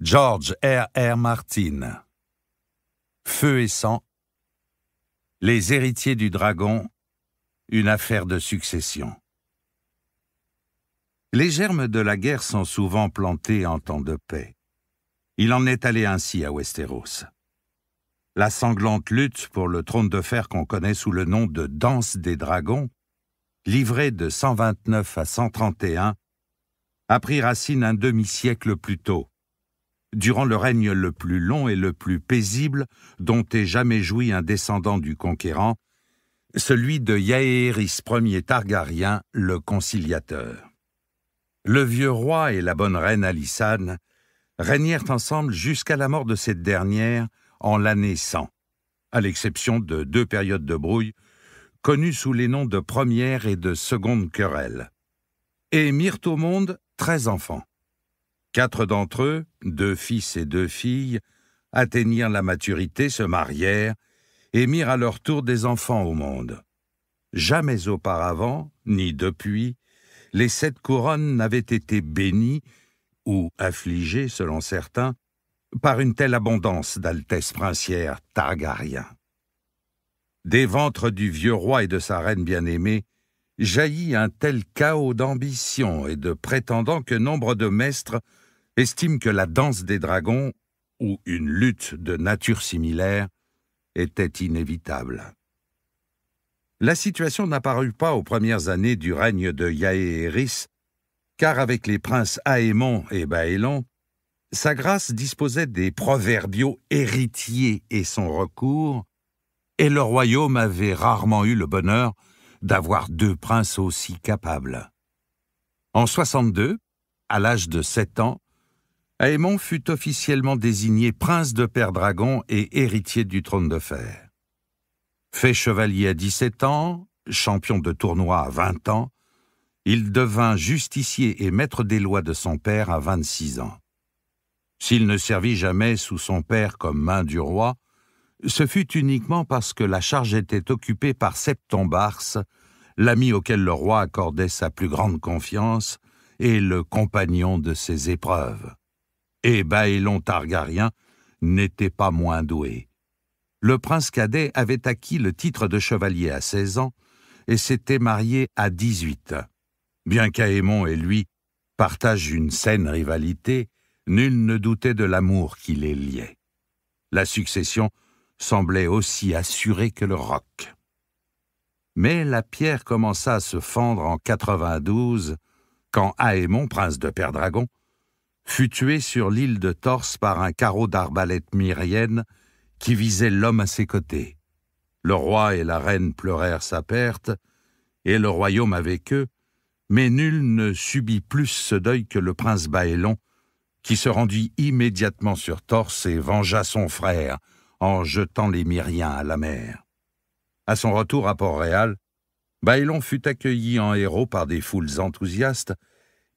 George R. R. Martin. Feu et sang. Les héritiers du dragon. Une affaire de succession. Les germes de la guerre sont souvent plantés en temps de paix. Il en est allé ainsi à Westeros. La sanglante lutte pour le trône de fer qu'on connaît sous le nom de Danse des Dragons, livrée de 129 à 131, a pris racine un demi-siècle plus tôt, durant le règne le plus long et le plus paisible dont ait jamais joui un descendant du conquérant, celui de Yaéris Ier Targaryen, le conciliateur. Le vieux roi et la bonne reine Alissane régnèrent ensemble jusqu'à la mort de cette dernière en l'année 100, à l'exception de deux périodes de brouille, connues sous les noms de première et de seconde querelle, et mirent au monde treize enfants. Quatre d'entre eux, deux fils et deux filles, atteignirent la maturité, se marièrent et mirent à leur tour des enfants au monde. Jamais auparavant, ni depuis, les sept couronnes n'avaient été bénies, ou affligées selon certains, par une telle abondance d'altesses princières Targaryen. Des ventres du vieux roi et de sa reine bien-aimée jaillit un tel chaos d'ambition et de prétendants que nombre de maîtres estime que la danse des dragons, ou une lutte de nature similaire, était inévitable. La situation n'apparut pas aux premières années du règne de Yaéhéris, car avec les princes Aémon et Baélon, sa grâce disposait des proverbiaux héritiers et son recours, et le royaume avait rarement eu le bonheur d'avoir deux princes aussi capables. En 62, à l'âge de sept ans, Aemon fut officiellement désigné prince de Père Dragon et héritier du trône de fer. Fait chevalier à 17 ans, champion de tournoi à 20 ans, il devint justicier et maître des lois de son père à 26 ans. S'il ne servit jamais sous son père comme main du roi, ce fut uniquement parce que la charge était occupée par Barse, l'ami auquel le roi accordait sa plus grande confiance et le compagnon de ses épreuves et Baélon Targaryen n'était pas moins doué. Le prince cadet avait acquis le titre de chevalier à 16 ans et s'était marié à 18. Bien qu'Aémon et lui partagent une saine rivalité, nul ne doutait de l'amour qui les liait. La succession semblait aussi assurée que le roc. Mais la pierre commença à se fendre en 92 quand Aémon, prince de Père Dragon, fut tué sur l'île de Torse par un carreau d'arbalète myrienne qui visait l'homme à ses côtés. Le roi et la reine pleurèrent sa perte, et le royaume avec eux, mais nul ne subit plus ce deuil que le prince Baélon, qui se rendit immédiatement sur Torse et vengea son frère en jetant les Myriens à la mer. À son retour à Port-Réal, Baélon fut accueilli en héros par des foules enthousiastes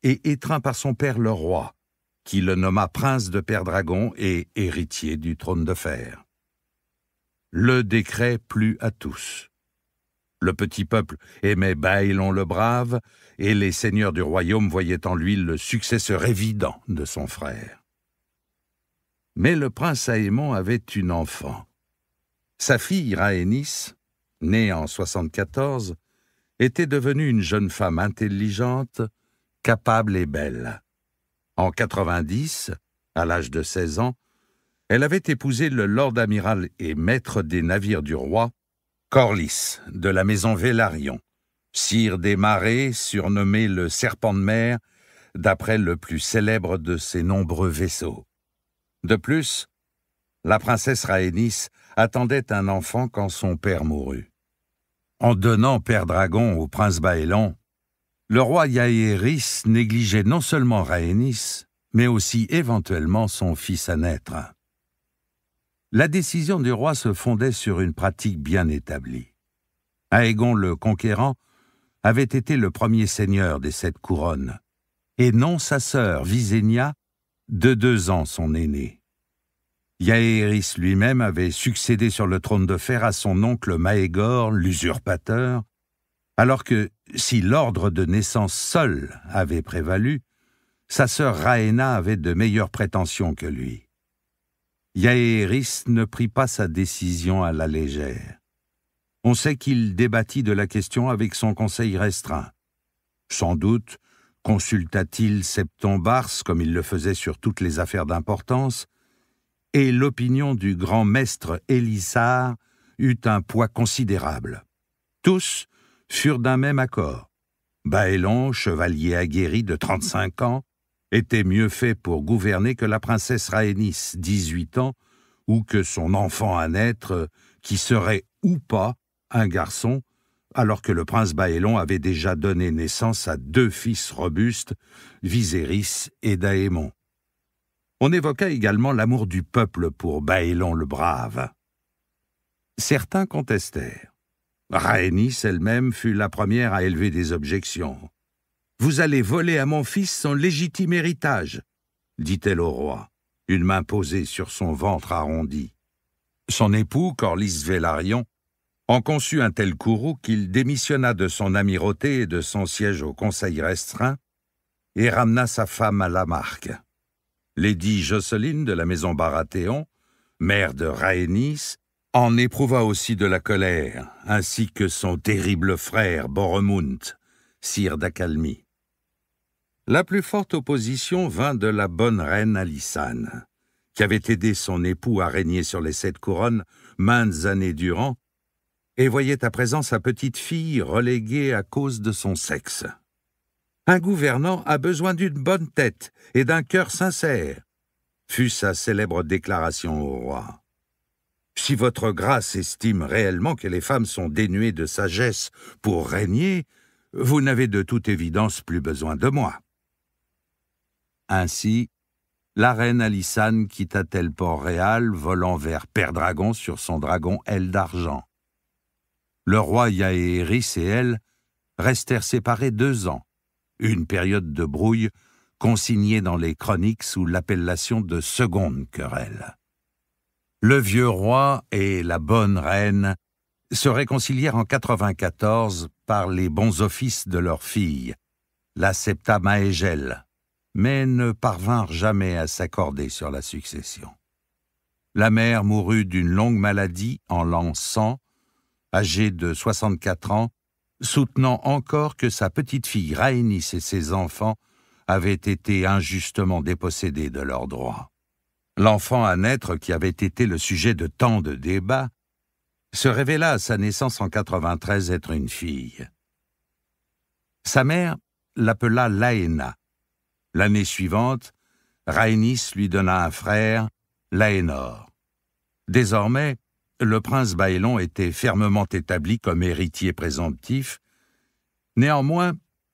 et étreint par son père le roi, qui le nomma prince de Père-Dragon et héritier du trône de fer. Le décret plut à tous. Le petit peuple aimait Baïlon le Brave, et les seigneurs du royaume voyaient en lui le successeur évident de son frère. Mais le prince Aémon avait une enfant. Sa fille Raénis, née en 74, était devenue une jeune femme intelligente, capable et belle. En 90, à l'âge de 16 ans, elle avait épousé le lord-amiral et maître des navires du roi, Corlys, de la maison Vélarion, sire des marées, surnommé le serpent de mer, d'après le plus célèbre de ses nombreux vaisseaux. De plus, la princesse Rhaenys attendait un enfant quand son père mourut. En donnant Père Dragon au prince Baélan, le roi Iaéris négligeait non seulement Rhaénis, mais aussi éventuellement son fils à naître. La décision du roi se fondait sur une pratique bien établie. Aegon le conquérant avait été le premier seigneur des sept couronnes, et non sa sœur Visénia, de deux ans son aînée. Iaéris lui-même avait succédé sur le trône de fer à son oncle Maégor, l'usurpateur, alors que, si l'ordre de naissance seul avait prévalu, sa sœur Raéna avait de meilleures prétentions que lui. Yaéris ne prit pas sa décision à la légère. On sait qu'il débattit de la question avec son conseil restreint. Sans doute consulta-t-il Septon Septembars comme il le faisait sur toutes les affaires d'importance, et l'opinion du grand maître elissar eut un poids considérable. Tous, furent d'un même accord. Baélon, chevalier aguerri de 35 ans, était mieux fait pour gouverner que la princesse dix 18 ans, ou que son enfant à naître, qui serait ou pas un garçon, alors que le prince Baélon avait déjà donné naissance à deux fils robustes, Viserys et Daémon. On évoqua également l'amour du peuple pour Baélon le Brave. Certains contestèrent. Rhaenys elle-même fut la première à élever des objections. « Vous allez voler à mon fils son légitime héritage !» dit-elle au roi, une main posée sur son ventre arrondi. Son époux, Corlys Vélarion, en conçut un tel courroux qu'il démissionna de son amirauté et de son siège au conseil restreint et ramena sa femme à la marque. Lady Jocelyne de la maison Baratheon, mère de Raénis, en éprouva aussi de la colère, ainsi que son terrible frère Boremund, sire d'Acalmie. La plus forte opposition vint de la bonne reine Alissane, qui avait aidé son époux à régner sur les sept couronnes maintes années durant, et voyait à présent sa petite fille reléguée à cause de son sexe. Un gouvernant a besoin d'une bonne tête et d'un cœur sincère, fut sa célèbre déclaration au roi. Si votre grâce estime réellement que les femmes sont dénuées de sagesse pour régner, vous n'avez de toute évidence plus besoin de moi. Ainsi, la reine Alissane quitta-t-elle Port-Réal, volant vers Père-Dragon sur son dragon aile d'argent. Le roi Yahéris et elle restèrent séparés deux ans, une période de brouille consignée dans les chroniques sous l'appellation de seconde querelle le vieux roi et la bonne reine se réconcilièrent en 94 par les bons offices de leur fille, la Septa Maegel, mais ne parvinrent jamais à s'accorder sur la succession. La mère mourut d'une longue maladie en l'an 100, âgée de 64 ans, soutenant encore que sa petite-fille Rhaenys et ses enfants avaient été injustement dépossédés de leurs droits l'enfant à naître qui avait été le sujet de tant de débats, se révéla à sa naissance en 93 être une fille. Sa mère l'appela Laena. L'année suivante, Rainis lui donna un frère, Laénor. Désormais, le prince Baélon était fermement établi comme héritier présomptif. Néanmoins,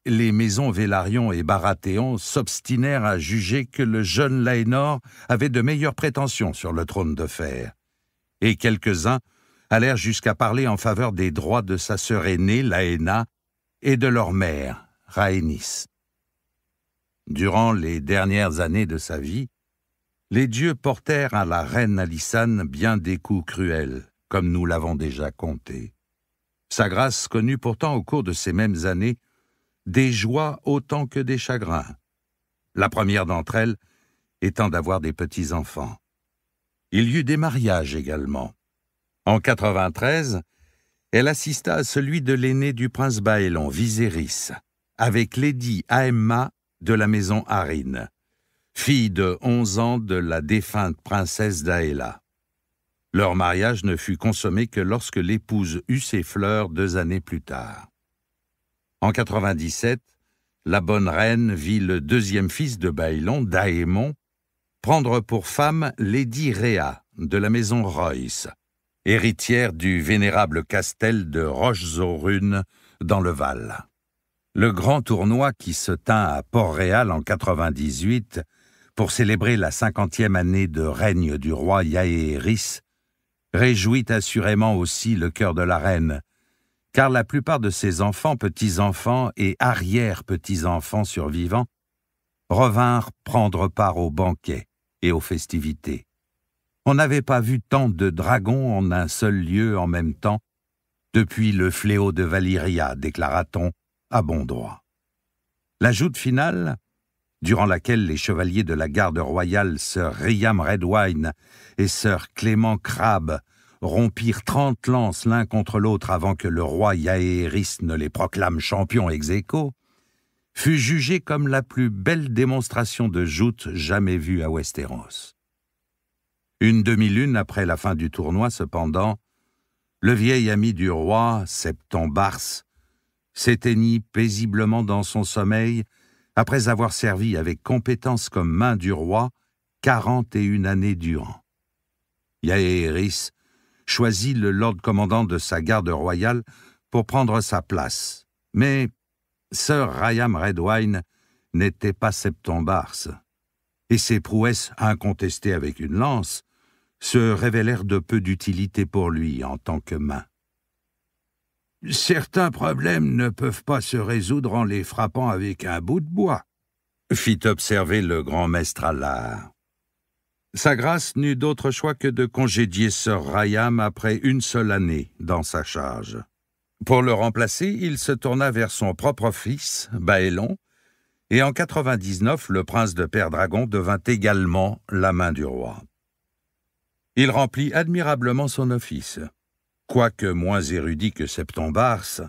les maisons Vélarion et Baratheon s'obstinèrent à juger que le jeune Laénor avait de meilleures prétentions sur le trône de fer. Et quelques-uns allèrent jusqu'à parler en faveur des droits de sa sœur aînée, Laéna, et de leur mère, Rhaenys. Durant les dernières années de sa vie, les dieux portèrent à la reine Alissane bien des coups cruels, comme nous l'avons déjà compté. Sa grâce connut pourtant au cours de ces mêmes années des joies autant que des chagrins, la première d'entre elles étant d'avoir des petits-enfants. Il y eut des mariages également. En 93, elle assista à celui de l'aîné du prince Baélon, Viserys, avec Lady Aemma de la maison Harine, fille de 11 ans de la défunte princesse d'Aéla. Leur mariage ne fut consommé que lorsque l'épouse eut ses fleurs deux années plus tard. En 97, la bonne reine vit le deuxième fils de Baylon, Daemon, prendre pour femme Lady Rhea de la maison Royce, héritière du vénérable castel de roche dans le Val. Le grand tournoi qui se tint à Port-Réal en 98 pour célébrer la cinquantième année de règne du roi Yaéris réjouit assurément aussi le cœur de la reine, car la plupart de ses enfants, petits-enfants et arrière-petits-enfants survivants revinrent prendre part au banquets et aux festivités. On n'avait pas vu tant de dragons en un seul lieu en même temps depuis le fléau de Valyria, déclara-t-on à bon droit. La finale, durant laquelle les chevaliers de la garde royale Sir Riam Redwine et Sir Clément Crabbe rompirent trente lances l'un contre l'autre avant que le roi Yaéris ne les proclame champions ex fut jugé comme la plus belle démonstration de joute jamais vue à Westeros. Une demi-lune après la fin du tournoi, cependant, le vieil ami du roi, Septembars, s'éteignit paisiblement dans son sommeil après avoir servi avec compétence comme main du roi quarante et une années durant. Yaéris choisit le Lord commandant de sa garde royale pour prendre sa place. Mais Sir Ryan Redwine n'était pas Septembarse, et ses prouesses incontestées avec une lance se révélèrent de peu d'utilité pour lui en tant que main. Certains problèmes ne peuvent pas se résoudre en les frappant avec un bout de bois, fit observer le grand maître l'art. Sa grâce n'eut d'autre choix que de congédier Sir Rayam après une seule année dans sa charge. Pour le remplacer, il se tourna vers son propre fils, Baélon, et en 99, le prince de Père Dragon devint également la main du roi. Il remplit admirablement son office. Quoique moins érudit que Septombars,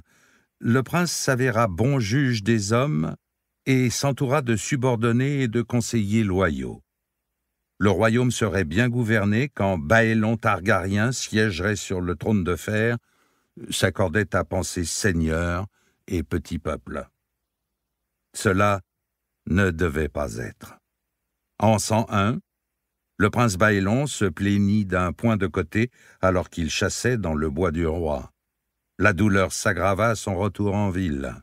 le prince s'avéra bon juge des hommes et s'entoura de subordonnés et de conseillers loyaux le royaume serait bien gouverné quand Baélon Targaryen siégerait sur le trône de fer, s'accordait à penser seigneur et petit peuple. Cela ne devait pas être. En 101, le prince Baëlon se plaignit d'un point de côté alors qu'il chassait dans le bois du roi. La douleur s'aggrava à son retour en ville.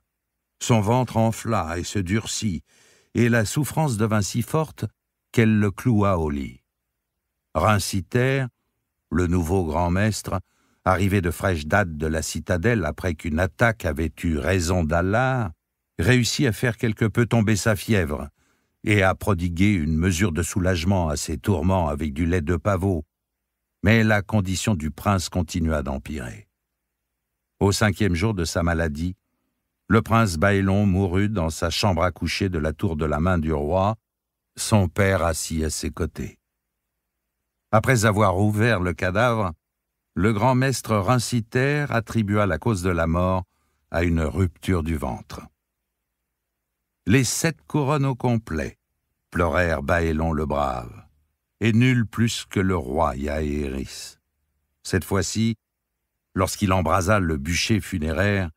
Son ventre enfla et se durcit, et la souffrance devint si forte qu'elle le cloua au lit. Rinciter, le nouveau grand maître, arrivé de fraîche date de la citadelle après qu'une attaque avait eu raison d'Allah, réussit à faire quelque peu tomber sa fièvre et à prodiguer une mesure de soulagement à ses tourments avec du lait de pavot. Mais la condition du prince continua d'empirer. Au cinquième jour de sa maladie, le prince Baélon mourut dans sa chambre à coucher de la tour de la main du roi, son père assis à ses côtés. Après avoir ouvert le cadavre, le grand maître Rinciter attribua la cause de la mort à une rupture du ventre. Les sept couronnes au complet pleurèrent Baélon le brave, et nul plus que le roi Yaéris. Cette fois-ci, lorsqu'il embrasa le bûcher funéraire,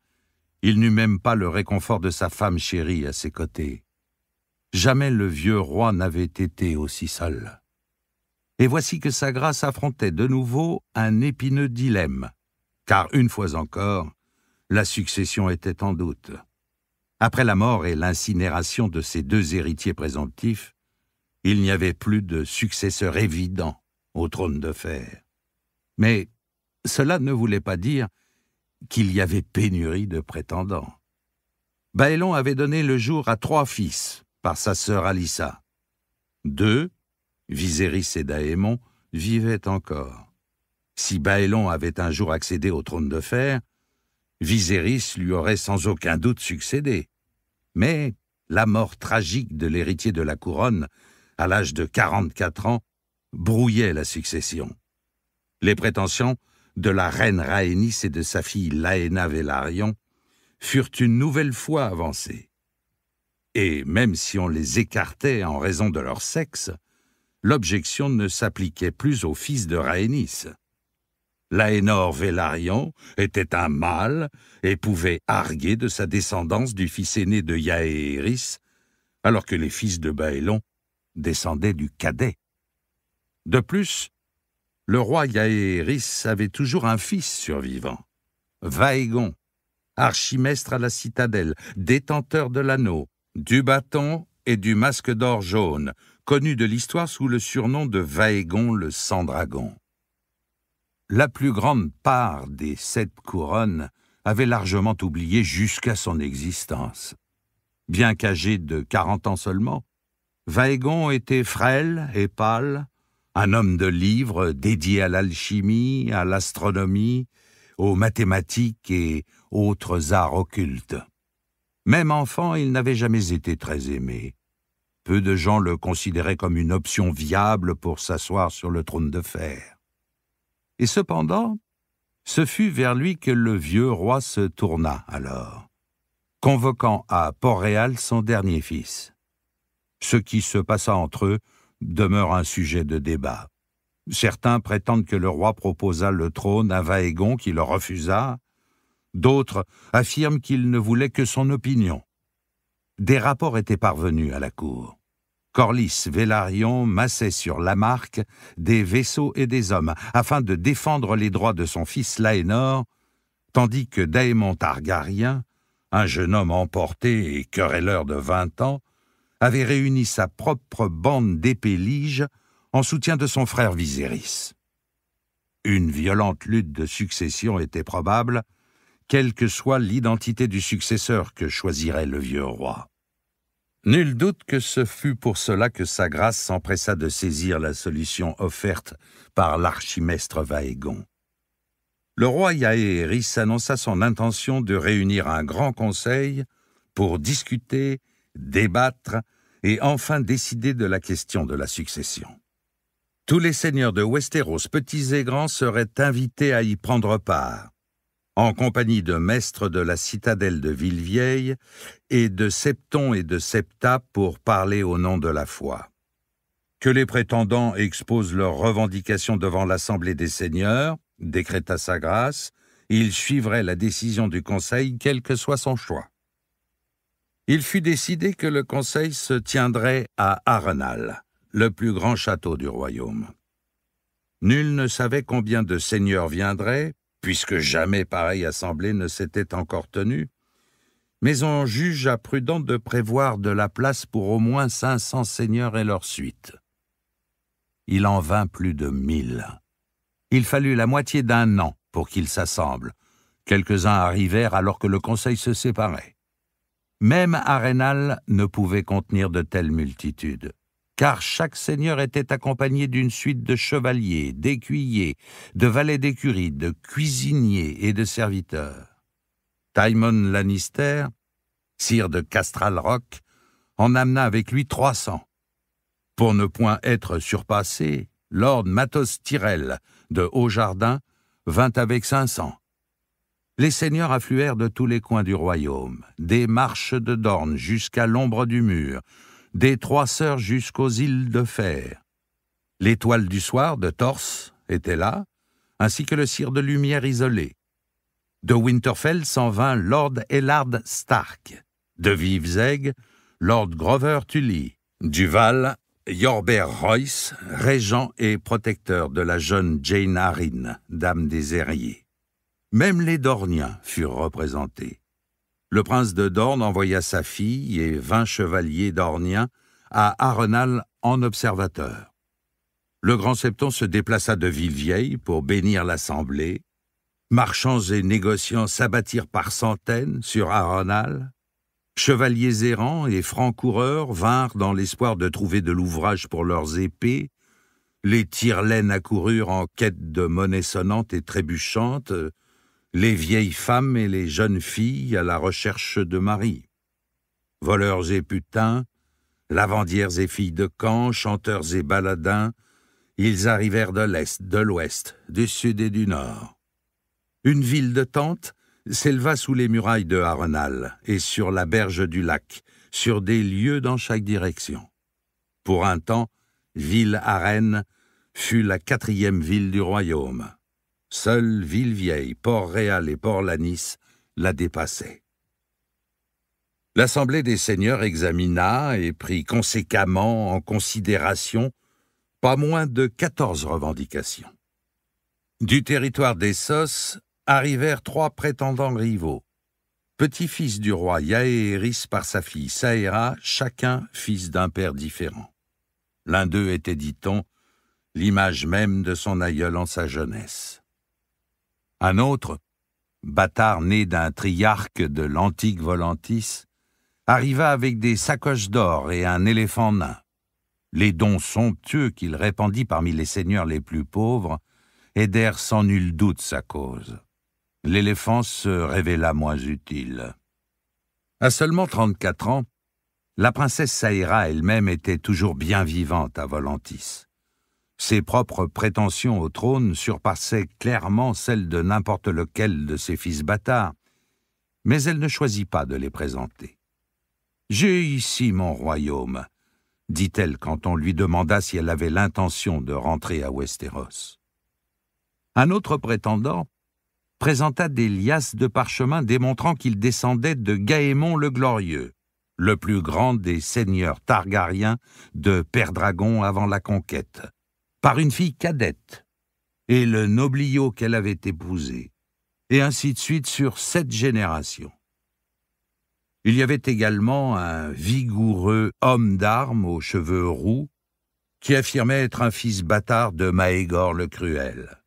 il n'eut même pas le réconfort de sa femme chérie à ses côtés. Jamais le vieux roi n'avait été aussi seul. Et voici que sa grâce affrontait de nouveau un épineux dilemme, car une fois encore, la succession était en doute. Après la mort et l'incinération de ses deux héritiers présomptifs, il n'y avait plus de successeur évident au trône de fer. Mais cela ne voulait pas dire qu'il y avait pénurie de prétendants. Baélon avait donné le jour à trois fils, par sa sœur Alissa. Deux, Viserys et Daémon, vivaient encore. Si Baélon avait un jour accédé au trône de fer, Viserys lui aurait sans aucun doute succédé. Mais la mort tragique de l'héritier de la couronne, à l'âge de 44 ans, brouillait la succession. Les prétentions de la reine Rhaenys et de sa fille Laena Vélarion furent une nouvelle fois avancées et même si on les écartait en raison de leur sexe, l'objection ne s'appliquait plus aux fils de Raénis. Laénor Vélarion était un mâle et pouvait arguer de sa descendance du fils aîné de Yaééris, alors que les fils de Baélon descendaient du cadet. De plus, le roi Yaééris avait toujours un fils survivant, Vaégon, archimestre à la citadelle, détenteur de l'anneau, du bâton et du masque d'or jaune, connu de l'histoire sous le surnom de Vaégon le Cent-Dragon. La plus grande part des sept couronnes avait largement oublié jusqu'à son existence. Bien qu'âgé de quarante ans seulement, Vaégon était frêle et pâle, un homme de livres dédié à l'alchimie, à l'astronomie, aux mathématiques et autres arts occultes. Même enfant, il n'avait jamais été très aimé. Peu de gens le considéraient comme une option viable pour s'asseoir sur le trône de fer. Et cependant, ce fut vers lui que le vieux roi se tourna alors, convoquant à Port-Réal son dernier fils. Ce qui se passa entre eux demeure un sujet de débat. Certains prétendent que le roi proposa le trône à Vaégon qui le refusa, D'autres affirment qu'il ne voulait que son opinion. Des rapports étaient parvenus à la cour. Corlys Vélarion massait sur Lamarque des vaisseaux et des hommes afin de défendre les droits de son fils Laénor, tandis que Daemon Targaryen, un jeune homme emporté et querelleur de vingt ans, avait réuni sa propre bande d'épéliges en soutien de son frère Viserys. Une violente lutte de succession était probable, quelle que soit l'identité du successeur que choisirait le vieux roi. Nul doute que ce fut pour cela que sa grâce s'empressa de saisir la solution offerte par l'archimestre Vaégon. Le roi Yaéris annonça son intention de réunir un grand conseil pour discuter, débattre et enfin décider de la question de la succession. Tous les seigneurs de Westeros, petits et grands, seraient invités à y prendre part en compagnie de maîtres de la citadelle de Villevieille et de septons et de Septa pour parler au nom de la foi. Que les prétendants exposent leurs revendications devant l'Assemblée des seigneurs, décréta sa grâce, Ils suivraient la décision du Conseil, quel que soit son choix. Il fut décidé que le Conseil se tiendrait à Arenal, le plus grand château du royaume. Nul ne savait combien de seigneurs viendraient, puisque jamais pareille assemblée ne s'était encore tenue, mais on jugea prudent de prévoir de la place pour au moins cinq cents seigneurs et leur suite. Il en vint plus de mille. Il fallut la moitié d'un an pour qu'ils s'assemblent. Quelques-uns arrivèrent alors que le conseil se séparait. Même Arénal ne pouvait contenir de telles multitudes car chaque seigneur était accompagné d'une suite de chevaliers, d'écuyers, de valets d'écurie, de cuisiniers et de serviteurs. Tymon Lannister, sire de Castral Rock, en amena avec lui trois cents. Pour ne point être surpassé, Lord Matos Tyrell de Haut-Jardin vint avec cinq cents. Les seigneurs affluèrent de tous les coins du royaume, des marches de Dorne jusqu'à l'ombre du mur, des Trois Sœurs jusqu'aux îles de Fer. L'étoile du soir de Torse était là, ainsi que le cire de lumière isolé. De Winterfell s'en vint Lord Ellard Stark, de Vivesegg, Lord Grover Tully, Duval, Yorbert Royce, régent et protecteur de la jeune Jane Arryn, dame des Erriers. Même les Dorniens furent représentés le prince de Dorne envoya sa fille et vingt chevaliers dorniens à Arenal en observateur. Le grand septon se déplaça de Villevieille pour bénir l'assemblée. Marchands et négociants s'abattirent par centaines sur Arenal. Chevaliers errants et francs coureurs vinrent dans l'espoir de trouver de l'ouvrage pour leurs épées. Les tirelaines accoururent en quête de monnaies sonnantes et trébuchantes les vieilles femmes et les jeunes filles à la recherche de Marie. Voleurs et putains, lavandières et filles de camp, chanteurs et baladins, ils arrivèrent de l'Est, de l'Ouest, du Sud et du Nord. Une ville de tente s'éleva sous les murailles de Arenal et sur la berge du lac, sur des lieux dans chaque direction. Pour un temps, ville-arène fut la quatrième ville du royaume. Seuls Villevieille, Port-Réal et Port-Lanis la dépassaient. L'Assemblée des seigneurs examina et prit conséquemment en considération pas moins de quatorze revendications. Du territoire des Sos arrivèrent trois prétendants rivaux, petit-fils du roi Yaéris par sa fille Saéra, chacun fils d'un père différent. L'un d'eux était, dit-on, l'image même de son aïeul en sa jeunesse. Un autre, bâtard né d'un triarque de l'antique Volantis, arriva avec des sacoches d'or et un éléphant nain. Les dons somptueux qu'il répandit parmi les seigneurs les plus pauvres aidèrent sans nul doute sa cause. L'éléphant se révéla moins utile. À seulement 34 ans, la princesse Saïra elle-même était toujours bien vivante à Volantis. Ses propres prétentions au trône surpassaient clairement celles de n'importe lequel de ses fils bâtards, mais elle ne choisit pas de les présenter. J'ai ici mon royaume, dit-elle quand on lui demanda si elle avait l'intention de rentrer à Westeros. Un autre prétendant présenta des liasses de parchemin démontrant qu'il descendait de Gaémon le Glorieux, le plus grand des seigneurs targariens de Père Dragon avant la conquête par une fille cadette, et le noblio qu'elle avait épousé, et ainsi de suite sur sept générations. Il y avait également un vigoureux homme d'armes aux cheveux roux, qui affirmait être un fils bâtard de Maégor le Cruel.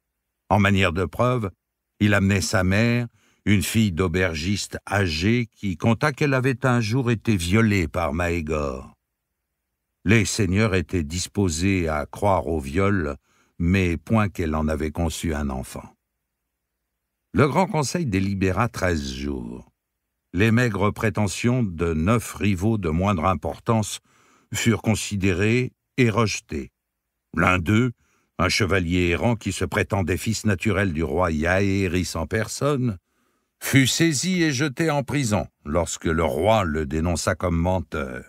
En manière de preuve, il amenait sa mère, une fille d'aubergiste âgée, qui conta qu'elle avait un jour été violée par Maégor, les seigneurs étaient disposés à croire au viol, mais point qu'elle en avait conçu un enfant. Le Grand Conseil délibéra treize jours. Les maigres prétentions de neuf rivaux de moindre importance furent considérées et rejetées. L'un d'eux, un chevalier errant qui se prétendait fils naturel du roi Yaéris en personne, fut saisi et jeté en prison lorsque le roi le dénonça comme menteur.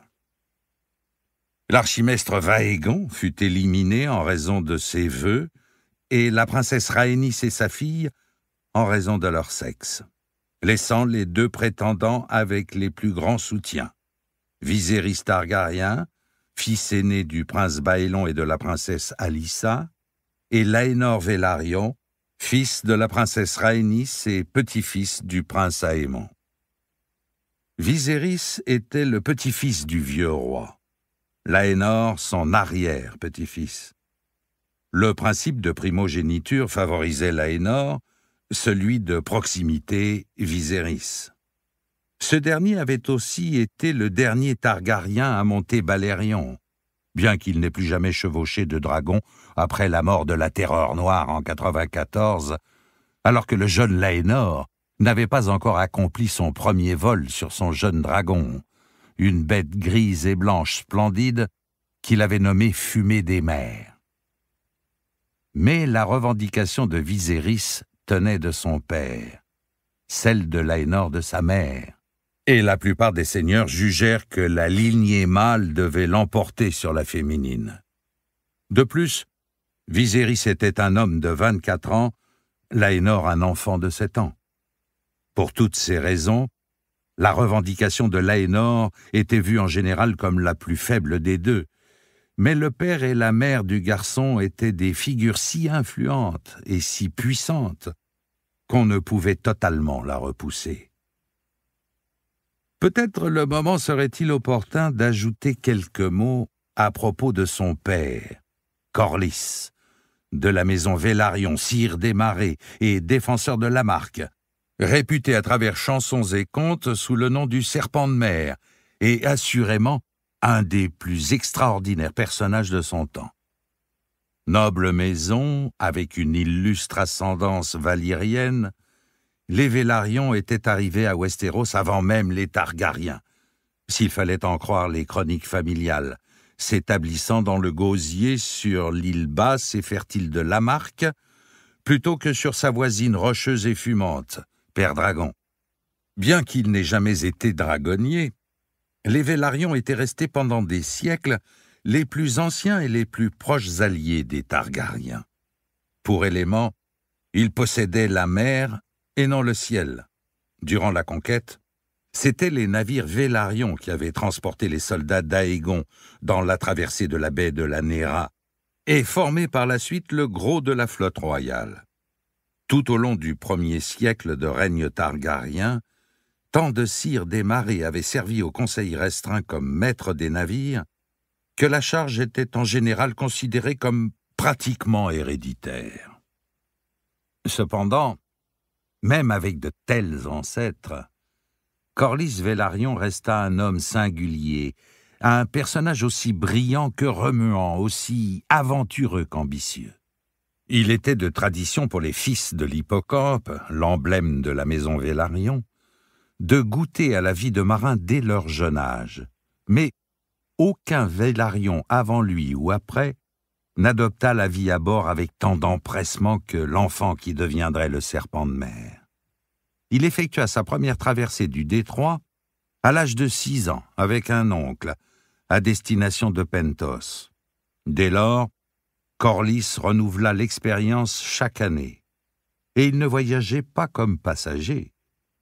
L'archimestre Vaégon fut éliminé en raison de ses vœux, et la princesse Rhaenys et sa fille en raison de leur sexe, laissant les deux prétendants avec les plus grands soutiens. Viserys Targaryen, fils aîné du prince Baélon et de la princesse Alissa, et Laénor Velaryon, fils de la princesse Rhaenys et petit-fils du prince Aemon. Viserys était le petit-fils du vieux roi. Laénor son arrière-petit-fils. Le principe de primogéniture favorisait Laénor, celui de proximité Viserys. Ce dernier avait aussi été le dernier Targaryen à monter Balérion, bien qu'il n'ait plus jamais chevauché de dragon après la mort de la Terreur Noire en 94, alors que le jeune Laénor n'avait pas encore accompli son premier vol sur son jeune dragon, une bête grise et blanche splendide qu'il avait nommée Fumée des mers. Mais la revendication de Viserys tenait de son père, celle de Laénor de sa mère, et la plupart des seigneurs jugèrent que la lignée mâle devait l'emporter sur la féminine. De plus, Viserys était un homme de 24 ans, Laénor un enfant de 7 ans. Pour toutes ces raisons, la revendication de Laénor était vue en général comme la plus faible des deux, mais le père et la mère du garçon étaient des figures si influentes et si puissantes qu'on ne pouvait totalement la repousser. Peut-être le moment serait-il opportun d'ajouter quelques mots à propos de son père, Corlys, de la maison Vélarion, sire des marais et défenseur de la marque, réputé à travers chansons et contes sous le nom du serpent de mer, et assurément un des plus extraordinaires personnages de son temps. Noble maison, avec une illustre ascendance valyrienne, les Vélarions étaient arrivés à Westeros avant même les Targaryens, s'il fallait en croire les chroniques familiales, s'établissant dans le gosier sur l'île basse et fertile de Lamarque, plutôt que sur sa voisine rocheuse et fumante, père dragon. Bien qu'il n'ait jamais été dragonnier, les Vélarions étaient restés pendant des siècles les plus anciens et les plus proches alliés des Targaryens. Pour élément, ils possédaient la mer et non le ciel. Durant la conquête, c'étaient les navires Vélarions qui avaient transporté les soldats d'Aegon dans la traversée de la baie de la Néra et formé par la suite le gros de la flotte royale. Tout au long du premier siècle de règne targarien, tant de Sires des marées avaient servi au conseil restreint comme maître des navires que la charge était en général considérée comme pratiquement héréditaire. Cependant, même avec de tels ancêtres, Corlys Vélarion resta un homme singulier, un personnage aussi brillant que remuant, aussi aventureux qu'ambitieux. Il était de tradition pour les fils de l'hippocampe, l'emblème de la maison Vélarion, de goûter à la vie de marin dès leur jeune âge. Mais aucun Vélarion avant lui ou après n'adopta la vie à bord avec tant d'empressement que l'enfant qui deviendrait le serpent de mer. Il effectua sa première traversée du détroit à l'âge de six ans avec un oncle, à destination de Pentos. Dès lors, Corliss renouvela l'expérience chaque année. Et il ne voyageait pas comme passager.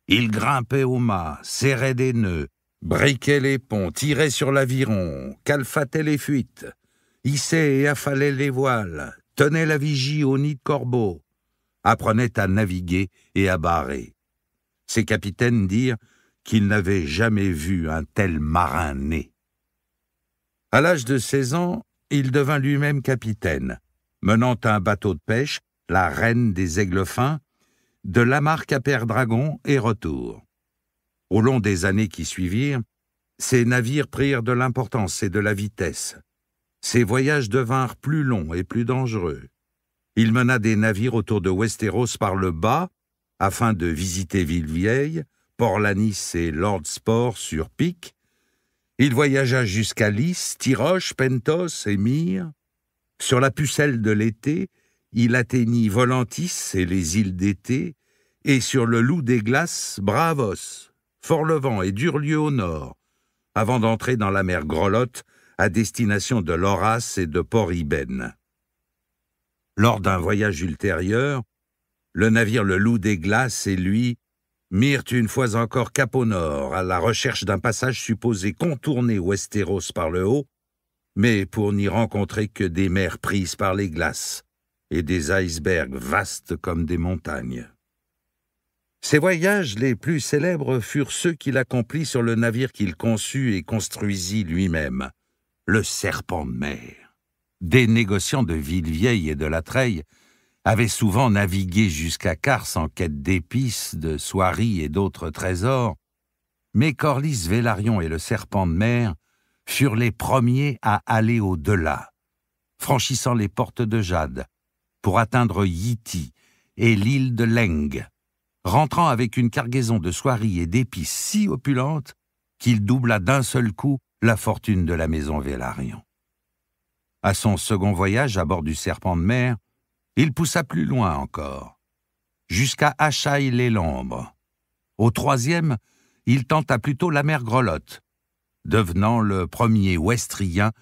Il grimpait au mât, serrait des nœuds, briquait les ponts, tirait sur l'aviron, calfatait les fuites, hissait et affalait les voiles, tenait la vigie au nid de corbeaux, apprenait à naviguer et à barrer. Ses capitaines dirent qu'ils n'avaient jamais vu un tel marin né. À l'âge de 16 ans, il devint lui-même capitaine, menant un bateau de pêche, la Reine des Aigles Fins, de Lamarque à Père-Dragon et retour. Au long des années qui suivirent, ses navires prirent de l'importance et de la vitesse. Ses voyages devinrent plus longs et plus dangereux. Il mena des navires autour de Westeros par le bas, afin de visiter Villevieille, Port-Lanis et Sport sur Pic, il voyagea jusqu'à Lys, Tiroche, Pentos et Myre. Sur la pucelle de l'été, il atteignit Volantis et les îles d'été, et sur le loup des glaces, Bravos, Fort-Levant et Durlieu au nord, avant d'entrer dans la mer Grelotte à destination de Loras et de Port-Ibène. Lors d'un voyage ultérieur, le navire le loup des glaces et lui mirent une fois encore cap au nord, à la recherche d'un passage supposé contourner Westeros par le haut, mais pour n'y rencontrer que des mers prises par les glaces et des icebergs vastes comme des montagnes. Ses voyages les plus célèbres furent ceux qu'il accomplit sur le navire qu'il conçut et construisit lui-même, le Serpent de mer. Des négociants de Villevieille et de La Treille avait souvent navigué jusqu'à Kars en quête d'épices, de soieries et d'autres trésors, mais Corlys Vélarion et le serpent de mer furent les premiers à aller au-delà, franchissant les portes de Jade, pour atteindre Yiti et l'île de Leng, rentrant avec une cargaison de soieries et d'épices si opulentes qu'il doubla d'un seul coup la fortune de la maison Vélarion. À son second voyage à bord du serpent de mer, il poussa plus loin encore, jusqu'à achaï les lombres Au troisième, il tenta plutôt la mer Grelotte, devenant le premier Ouestrien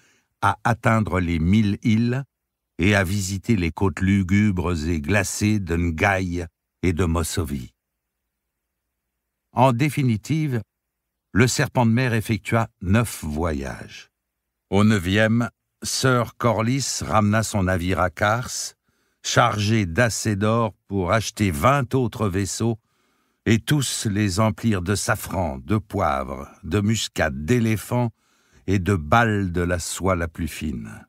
à atteindre les mille îles et à visiter les côtes lugubres et glacées de Ngaï et de Mossovie. En définitive, le serpent de mer effectua neuf voyages. Au neuvième, Sir Corliss ramena son navire à Kars, chargés d'assez d'or pour acheter vingt autres vaisseaux, et tous les emplirent de safran, de poivre, de muscade, d'éléphants et de balles de la soie la plus fine.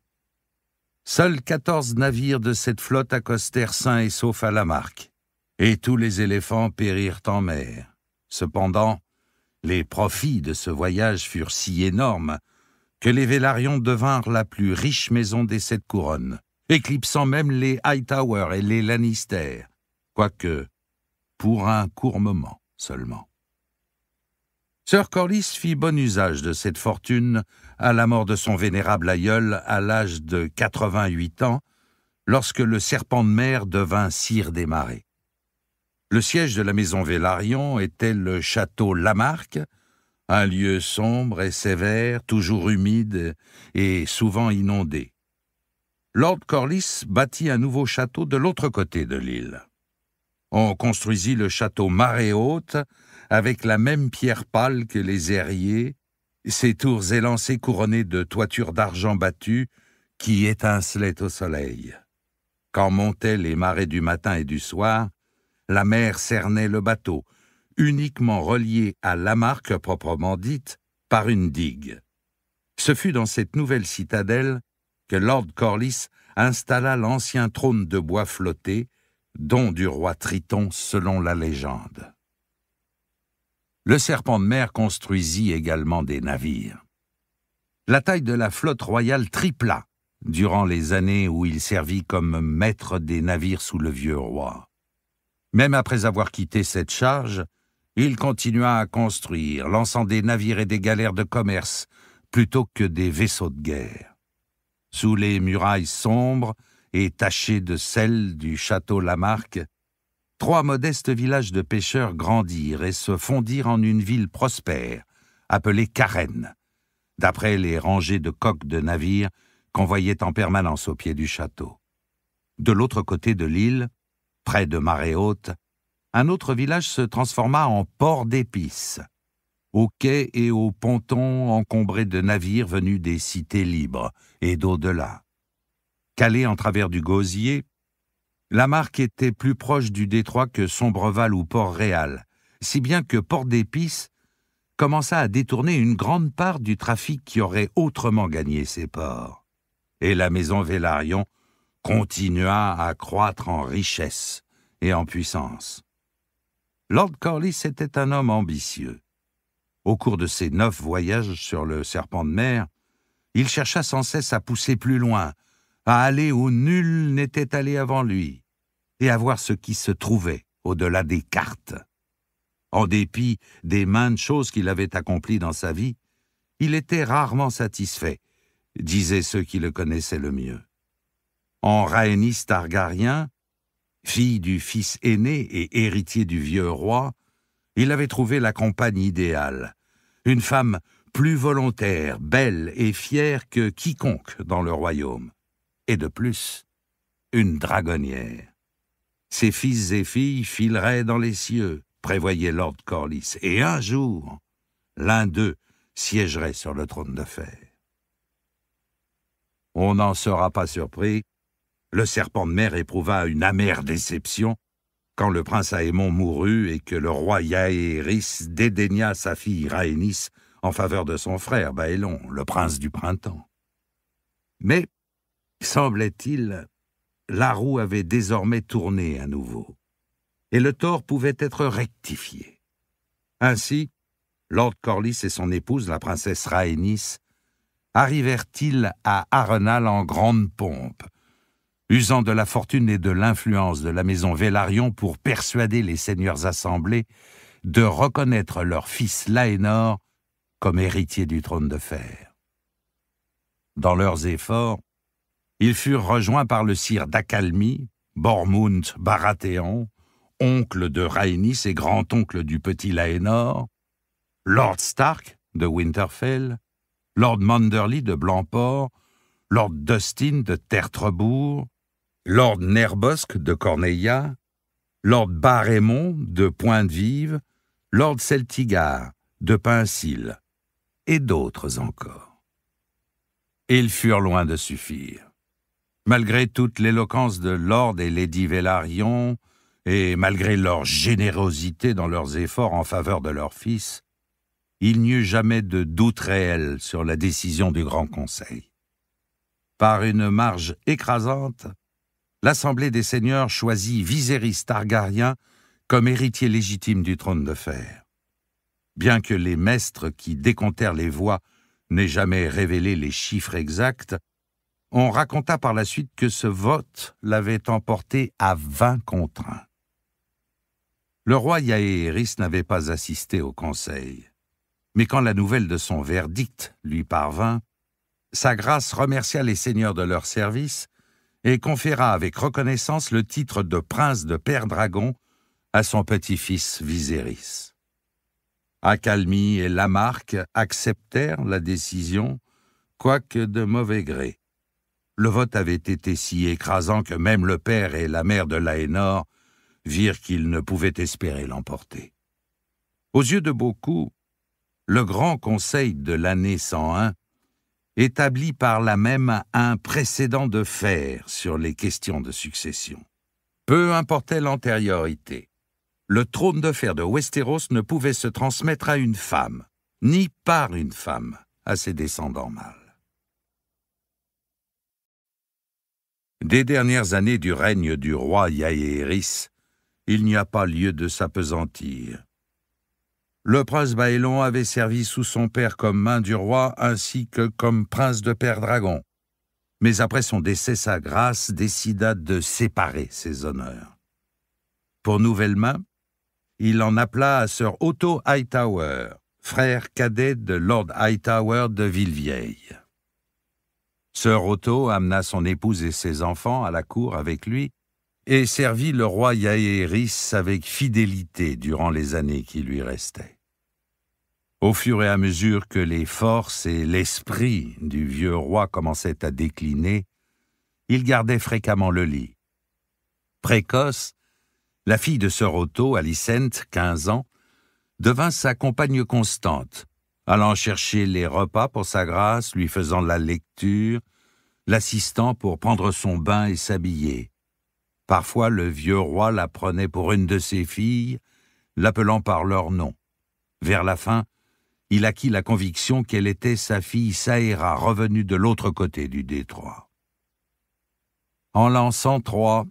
Seuls quatorze navires de cette flotte accostèrent sains et saufs à la marque, et tous les éléphants périrent en mer. Cependant, les profits de ce voyage furent si énormes que les Vélarions devinrent la plus riche maison des sept couronnes, éclipsant même les Hightower et les Lannister, quoique pour un court moment seulement. Sir Corlys fit bon usage de cette fortune à la mort de son vénérable aïeul à l'âge de 88 ans, lorsque le serpent de mer devint sire des marais. Le siège de la maison Vélarion était le château Lamarque, un lieu sombre et sévère, toujours humide et souvent inondé. Lord Corliss bâtit un nouveau château de l'autre côté de l'île. On construisit le château Marée Haute avec la même pierre pâle que les aériers, ses tours élancées couronnées de toitures d'argent battues qui étincelaient au soleil. Quand montaient les marées du matin et du soir, la mer cernait le bateau, uniquement relié à la marque proprement dite par une digue. Ce fut dans cette nouvelle citadelle que Lord Corliss installa l'ancien trône de bois flotté, don du roi Triton selon la légende. Le serpent de mer construisit également des navires. La taille de la flotte royale tripla durant les années où il servit comme maître des navires sous le vieux roi. Même après avoir quitté cette charge, il continua à construire, lançant des navires et des galères de commerce plutôt que des vaisseaux de guerre sous les murailles sombres et tachées de sel du château Lamarque, trois modestes villages de pêcheurs grandirent et se fondirent en une ville prospère, appelée Carène, d'après les rangées de coques de navires qu'on voyait en permanence au pied du château. De l'autre côté de l'île, près de marée haute, un autre village se transforma en port d'épices, aux quais et aux pontons encombrés de navires venus des cités libres et d'au-delà. Calée en travers du gosier, la marque était plus proche du détroit que Sombreval ou Port-Réal, si bien que Port dépice commença à détourner une grande part du trafic qui aurait autrement gagné ses ports. Et la maison Vélarion continua à croître en richesse et en puissance. Lord Corliss était un homme ambitieux. Au cours de ses neuf voyages sur le serpent de mer, il chercha sans cesse à pousser plus loin, à aller où nul n'était allé avant lui, et à voir ce qui se trouvait au-delà des cartes. En dépit des maintes choses qu'il avait accomplies dans sa vie, il était rarement satisfait, disaient ceux qui le connaissaient le mieux. En Rhaénis Targaryen, fille du fils aîné et héritier du vieux roi, il avait trouvé la compagne idéale, une femme plus volontaire, belle et fière que quiconque dans le royaume, et de plus, une dragonnière. Ses fils et filles fileraient dans les cieux, prévoyait Lord Corliss, et un jour, l'un d'eux siégerait sur le trône de fer. On n'en sera pas surpris, le serpent de mer éprouva une amère déception quand le prince Aémon mourut et que le roi Yaéris dédaigna sa fille Rhaenys en faveur de son frère Baélon, le prince du printemps. Mais, semblait-il, la roue avait désormais tourné à nouveau, et le tort pouvait être rectifié. Ainsi, Lord Corlys et son épouse, la princesse Raénis, arrivèrent-ils à Arenal en grande pompe, usant de la fortune et de l'influence de la maison Vélarion pour persuader les seigneurs assemblés de reconnaître leur fils Laénor comme héritier du trône de fer. Dans leurs efforts, ils furent rejoints par le sire d'Akalmi, Bormund Baratheon, oncle de Rhaenys et grand-oncle du petit Laénor, Lord Stark de Winterfell, Lord Manderly de Blancport, Lord Dustin de Tertrebourg, Lord Nerbosque de Corneilla, Lord Barémont de Pointe-Vive, Lord Celtigar de Pincil, et d'autres encore. Ils furent loin de suffire. Malgré toute l'éloquence de Lord et Lady Vélarion, et malgré leur générosité dans leurs efforts en faveur de leur fils, il n'y eut jamais de doute réel sur la décision du Grand Conseil. Par une marge écrasante, l'Assemblée des seigneurs choisit Viserys Targaryen comme héritier légitime du trône de fer. Bien que les maîtres qui décomptèrent les voix n'aient jamais révélé les chiffres exacts, on raconta par la suite que ce vote l'avait emporté à 20 contre 1. Le roi Yaéhéris n'avait pas assisté au conseil, mais quand la nouvelle de son verdict lui parvint, sa grâce remercia les seigneurs de leur service et conféra avec reconnaissance le titre de prince de Père Dragon à son petit-fils Viserys. Accalmie et Lamarque acceptèrent la décision, quoique de mauvais gré. Le vote avait été si écrasant que même le père et la mère de Laénor virent qu'ils ne pouvaient espérer l'emporter. Aux yeux de beaucoup, le grand conseil de l'année 101 établit par là même un précédent de fer sur les questions de succession. Peu importait l'antériorité, le trône de fer de Westeros ne pouvait se transmettre à une femme, ni par une femme, à ses descendants mâles. Des dernières années du règne du roi Yaéris, il n'y a pas lieu de s'apesantir le prince Baélon avait servi sous son père comme main du roi ainsi que comme prince de père dragon. Mais après son décès, sa grâce décida de séparer ses honneurs. Pour nouvelle main, il en appela à sir Otto Hightower, frère cadet de Lord Hightower de Villevieille. Sir Otto amena son épouse et ses enfants à la cour avec lui et servit le roi Yaéris avec fidélité durant les années qui lui restaient. Au fur et à mesure que les forces et l'esprit du vieux roi commençaient à décliner, il gardait fréquemment le lit. Précoce, la fille de Sœur Otto, Alicente, 15 ans, devint sa compagne constante, allant chercher les repas pour sa grâce, lui faisant la lecture, l'assistant pour prendre son bain et s'habiller. Parfois le vieux roi la prenait pour une de ses filles, l'appelant par leur nom. Vers la fin, il acquit la conviction qu'elle était sa fille Saéra revenue de l'autre côté du détroit. En l'an 103,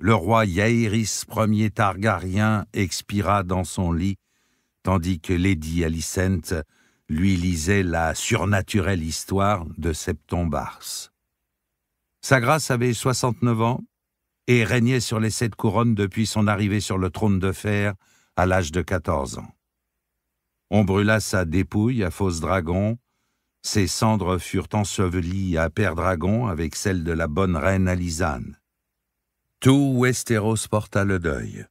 le roi Yaéris Ier Targaryen expira dans son lit, tandis que Lady Alicent lui lisait la surnaturelle histoire de Septombars. Sa grâce avait 69 ans et régnait sur les sept couronnes depuis son arrivée sur le trône de fer à l'âge de 14 ans. On brûla sa dépouille à Fausse Dragon, ses cendres furent ensevelies à Père Dragon avec celles de la bonne reine Alisane. Tout Westeros porta le deuil.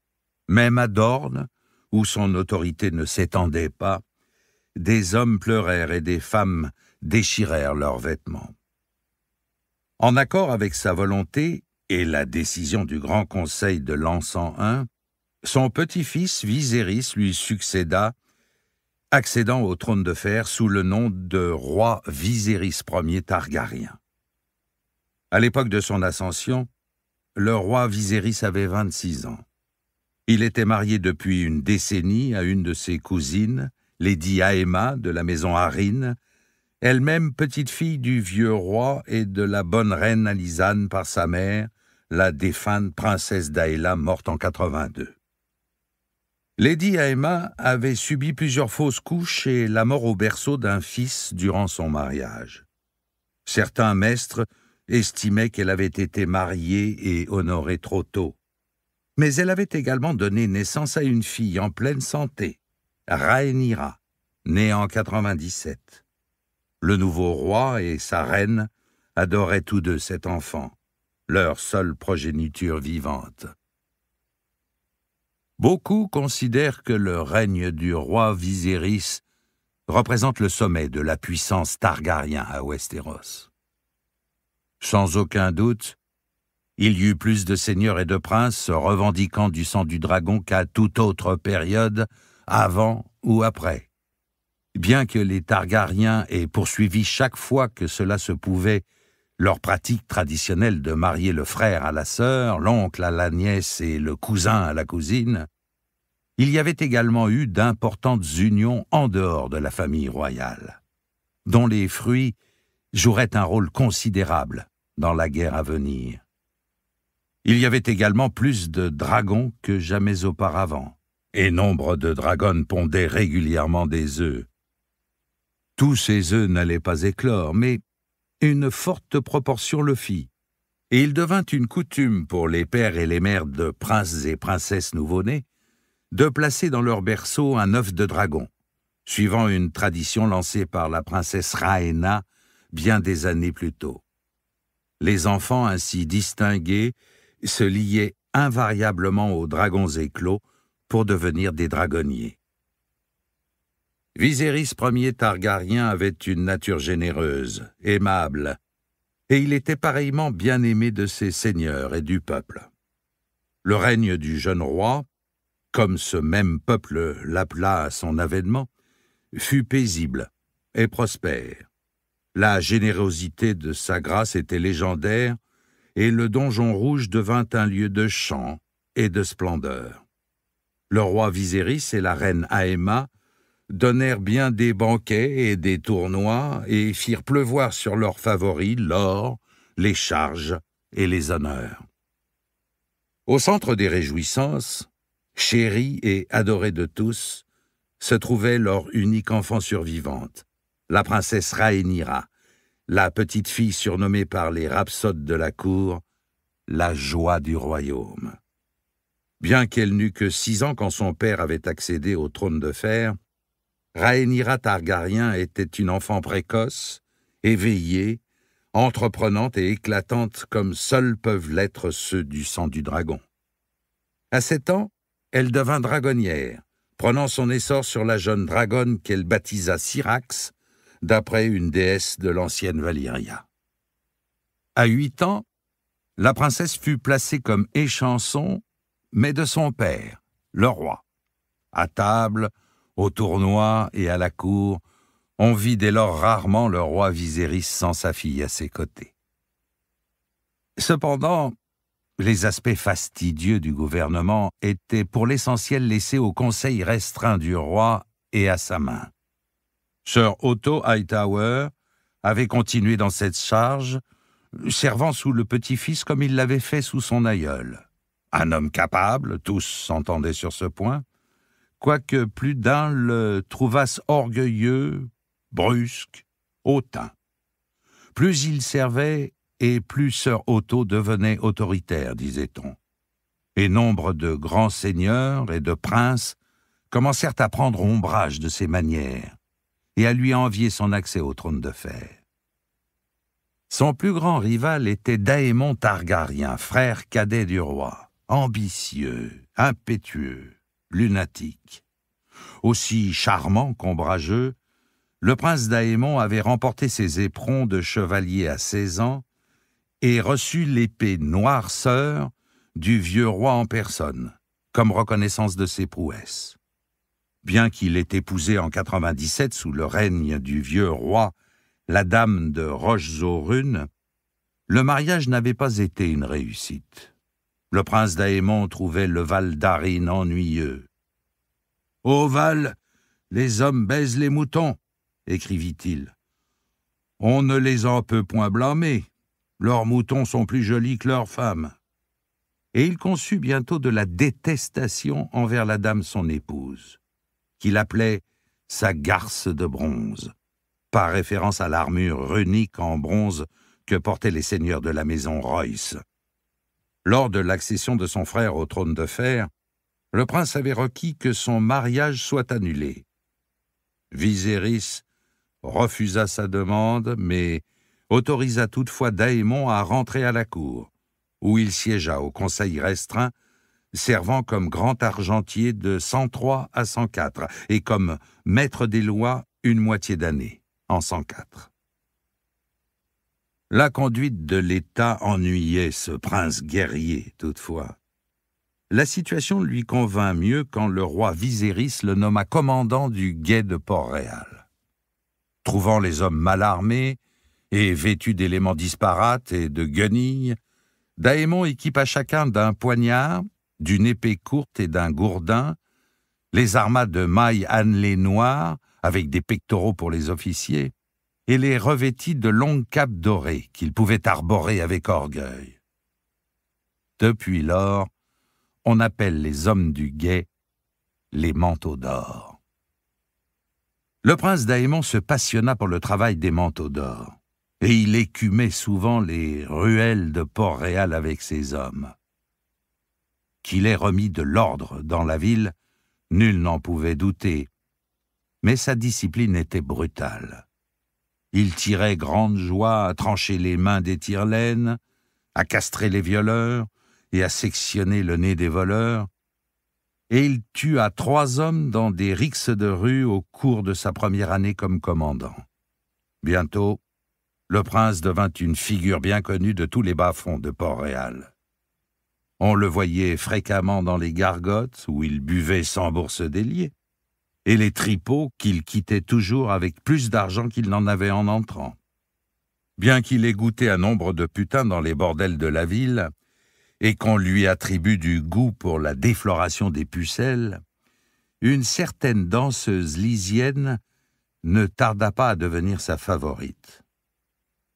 Même à Dorne, où son autorité ne s'étendait pas, des hommes pleurèrent et des femmes déchirèrent leurs vêtements. En accord avec sa volonté et la décision du Grand Conseil de l'an I, son petit-fils Viserys lui succéda accédant au trône de fer sous le nom de roi Viserys Ier Targaryen. À l'époque de son ascension, le roi Viserys avait 26 ans. Il était marié depuis une décennie à une de ses cousines, Lady Aema de la maison Harine, elle-même petite-fille du vieux roi et de la bonne reine Alizane par sa mère, la défunte princesse Daela morte en 82. Lady Emma avait subi plusieurs fausses couches et la mort au berceau d'un fils durant son mariage. Certains maîtres estimaient qu'elle avait été mariée et honorée trop tôt. Mais elle avait également donné naissance à une fille en pleine santé, Rhaenyra, née en 97. Le nouveau roi et sa reine adoraient tous deux cet enfant, leur seule progéniture vivante. Beaucoup considèrent que le règne du roi Viserys représente le sommet de la puissance targaryen à Westeros. Sans aucun doute, il y eut plus de seigneurs et de princes revendiquant du sang du dragon qu'à toute autre période, avant ou après. Bien que les Targaryens aient poursuivi chaque fois que cela se pouvait leur pratique traditionnelle de marier le frère à la sœur, l'oncle à la nièce et le cousin à la cousine. Il y avait également eu d'importantes unions en dehors de la famille royale, dont les fruits joueraient un rôle considérable dans la guerre à venir. Il y avait également plus de dragons que jamais auparavant, et nombre de dragons pondaient régulièrement des œufs. Tous ces œufs n'allaient pas éclore, mais une forte proportion le fit. Et il devint une coutume pour les pères et les mères de princes et princesses nouveau-nés de placer dans leur berceau un œuf de dragon, suivant une tradition lancée par la princesse Raena bien des années plus tôt. Les enfants ainsi distingués se liaient invariablement aux dragons éclos pour devenir des dragonniers. Viserys Ier Targaryen avait une nature généreuse, aimable, et il était pareillement bien aimé de ses seigneurs et du peuple. Le règne du jeune roi, comme ce même peuple l'appela à son avènement, fut paisible et prospère. La générosité de sa grâce était légendaire, et le donjon rouge devint un lieu de chant et de splendeur. Le roi Viserys et la reine Aéma donnèrent bien des banquets et des tournois, et firent pleuvoir sur leurs favoris l'or, les charges et les honneurs. Au centre des réjouissances, chérie et adorée de tous, se trouvait leur unique enfant survivante, la princesse Raénira, la petite fille surnommée par les rhapsodes de la cour la joie du royaume. Bien qu'elle n'eût que six ans quand son père avait accédé au trône de fer, Rhaenyra Targaryen était une enfant précoce, éveillée, entreprenante et éclatante comme seuls peuvent l'être ceux du sang du dragon. À sept ans, elle devint dragonnière, prenant son essor sur la jeune dragonne qu'elle baptisa Syrax, d'après une déesse de l'ancienne Valyria. À huit ans, la princesse fut placée comme échanson, mais de son père, le roi. À table, au tournoi et à la cour, on vit dès lors rarement le roi Viserys sans sa fille à ses côtés. Cependant, les aspects fastidieux du gouvernement étaient pour l'essentiel laissés au conseil restreint du roi et à sa main. Sir Otto Hightower avait continué dans cette charge, servant sous le petit-fils comme il l'avait fait sous son aïeul. Un homme capable, tous s'entendaient sur ce point, quoique plus d'un le trouvasse orgueilleux, brusque, hautain. Plus il servait, et plus Sir Otto devenait autoritaire, disait-on. Et nombre de grands seigneurs et de princes commencèrent à prendre ombrage de ses manières, et à lui envier son accès au trône de fer. Son plus grand rival était Daémon Targaryen, frère cadet du roi, ambitieux, impétueux, lunatique. Aussi charmant qu'ombrageux, le prince d'Aémon avait remporté ses éperons de chevalier à 16 ans et reçu l'épée noirceur du vieux roi en personne, comme reconnaissance de ses prouesses. Bien qu'il ait épousé en 97 sous le règne du vieux roi la dame de Roche-Zorune, le mariage n'avait pas été une réussite. Le prince d'Aémon trouvait le Val d'Arine ennuyeux. Au Val, les hommes baisent les moutons, écrivit-il. On ne les en peut point blâmer. Leurs moutons sont plus jolis que leurs femmes. Et il conçut bientôt de la détestation envers la dame son épouse, qu'il appelait sa garce de bronze, par référence à l'armure runique en bronze que portaient les seigneurs de la maison Royce. Lors de l'accession de son frère au trône de fer, le prince avait requis que son mariage soit annulé. Viserys refusa sa demande, mais autorisa toutefois Daémon à rentrer à la cour, où il siégea au conseil restreint, servant comme grand argentier de 103 à 104 et comme maître des lois une moitié d'année en 104. La conduite de l'État ennuyait ce prince guerrier, toutefois. La situation lui convint mieux quand le roi Viserys le nomma commandant du guet de Port-Réal. Trouvant les hommes mal armés et vêtus d'éléments disparates et de guenilles, Daémon équipa chacun d'un poignard, d'une épée courte et d'un gourdin, les armas de mailles annelées noires, avec des pectoraux pour les officiers, et les revêtit de longues capes dorées qu'il pouvait arborer avec orgueil. Depuis lors, on appelle les hommes du guet les manteaux d'or. Le prince Daémon se passionna pour le travail des manteaux d'or, et il écumait souvent les ruelles de Port-Réal avec ses hommes. Qu'il ait remis de l'ordre dans la ville, nul n'en pouvait douter, mais sa discipline était brutale. Il tirait grande joie à trancher les mains des tirelaines, à castrer les violeurs et à sectionner le nez des voleurs, et il tua trois hommes dans des rixes de rue au cours de sa première année comme commandant. Bientôt, le prince devint une figure bien connue de tous les bas-fonds de Port-Réal. On le voyait fréquemment dans les gargotes où il buvait sans bourse déliée et les tripots qu'il quittait toujours avec plus d'argent qu'il n'en avait en entrant. Bien qu'il ait goûté à nombre de putains dans les bordels de la ville, et qu'on lui attribue du goût pour la défloration des pucelles, une certaine danseuse lisienne ne tarda pas à devenir sa favorite.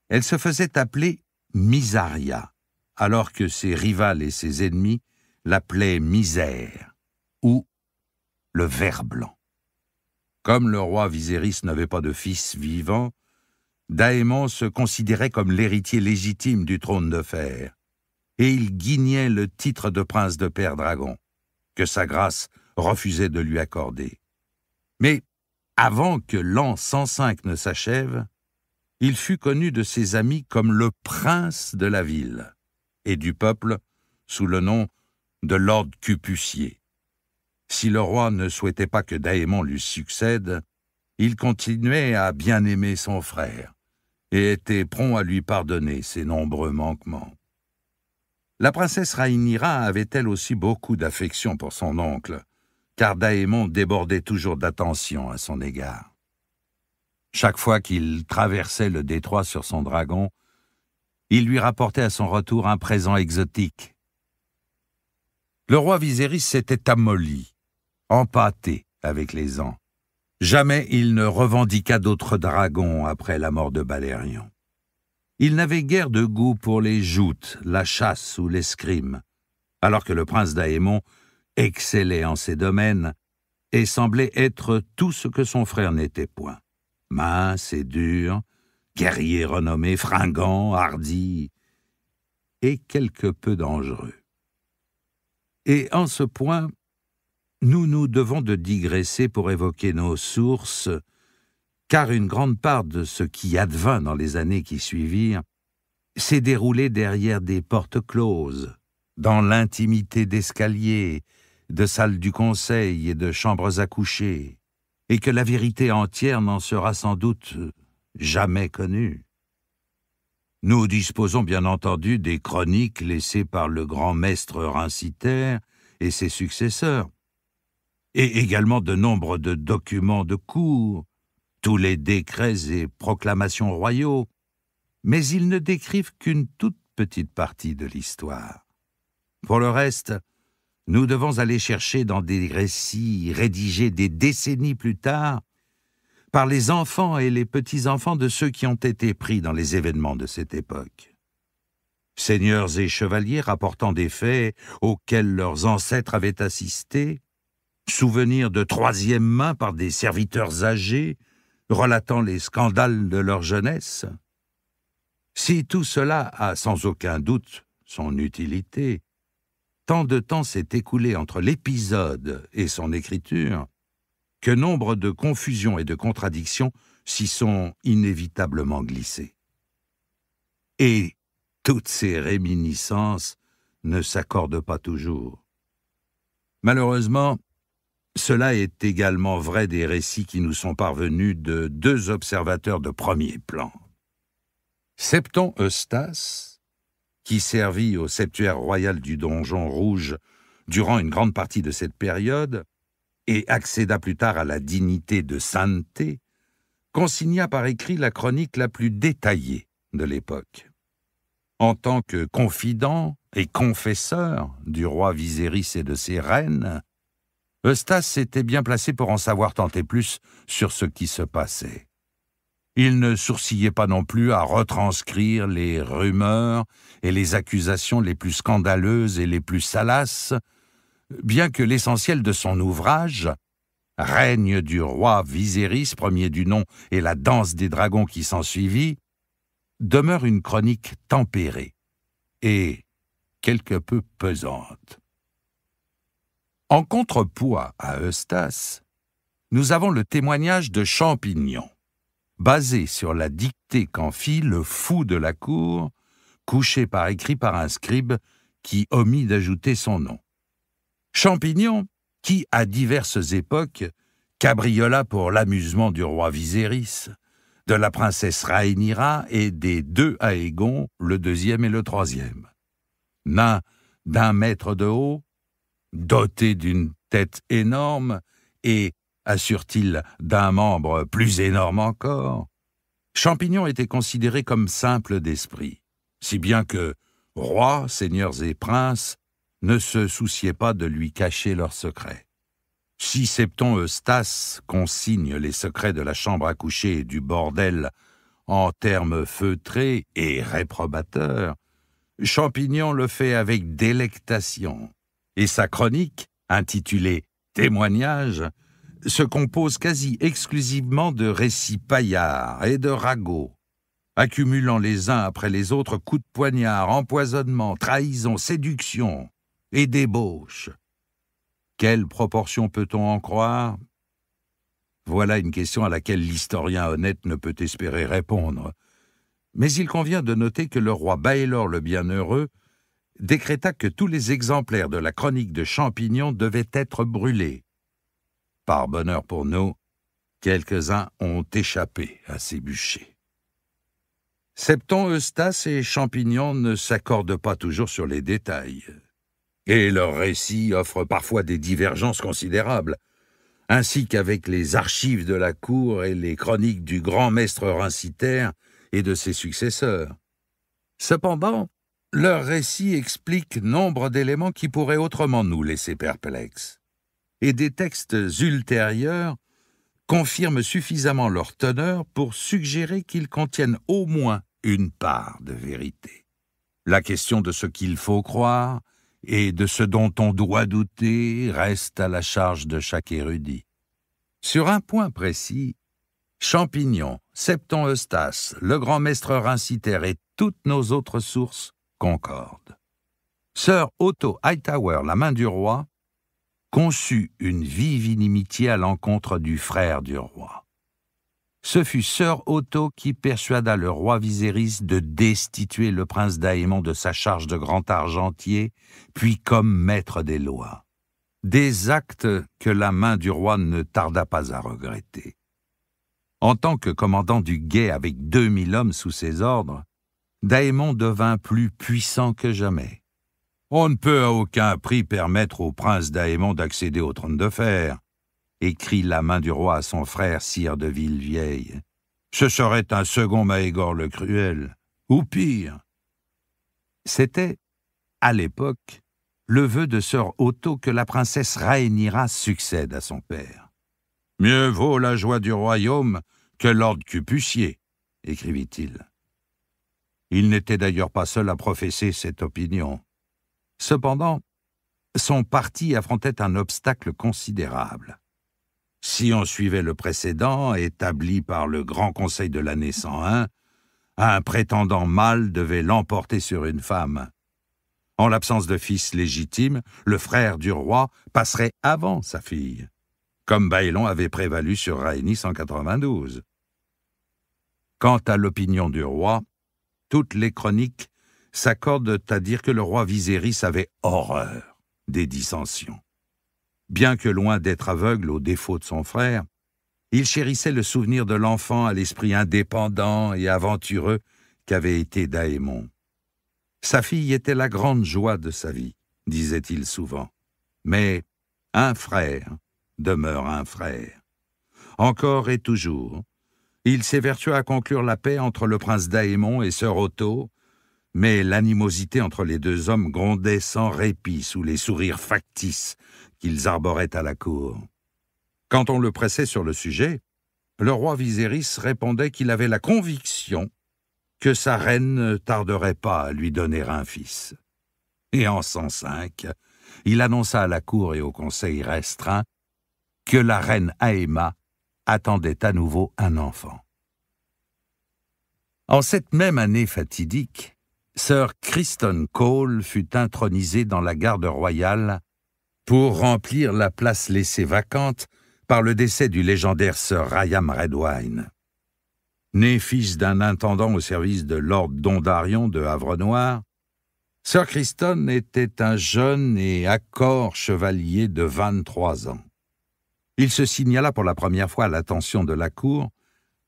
Elle se faisait appeler Misaria, alors que ses rivales et ses ennemis l'appelaient Misère ou le Vert blanc. Comme le roi Viserys n'avait pas de fils vivant, Daémon se considérait comme l'héritier légitime du trône de fer, et il guignait le titre de prince de Père Dragon, que sa grâce refusait de lui accorder. Mais avant que l'an 105 ne s'achève, il fut connu de ses amis comme le prince de la ville et du peuple sous le nom de Lord Cupucier. Si le roi ne souhaitait pas que Daémon lui succède, il continuait à bien aimer son frère et était prompt à lui pardonner ses nombreux manquements. La princesse Rainira avait elle aussi beaucoup d'affection pour son oncle, car Daémon débordait toujours d'attention à son égard. Chaque fois qu'il traversait le détroit sur son dragon, il lui rapportait à son retour un présent exotique. Le roi Viserys s'était amolli empâté avec les ans. Jamais il ne revendiqua d'autres dragons après la mort de Balérion. Il n'avait guère de goût pour les joutes, la chasse ou l'escrime, alors que le prince d'Aémon excellait en ces domaines et semblait être tout ce que son frère n'était point. Mince et dur, guerrier renommé, fringant, hardi, et quelque peu dangereux. Et en ce point, nous nous devons de digresser pour évoquer nos sources, car une grande part de ce qui advint dans les années qui suivirent s'est déroulé derrière des portes closes, dans l'intimité d'escaliers, de salles du conseil et de chambres à coucher, et que la vérité entière n'en sera sans doute jamais connue. Nous disposons bien entendu des chroniques laissées par le grand maître Rinciter et ses successeurs, et également de nombreux de documents de cour, tous les décrets et proclamations royaux, mais ils ne décrivent qu'une toute petite partie de l'histoire. Pour le reste, nous devons aller chercher dans des récits rédigés des décennies plus tard par les enfants et les petits-enfants de ceux qui ont été pris dans les événements de cette époque. Seigneurs et chevaliers rapportant des faits auxquels leurs ancêtres avaient assisté, souvenirs de troisième main par des serviteurs âgés, relatant les scandales de leur jeunesse. Si tout cela a sans aucun doute son utilité, tant de temps s'est écoulé entre l'épisode et son écriture que nombre de confusions et de contradictions s'y sont inévitablement glissées. Et toutes ces réminiscences ne s'accordent pas toujours. Malheureusement, cela est également vrai des récits qui nous sont parvenus de deux observateurs de premier plan. Septon Eustace, qui servit au septuaire royal du donjon rouge durant une grande partie de cette période, et accéda plus tard à la dignité de sainteté, consigna par écrit la chronique la plus détaillée de l'époque. En tant que confident et confesseur du roi Viserys et de ses reines, Eustace était bien placé pour en savoir tant et plus sur ce qui se passait. Il ne sourcillait pas non plus à retranscrire les rumeurs et les accusations les plus scandaleuses et les plus salaces, bien que l'essentiel de son ouvrage, Règne du roi Viserys, premier du nom, et la danse des dragons qui s'ensuivit, demeure une chronique tempérée et quelque peu pesante. En contrepoids à Eustace, nous avons le témoignage de Champignon, basé sur la dictée qu'en fit le fou de la cour, couché par écrit par un scribe qui omit d'ajouter son nom. Champignon, qui, à diverses époques, cabriola pour l'amusement du roi Viserys, de la princesse Rhaenyra et des deux Aegon, le deuxième et le troisième. Nain d'un mètre de haut, doté d'une tête énorme et, assure-t-il, d'un membre plus énorme encore. Champignon était considéré comme simple d'esprit, si bien que rois, seigneurs et princes ne se souciaient pas de lui cacher leurs secrets. Si Septon Eustace consigne les secrets de la chambre à coucher et du bordel en termes feutrés et réprobateurs, Champignon le fait avec délectation, et sa chronique, intitulée Témoignage », se compose quasi exclusivement de récits paillards et de ragots, accumulant les uns après les autres coups de poignard, empoisonnement, trahison, séduction et débauche. Quelle proportion peut-on en croire Voilà une question à laquelle l'historien honnête ne peut espérer répondre. Mais il convient de noter que le roi baylor le Bienheureux décréta que tous les exemplaires de la chronique de Champignon devaient être brûlés. Par bonheur pour nous, quelques-uns ont échappé à ces bûchers. Septon, Eustace et Champignon ne s'accordent pas toujours sur les détails, et leurs récits offrent parfois des divergences considérables, ainsi qu'avec les archives de la cour et les chroniques du grand maître rincitaire et de ses successeurs. Cependant, leur récit explique nombre d'éléments qui pourraient autrement nous laisser perplexes. Et des textes ultérieurs confirment suffisamment leur teneur pour suggérer qu'ils contiennent au moins une part de vérité. La question de ce qu'il faut croire et de ce dont on doit douter reste à la charge de chaque érudit. Sur un point précis, Champignon, Septon Eustace, le grand maître Rinciter et toutes nos autres sources concorde. Sœur Otto Hightower, la main du roi, conçut une vive inimitié à l'encontre du frère du roi. Ce fut Sœur Otto qui persuada le roi Viserys de destituer le prince d'Aémon de sa charge de grand argentier, puis comme maître des lois. Des actes que la main du roi ne tarda pas à regretter. En tant que commandant du guet avec deux mille hommes sous ses ordres, Daémon devint plus puissant que jamais. On ne peut à aucun prix permettre au prince Daémon d'accéder au trône de fer, écrit la main du roi à son frère Sire de Villevieille. Ce serait un second Maégor le Cruel, ou pire. C'était, à l'époque, le vœu de sœur Otto que la princesse Rhaenyra succède à son père. Mieux vaut la joie du royaume que l'ordre cupucier, écrivit-il. Il n'était d'ailleurs pas seul à professer cette opinion. Cependant, son parti affrontait un obstacle considérable. Si on suivait le précédent, établi par le Grand Conseil de l'année 101, un prétendant mâle devait l'emporter sur une femme. En l'absence de fils légitime, le frère du roi passerait avant sa fille, comme Baylon avait prévalu sur Raénis 192. Quant à l'opinion du roi, toutes les chroniques s'accordent à dire que le roi Viserys avait horreur des dissensions. Bien que loin d'être aveugle aux défauts de son frère, il chérissait le souvenir de l'enfant à l'esprit indépendant et aventureux qu'avait été Daémon. Sa fille était la grande joie de sa vie, disait-il souvent. Mais un frère demeure un frère. Encore et toujours, il s'évertua à conclure la paix entre le prince Daémon et sœur Otto, mais l'animosité entre les deux hommes grondait sans répit sous les sourires factices qu'ils arboraient à la cour. Quand on le pressait sur le sujet, le roi Viserys répondait qu'il avait la conviction que sa reine ne tarderait pas à lui donner un fils. Et en 105, il annonça à la cour et au conseil restreint que la reine Aéma attendait à nouveau un enfant. En cette même année fatidique, Sir Kristen Cole fut intronisé dans la garde royale pour remplir la place laissée vacante par le décès du légendaire sir Ryan Redwine. Né fils d'un intendant au service de Lord Dondarion de Havre-Noir, Sir Christon était un jeune et accord chevalier de 23 ans il se signala pour la première fois à l'attention de la cour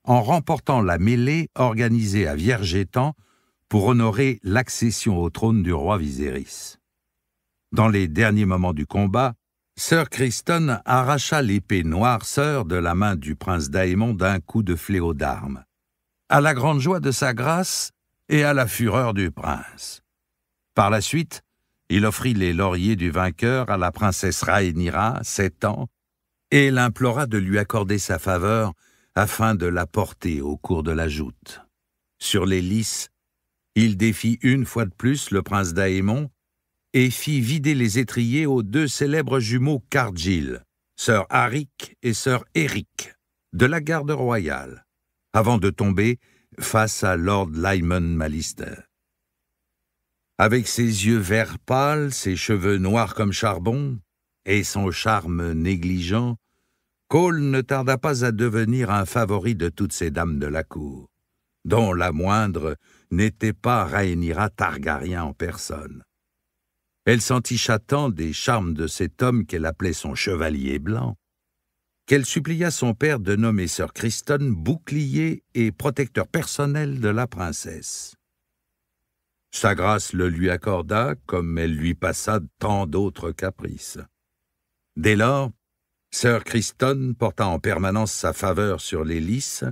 en remportant la mêlée organisée à Vierge-Étang pour honorer l'accession au trône du roi Viserys. Dans les derniers moments du combat, Sir Criston arracha l'épée noire sœur de la main du prince Daemon d'un coup de fléau d'armes, à la grande joie de sa grâce et à la fureur du prince. Par la suite, il offrit les lauriers du vainqueur à la princesse Rhaenyra, sept ans, et l'implora de lui accorder sa faveur afin de la porter au cours de la joute. Sur les il défit une fois de plus le prince d'Aémon et fit vider les étriers aux deux célèbres jumeaux Cargill, sœur Haric et sœur Eric, de la garde royale, avant de tomber face à Lord Lyman Malister. Avec ses yeux verts pâles, ses cheveux noirs comme charbon, et son charme négligent, Cole ne tarda pas à devenir un favori de toutes ces dames de la cour, dont la moindre n'était pas Rhaenyra Targaryen en personne. Elle sentit chatant des charmes de cet homme qu'elle appelait son chevalier blanc, qu'elle supplia son père de nommer Sir Criston bouclier et protecteur personnel de la princesse. Sa grâce le lui accorda comme elle lui passa tant d'autres caprices. Dès lors, Sir Christon porta en permanence sa faveur sur l'hélice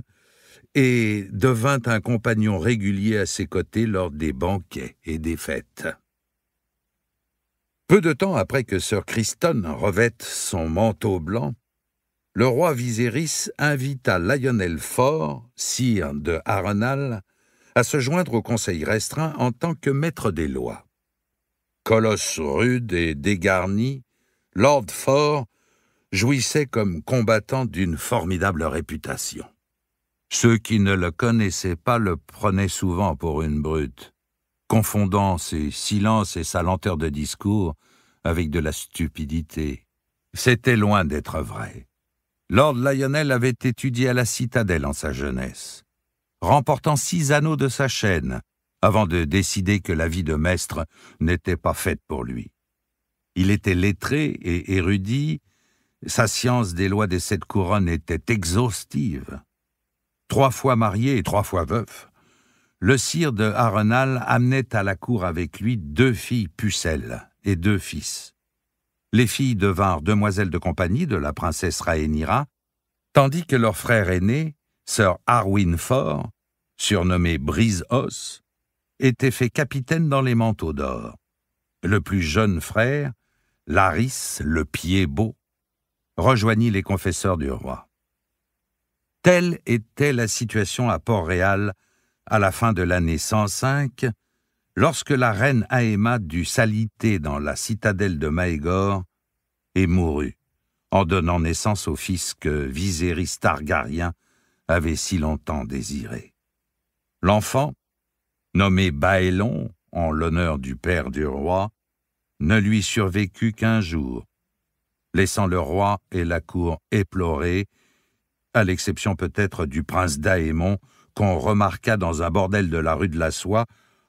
et devint un compagnon régulier à ses côtés lors des banquets et des fêtes. Peu de temps après que Sir Christon revête son manteau blanc, le roi Viserys invita Lionel Fort, sire de Arenal, à se joindre au conseil restreint en tant que maître des lois. Colosse rude et dégarni, Lord Fort jouissait comme combattant d'une formidable réputation. Ceux qui ne le connaissaient pas le prenaient souvent pour une brute, confondant ses silences et sa lenteur de discours avec de la stupidité. C'était loin d'être vrai. Lord Lionel avait étudié à la citadelle en sa jeunesse, remportant six anneaux de sa chaîne, avant de décider que la vie de maître n'était pas faite pour lui. Il était lettré et érudit, sa science des lois des sept couronnes était exhaustive. Trois fois marié et trois fois veuf, le sire de Arenal amenait à la cour avec lui deux filles pucelles et deux fils. Les filles devinrent demoiselles de compagnie de la princesse Rhaenyra, tandis que leur frère aîné, sir Harwin Fort, surnommé Brise-Os, était fait capitaine dans les manteaux d'or. Le plus jeune frère, Laris le pied beau, rejoignit les confesseurs du roi. Telle était la situation à Port-Réal à la fin de l'année 105, lorsque la reine Aéma dut s'aliter dans la citadelle de Maégor et mourut, en donnant naissance au fils que Viserys Targaryen avait si longtemps désiré. L'enfant, nommé Baélon en l'honneur du père du roi, ne lui survécut qu'un jour, laissant le roi et la cour éplorés, à l'exception peut-être du prince Daémon, qu'on remarqua dans un bordel de la rue de la Soie,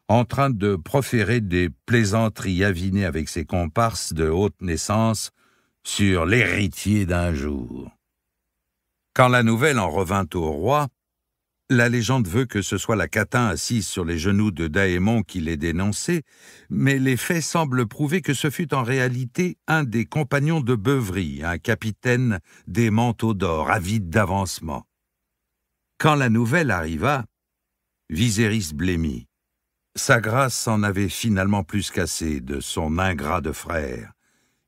en train de proférer des plaisanteries avinées avec ses comparses de haute naissance sur l'héritier d'un jour. Quand la nouvelle en revint au roi, la légende veut que ce soit la catin assise sur les genoux de Daémon qui l'ait dénoncé, mais les faits semblent prouver que ce fut en réalité un des compagnons de Beuvry, un capitaine des manteaux d'or, avide d'avancement. Quand la nouvelle arriva, Viserys blêmit. Sa grâce en avait finalement plus qu'assez de son ingrat de frère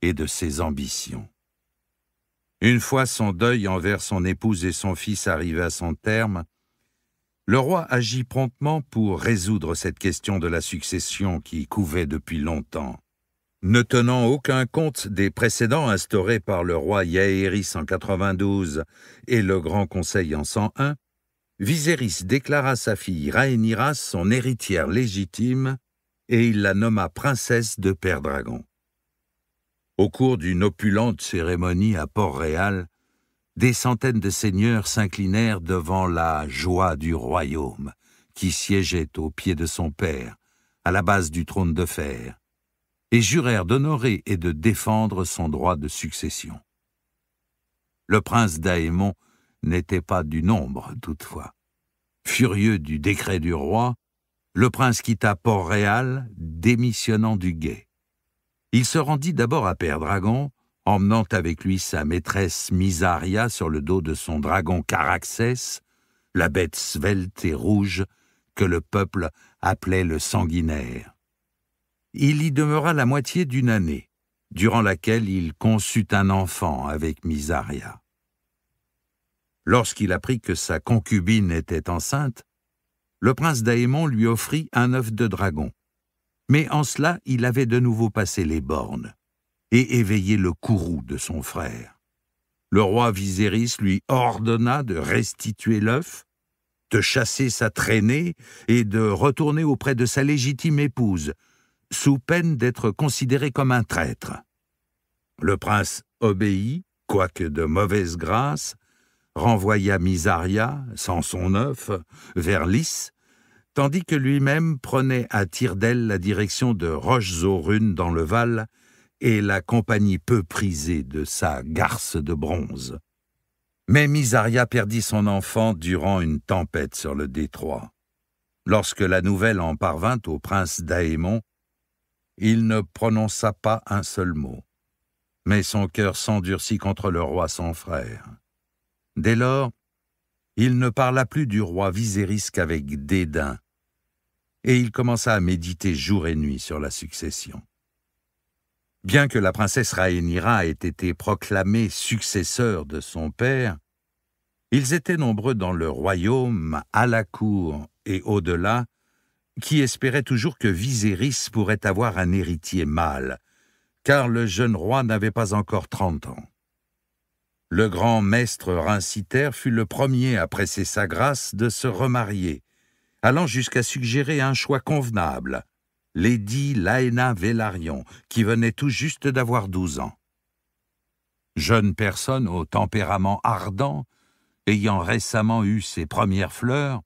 et de ses ambitions. Une fois son deuil envers son épouse et son fils arrivé à son terme, le roi agit promptement pour résoudre cette question de la succession qui couvait depuis longtemps. Ne tenant aucun compte des précédents instaurés par le roi Yaéris en 92 et le Grand Conseil en 101, Viserys déclara sa fille Rhaenyra son héritière légitime et il la nomma princesse de Père Dragon. Au cours d'une opulente cérémonie à Port-Réal, des centaines de seigneurs s'inclinèrent devant la joie du royaume, qui siégeait aux pieds de son père, à la base du trône de fer, et jurèrent d'honorer et de défendre son droit de succession. Le prince d'Aémon n'était pas du nombre, toutefois. Furieux du décret du roi, le prince quitta Port-Réal, démissionnant du guet. Il se rendit d'abord à Père Dragon, emmenant avec lui sa maîtresse Misaria sur le dos de son dragon Caraxès, la bête svelte et rouge que le peuple appelait le sanguinaire. Il y demeura la moitié d'une année, durant laquelle il conçut un enfant avec Misaria. Lorsqu'il apprit que sa concubine était enceinte, le prince Daémon lui offrit un œuf de dragon. Mais en cela, il avait de nouveau passé les bornes et éveiller le courroux de son frère. Le roi Viserys lui ordonna de restituer l'œuf, de chasser sa traînée et de retourner auprès de sa légitime épouse, sous peine d'être considéré comme un traître. Le prince obéit, quoique de mauvaise grâce, renvoya Misaria, sans son œuf, vers Lys, tandis que lui-même prenait à tire d'aile la direction de Roche-Zorune dans le Val, et la compagnie peu prisée de sa garce de bronze. Mais Misaria perdit son enfant durant une tempête sur le détroit. Lorsque la nouvelle en parvint au prince Daémon, il ne prononça pas un seul mot, mais son cœur s'endurcit contre le roi son frère. Dès lors, il ne parla plus du roi Viserys qu'avec dédain, et il commença à méditer jour et nuit sur la succession. Bien que la princesse Rhaenyra ait été proclamée successeur de son père, ils étaient nombreux dans le royaume, à la cour et au-delà, qui espéraient toujours que Viserys pourrait avoir un héritier mâle, car le jeune roi n'avait pas encore trente ans. Le grand maître Rinciter fut le premier à presser sa grâce de se remarier, allant jusqu'à suggérer un choix convenable, Lady Laena Vélarion, qui venait tout juste d'avoir douze ans. Jeune personne au tempérament ardent, ayant récemment eu ses premières fleurs,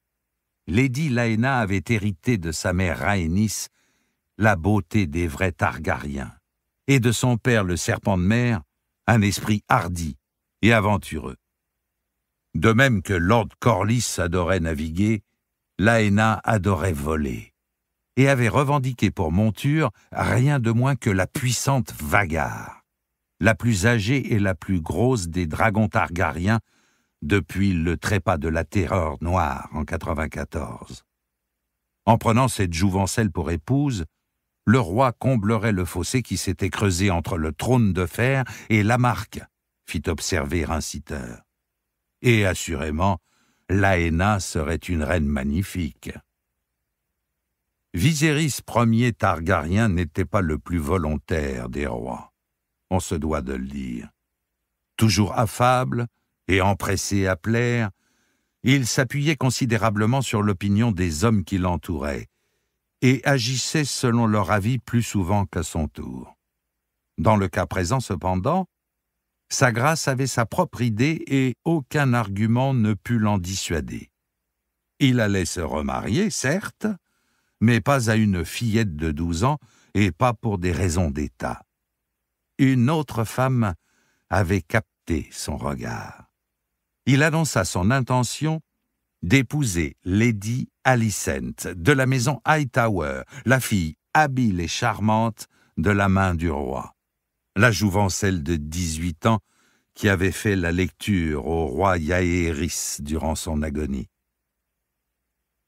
Lady Laena avait hérité de sa mère Rhaenys la beauté des vrais Targariens, et de son père le serpent de mer, un esprit hardi et aventureux. De même que Lord Corlys adorait naviguer, Laena adorait voler et avait revendiqué pour monture rien de moins que la puissante Vagar, la plus âgée et la plus grosse des dragons targariens depuis le trépas de la Terreur Noire en 94. En prenant cette jouvencelle pour épouse, le roi comblerait le fossé qui s'était creusé entre le trône de fer et la marque, fit observer Rinciteur. Et assurément, l'Aéna serait une reine magnifique. Viserys Ier Targaryen n'était pas le plus volontaire des rois. On se doit de le dire. Toujours affable et empressé à plaire, il s'appuyait considérablement sur l'opinion des hommes qui l'entouraient et agissait selon leur avis plus souvent qu'à son tour. Dans le cas présent, cependant, sa grâce avait sa propre idée et aucun argument ne put l'en dissuader. Il allait se remarier, certes, mais pas à une fillette de douze ans et pas pour des raisons d'État. Une autre femme avait capté son regard. Il annonça son intention d'épouser Lady Alicent de la maison Hightower, la fille habile et charmante de la main du roi. La jouvencelle de 18 ans qui avait fait la lecture au roi Yaéris durant son agonie.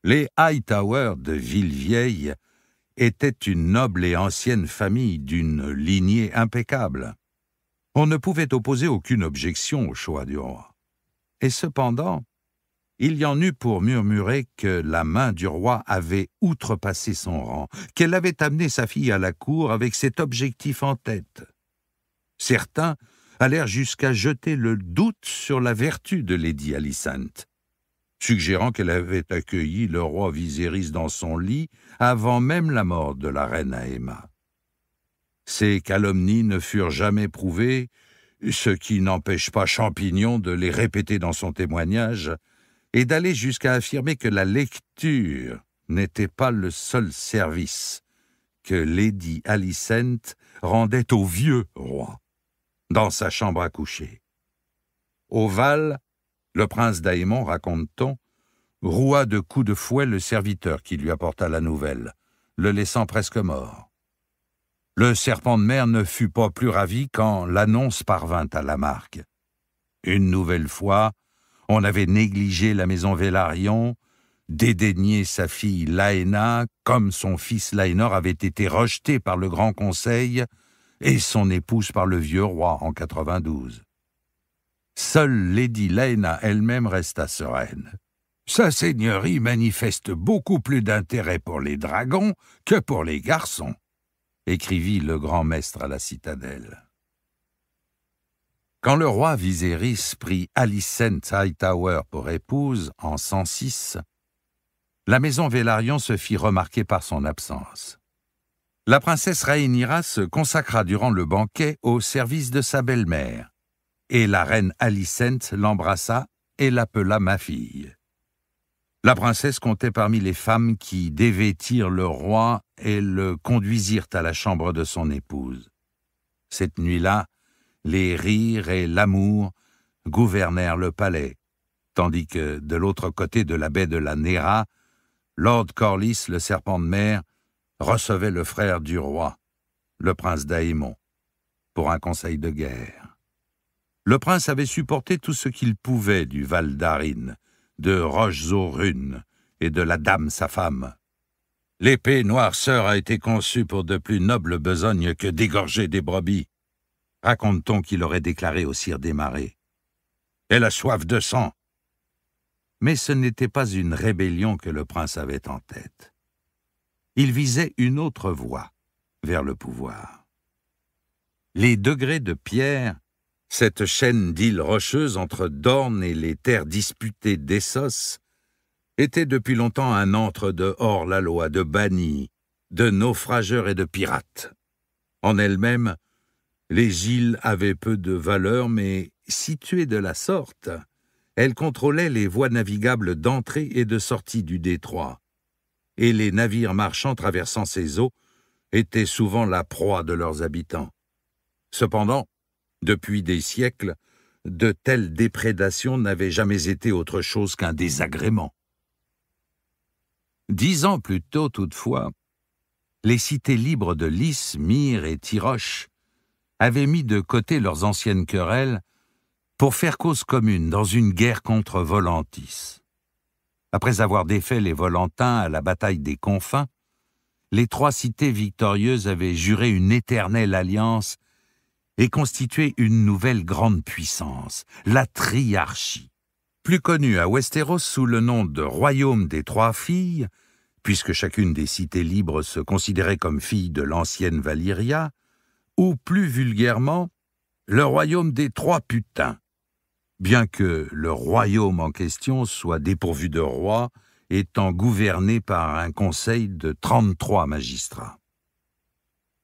Les Hightower de Villevieille étaient une noble et ancienne famille d'une lignée impeccable. On ne pouvait opposer aucune objection au choix du roi. Et cependant, il y en eut pour murmurer que la main du roi avait outrepassé son rang, qu'elle avait amené sa fille à la cour avec cet objectif en tête. Certains allèrent jusqu'à jeter le doute sur la vertu de Lady Alicent, suggérant qu'elle avait accueilli le roi Viserys dans son lit avant même la mort de la reine Aéma. Ces calomnies ne furent jamais prouvées, ce qui n'empêche pas Champignon de les répéter dans son témoignage, et d'aller jusqu'à affirmer que la lecture n'était pas le seul service que Lady Alicent rendait au vieux roi, dans sa chambre à coucher. Au Val, le prince d'Aémon, raconte-t-on, roua de coups de fouet le serviteur qui lui apporta la nouvelle, le laissant presque mort. Le serpent de mer ne fut pas plus ravi quand l'annonce parvint à la marque. Une nouvelle fois, on avait négligé la maison Vélarion, dédaigné sa fille Laéna, comme son fils Laénor avait été rejeté par le Grand Conseil et son épouse par le vieux roi en 92. Seule Lady Lena elle-même resta sereine. Sa seigneurie manifeste beaucoup plus d'intérêt pour les dragons que pour les garçons, écrivit le grand maître à la citadelle. Quand le roi Viserys prit Alicent Hightower pour épouse en 106, la maison Vélarion se fit remarquer par son absence. La princesse Rhaenyra se consacra durant le banquet au service de sa belle-mère, et la reine Alicente l'embrassa et l'appela ma fille. La princesse comptait parmi les femmes qui dévêtirent le roi et le conduisirent à la chambre de son épouse. Cette nuit-là, les rires et l'amour gouvernèrent le palais, tandis que, de l'autre côté de la baie de la Néra, Lord Corlys, le serpent de mer, recevait le frère du roi, le prince Daémon, pour un conseil de guerre. Le prince avait supporté tout ce qu'il pouvait du Val d'Arine, de roches aux runes et de la dame sa femme. L'épée noirceur a été conçue pour de plus nobles besognes que d'égorger des brebis, raconte-t-on qu'il aurait déclaré au Cire des marais. Elle a soif de sang. Mais ce n'était pas une rébellion que le prince avait en tête. Il visait une autre voie, vers le pouvoir. Les degrés de Pierre cette chaîne d'îles rocheuses entre Dorne et les terres disputées d'Essos, était depuis longtemps un entre de hors-la-loi, de bannis, de naufrageurs et de pirates. En elle-même, les îles avaient peu de valeur, mais situées de la sorte, elles contrôlaient les voies navigables d'entrée et de sortie du détroit, et les navires marchands traversant ces eaux étaient souvent la proie de leurs habitants. Cependant, depuis des siècles, de telles déprédations n'avaient jamais été autre chose qu'un désagrément. Dix ans plus tôt, toutefois, les cités libres de Lys, Myre et Tiroche avaient mis de côté leurs anciennes querelles pour faire cause commune dans une guerre contre Volantis. Après avoir défait les Volantins à la bataille des confins, les trois cités victorieuses avaient juré une éternelle alliance et constituer une nouvelle grande puissance, la Triarchie. Plus connue à Westeros sous le nom de Royaume des Trois Filles, puisque chacune des cités libres se considérait comme fille de l'ancienne Valyria, ou plus vulgairement, le Royaume des Trois Putains, bien que le royaume en question soit dépourvu de roi, étant gouverné par un conseil de 33 magistrats.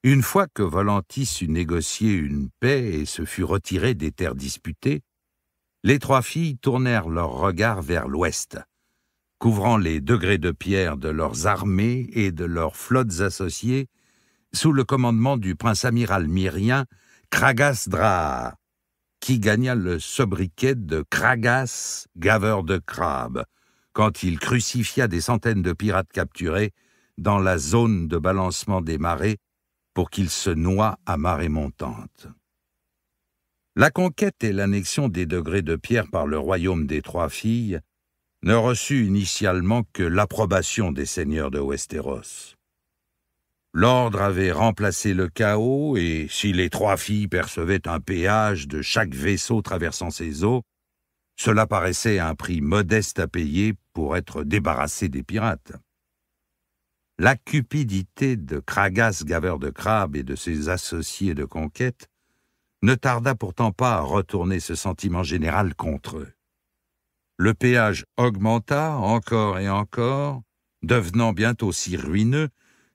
Une fois que Volantis eut négocié une paix et se fut retiré des terres disputées, les trois filles tournèrent leurs regards vers l'ouest, couvrant les degrés de pierre de leurs armées et de leurs flottes associées, sous le commandement du prince-amiral myrien Kragas Draa, qui gagna le sobriquet de Kragas, gaveur de crabe, quand il crucifia des centaines de pirates capturés dans la zone de balancement des marées pour qu'il se noie à marée montante. La conquête et l'annexion des degrés de pierre par le royaume des trois filles ne reçut initialement que l'approbation des seigneurs de Westeros. L'ordre avait remplacé le chaos et, si les trois filles percevaient un péage de chaque vaisseau traversant ces eaux, cela paraissait un prix modeste à payer pour être débarrassé des pirates la cupidité de Cragas gaveur de crabe, et de ses associés de conquête ne tarda pourtant pas à retourner ce sentiment général contre eux. Le péage augmenta encore et encore, devenant bientôt si ruineux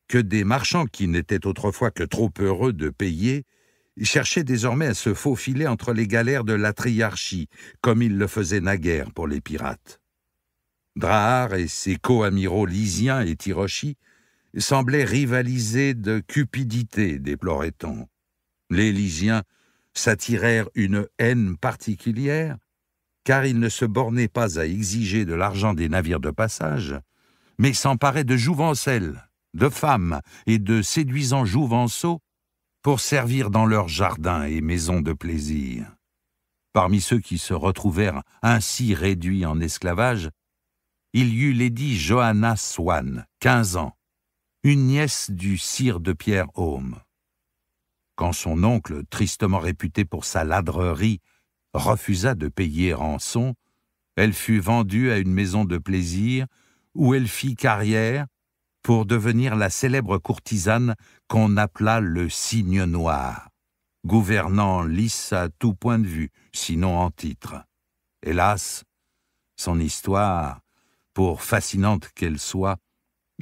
que des marchands qui n'étaient autrefois que trop heureux de payer cherchaient désormais à se faufiler entre les galères de la triarchie, comme ils le faisaient naguère pour les pirates. Drahar et ses co-amiraux lysiens et Tirochis semblaient rivaliser de cupidité, déplorait-on. Les Lygiens s'attirèrent une haine particulière, car ils ne se bornaient pas à exiger de l'argent des navires de passage, mais s'emparaient de jouvencelles, de femmes et de séduisants jouvenceaux pour servir dans leurs jardins et maisons de plaisir. Parmi ceux qui se retrouvèrent ainsi réduits en esclavage, il y eut Lady Johanna Swan, quinze ans, une nièce du sire de Pierre homme Quand son oncle, tristement réputé pour sa ladrerie, refusa de payer rançon, elle fut vendue à une maison de plaisir où elle fit carrière pour devenir la célèbre courtisane qu'on appela le Cygne Noir, gouvernant lisse à tout point de vue, sinon en titre. Hélas, son histoire, pour fascinante qu'elle soit,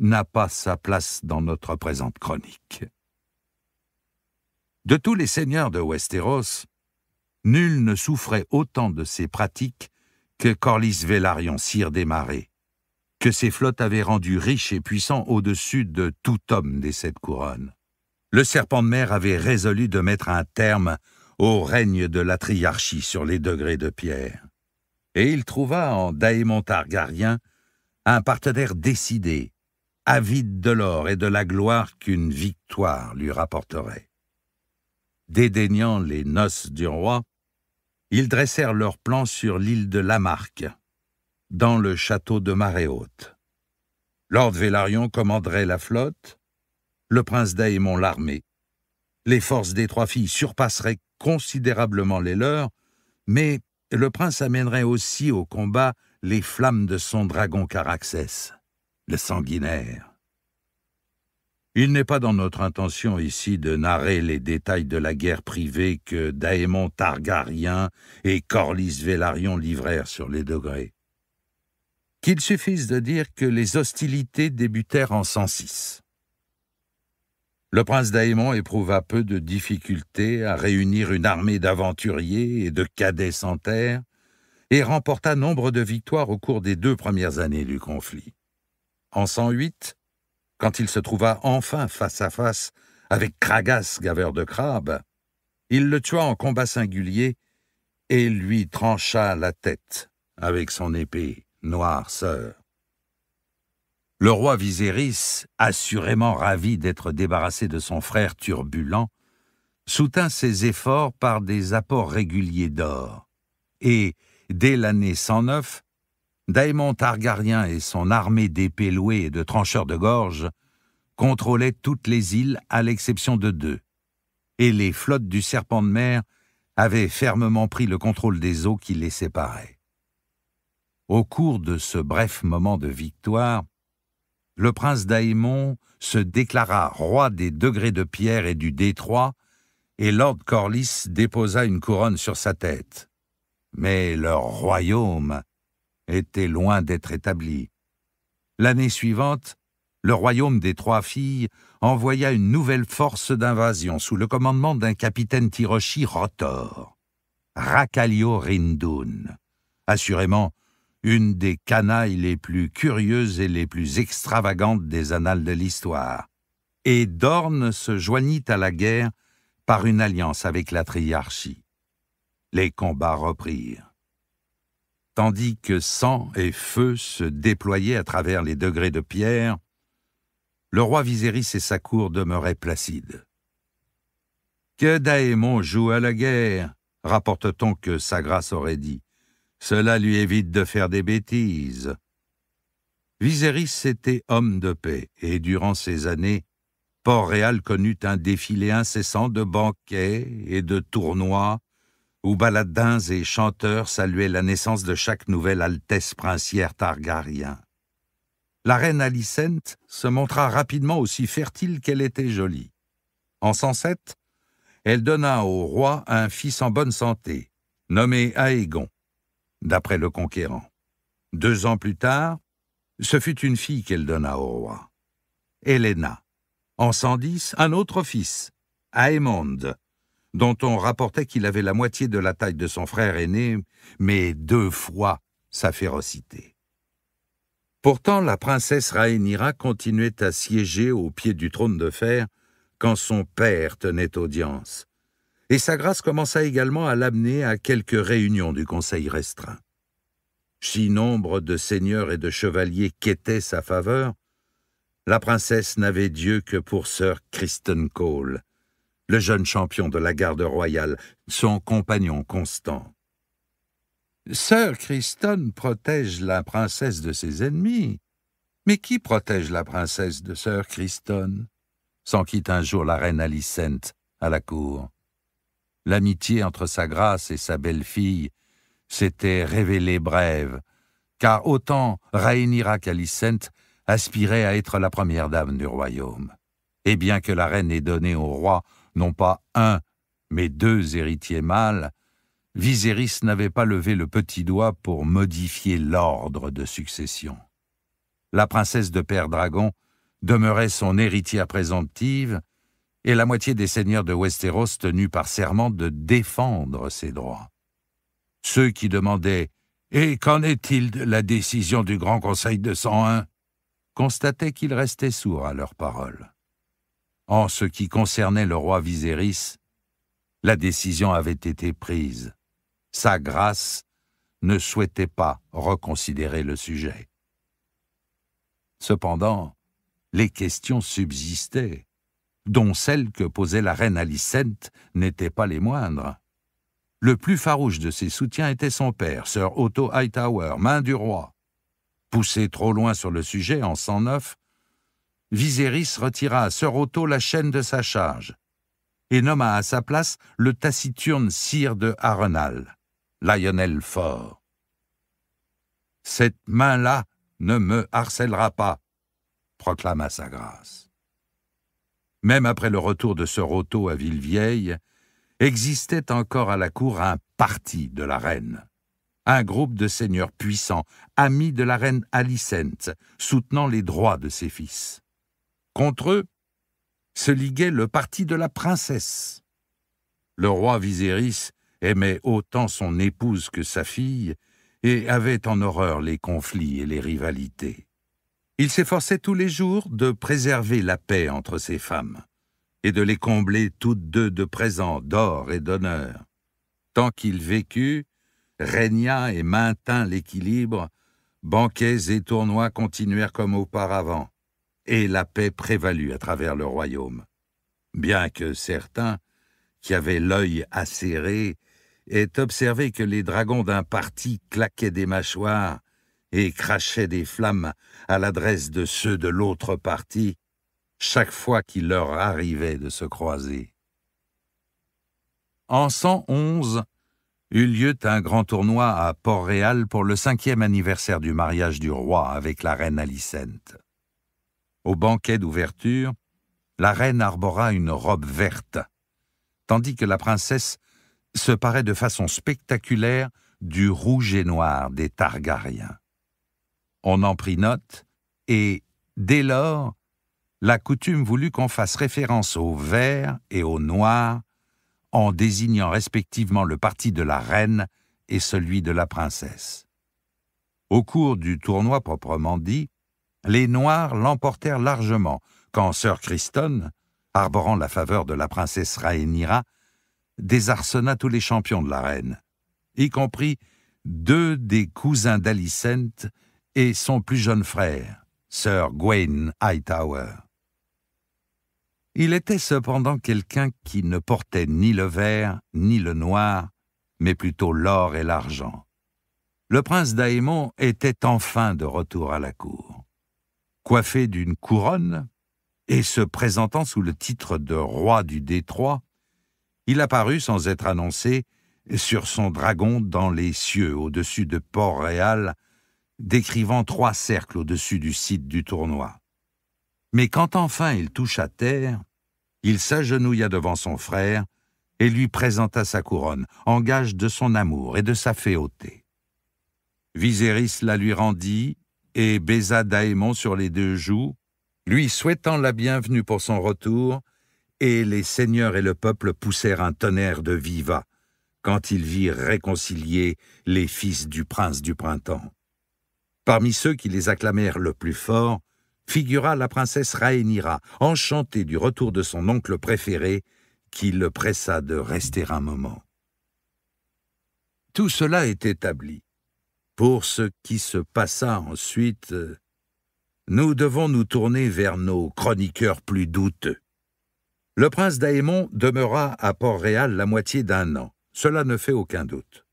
n'a pas sa place dans notre présente chronique. De tous les seigneurs de Westeros, nul ne souffrait autant de ces pratiques que Corlys Vélarion, sire des que ses flottes avaient rendu riche et puissant au-dessus de tout homme des sept couronnes. Le serpent de mer avait résolu de mettre un terme au règne de la triarchie sur les degrés de pierre. Et il trouva en Daemon Targaryen un partenaire décidé, avide de l'or et de la gloire qu'une victoire lui rapporterait. Dédaignant les noces du roi, ils dressèrent leur plan sur l'île de Lamarque, dans le château de Marée Haute. Lord Vélarion commanderait la flotte, le prince Daémon l'armée. Les forces des trois filles surpasseraient considérablement les leurs, mais le prince amènerait aussi au combat les flammes de son dragon Caraxès sanguinaire. Il n'est pas dans notre intention ici de narrer les détails de la guerre privée que Daemon Targaryen et Corlys Vélarion livrèrent sur les degrés. Qu'il suffise de dire que les hostilités débutèrent en 106. Le prince Daemon éprouva peu de difficultés à réunir une armée d'aventuriers et de cadets sans terre et remporta nombre de victoires au cours des deux premières années du conflit en 108, quand il se trouva enfin face à face avec Cragas, gaveur de crabe, il le tua en combat singulier et lui trancha la tête avec son épée, noire sœur. Le roi Viserys, assurément ravi d'être débarrassé de son frère turbulent, soutint ses efforts par des apports réguliers d'or, et, dès l'année 109, Daemon Targaryen et son armée d'épées louées et de trancheurs de gorge contrôlaient toutes les îles à l'exception de deux, et les flottes du serpent de mer avaient fermement pris le contrôle des eaux qui les séparaient. Au cours de ce bref moment de victoire, le prince Daemon se déclara roi des degrés de pierre et du détroit, et Lord Corlys déposa une couronne sur sa tête. Mais leur royaume était loin d'être établi. L'année suivante, le royaume des trois filles envoya une nouvelle force d'invasion sous le commandement d'un capitaine Tiroshi Rotor, Rakalio Rindun, assurément une des canailles les plus curieuses et les plus extravagantes des annales de l'histoire. Et Dorne se joignit à la guerre par une alliance avec la triarchie. Les combats reprirent tandis que sang et feu se déployaient à travers les degrés de pierre, le roi Viserys et sa cour demeuraient placides. Que Daémon joue à la guerre, rapporte-t-on que sa grâce aurait dit. Cela lui évite de faire des bêtises. Viserys était homme de paix, et durant ces années, Port-Réal connut un défilé incessant de banquets et de tournois où baladins et chanteurs saluaient la naissance de chaque nouvelle altesse princière targaryen. La reine Alicente se montra rapidement aussi fertile qu'elle était jolie. En 107, elle donna au roi un fils en bonne santé, nommé Aegon, d'après le conquérant. Deux ans plus tard, ce fut une fille qu'elle donna au roi, Héléna. En 110, un autre fils, Aemonde, dont on rapportait qu'il avait la moitié de la taille de son frère aîné, mais deux fois sa férocité. Pourtant, la princesse Rhaenyra continuait à siéger au pied du trône de fer quand son père tenait audience, et sa grâce commença également à l'amener à quelques réunions du conseil restreint. Si nombre de seigneurs et de chevaliers quêtaient sa faveur, la princesse n'avait Dieu que pour sœur Kristen Cole, le jeune champion de la garde royale, son compagnon constant. Sœur Christon protège la princesse de ses ennemis. Mais qui protège la princesse de Sœur Christon ?» S'en quitte un jour la reine Alicente à la cour. L'amitié entre sa grâce et sa belle-fille s'était révélée brève, car autant Rhaenyra qu'Alicente aspirait à être la première dame du royaume. Et bien que la reine ait donné au roi non pas un, mais deux héritiers mâles, Viserys n'avait pas levé le petit doigt pour modifier l'ordre de succession. La princesse de Père Dragon demeurait son héritière présomptive, et la moitié des seigneurs de Westeros tenus par serment de défendre ses droits. Ceux qui demandaient « Et qu'en est-il de la décision du Grand Conseil de 101 ?» constataient qu'ils restaient sourds à leurs paroles. En ce qui concernait le roi Viserys, la décision avait été prise. Sa grâce ne souhaitait pas reconsidérer le sujet. Cependant, les questions subsistaient, dont celles que posait la reine Alicente n'étaient pas les moindres. Le plus farouche de ses soutiens était son père, Sir Otto Hightower, main du roi. Poussé trop loin sur le sujet en 109, Viserys retira à ce Otto la chaîne de sa charge et nomma à sa place le taciturne sire de Arenal, Lionel Fort. Cette main-là ne me harcèlera pas, proclama sa grâce. Même après le retour de ce Otto à Villevieille, existait encore à la cour un parti de la reine un groupe de seigneurs puissants, amis de la reine Alicente, soutenant les droits de ses fils. Contre eux se liguait le parti de la princesse. Le roi Viserys aimait autant son épouse que sa fille et avait en horreur les conflits et les rivalités. Il s'efforçait tous les jours de préserver la paix entre ses femmes et de les combler toutes deux de présents d'or et d'honneur. Tant qu'il vécut, régna et maintint l'équilibre, banquets et tournois continuèrent comme auparavant et la paix prévalut à travers le royaume, bien que certains, qui avaient l'œil acéré, aient observé que les dragons d'un parti claquaient des mâchoires et crachaient des flammes à l'adresse de ceux de l'autre parti, chaque fois qu'il leur arrivait de se croiser. En 111, eut lieu un grand tournoi à Port-Réal pour le cinquième anniversaire du mariage du roi avec la reine Alicente. Au banquet d'ouverture, la reine arbora une robe verte, tandis que la princesse se parait de façon spectaculaire du rouge et noir des Targaryens. On en prit note, et, dès lors, la coutume voulut qu'on fasse référence au vert et au noir, en désignant respectivement le parti de la reine et celui de la princesse. Au cours du tournoi proprement dit, les Noirs l'emportèrent largement quand Sir Criston, arborant la faveur de la princesse Rhaenyra, désarçonna tous les champions de la reine, y compris deux des cousins d'Alicent et son plus jeune frère, Sir Gawain Hightower. Il était cependant quelqu'un qui ne portait ni le vert ni le noir, mais plutôt l'or et l'argent. Le prince d'Aemon était enfin de retour à la cour coiffé d'une couronne et se présentant sous le titre de roi du Détroit, il apparut sans être annoncé sur son dragon dans les cieux au-dessus de Port-Réal, décrivant trois cercles au-dessus du site du tournoi. Mais quand enfin il toucha terre, il s'agenouilla devant son frère et lui présenta sa couronne, en gage de son amour et de sa féauté. Viserys la lui rendit et baisa Daémon sur les deux joues, lui souhaitant la bienvenue pour son retour, et les seigneurs et le peuple poussèrent un tonnerre de viva quand ils virent réconcilier les fils du prince du printemps. Parmi ceux qui les acclamèrent le plus fort, figura la princesse Rhaenyra, enchantée du retour de son oncle préféré, qui le pressa de rester un moment. Tout cela est établi. Pour ce qui se passa ensuite, nous devons nous tourner vers nos chroniqueurs plus douteux. Le prince Daémon demeura à Port-Réal la moitié d'un an, cela ne fait aucun doute.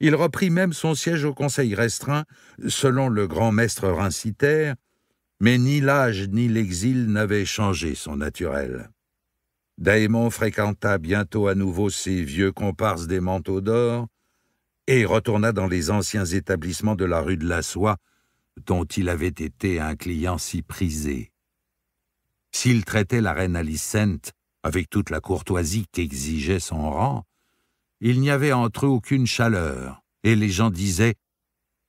Il reprit même son siège au conseil restreint, selon le grand maître rincitaire, mais ni l'âge ni l'exil n'avaient changé son naturel. Daémon fréquenta bientôt à nouveau ses vieux comparses des manteaux d'or, et retourna dans les anciens établissements de la rue de la Soie, dont il avait été un client si prisé. S'il traitait la reine Alicente avec toute la courtoisie qu'exigeait son rang, il n'y avait entre eux aucune chaleur, et les gens disaient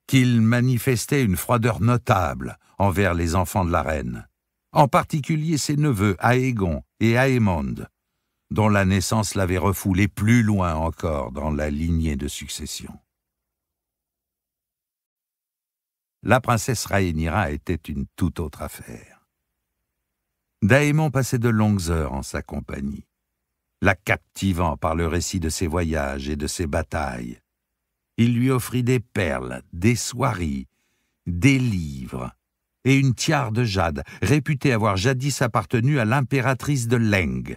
qu'il manifestait une froideur notable envers les enfants de la reine, en particulier ses neveux Aegon et Aemond, dont la naissance l'avait refoulé plus loin encore dans la lignée de succession. La princesse Rhaenyra était une toute autre affaire. Daemon passait de longues heures en sa compagnie, la captivant par le récit de ses voyages et de ses batailles. Il lui offrit des perles, des soieries, des livres et une tiare de jade, réputée avoir jadis appartenu à l'impératrice de Leng.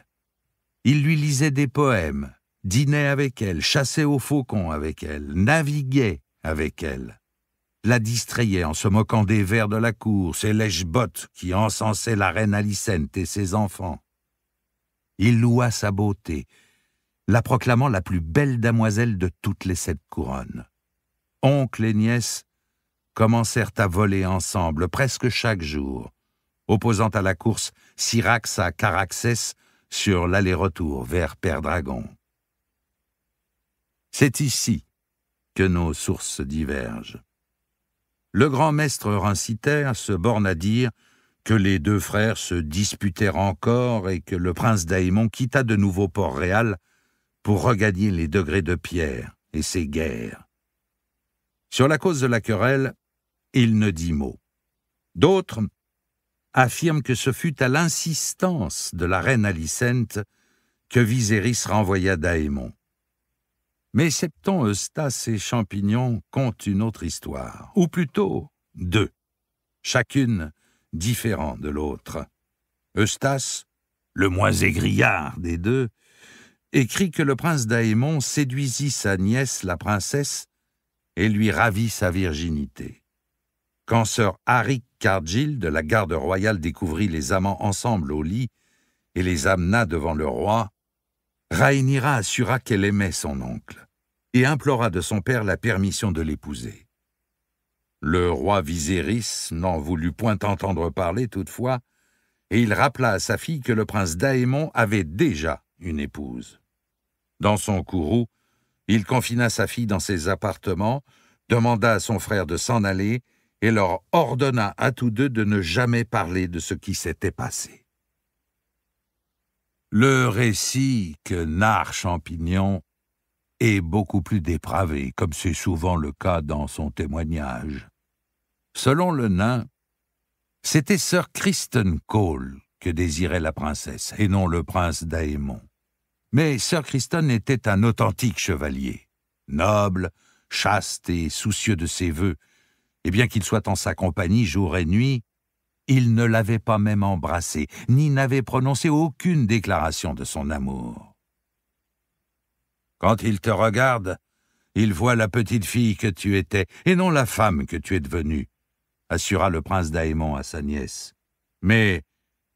Il lui lisait des poèmes, dînait avec elle, chassait au faucon avec elle, naviguait avec elle. La distrayait en se moquant des vers de la course et lèches bottes qui encensaient la reine Alicente et ses enfants. Il loua sa beauté, la proclamant la plus belle damoiselle de toutes les sept couronnes. Oncle et nièce commencèrent à voler ensemble presque chaque jour, opposant à la course Syrax à Caraxès sur l'aller-retour vers Père Dragon. C'est ici que nos sources divergent. Le grand maître Rinciter se borne à dire que les deux frères se disputèrent encore et que le prince Daimon quitta de nouveau Port-Réal pour regagner les degrés de pierre et ses guerres. Sur la cause de la querelle, il ne dit mot. D'autres affirme que ce fut à l'insistance de la reine Alicente que Viserys renvoya Daémon. Mais Septon, Eustace et Champignon content une autre histoire, ou plutôt deux, chacune différente de l'autre. Eustace, le moins aigriard des deux, écrit que le prince Daémon séduisit sa nièce, la princesse, et lui ravit sa virginité. Quand sœur Harry Cargill de la garde royale découvrit les amants ensemble au lit et les amena devant le roi, Rhaenyra assura qu'elle aimait son oncle et implora de son père la permission de l'épouser. Le roi Viserys n'en voulut point entendre parler toutefois, et il rappela à sa fille que le prince Daémon avait déjà une épouse. Dans son courroux, il confina sa fille dans ses appartements, demanda à son frère de s'en aller et leur ordonna à tous deux de ne jamais parler de ce qui s'était passé. Le récit que narre Champignon est beaucoup plus dépravé, comme c'est souvent le cas dans son témoignage. Selon le nain, c'était Sir Kristen Cole que désirait la princesse, et non le prince d'Aémon. Mais Sir Kristen était un authentique chevalier, noble, chaste et soucieux de ses vœux, et eh bien qu'il soit en sa compagnie jour et nuit, il ne l'avait pas même embrassée, ni n'avait prononcé aucune déclaration de son amour. Quand il te regarde, il voit la petite fille que tu étais, et non la femme que tu es devenue, assura le prince d'Aémon à sa nièce. Mais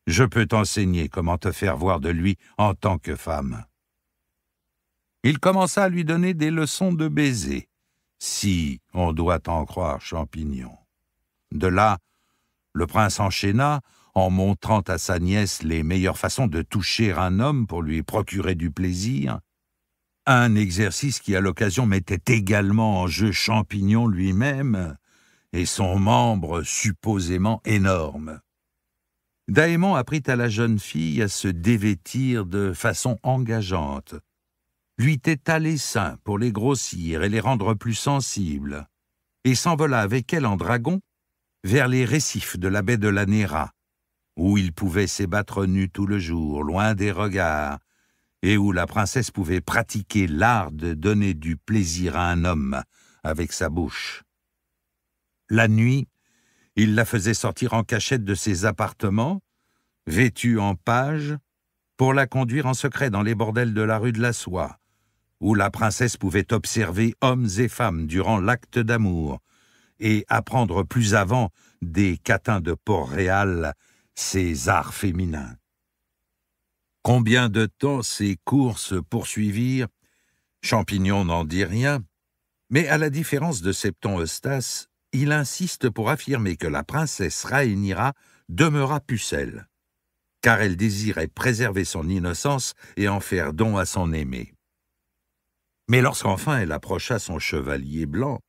je peux t'enseigner comment te faire voir de lui en tant que femme. Il commença à lui donner des leçons de baiser, si on doit en croire Champignon. De là, le prince enchaîna, en montrant à sa nièce les meilleures façons de toucher un homme pour lui procurer du plaisir, un exercice qui à l'occasion mettait également en jeu Champignon lui-même et son membre supposément énorme. Daémon apprit à la jeune fille à se dévêtir de façon engageante, lui têta les seins pour les grossir et les rendre plus sensibles, et s'envola avec elle en dragon vers les récifs de la baie de la Néra, où il pouvait s'ébattre nu tout le jour, loin des regards, et où la princesse pouvait pratiquer l'art de donner du plaisir à un homme avec sa bouche. La nuit, il la faisait sortir en cachette de ses appartements, vêtue en page, pour la conduire en secret dans les bordels de la rue de la Soie, où la princesse pouvait observer hommes et femmes durant l'acte d'amour, et apprendre plus avant des catins de Port-Réal ses arts féminins. Combien de temps ces cours se poursuivirent Champignon n'en dit rien, mais à la différence de Septon Eustace, il insiste pour affirmer que la princesse Rhaenyra demeura pucelle, car elle désirait préserver son innocence et en faire don à son aimé. Mais lorsqu'enfin elle approcha son chevalier blanc,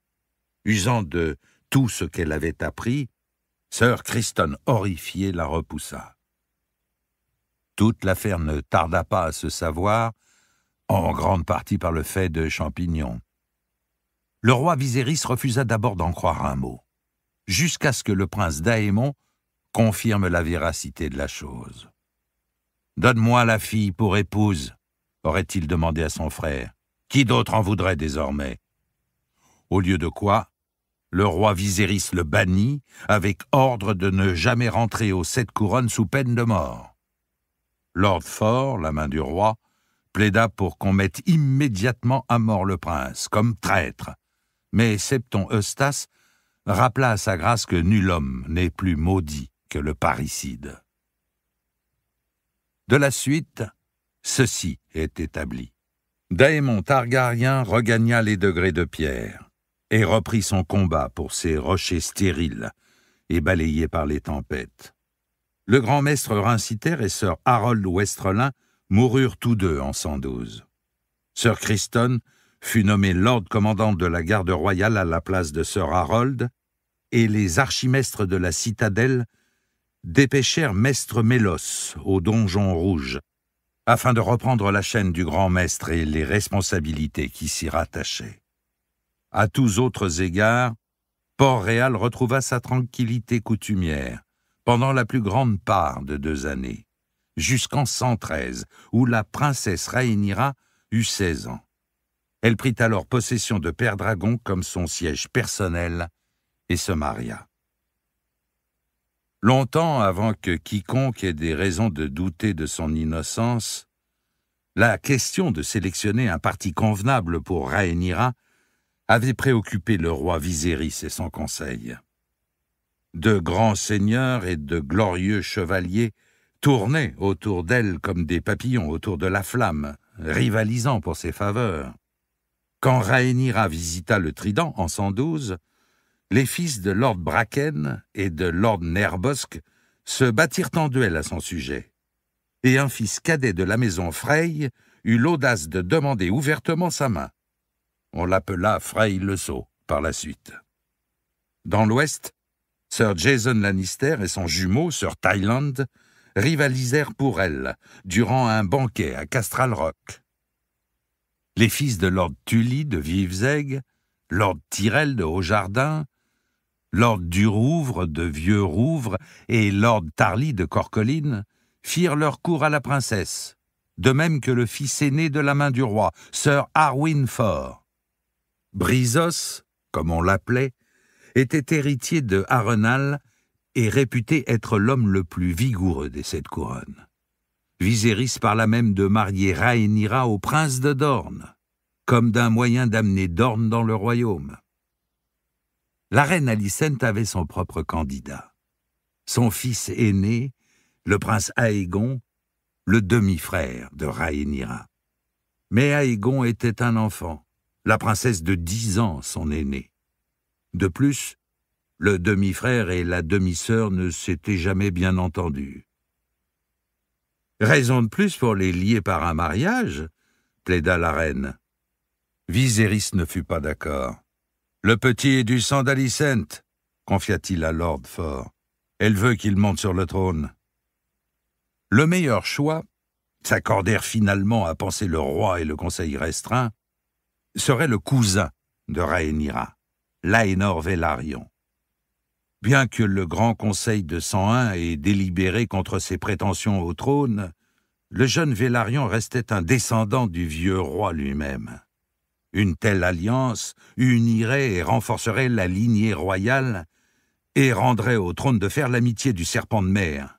usant de tout ce qu'elle avait appris, sœur Christon horrifiée la repoussa. Toute l'affaire ne tarda pas à se savoir, en grande partie par le fait de Champignon. Le roi Viserys refusa d'abord d'en croire un mot, jusqu'à ce que le prince d'Aémon confirme la véracité de la chose. « Donne-moi la fille pour épouse », aurait-il demandé à son frère. Qui d'autre en voudrait désormais Au lieu de quoi, le roi Viserys le bannit, avec ordre de ne jamais rentrer aux sept couronnes sous peine de mort. Lord Fort, la main du roi, plaida pour qu'on mette immédiatement à mort le prince, comme traître. Mais Septon Eustace rappela à sa grâce que nul homme n'est plus maudit que le parricide. De la suite, ceci est établi. Daemon Targaryen regagna les degrés de pierre et reprit son combat pour ces rochers stériles et balayés par les tempêtes. Le grand maître Rinciter et sir Harold Westrelin moururent tous deux en 112. Sir Criston fut nommé Lord commandant de la garde royale à la place de Sir Harold, et les archimestres de la citadelle dépêchèrent maître Mélos au donjon rouge, afin de reprendre la chaîne du grand maître et les responsabilités qui s'y rattachaient. À tous autres égards, Port-Réal retrouva sa tranquillité coutumière pendant la plus grande part de deux années, jusqu'en 113, où la princesse Rhaenyra eut 16 ans. Elle prit alors possession de Père Dragon comme son siège personnel et se maria. Longtemps avant que quiconque ait des raisons de douter de son innocence, la question de sélectionner un parti convenable pour Rhaenyra avait préoccupé le roi Viserys et son conseil. De grands seigneurs et de glorieux chevaliers tournaient autour d'elle comme des papillons autour de la flamme, rivalisant pour ses faveurs. Quand Rhaenyra visita le Trident en 112, les fils de Lord Bracken et de Lord Nerbosk se battirent en duel à son sujet, et un fils cadet de la maison Frey eut l'audace de demander ouvertement sa main. On l'appela Frey le Sceau par la suite. Dans l'Ouest, Sir Jason Lannister et son jumeau, Sir Thailand, rivalisèrent pour elle durant un banquet à Castral Rock. Les fils de Lord Tully de Vivesaig, Lord Tyrell de Haut-Jardin, Lord Durouvre de Vieux-Rouvre et Lord Tarly de Corcoline, firent leur cour à la princesse, de même que le fils aîné de la main du roi, sir Arwin Faure. Brisos, comme on l'appelait, était héritier de Arenal et réputé être l'homme le plus vigoureux des sept couronnes. Viserys parla même de marier Rhaenyra au prince de Dorne, comme d'un moyen d'amener Dorne dans le royaume la reine Alicente avait son propre candidat. Son fils aîné, le prince Aegon, le demi-frère de Rhaenyra. Mais Aegon était un enfant, la princesse de dix ans, son aînée. De plus, le demi-frère et la demi-sœur ne s'étaient jamais bien entendus. Raison de plus pour les lier par un mariage, plaida la reine. Viserys ne fut pas d'accord. Le petit est du sang d'Alicent, confia-t-il à Lord Fort. Elle veut qu'il monte sur le trône. Le meilleur choix, s'accordèrent finalement à penser le roi et le conseil restreint, serait le cousin de Rhaenyra, Laénor Vélarion. Bien que le grand conseil de 101 ait délibéré contre ses prétentions au trône, le jeune Vélarion restait un descendant du vieux roi lui-même. Une telle alliance unirait et renforcerait la lignée royale et rendrait au trône de fer l'amitié du serpent de mer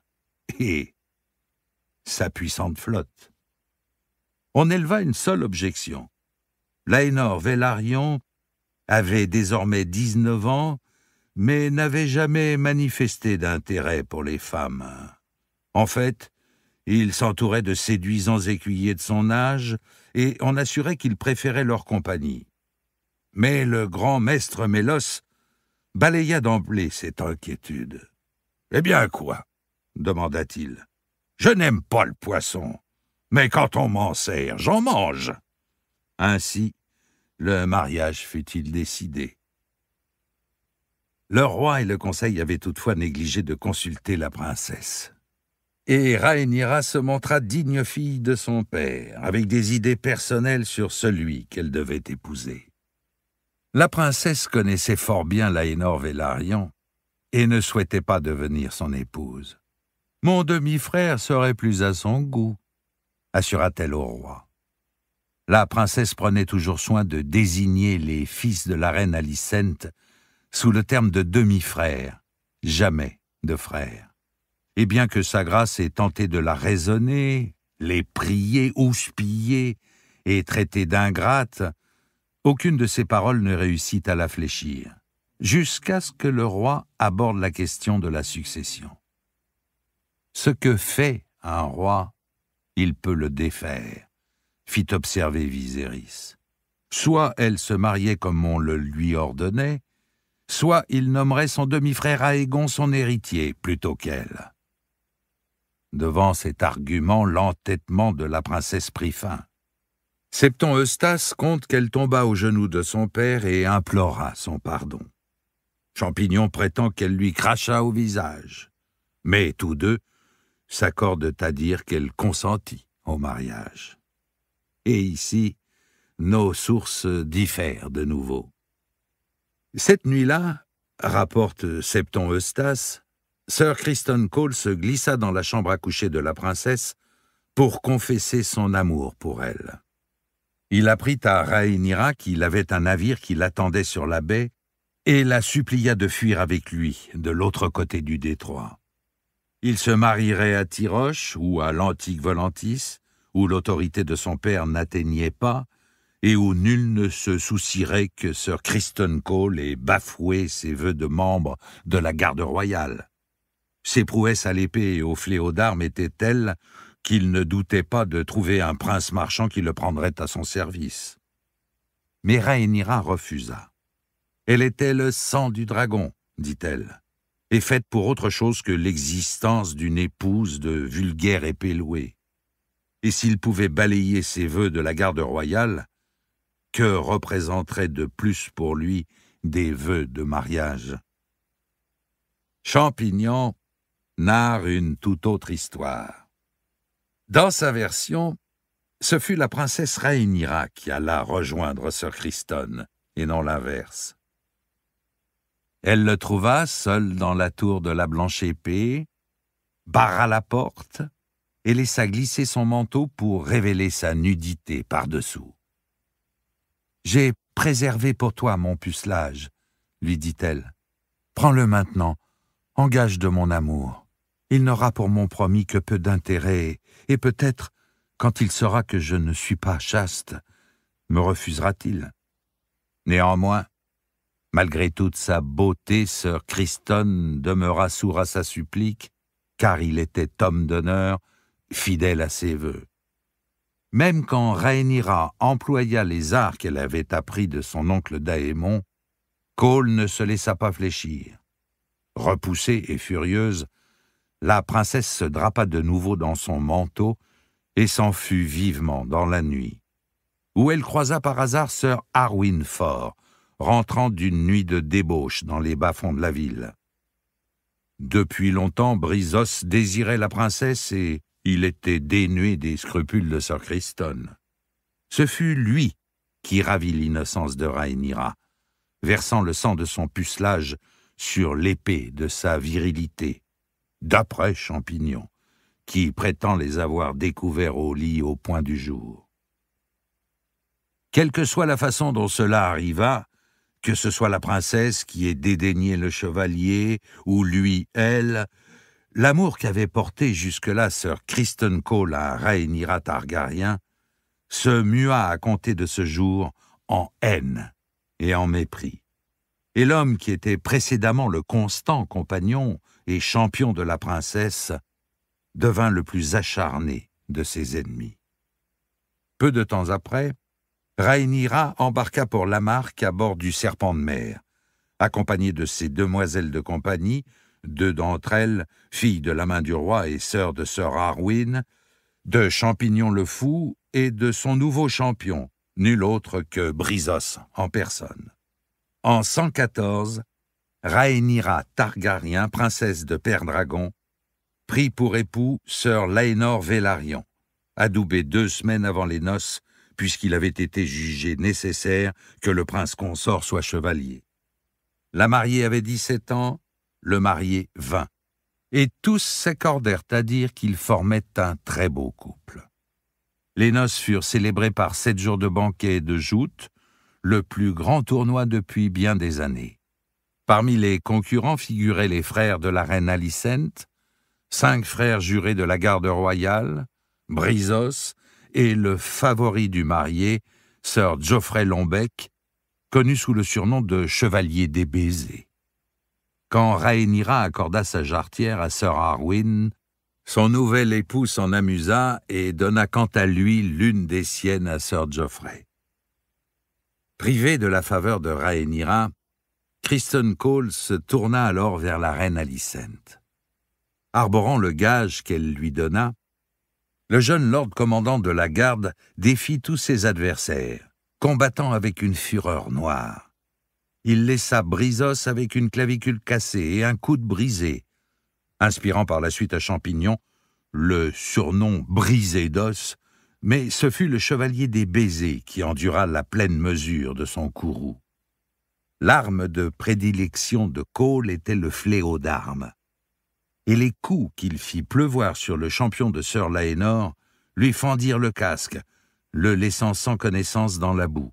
et sa puissante flotte. On éleva une seule objection. Lainor Vélarion avait désormais 19 ans, mais n'avait jamais manifesté d'intérêt pour les femmes. En fait, il s'entourait de séduisants écuyers de son âge, et on assurait qu'il préférait leur compagnie. Mais le grand maître Mélos balaya d'emblée cette inquiétude. Eh bien quoi demanda-t-il. Je n'aime pas le poisson, mais quand on m'en sert, j'en mange. Ainsi, le mariage fut-il décidé. Le roi et le conseil avaient toutefois négligé de consulter la princesse et Rhaenyra se montra digne fille de son père, avec des idées personnelles sur celui qu'elle devait épouser. La princesse connaissait fort bien Laénor Velaryon et ne souhaitait pas devenir son épouse. Mon demi-frère serait plus à son goût, assura-t-elle au roi. La princesse prenait toujours soin de désigner les fils de la reine Alicente sous le terme de demi-frère, jamais de frère et bien que sa grâce ait tenté de la raisonner, les prier, houspiller et traiter d'ingrate, aucune de ses paroles ne réussit à la fléchir, jusqu'à ce que le roi aborde la question de la succession. Ce que fait un roi, il peut le défaire, fit observer Viserys. Soit elle se mariait comme on le lui ordonnait, soit il nommerait son demi-frère Aegon son héritier plutôt qu'elle devant cet argument l'entêtement de la princesse fin. Septon Eustace compte qu'elle tomba aux genoux de son père et implora son pardon. Champignon prétend qu'elle lui cracha au visage. Mais tous deux s'accordent à dire qu'elle consentit au mariage. Et ici, nos sources diffèrent de nouveau. Cette nuit-là, rapporte Septon Eustace, Sir Kristen Cole se glissa dans la chambre à coucher de la princesse pour confesser son amour pour elle. Il apprit à Rhaenyra qu'il avait un navire qui l'attendait sur la baie et la supplia de fuir avec lui de l'autre côté du détroit. Il se marierait à Tiroche ou à l'antique Volantis, où l'autorité de son père n'atteignait pas, et où nul ne se soucierait que Sir Kristen Cole ait bafoué ses vœux de membre de la garde royale. Ses prouesses à l'épée et au fléau d'armes étaient telles qu'il ne doutait pas de trouver un prince marchand qui le prendrait à son service. Mais Rhaenyra refusa. Elle était le sang du dragon, dit-elle, et faite pour autre chose que l'existence d'une épouse de vulgaire épée louée. Et s'il pouvait balayer ses vœux de la garde royale, que représenterait de plus pour lui des vœux de mariage Champignon narre une toute autre histoire. Dans sa version, ce fut la princesse Rhaenyra qui alla rejoindre Sir Criston, et non l'inverse. Elle le trouva seul dans la tour de la Blanche Épée, barra la porte et laissa glisser son manteau pour révéler sa nudité par-dessous. J'ai préservé pour toi mon pucelage, lui dit-elle. Prends-le maintenant, engage de mon amour il n'aura pour mon promis que peu d'intérêt, et peut-être, quand il saura que je ne suis pas chaste, me refusera-t-il. Néanmoins, malgré toute sa beauté, sœur Christone demeura sourd à sa supplique, car il était homme d'honneur, fidèle à ses vœux. Même quand Rhaenyra employa les arts qu'elle avait appris de son oncle Daémon, Cole ne se laissa pas fléchir. Repoussée et furieuse, la princesse se drapa de nouveau dans son manteau et s'en fut vivement dans la nuit, où elle croisa par hasard Sir Arwin Ford, rentrant d'une nuit de débauche dans les bas-fonds de la ville. Depuis longtemps, Brisos désirait la princesse et il était dénué des scrupules de Sir Christon. Ce fut lui qui ravit l'innocence de Rhaenyra, versant le sang de son pucelage sur l'épée de sa virilité d'après Champignon, qui prétend les avoir découverts au lit au point du jour. Quelle que soit la façon dont cela arriva, que ce soit la princesse qui ait dédaigné le chevalier, ou lui, elle, l'amour qu'avait porté jusque-là sir Kristen Cole à Rhaenyra Targaryen se mua à compter de ce jour en haine et en mépris. Et l'homme qui était précédemment le constant compagnon et champion de la princesse, devint le plus acharné de ses ennemis. Peu de temps après, Rhaenyra embarqua pour Lamarque à bord du Serpent de mer, accompagné de ses demoiselles de compagnie, deux d'entre elles, filles de la main du roi et sœurs de sœur Harwin, de Champignon le Fou et de son nouveau champion, nul autre que Brisos en personne. En 114, Rhaenyra Targaryen, princesse de Père Dragon, prit pour époux sœur Laénor Velaryon, adoubée deux semaines avant les noces, puisqu'il avait été jugé nécessaire que le prince consort soit chevalier. La mariée avait 17 ans, le marié 20, et tous s'accordèrent à dire qu'ils formaient un très beau couple. Les noces furent célébrées par sept jours de banquet et de joutes, le plus grand tournoi depuis bien des années. Parmi les concurrents figuraient les frères de la reine Alicente, cinq frères jurés de la garde royale, Brisos, et le favori du marié, Sir Geoffrey Lombec, connu sous le surnom de Chevalier des Baisers. Quand Rhaenyra accorda sa jarretière à Sir Arwin, son nouvel époux s'en amusa et donna quant à lui l'une des siennes à Sir Geoffrey. Privé de la faveur de Rhaenyra, Kristen Cole se tourna alors vers la reine Alicent. Arborant le gage qu'elle lui donna, le jeune lord commandant de la garde défit tous ses adversaires, combattant avec une fureur noire. Il laissa Brisos avec une clavicule cassée et un coude brisé, inspirant par la suite à Champignon le surnom brisé d'os, mais ce fut le chevalier des baisers qui endura la pleine mesure de son courroux. L'arme de prédilection de Cole était le fléau d'armes. Et les coups qu'il fit pleuvoir sur le champion de Sir Laénor lui fendirent le casque, le laissant sans connaissance dans la boue.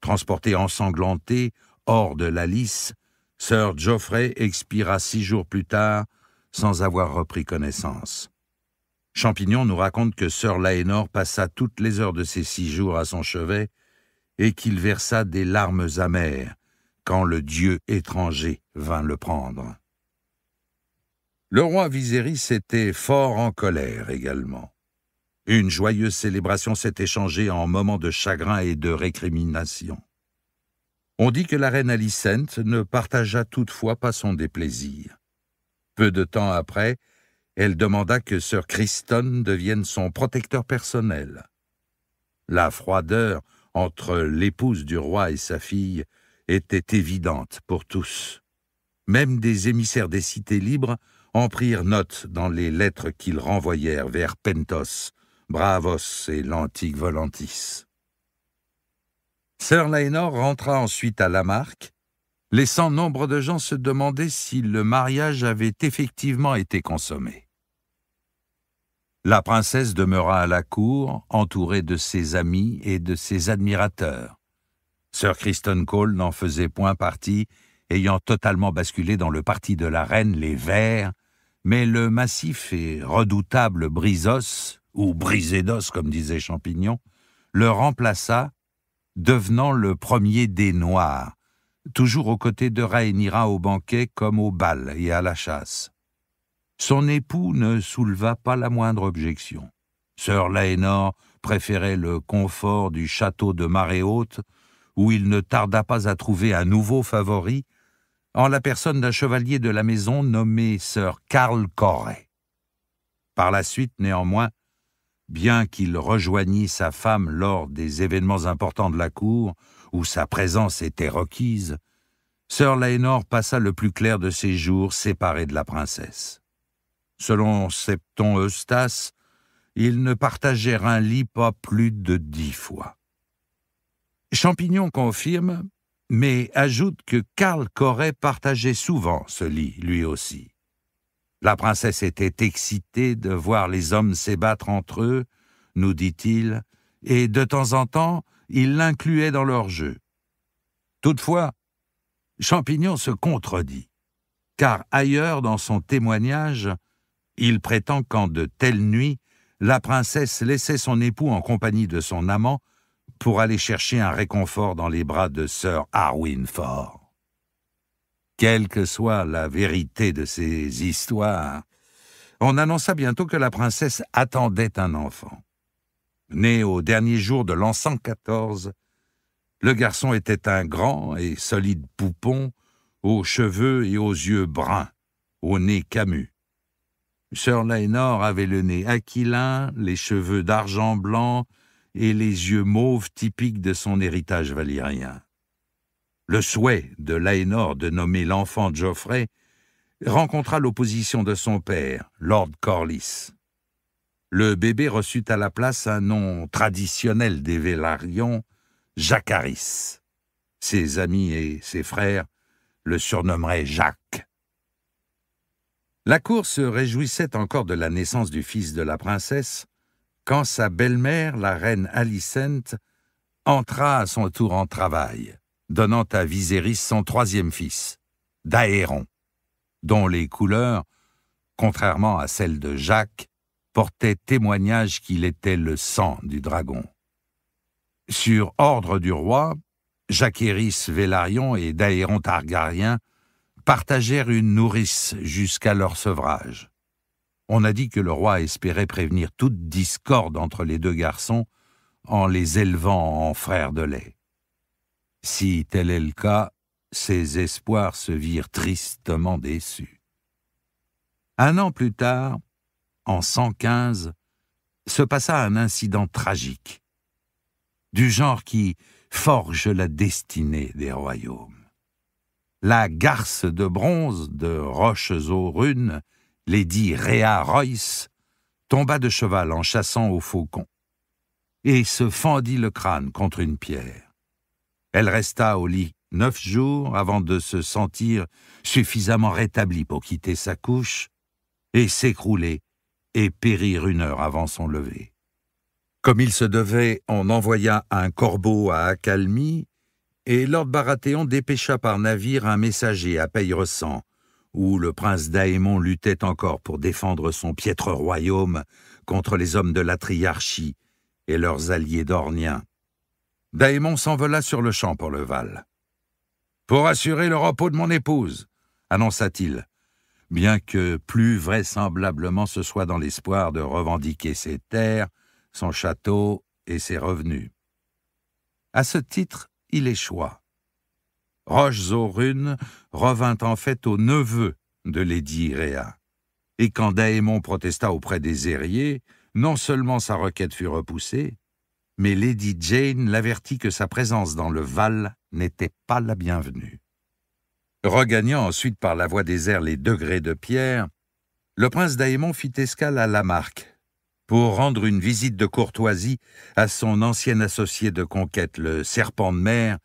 Transporté ensanglanté hors de la lice, Sir Geoffrey expira six jours plus tard sans avoir repris connaissance. Champignon nous raconte que Sir Laénor passa toutes les heures de ses six jours à son chevet et qu'il versa des larmes amères, quand le dieu étranger vint le prendre. Le roi Viserys était fort en colère également. Une joyeuse célébration s'est échangée en moments de chagrin et de récrimination. On dit que la reine Alicente ne partagea toutefois pas son déplaisir. Peu de temps après, elle demanda que Sir Criston devienne son protecteur personnel. La froideur entre l'épouse du roi et sa fille était évidente pour tous. Même des émissaires des cités libres en prirent note dans les lettres qu'ils renvoyèrent vers Pentos, Bravos et l'antique Volantis. Sir Laenor rentra ensuite à Lamarque, laissant nombre de gens se demander si le mariage avait effectivement été consommé. La princesse demeura à la cour, entourée de ses amis et de ses admirateurs, Sir Christon Cole n'en faisait point partie, ayant totalement basculé dans le parti de la reine les Verts, mais le massif et redoutable Brisos, ou d'os comme disait Champignon, le remplaça, devenant le premier des Noirs, toujours aux côtés de Rhaenyra au banquet comme au bal et à la chasse. Son époux ne souleva pas la moindre objection. Sœur Laénor préférait le confort du château de Marée Haute où il ne tarda pas à trouver un nouveau favori, en la personne d'un chevalier de la maison nommé Sir Karl Corré. Par la suite, néanmoins, bien qu'il rejoignît sa femme lors des événements importants de la cour, où sa présence était requise, Sir Laenor passa le plus clair de ses jours séparé de la princesse. Selon Septon Eustace, ils ne partagèrent un lit pas plus de dix fois. Champignon confirme, mais ajoute que Karl Corret partageait souvent ce lit, lui aussi. La princesse était excitée de voir les hommes s'ébattre entre eux, nous dit-il, et de temps en temps, il l'incluait dans leur jeu. Toutefois, Champignon se contredit, car ailleurs dans son témoignage, il prétend qu'en de telles nuits, la princesse laissait son époux en compagnie de son amant pour aller chercher un réconfort dans les bras de Sir Arwin Ford. Quelle que soit la vérité de ces histoires, on annonça bientôt que la princesse attendait un enfant. Né au dernier jour de l'an 114, le garçon était un grand et solide poupon, aux cheveux et aux yeux bruns, au nez camus. Sir Lainor avait le nez aquilin, les cheveux d'argent blanc, et les yeux mauves typiques de son héritage valyrien. Le souhait de Laénor de nommer l'enfant Geoffrey rencontra l'opposition de son père, Lord Corlys. Le bébé reçut à la place un nom traditionnel des Vélarions, Jacaris. Ses amis et ses frères le surnommeraient Jacques. La cour se réjouissait encore de la naissance du fils de la princesse, quand sa belle-mère, la reine Alicente, entra à son tour en travail, donnant à Viserys son troisième fils, Daéron, dont les couleurs, contrairement à celles de Jacques, portaient témoignage qu'il était le sang du dragon. Sur ordre du roi, Jacquéris Vélarion et Daéron Targaryen partagèrent une nourrice jusqu'à leur sevrage. On a dit que le roi espérait prévenir toute discorde entre les deux garçons en les élevant en frères de lait. Si tel est le cas, ses espoirs se virent tristement déçus. Un an plus tard, en 115, se passa un incident tragique, du genre qui forge la destinée des royaumes. La garce de bronze de Roches-aux-Runes Lady Rhea Royce, tomba de cheval en chassant au faucon, et se fendit le crâne contre une pierre. Elle resta au lit neuf jours avant de se sentir suffisamment rétablie pour quitter sa couche et s'écrouler et périr une heure avant son lever. Comme il se devait, on envoya un corbeau à Accalmie, et Lord Baratheon dépêcha par navire un messager à Peyresan, où le prince Daémon luttait encore pour défendre son piètre royaume contre les hommes de la Triarchie et leurs alliés d'Orniens. Daémon s'envola sur le champ pour le Val. « Pour assurer le repos de mon épouse !» annonça-t-il, bien que plus vraisemblablement ce soit dans l'espoir de revendiquer ses terres, son château et ses revenus. À ce titre, il échoua. Roche-Zorune revint en fait au neveu de Lady Rhea, Et quand Daémon protesta auprès des hériers, non seulement sa requête fut repoussée, mais Lady Jane l'avertit que sa présence dans le Val n'était pas la bienvenue. Regagnant ensuite par la voie des airs les degrés de pierre, le prince Daémon fit escale à Lamarque pour rendre une visite de courtoisie à son ancien associé de conquête, le serpent de mer,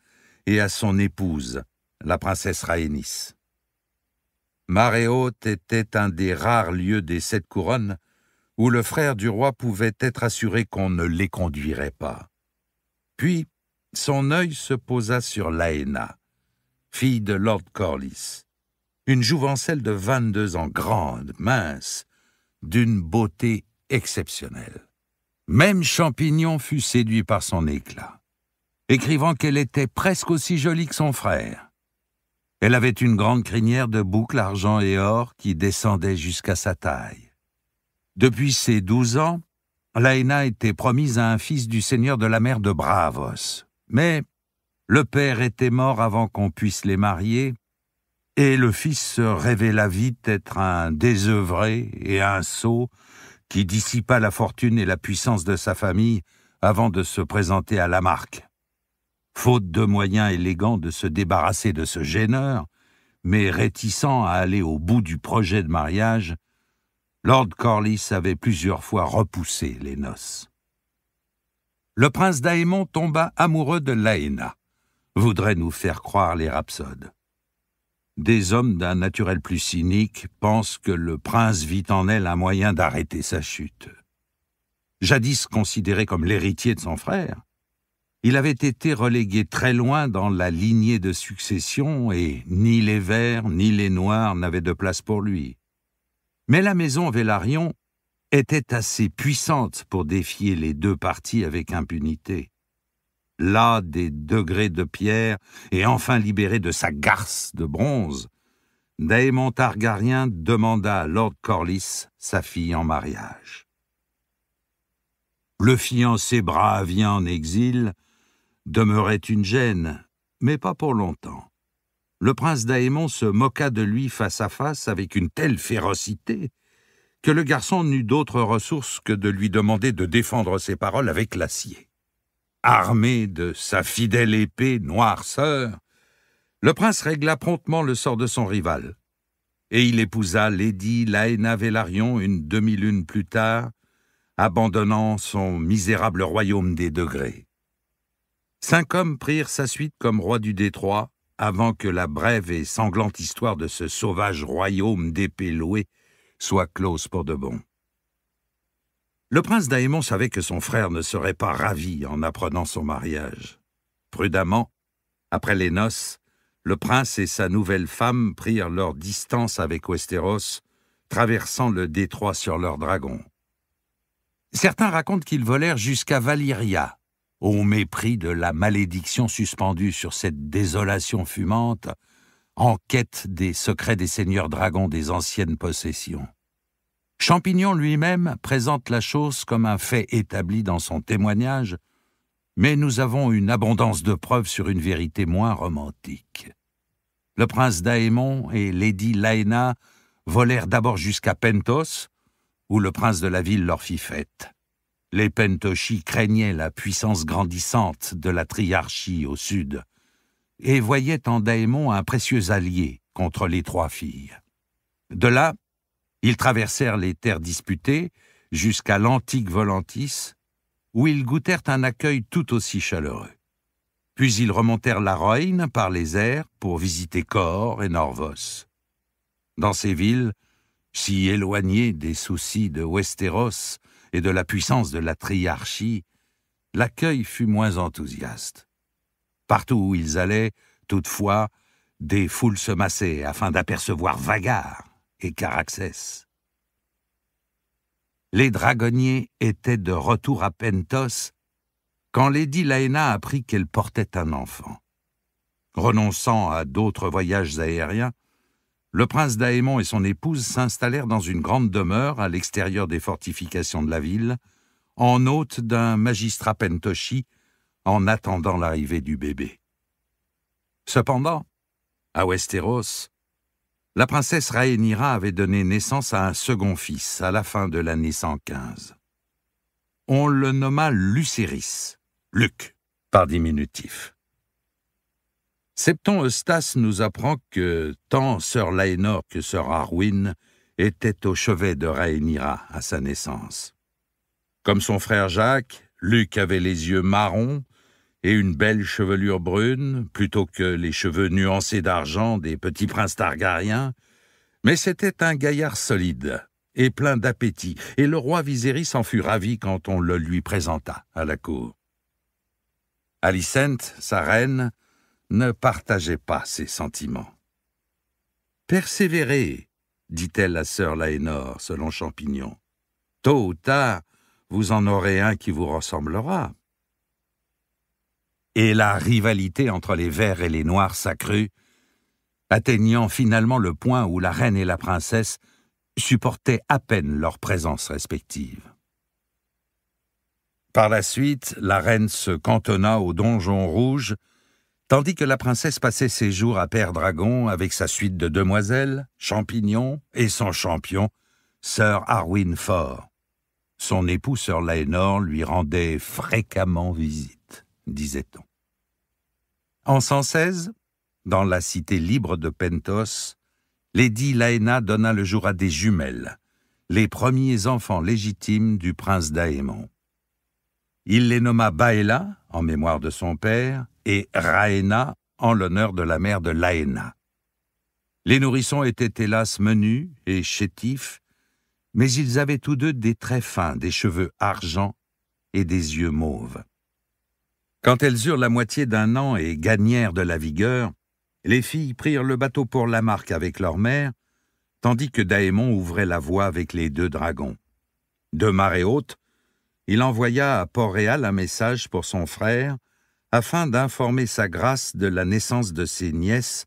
et à son épouse, la princesse Rhaenys. Marée était un des rares lieux des sept couronnes où le frère du roi pouvait être assuré qu'on ne les conduirait pas. Puis, son œil se posa sur Laéna, fille de Lord Corlys, une jouvencelle de 22 ans grande, mince, d'une beauté exceptionnelle. Même Champignon fut séduit par son éclat écrivant qu'elle était presque aussi jolie que son frère. Elle avait une grande crinière de boucles argent et or qui descendait jusqu'à sa taille. Depuis ses douze ans, Laina était promise à un fils du seigneur de la mer de Bravos. Mais le père était mort avant qu'on puisse les marier, et le fils se révéla vite être un désœuvré et un sot qui dissipa la fortune et la puissance de sa famille avant de se présenter à la marque faute de moyens élégants de se débarrasser de ce gêneur, mais réticent à aller au bout du projet de mariage, Lord Corlys avait plusieurs fois repoussé les noces. Le prince d'Aémon tomba amoureux de Laéna, voudrait nous faire croire les rhapsodes. Des hommes d'un naturel plus cynique pensent que le prince vit en elle un moyen d'arrêter sa chute. Jadis considéré comme l'héritier de son frère, il avait été relégué très loin dans la lignée de succession et ni les Verts ni les Noirs n'avaient de place pour lui. Mais la maison Vélarion était assez puissante pour défier les deux parties avec impunité. Là des degrés de pierre et enfin libéré de sa garce de bronze, Daemon Targaryen demanda à Lord Corlys sa fille en mariage. Le fiancé vient en exil demeurait une gêne, mais pas pour longtemps. Le prince Daémon se moqua de lui face à face avec une telle férocité que le garçon n'eut d'autre ressource que de lui demander de défendre ses paroles avec l'acier. Armé de sa fidèle épée noire sœur, le prince régla promptement le sort de son rival, et il épousa Lady Laena Vélarion une demi-lune plus tard, abandonnant son misérable royaume des degrés. Cinq hommes prirent sa suite comme roi du Détroit, avant que la brève et sanglante histoire de ce sauvage royaume d'épées louées soit close pour de bon. Le prince Daémon savait que son frère ne serait pas ravi en apprenant son mariage. Prudemment, après les noces, le prince et sa nouvelle femme prirent leur distance avec Westeros, traversant le détroit sur leur dragon. Certains racontent qu'ils volèrent jusqu'à Valyria, au mépris de la malédiction suspendue sur cette désolation fumante, en quête des secrets des seigneurs dragons des anciennes possessions. Champignon lui-même présente la chose comme un fait établi dans son témoignage, mais nous avons une abondance de preuves sur une vérité moins romantique. Le prince d'Aémon et Lady Laena volèrent d'abord jusqu'à Pentos, où le prince de la ville leur fit fête. Les Pentoshi craignaient la puissance grandissante de la triarchie au sud et voyaient en Daemon un précieux allié contre les trois filles. De là, ils traversèrent les terres disputées jusqu'à l'antique Volantis, où ils goûtèrent un accueil tout aussi chaleureux. Puis ils remontèrent la Royne par les airs pour visiter Cor et Norvos. Dans ces villes, si éloignées des soucis de Westeros et de la puissance de la triarchie, l'accueil fut moins enthousiaste. Partout où ils allaient, toutefois, des foules se massaient afin d'apercevoir Vagar et Caraxès. Les dragonniers étaient de retour à Pentos quand Lady Laena apprit qu'elle portait un enfant. Renonçant à d'autres voyages aériens, le prince d'Aémon et son épouse s'installèrent dans une grande demeure à l'extérieur des fortifications de la ville, en hôte d'un magistrat pentoshi, en attendant l'arrivée du bébé. Cependant, à Westeros, la princesse Rhaenyra avait donné naissance à un second fils à la fin de l'année 115. On le nomma Lucéris, Luc, par diminutif. Septon Eustace nous apprend que tant sœur Laenor que sœur Harwin étaient au chevet de Rhaenyra à sa naissance. Comme son frère Jacques, Luc avait les yeux marrons et une belle chevelure brune, plutôt que les cheveux nuancés d'argent des petits princes targariens, mais c'était un gaillard solide et plein d'appétit, et le roi Viserys en fut ravi quand on le lui présenta à la cour. Alicent, sa reine, ne partageait pas ses sentiments. Persévérez, dit-elle à sœur Laénor, selon Champignon. Tôt ou tard, vous en aurez un qui vous ressemblera. Et la rivalité entre les Verts et les Noirs s'accrut, atteignant finalement le point où la reine et la princesse supportaient à peine leur présence respective. Par la suite, la reine se cantonna au donjon rouge tandis que la princesse passait ses jours à Père Dragon avec sa suite de demoiselles, champignons, et son champion, sœur Arwin Faure. Son époux, sœur Laenor, lui rendait fréquemment visite, disait-on. En 116, dans la cité libre de Pentos, Lady Laena donna le jour à des jumelles, les premiers enfants légitimes du prince d'Aémon. Il les nomma Baéla, en mémoire de son père, et Raena en l'honneur de la mère de Laena. Les nourrissons étaient hélas menus et chétifs, mais ils avaient tous deux des traits fins, des cheveux argents et des yeux mauves. Quand elles eurent la moitié d'un an et gagnèrent de la vigueur, les filles prirent le bateau pour la marque avec leur mère, tandis que Daémon ouvrait la voie avec les deux dragons. De marée haute, il envoya à Port-Réal un message pour son frère, afin d'informer sa grâce de la naissance de ses nièces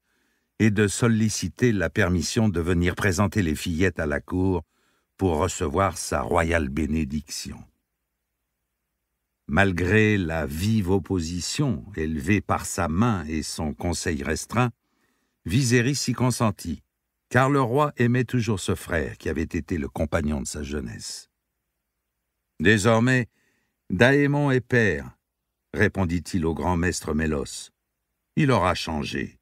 et de solliciter la permission de venir présenter les fillettes à la cour pour recevoir sa royale bénédiction. Malgré la vive opposition élevée par sa main et son conseil restreint, Viserys y consentit, car le roi aimait toujours ce frère qui avait été le compagnon de sa jeunesse. Désormais, Daémon est père, répondit-il au grand maître Mélos. Il aura changé.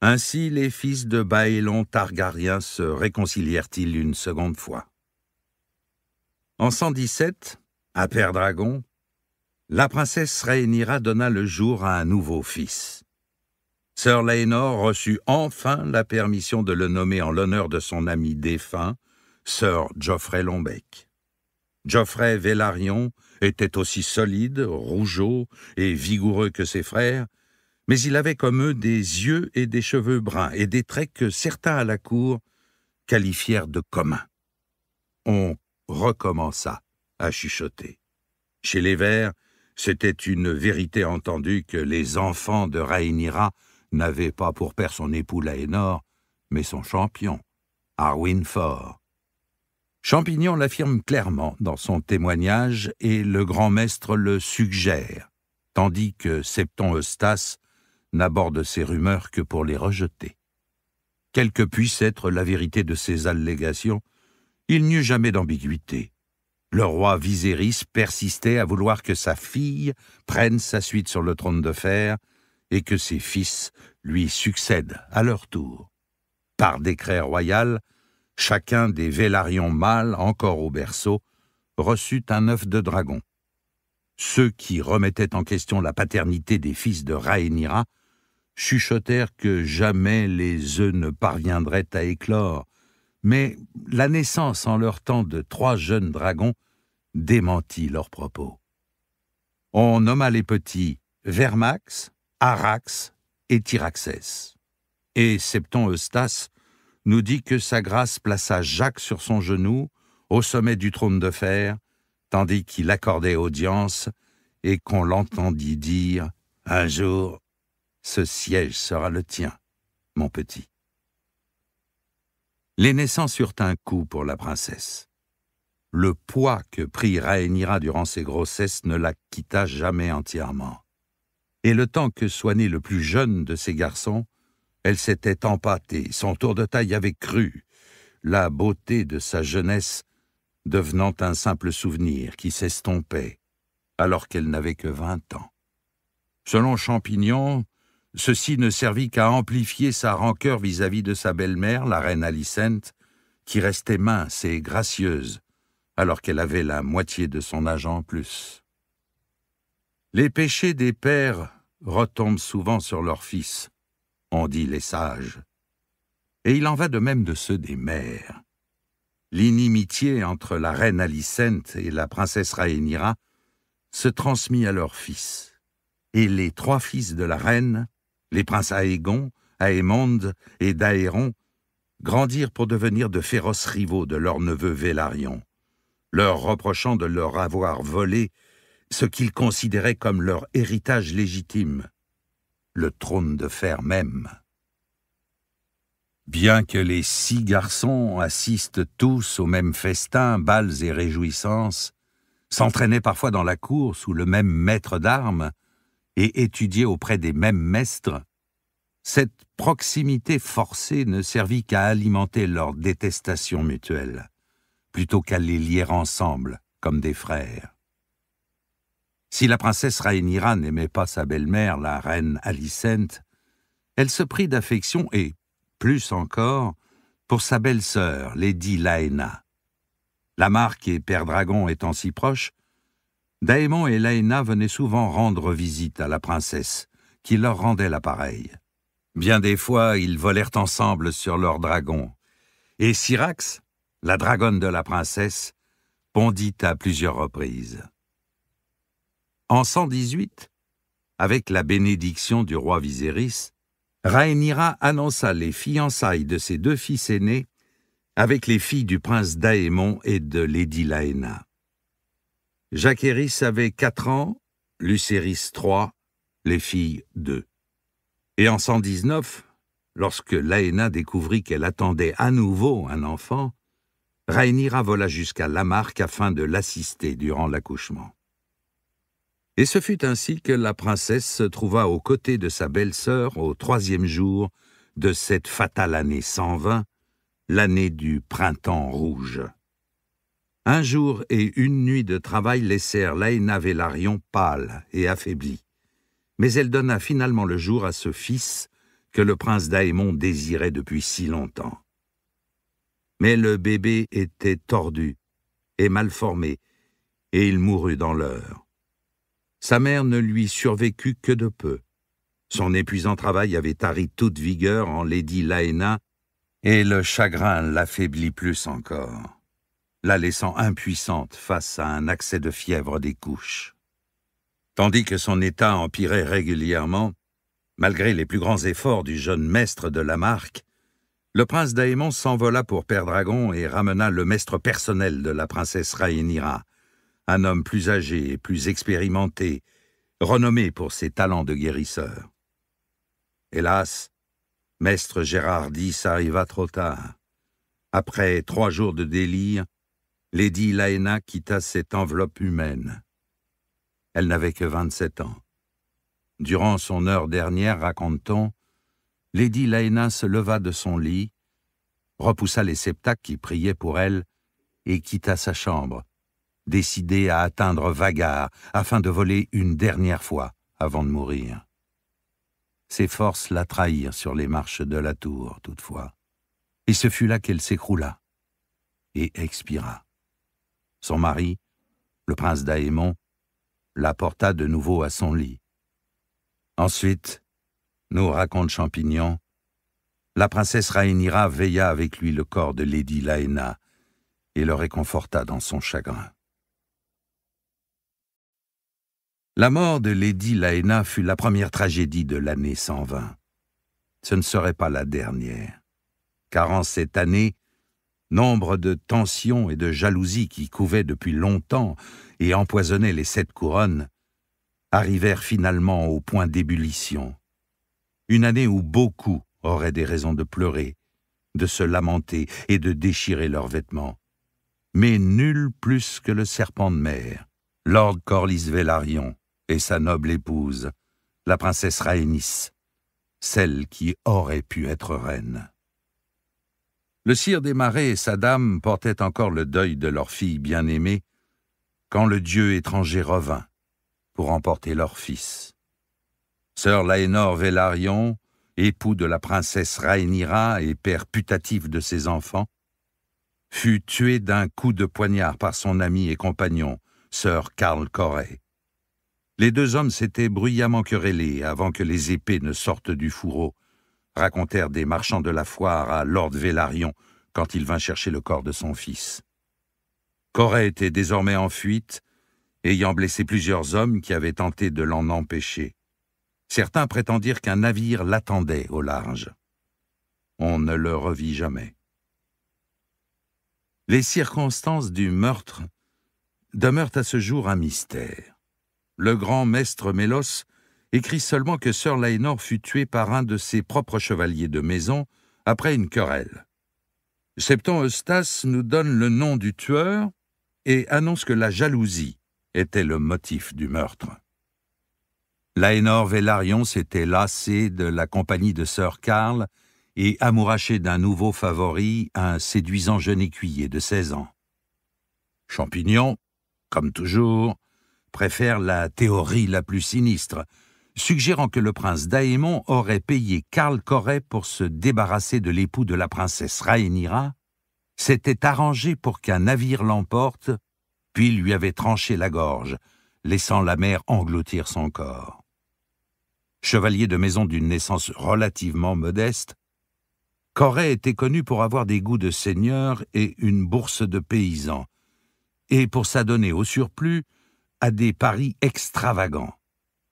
Ainsi les fils de Baélon Targaryen se réconcilièrent-ils une seconde fois. En 117, à Père Dragon, la princesse Rhaenyra donna le jour à un nouveau fils. Sœur Laenor reçut enfin la permission de le nommer en l'honneur de son ami défunt, Sir Geoffrey Lombec. Geoffrey Vélarion était aussi solide, rougeau et vigoureux que ses frères, mais il avait comme eux des yeux et des cheveux bruns et des traits que certains à la cour qualifièrent de communs. On recommença à chuchoter. Chez les Verts, c'était une vérité entendue que les enfants de Rainira n'avaient pas pour père son époux Laénor, mais son champion, Arwin Champignon l'affirme clairement dans son témoignage et le grand maître le suggère, tandis que Septon Eustace n'aborde ces rumeurs que pour les rejeter. Quelle que puisse être la vérité de ces allégations, il n'y eut jamais d'ambiguïté. Le roi Viserys persistait à vouloir que sa fille prenne sa suite sur le trône de fer et que ses fils lui succèdent à leur tour. Par décret royal, chacun des vélarions mâles encore au berceau reçut un œuf de dragon. Ceux qui remettaient en question la paternité des fils de Rhaenyra chuchotèrent que jamais les œufs ne parviendraient à éclore, mais la naissance en leur temps de trois jeunes dragons démentit leurs propos. On nomma les petits Vermax, Arax et Tyraxès. Et Septon Eustace nous dit que sa grâce plaça Jacques sur son genou, au sommet du trône de fer, tandis qu'il accordait audience, et qu'on l'entendit dire « Un jour, ce siège sera le tien, mon petit. » Les naissances eurent un coup pour la princesse. Le poids que prit Rhaenyra durant ses grossesses ne la quitta jamais entièrement. Et le temps que soignait le plus jeune de ses garçons, elle s'était empâtée, son tour de taille avait cru, la beauté de sa jeunesse devenant un simple souvenir qui s'estompait, alors qu'elle n'avait que vingt ans. Selon Champignon, ceci ne servit qu'à amplifier sa rancœur vis-à-vis -vis de sa belle-mère, la reine Alicente, qui restait mince et gracieuse, alors qu'elle avait la moitié de son âge en plus. Les péchés des pères retombent souvent sur leurs fils, ont dit les sages. Et il en va de même de ceux des mères. L'inimitié entre la reine Alicente et la princesse Rhaenyra se transmit à leurs fils. Et les trois fils de la reine, les princes Aegon, Aémonde et Daéron, grandirent pour devenir de féroces rivaux de leur neveu Vélarion, leur reprochant de leur avoir volé ce qu'ils considéraient comme leur héritage légitime, le trône de fer même. Bien que les six garçons assistent tous au même festin, bals et réjouissances, s'entraînaient parfois dans la cour sous le même maître d'armes et étudiaient auprès des mêmes maîtres, cette proximité forcée ne servit qu'à alimenter leur détestation mutuelle, plutôt qu'à les lier ensemble comme des frères. Si la princesse Rhaenyra n'aimait pas sa belle-mère, la reine Alicente, elle se prit d'affection et, plus encore, pour sa belle-sœur, Lady Laena. marque et Père Dragon étant si proches, Daemon et Laena venaient souvent rendre visite à la princesse, qui leur rendait l'appareil. Bien des fois, ils volèrent ensemble sur leur dragon, et Syrax, la dragonne de la princesse, bondit à plusieurs reprises. En 118, avec la bénédiction du roi Viserys, Rhaenyra annonça les fiançailles de ses deux fils aînés avec les filles du prince Daémon et de Lady Laena. Jacqueris avait quatre ans, Lucéris trois, les filles deux. Et en 119, lorsque Laena découvrit qu'elle attendait à nouveau un enfant, Rhaenyra vola jusqu'à Lamarque afin de l'assister durant l'accouchement. Et ce fut ainsi que la princesse se trouva aux côtés de sa belle-sœur au troisième jour de cette fatale année 120, l'année du printemps rouge. Un jour et une nuit de travail laissèrent l'Aïna Vélarion pâle et affaiblie. Mais elle donna finalement le jour à ce fils que le prince d'Aémon désirait depuis si longtemps. Mais le bébé était tordu et mal formé, et il mourut dans l'heure. Sa mère ne lui survécut que de peu. Son épuisant travail avait tari toute vigueur en Lady Laena, et le chagrin l'affaiblit plus encore, la laissant impuissante face à un accès de fièvre des couches. Tandis que son état empirait régulièrement, malgré les plus grands efforts du jeune maître de la marque, le prince Daemon s'envola pour Père Dragon et ramena le maître personnel de la princesse Rhaenyra, un homme plus âgé et plus expérimenté, renommé pour ses talents de guérisseur. Hélas, maître Gérard X arriva trop tard. Après trois jours de délire, Lady Laena quitta cette enveloppe humaine. Elle n'avait que 27 ans. Durant son heure dernière, raconte-t-on, Lady Laena se leva de son lit, repoussa les septacles qui priaient pour elle, et quitta sa chambre, décidée à atteindre Vagar afin de voler une dernière fois avant de mourir. Ses forces la trahirent sur les marches de la tour, toutefois, et ce fut là qu'elle s'écroula et expira. Son mari, le prince d'Aémon, la porta de nouveau à son lit. Ensuite, nous raconte Champignon, la princesse Rhaenyra veilla avec lui le corps de Lady Laena et le réconforta dans son chagrin. La mort de Lady Laena fut la première tragédie de l'année 120. Ce ne serait pas la dernière, car en cette année, nombre de tensions et de jalousies qui couvaient depuis longtemps et empoisonnaient les sept couronnes, arrivèrent finalement au point d'ébullition. Une année où beaucoup auraient des raisons de pleurer, de se lamenter et de déchirer leurs vêtements. Mais nul plus que le serpent de mer, Lord Corlys Velaryon, et sa noble épouse, la princesse Rhaenys, celle qui aurait pu être reine. Le sire des Marais et sa dame portaient encore le deuil de leur fille bien-aimée quand le dieu étranger revint pour emporter leur fils. Sœur Laénor Vélarion, époux de la princesse Rhaenyra et père putatif de ses enfants, fut tué d'un coup de poignard par son ami et compagnon, sœur Karl Correy. Les deux hommes s'étaient bruyamment querellés avant que les épées ne sortent du fourreau, racontèrent des marchands de la foire à Lord Vélarion quand il vint chercher le corps de son fils. Corée était désormais en fuite, ayant blessé plusieurs hommes qui avaient tenté de l'en empêcher. Certains prétendirent qu'un navire l'attendait au large. On ne le revit jamais. Les circonstances du meurtre demeurent à ce jour un mystère le grand maître Mélos écrit seulement que Sir Lainor fut tué par un de ses propres chevaliers de maison après une querelle. Septon Eustace nous donne le nom du tueur et annonce que la jalousie était le motif du meurtre. Laénor Vélarion s'était lassé de la compagnie de Sœur Karl et amouraché d'un nouveau favori, un séduisant jeune écuyer de 16 ans. Champignon, comme toujours, préfère la théorie la plus sinistre, suggérant que le prince d'Aémon aurait payé Karl Corré pour se débarrasser de l'époux de la princesse Rhaenyra, s'était arrangé pour qu'un navire l'emporte, puis lui avait tranché la gorge, laissant la mer engloutir son corps. Chevalier de maison d'une naissance relativement modeste, Corret était connu pour avoir des goûts de seigneur et une bourse de paysan, et pour s'adonner au surplus, à des paris extravagants,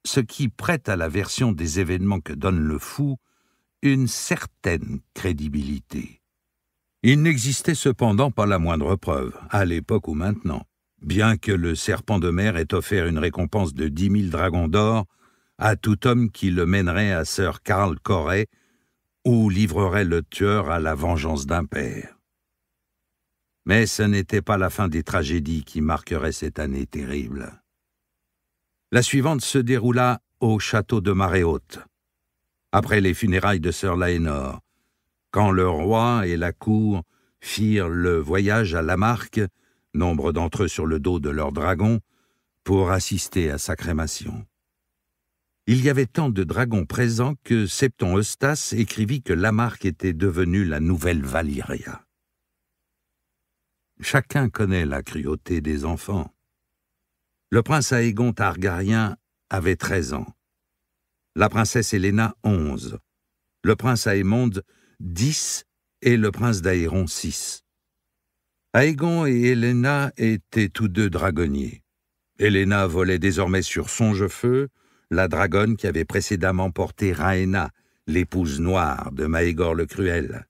ce qui prête à la version des événements que donne le fou une certaine crédibilité. Il n'existait cependant pas la moindre preuve, à l'époque ou maintenant, bien que le serpent de mer ait offert une récompense de dix mille dragons d'or à tout homme qui le mènerait à Sir Karl Corré, ou livrerait le tueur à la vengeance d'un père. Mais ce n'était pas la fin des tragédies qui marqueraient cette année terrible. La suivante se déroula au château de Marée après les funérailles de Sœur Laénor, quand le roi et la cour firent le voyage à Lamarque, nombre d'entre eux sur le dos de leurs dragons, pour assister à sa crémation. Il y avait tant de dragons présents que Septon Eustace écrivit que Lamarque était devenue la nouvelle Valyria. Chacun connaît la cruauté des enfants. Le prince Aegon Targaryen avait 13 ans. La princesse Helena, 11. Le prince Aémonde, 10. Et le prince d'Aéron, 6. Aegon et Helena étaient tous deux dragonniers. Helena volait désormais sur Songefeu, la dragonne qui avait précédemment porté Raena, l'épouse noire de Maégor le Cruel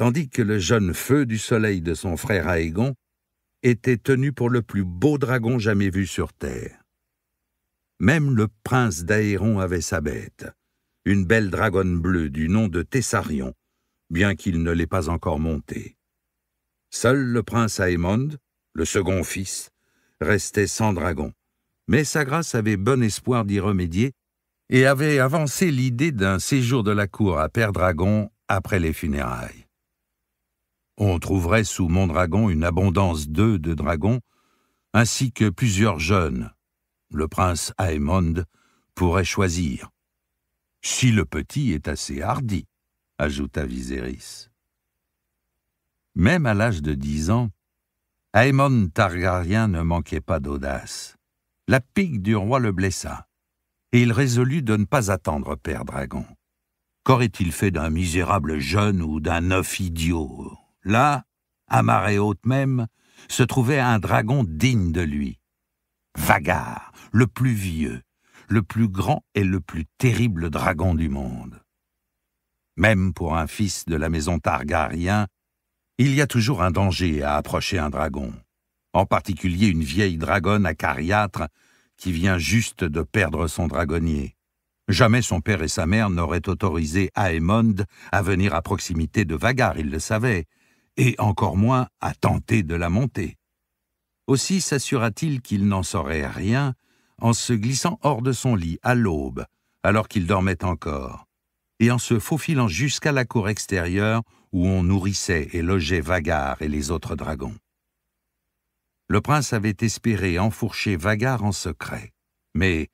tandis que le jeune feu du soleil de son frère Aégon était tenu pour le plus beau dragon jamais vu sur terre. Même le prince d'Aéron avait sa bête, une belle dragonne bleue du nom de Thessarion, bien qu'il ne l'ait pas encore montée. Seul le prince Aémond, le second fils, restait sans dragon, mais sa grâce avait bon espoir d'y remédier et avait avancé l'idée d'un séjour de la cour à Père Dragon après les funérailles. On trouverait sous dragon une abondance d'œufs de dragons, ainsi que plusieurs jeunes. Le prince Aemond pourrait choisir. Si le petit est assez hardi, ajouta Viserys. Même à l'âge de dix ans, Aemon Targaryen ne manquait pas d'audace. La pique du roi le blessa, et il résolut de ne pas attendre Père Dragon. Qu'aurait-il fait d'un misérable jeune ou d'un œuf idiot Là, à marée haute même, se trouvait un dragon digne de lui. Vagar, le plus vieux, le plus grand et le plus terrible dragon du monde. Même pour un fils de la maison Targaryen, il y a toujours un danger à approcher un dragon, en particulier une vieille dragonne à acariâtre qui vient juste de perdre son dragonnier. Jamais son père et sa mère n'auraient autorisé Aemond à venir à proximité de Vagar, il le savait, et encore moins à tenter de la monter. Aussi s'assura-t-il qu'il n'en saurait rien en se glissant hors de son lit à l'aube, alors qu'il dormait encore, et en se faufilant jusqu'à la cour extérieure où on nourrissait et logeait Vagar et les autres dragons. Le prince avait espéré enfourcher Vagar en secret, mais,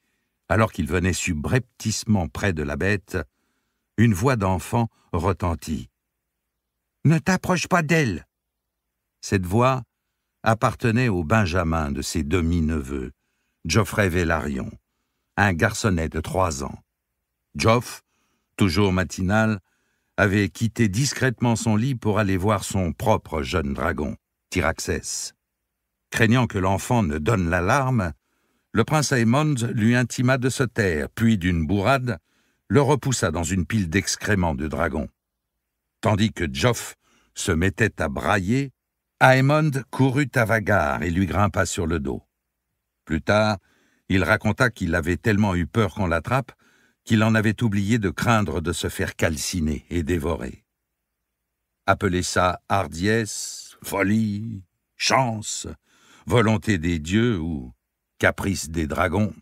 alors qu'il venait subrepticement près de la bête, une voix d'enfant retentit. Ne t'approche pas d'elle. Cette voix appartenait au Benjamin de ses demi-neveux, Geoffrey Vélarion, un garçonnet de trois ans. Geoff, toujours matinal, avait quitté discrètement son lit pour aller voir son propre jeune dragon, Tyraxès. Craignant que l'enfant ne donne l'alarme, le prince Aemond lui intima de se taire, puis d'une bourrade, le repoussa dans une pile d'excréments de dragon. Tandis que Joff se mettait à brailler, Aemond courut à Vagar et lui grimpa sur le dos. Plus tard, il raconta qu'il avait tellement eu peur qu'on l'attrape qu'il en avait oublié de craindre de se faire calciner et dévorer. Appelez ça hardiesse, folie, chance, volonté des dieux ou caprice des dragons,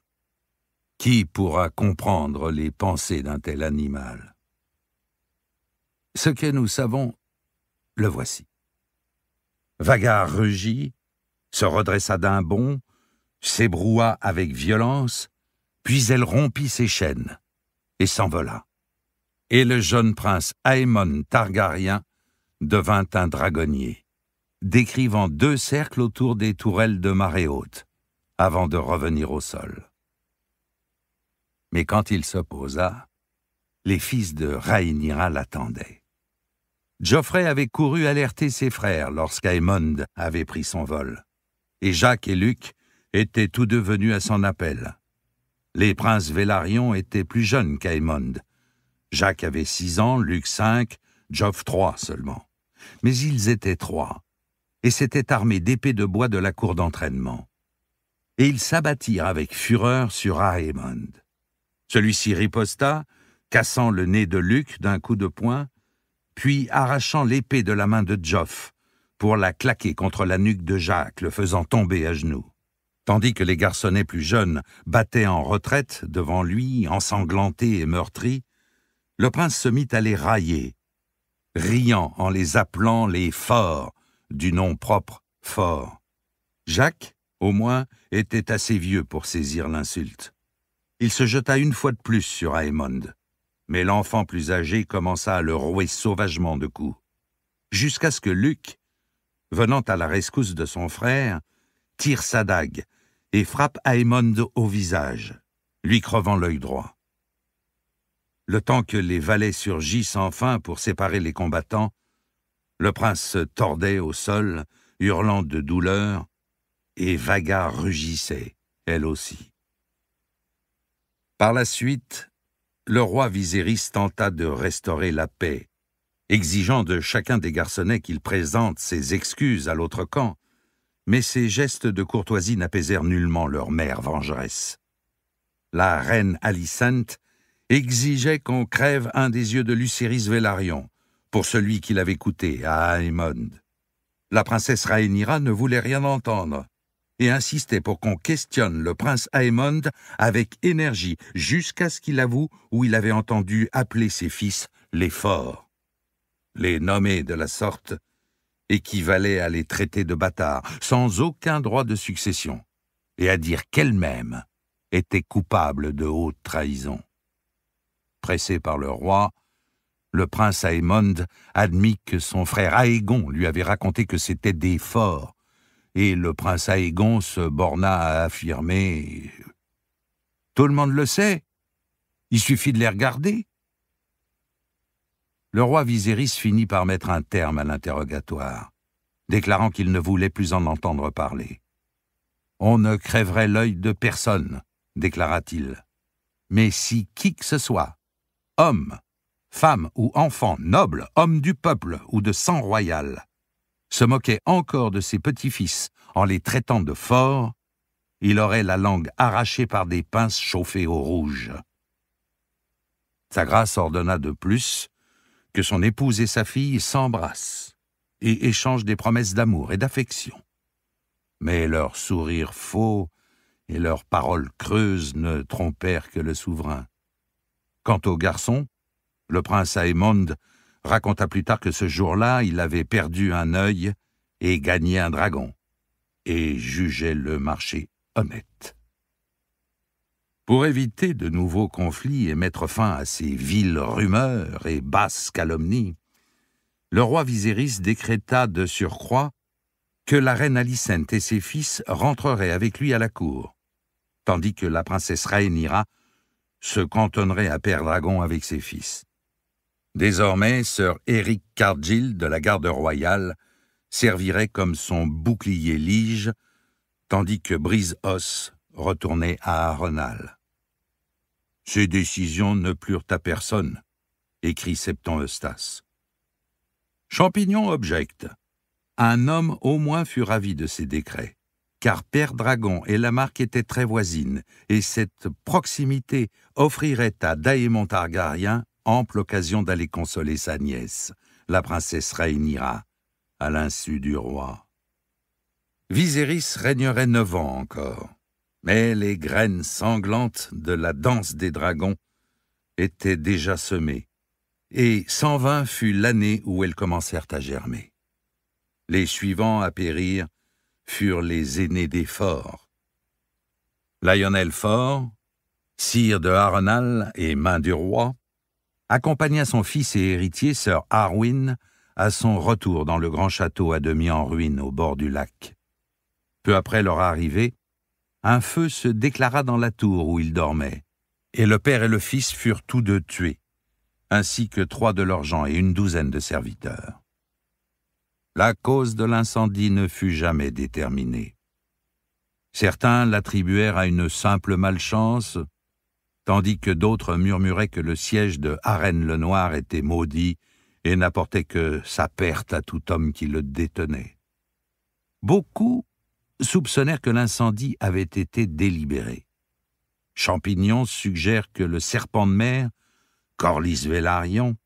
qui pourra comprendre les pensées d'un tel animal ce que nous savons, le voici. Vagar rugit, se redressa d'un bond, s'ébroua avec violence, puis elle rompit ses chaînes et s'envola. Et le jeune prince Aemon Targaryen devint un dragonnier, décrivant deux cercles autour des tourelles de marée haute, avant de revenir au sol. Mais quand il se posa, les fils de Rhaenyra l'attendaient. Geoffrey avait couru alerter ses frères lorsqu'Aemond avait pris son vol, et Jacques et Luc étaient tous deux venus à son appel. Les princes Vélarion étaient plus jeunes qu'Aemond. Jacques avait six ans, Luc cinq, Geoff trois seulement. Mais ils étaient trois, et s'étaient armés d'épées de bois de la cour d'entraînement. Et ils s'abattirent avec fureur sur Aemond. Celui-ci riposta, cassant le nez de Luc d'un coup de poing, puis arrachant l'épée de la main de Joff pour la claquer contre la nuque de Jacques, le faisant tomber à genoux. Tandis que les garçonnets plus jeunes battaient en retraite devant lui, ensanglantés et meurtris, le prince se mit à les railler, riant en les appelant les forts, du nom propre fort. Jacques, au moins, était assez vieux pour saisir l'insulte. Il se jeta une fois de plus sur Aymond mais l'enfant plus âgé commença à le rouer sauvagement de coups, jusqu'à ce que Luc, venant à la rescousse de son frère, tire sa dague et frappe Aemond au visage, lui crevant l'œil droit. Le temps que les valets surgissent enfin pour séparer les combattants, le prince se tordait au sol, hurlant de douleur, et Vaga rugissait, elle aussi. Par la suite, le roi Viserys tenta de restaurer la paix, exigeant de chacun des garçonnets qu'il présente ses excuses à l'autre camp, mais ces gestes de courtoisie n'apaisèrent nullement leur mère vengeresse. La reine Alicent exigeait qu'on crève un des yeux de Lucéris Vélarion, pour celui qu'il avait coûté à Aemond. La princesse Rhaenyra ne voulait rien entendre, et insistait pour qu'on questionne le prince Aemond avec énergie jusqu'à ce qu'il avoue où il avait entendu appeler ses fils les forts. Les nommer de la sorte équivalait à les traiter de bâtards, sans aucun droit de succession, et à dire qu'elle-même était coupable de haute trahison. Pressé par le roi, le prince Aemond admit que son frère Aegon lui avait raconté que c'était des forts et le prince Aegon se borna à affirmer Tout le monde le sait, il suffit de les regarder. Le roi Viserys finit par mettre un terme à l'interrogatoire, déclarant qu'il ne voulait plus en entendre parler. On ne crèverait l'œil de personne, déclara-t-il. Mais si qui que ce soit, homme, femme ou enfant, noble, homme du peuple ou de sang royal, se moquait encore de ses petits-fils en les traitant de forts, il aurait la langue arrachée par des pinces chauffées au rouge. Sa grâce ordonna de plus que son épouse et sa fille s'embrassent et échangent des promesses d'amour et d'affection. Mais leurs sourires faux et leurs paroles creuses ne trompèrent que le souverain. Quant aux garçon, le prince Aemond raconta plus tard que ce jour-là, il avait perdu un œil et gagné un dragon, et jugeait le marché honnête. Pour éviter de nouveaux conflits et mettre fin à ces viles rumeurs et basses calomnies, le roi Viserys décréta de surcroît que la reine Alicente et ses fils rentreraient avec lui à la cour, tandis que la princesse Rhaenyra se cantonnerait à Père Dragon avec ses fils. Désormais, Sir Eric cardgill de la garde royale servirait comme son bouclier lige, tandis que Brise-Os retournait à Arenal. Ces décisions ne plurent à personne, écrit Septon Eustace. Champignon objecte. Un homme au moins fut ravi de ces décrets, car Père Dragon et Marque étaient très voisines, et cette proximité offrirait à Daemon Targaryen ample occasion d'aller consoler sa nièce, la princesse Rhaenyra, à l'insu du roi. Viserys régnerait neuf ans encore, mais les graines sanglantes de la danse des dragons étaient déjà semées, et 120 fut l'année où elles commencèrent à germer. Les suivants à périr furent les aînés des forts. Lionel Fort, sire de Harrenal et main du roi, accompagna son fils et héritier, Sir Arwin, à son retour dans le grand château à demi en ruine au bord du lac. Peu après leur arrivée, un feu se déclara dans la tour où ils dormaient, et le père et le fils furent tous deux tués, ainsi que trois de leurs gens et une douzaine de serviteurs. La cause de l'incendie ne fut jamais déterminée. Certains l'attribuèrent à une simple malchance, tandis que d'autres murmuraient que le siège de Arène-le-Noir était maudit et n'apportait que sa perte à tout homme qui le détenait. Beaucoup soupçonnèrent que l'incendie avait été délibéré. Champignon suggère que le serpent de mer, Corlis Vélarion,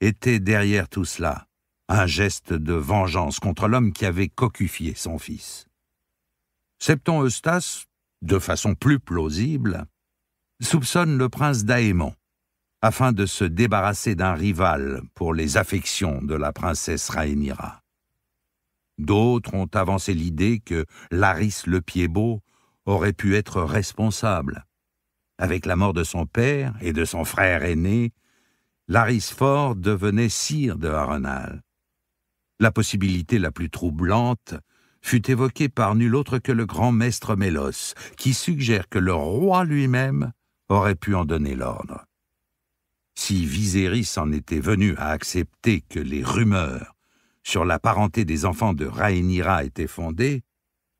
était derrière tout cela, un geste de vengeance contre l'homme qui avait cocufié son fils. Septon Eustace, de façon plus plausible, soupçonne le prince d'Aémon, afin de se débarrasser d'un rival pour les affections de la princesse Rhaenyra. D'autres ont avancé l'idée que Laris le pied aurait pu être responsable. Avec la mort de son père et de son frère aîné, Laris fort devenait sire de Harrenhal. La possibilité la plus troublante fut évoquée par nul autre que le grand maître Mélos, qui suggère que le roi lui-même aurait pu en donner l'ordre. Si Viserys en était venu à accepter que les rumeurs sur la parenté des enfants de Rhaenyra étaient fondées,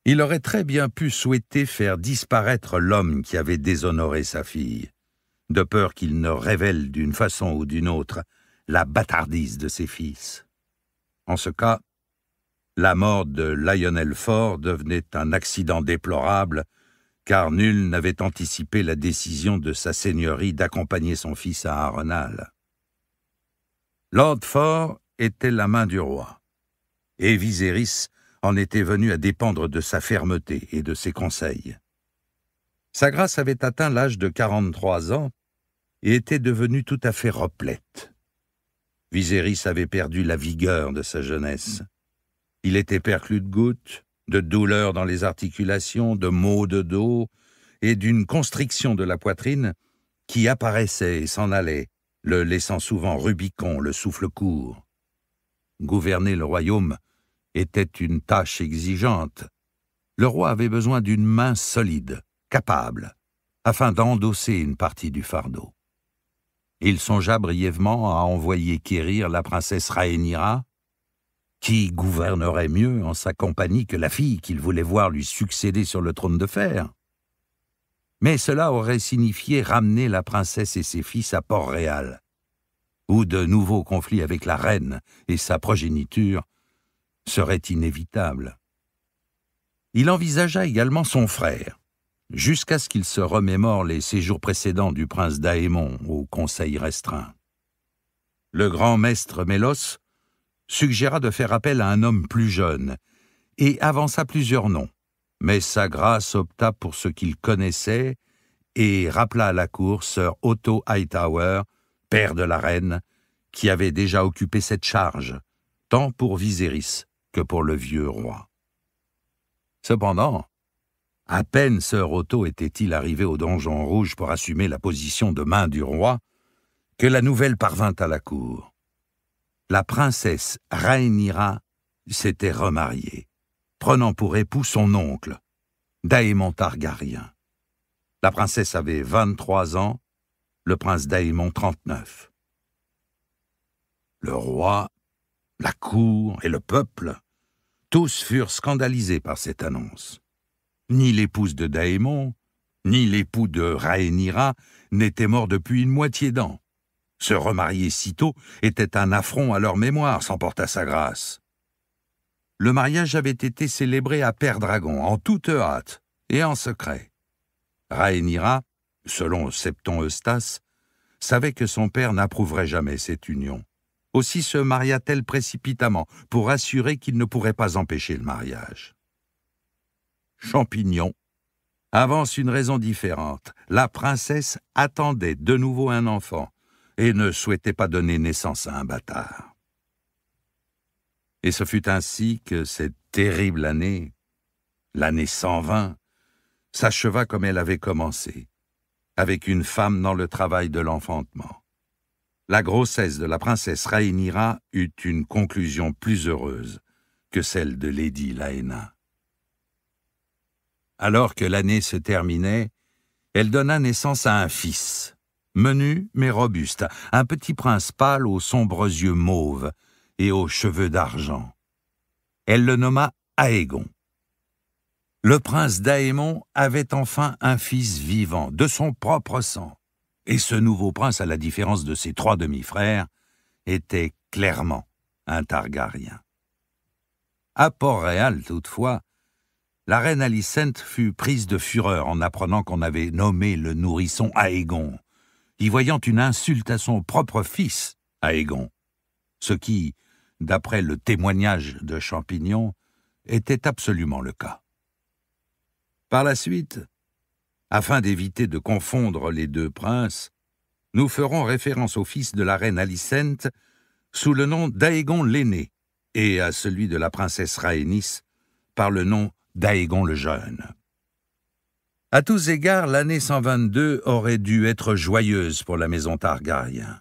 il aurait très bien pu souhaiter faire disparaître l'homme qui avait déshonoré sa fille, de peur qu'il ne révèle d'une façon ou d'une autre la bâtardise de ses fils. En ce cas, la mort de Lionel Ford devenait un accident déplorable car nul n'avait anticipé la décision de sa seigneurie d'accompagner son fils à Arenal. Lord Fort était la main du roi, et Viserys en était venu à dépendre de sa fermeté et de ses conseils. Sa grâce avait atteint l'âge de 43 ans et était devenue tout à fait replète. Viserys avait perdu la vigueur de sa jeunesse. Il était perclus de gouttes, de douleurs dans les articulations, de maux de dos et d'une constriction de la poitrine qui apparaissait et s'en allait, le laissant souvent rubicon, le souffle court. Gouverner le royaume était une tâche exigeante. Le roi avait besoin d'une main solide, capable, afin d'endosser une partie du fardeau. Il songea brièvement à envoyer quérir la princesse Rhaenyra, qui gouvernerait mieux en sa compagnie que la fille qu'il voulait voir lui succéder sur le trône de fer Mais cela aurait signifié ramener la princesse et ses fils à Port-Réal, où de nouveaux conflits avec la reine et sa progéniture seraient inévitables. Il envisagea également son frère, jusqu'à ce qu'il se remémore les séjours précédents du prince Daémon au conseil restreint. Le grand maître Mélos suggéra de faire appel à un homme plus jeune, et avança plusieurs noms. Mais sa grâce opta pour ce qu'il connaissait et rappela à la cour Sir Otto Hightower, père de la reine, qui avait déjà occupé cette charge, tant pour Viserys que pour le vieux roi. Cependant, à peine Sir Otto était-il arrivé au donjon rouge pour assumer la position de main du roi, que la nouvelle parvint à la cour la princesse Rhaenyra s'était remariée, prenant pour époux son oncle, Daemon Targaryen. La princesse avait 23 ans, le prince Daemon 39. Le roi, la cour et le peuple, tous furent scandalisés par cette annonce. Ni l'épouse de Daemon, ni l'époux de Rhaenyra n'étaient morts depuis une moitié d'an. Se remarier si tôt était un affront à leur mémoire, s'emporta sa grâce. Le mariage avait été célébré à Père Dragon, en toute hâte et en secret. Rhaenyra, selon Septon Eustace, savait que son père n'approuverait jamais cette union. Aussi se maria-t-elle précipitamment pour assurer qu'il ne pourrait pas empêcher le mariage. Champignon avance une raison différente. La princesse attendait de nouveau un enfant, et ne souhaitait pas donner naissance à un bâtard. Et ce fut ainsi que cette terrible année, l'année 120, s'acheva comme elle avait commencé, avec une femme dans le travail de l'enfantement. La grossesse de la princesse Rhaenyra eut une conclusion plus heureuse que celle de Lady Laéna. Alors que l'année se terminait, elle donna naissance à un fils, menu mais robuste, un petit prince pâle aux sombres yeux mauves et aux cheveux d'argent. Elle le nomma Aégon. Le prince d'Aémon avait enfin un fils vivant, de son propre sang, et ce nouveau prince, à la différence de ses trois demi-frères, était clairement un Targaryen. À Port-Réal, toutefois, la reine Alicente fut prise de fureur en apprenant qu'on avait nommé le nourrisson Aegon, y voyant une insulte à son propre fils, Aegon, ce qui, d'après le témoignage de Champignon, était absolument le cas. Par la suite, afin d'éviter de confondre les deux princes, nous ferons référence au fils de la reine Alicente sous le nom d'Aégon l'aîné et à celui de la princesse Rhaenys par le nom d'Aégon le jeune. À tous égards, l'année 122 aurait dû être joyeuse pour la maison Targaryen.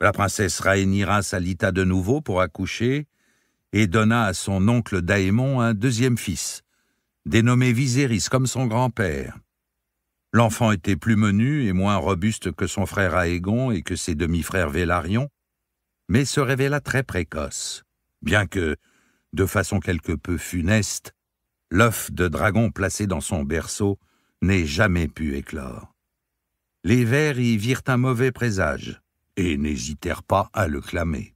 La princesse Rhaenyra s'alita de nouveau pour accoucher et donna à son oncle Daemon un deuxième fils, dénommé Viserys comme son grand-père. L'enfant était plus menu et moins robuste que son frère Aegon et que ses demi-frères Vélarion, mais se révéla très précoce, bien que, de façon quelque peu funeste, l'œuf de dragon placé dans son berceau n'ait jamais pu éclore. Les vers y virent un mauvais présage et n'hésitèrent pas à le clamer.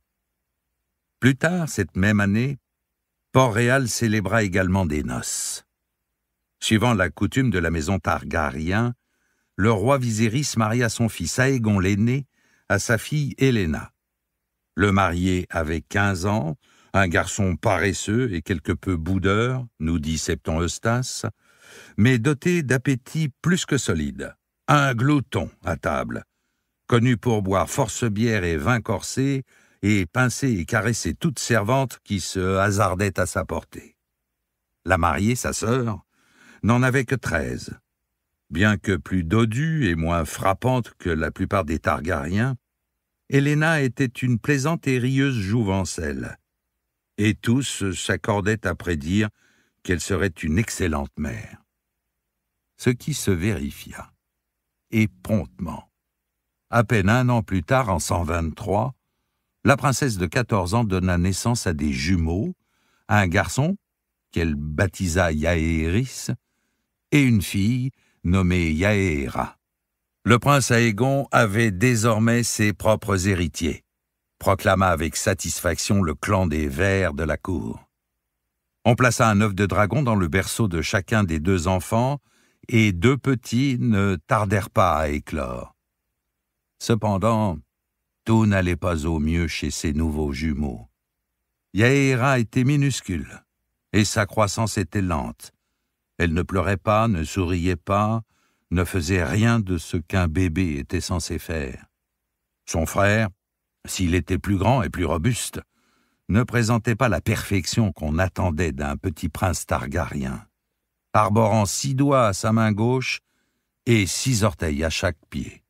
Plus tard, cette même année, Port-Réal célébra également des noces. Suivant la coutume de la maison Targaryen, le roi Viserys maria son fils Aegon l'aîné à sa fille Helena. Le marié avait quinze ans, un garçon paresseux et quelque peu boudeur, nous dit Septon Eustace, mais doté d'appétit plus que solide. Un glouton à table, connu pour boire force bière et vin corsé, et pincer et caresser toute servante qui se hasardait à sa portée. La mariée, sa sœur, n'en avait que treize. Bien que plus dodue et moins frappante que la plupart des Targariens, Helena était une plaisante et rieuse jouvencelle, et tous s'accordaient à prédire qu'elle serait une excellente mère ce qui se vérifia. Et promptement. À peine un an plus tard, en 123, la princesse de 14 ans donna naissance à des jumeaux, à un garçon, qu'elle baptisa Yaéris, et une fille, nommée Yaéra. Le prince Aegon avait désormais ses propres héritiers, proclama avec satisfaction le clan des Verts de la cour. On plaça un œuf de dragon dans le berceau de chacun des deux enfants, et deux petits ne tardèrent pas à éclore. Cependant, tout n'allait pas au mieux chez ces nouveaux jumeaux. Yahéra était minuscule, et sa croissance était lente. Elle ne pleurait pas, ne souriait pas, ne faisait rien de ce qu'un bébé était censé faire. Son frère, s'il était plus grand et plus robuste, ne présentait pas la perfection qu'on attendait d'un petit prince targarien arborant six doigts à sa main gauche et six orteils à chaque pied.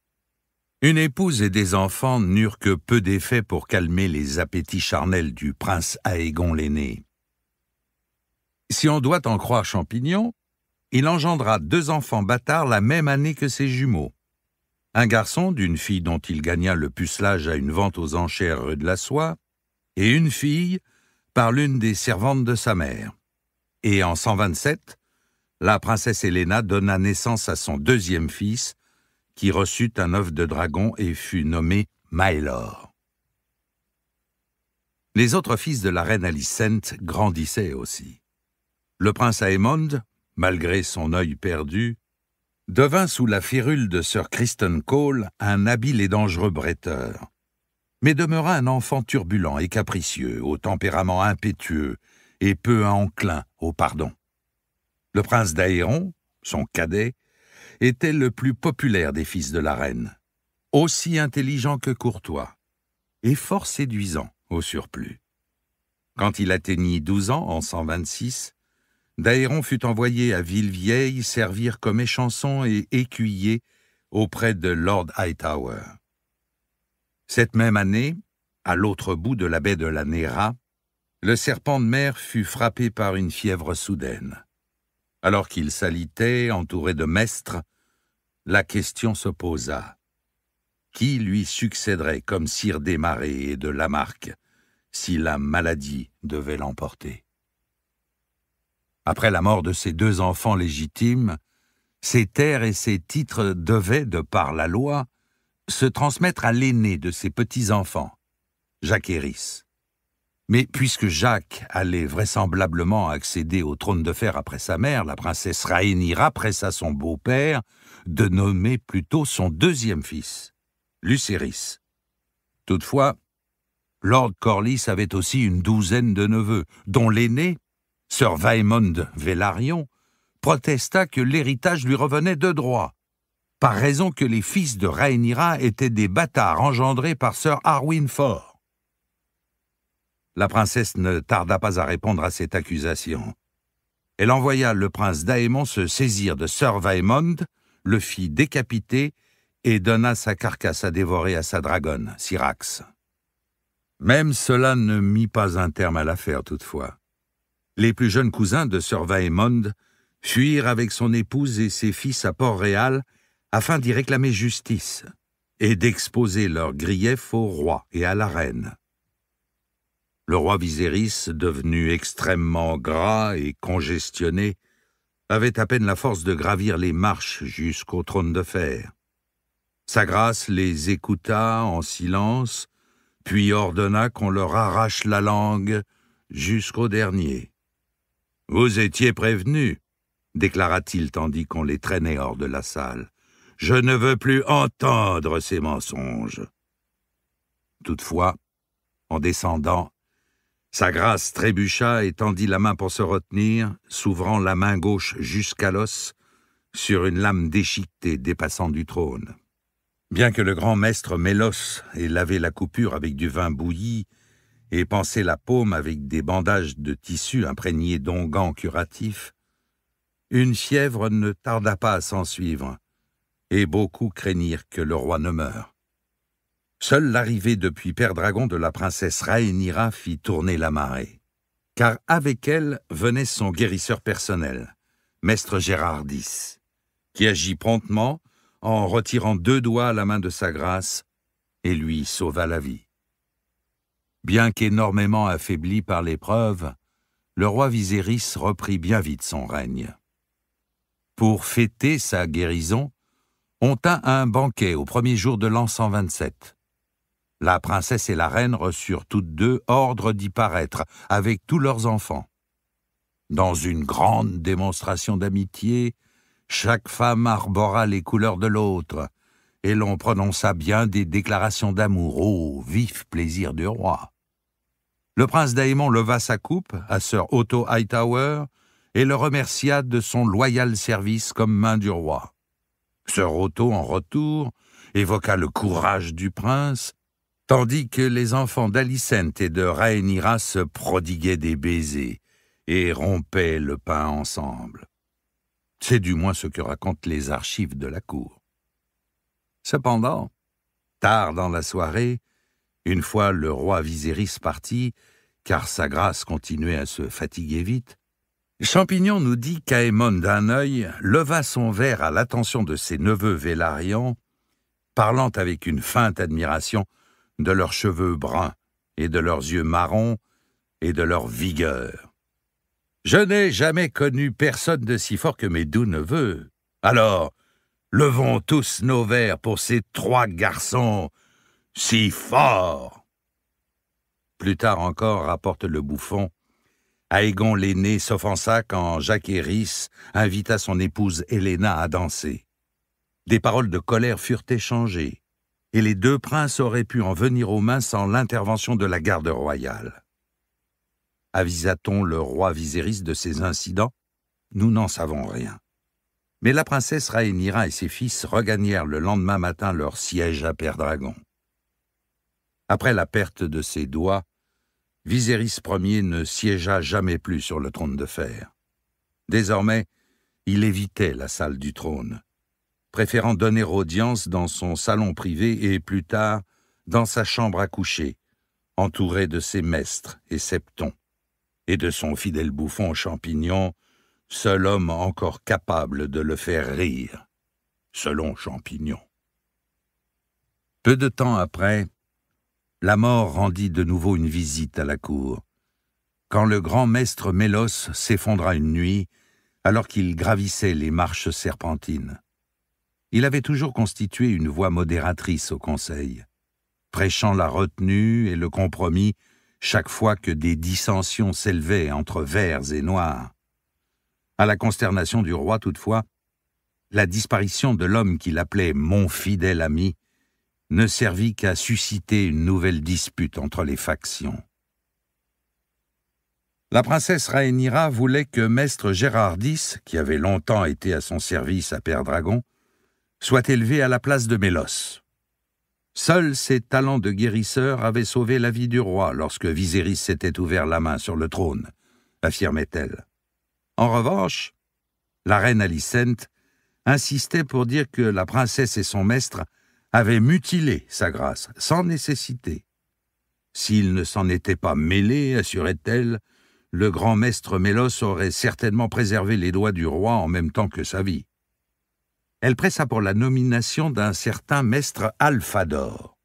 Une épouse et des enfants n'eurent que peu d'effet pour calmer les appétits charnels du prince Aegon l'aîné. Si on doit en croire Champignon, il engendra deux enfants bâtards la même année que ses jumeaux. Un garçon d'une fille dont il gagna le pucelage à une vente aux enchères rue de la Soie, et une fille par l'une des servantes de sa mère. Et en 127, la princesse Helena donna naissance à son deuxième fils, qui reçut un œuf de dragon et fut nommé Maelor. Les autres fils de la reine Alicent grandissaient aussi. Le prince Aemond, malgré son œil perdu, devint sous la férule de Sir Kristen Cole un habile et dangereux bretteur, mais demeura un enfant turbulent et capricieux, au tempérament impétueux et peu enclin au pardon. Le prince d'Aéron, son cadet, était le plus populaire des fils de la reine, aussi intelligent que courtois, et fort séduisant au surplus. Quand il atteignit douze ans, en 126, Daéron fut envoyé à Villevieille servir comme échanson et écuyer auprès de Lord Hightower. Cette même année, à l'autre bout de la baie de la Néra, le serpent de mer fut frappé par une fièvre soudaine. Alors qu'il s'alitait, entouré de maîtres, la question se posa. Qui lui succéderait comme sire des marais et de Lamarque si la maladie devait l'emporter Après la mort de ses deux enfants légitimes, ses terres et ses titres devaient, de par la loi, se transmettre à l'aîné de ses petits-enfants, Jacques Héris. Mais puisque Jacques allait vraisemblablement accéder au trône de fer après sa mère, la princesse Rhaenyra pressa son beau-père de nommer plutôt son deuxième fils, Lucéris. Toutefois, Lord Corlys avait aussi une douzaine de neveux, dont l'aîné, Sir Vaemond Velaryon, protesta que l'héritage lui revenait de droit, par raison que les fils de Rhaenyra étaient des bâtards engendrés par Sir Arwin Ford. La princesse ne tarda pas à répondre à cette accusation. Elle envoya le prince d'Aémon se saisir de Sir Vaemond, le fit décapiter et donna sa carcasse à dévorer à sa dragonne, Syrax. Même cela ne mit pas un terme à l'affaire toutefois. Les plus jeunes cousins de Sir Vaemond fuirent avec son épouse et ses fils à Port-Réal afin d'y réclamer justice et d'exposer leurs griefs au roi et à la reine le roi Viserys, devenu extrêmement gras et congestionné, avait à peine la force de gravir les marches jusqu'au trône de fer. Sa grâce les écouta en silence, puis ordonna qu'on leur arrache la langue jusqu'au dernier. « Vous étiez prévenus, » déclara-t-il tandis qu'on les traînait hors de la salle. « Je ne veux plus entendre ces mensonges. » Toutefois, en descendant, sa grâce trébucha et tendit la main pour se retenir, s'ouvrant la main gauche jusqu'à l'os, sur une lame déchiquetée dépassant du trône. Bien que le grand maître Mélos ait lavé la coupure avec du vin bouilli et pansé la paume avec des bandages de tissu imprégnés d'onguents curatifs, une fièvre ne tarda pas à s'en suivre, et beaucoup craignirent que le roi ne meure. Seule l'arrivée depuis Père Dragon de la princesse Rhaenyra fit tourner la marée. Car avec elle venait son guérisseur personnel, Maître Gérardis, qui agit promptement en retirant deux doigts à la main de sa grâce et lui sauva la vie. Bien qu'énormément affaibli par l'épreuve, le roi Viserys reprit bien vite son règne. Pour fêter sa guérison, on tint un banquet au premier jour de l'an 127, la princesse et la reine reçurent toutes deux ordre d'y paraître, avec tous leurs enfants. Dans une grande démonstration d'amitié, chaque femme arbora les couleurs de l'autre, et l'on prononça bien des déclarations d'amour au vif plaisir du roi. Le prince Daemon leva sa coupe à sir Otto Hightower et le remercia de son loyal service comme main du roi. Sir Otto, en retour, évoqua le courage du prince tandis que les enfants d'Alicente et de Rhaenyra se prodiguaient des baisers et rompaient le pain ensemble. C'est du moins ce que racontent les archives de la cour. Cependant, tard dans la soirée, une fois le roi Viserys parti, car sa grâce continuait à se fatiguer vite, Champignon nous dit qu'Aemon d'un œil leva son verre à l'attention de ses neveux Vélarion, parlant avec une feinte admiration de leurs cheveux bruns, et de leurs yeux marrons, et de leur vigueur. Je n'ai jamais connu personne de si fort que mes doux neveux. Alors, levons tous nos verres pour ces trois garçons si forts. Plus tard encore, rapporte le bouffon, Aegon l'aîné s'offensa quand Jacques Eris invita son épouse Helena à danser. Des paroles de colère furent échangées et les deux princes auraient pu en venir aux mains sans l'intervention de la garde royale. Avisa-t-on le roi Viserys de ces incidents Nous n'en savons rien. Mais la princesse Rhaenyra et ses fils regagnèrent le lendemain matin leur siège à Père-Dragon. Après la perte de ses doigts, Viserys Ier ne siégea jamais plus sur le trône de fer. Désormais, il évitait la salle du trône, préférant donner audience dans son salon privé et plus tard dans sa chambre à coucher, entouré de ses maîtres et septons, et de son fidèle bouffon champignon, seul homme encore capable de le faire rire, selon Champignon. Peu de temps après, la mort rendit de nouveau une visite à la cour. Quand le grand maître Mélos s'effondra une nuit, alors qu'il gravissait les marches serpentines il avait toujours constitué une voix modératrice au Conseil, prêchant la retenue et le compromis chaque fois que des dissensions s'élevaient entre verts et noirs. À la consternation du roi, toutefois, la disparition de l'homme qu'il appelait mon fidèle ami ne servit qu'à susciter une nouvelle dispute entre les factions. La princesse Rhaenyra voulait que maître Gérardis, qui avait longtemps été à son service à Père Dragon, soit élevé à la place de Mélos. Seuls ses talents de guérisseur avaient sauvé la vie du roi lorsque Viserys s'était ouvert la main sur le trône, affirmait-elle. En revanche, la reine Alicente insistait pour dire que la princesse et son maître avaient mutilé sa grâce, sans nécessité. S'il ne s'en était pas mêlé, assurait-elle, le grand maître Mélos aurait certainement préservé les doigts du roi en même temps que sa vie elle pressa pour la nomination d'un certain maître Alphador,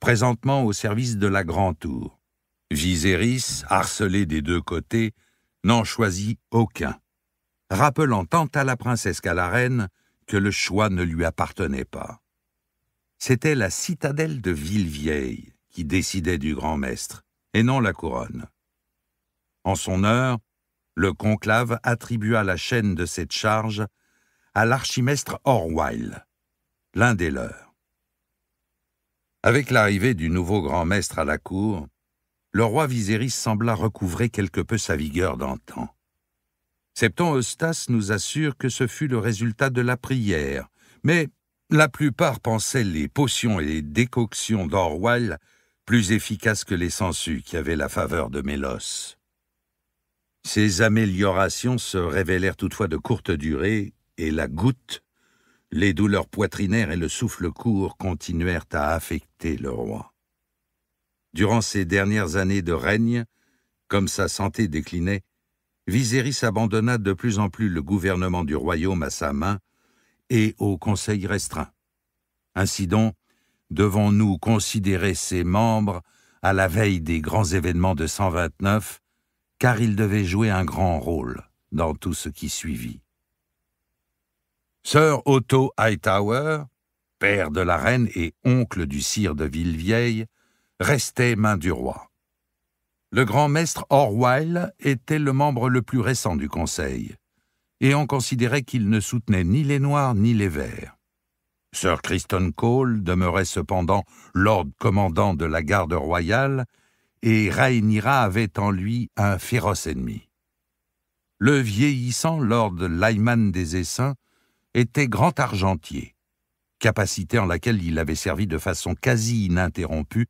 présentement au service de la Grand Tour. Viserys, harcelé des deux côtés, n'en choisit aucun, rappelant tant à la princesse qu'à la reine que le choix ne lui appartenait pas. C'était la citadelle de Villevieille qui décidait du grand maître, et non la couronne. En son heure, le conclave attribua la chaîne de cette charge à l'archimestre Orwell, l'un des leurs. Avec l'arrivée du nouveau grand maître à la cour, le roi Viserys sembla recouvrer quelque peu sa vigueur d'antan. Septon Eustace nous assure que ce fut le résultat de la prière, mais la plupart pensaient les potions et les décoctions d'Orwell plus efficaces que les sangsues qui avaient la faveur de Mélos. Ces améliorations se révélèrent toutefois de courte durée et la goutte, les douleurs poitrinaires et le souffle court continuèrent à affecter le roi. Durant ces dernières années de règne, comme sa santé déclinait, Viserys abandonna de plus en plus le gouvernement du royaume à sa main et au conseil restreint. Ainsi donc, devons-nous considérer ses membres à la veille des grands événements de 129, car ils devaient jouer un grand rôle dans tout ce qui suivit. Sir Otto Hightower, père de la reine et oncle du sire de Villevieille, restait main du roi. Le grand maître Orwell était le membre le plus récent du conseil, et on considérait qu'il ne soutenait ni les Noirs ni les Verts. Sir Christon Cole demeurait cependant lord commandant de la garde royale, et Rainira avait en lui un féroce ennemi. Le vieillissant lord Lyman des Essins était grand argentier, capacité en laquelle il avait servi de façon quasi ininterrompue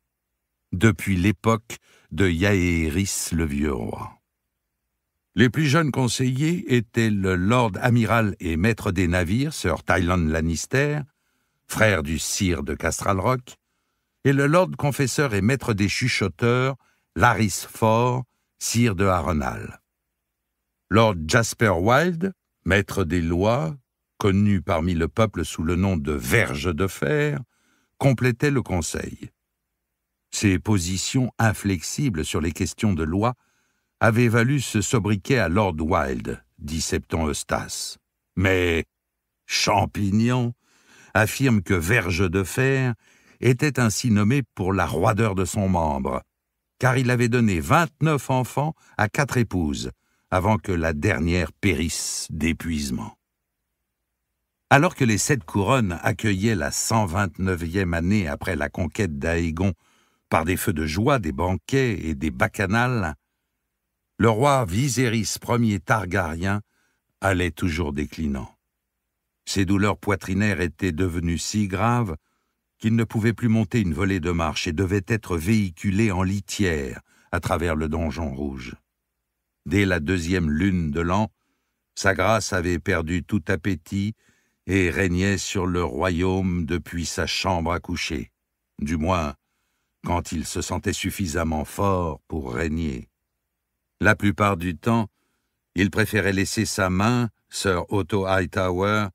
depuis l'époque de Yaéris le vieux roi. Les plus jeunes conseillers étaient le lord amiral et maître des navires, Sir Tylon Lannister, frère du sire de Castral Rock, et le lord confesseur et maître des chuchoteurs, Laris Fort, sire de Harrenhal. Lord Jasper Wilde, maître des lois, connu parmi le peuple sous le nom de verge de fer, complétait le Conseil. Ses positions inflexibles sur les questions de loi avaient valu ce sobriquet à Lord Wilde, dit Septon Eustace. Mais Champignon affirme que verge de fer était ainsi nommé pour la roideur de son membre, car il avait donné 29 enfants à quatre épouses, avant que la dernière périsse d'épuisement. Alors que les sept couronnes accueillaient la 129e année après la conquête d'Aégon par des feux de joie, des banquets et des bacchanales, le roi Viserys Ier Targaryen allait toujours déclinant. Ses douleurs poitrinaires étaient devenues si graves qu'il ne pouvait plus monter une volée de marche et devait être véhiculé en litière à travers le donjon rouge. Dès la deuxième lune de l'an, sa grâce avait perdu tout appétit et régnait sur le royaume depuis sa chambre à coucher, du moins quand il se sentait suffisamment fort pour régner. La plupart du temps, il préférait laisser sa main, Sir Otto Hightower,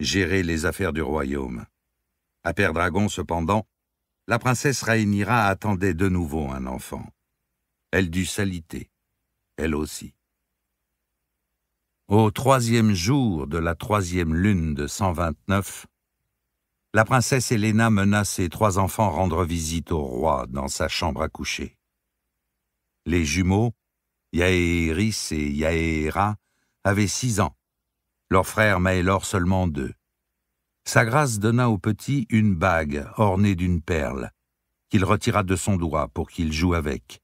gérer les affaires du royaume. À Père Dragon, cependant, la princesse Rhaenyra attendait de nouveau un enfant. Elle dut s'aliter, elle aussi. Au troisième jour de la troisième lune de 129, la princesse Helena mena ses trois enfants rendre visite au roi dans sa chambre à coucher. Les jumeaux, Yaééris et Yaéra, avaient six ans, leur frère Maëlor seulement deux. Sa grâce donna au petit une bague ornée d'une perle, qu'il retira de son doigt pour qu'il joue avec,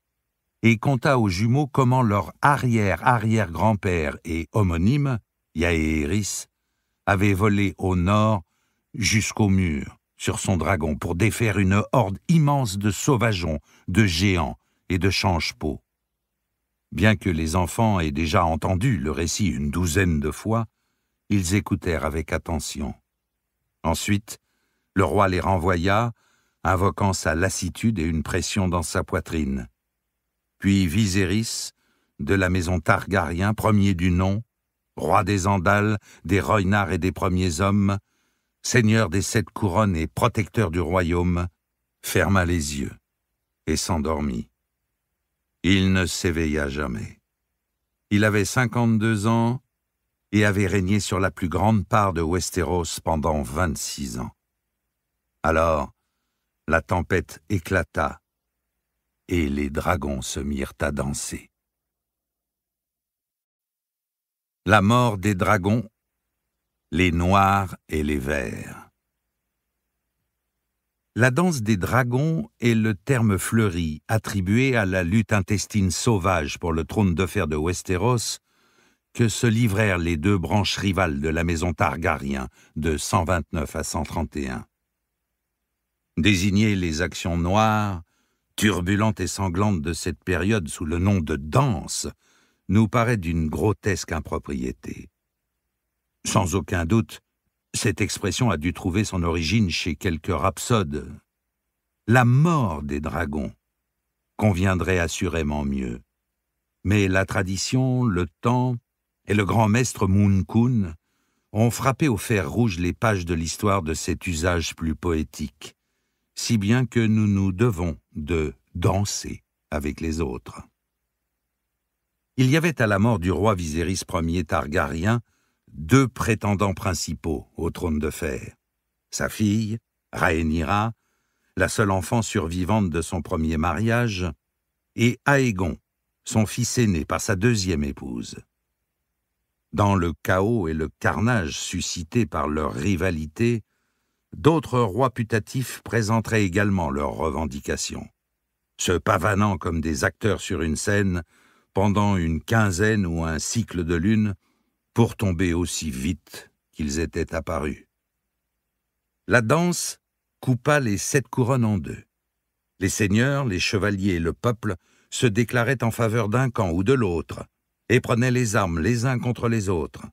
et conta aux jumeaux comment leur arrière-arrière-grand-père et homonyme, Yaéris, avait volé au nord jusqu'au mur sur son dragon pour défaire une horde immense de sauvageons, de géants et de change Bien que les enfants aient déjà entendu le récit une douzaine de fois, ils écoutèrent avec attention. Ensuite, le roi les renvoya, invoquant sa lassitude et une pression dans sa poitrine puis Viserys, de la maison Targaryen, premier du nom, roi des Andales, des Roynards et des premiers hommes, seigneur des sept couronnes et protecteur du royaume, ferma les yeux et s'endormit. Il ne s'éveilla jamais. Il avait cinquante-deux ans et avait régné sur la plus grande part de Westeros pendant vingt-six ans. Alors, la tempête éclata et les dragons se mirent à danser. La mort des dragons, les noirs et les verts. La danse des dragons est le terme fleuri attribué à la lutte intestine sauvage pour le trône de fer de Westeros que se livrèrent les deux branches rivales de la maison Targaryen de 129 à 131. Désigner les actions noires, turbulente et sanglante de cette période sous le nom de danse, nous paraît d'une grotesque impropriété. Sans aucun doute, cette expression a dû trouver son origine chez quelques rhapsodes. La mort des dragons conviendrait assurément mieux. Mais la tradition, le temps et le grand maître moon ont frappé au fer rouge les pages de l'histoire de cet usage plus poétique si bien que nous nous devons de danser avec les autres. Il y avait à la mort du roi Viserys Ier Targaryen deux prétendants principaux au trône de fer. Sa fille, Rhaenyra, la seule enfant survivante de son premier mariage, et Aegon, son fils aîné par sa deuxième épouse. Dans le chaos et le carnage suscités par leur rivalité, d'autres rois putatifs présenteraient également leurs revendications, se pavanant comme des acteurs sur une scène pendant une quinzaine ou un cycle de lune pour tomber aussi vite qu'ils étaient apparus. La danse coupa les sept couronnes en deux. Les seigneurs, les chevaliers et le peuple se déclaraient en faveur d'un camp ou de l'autre, et prenaient les armes les uns contre les autres.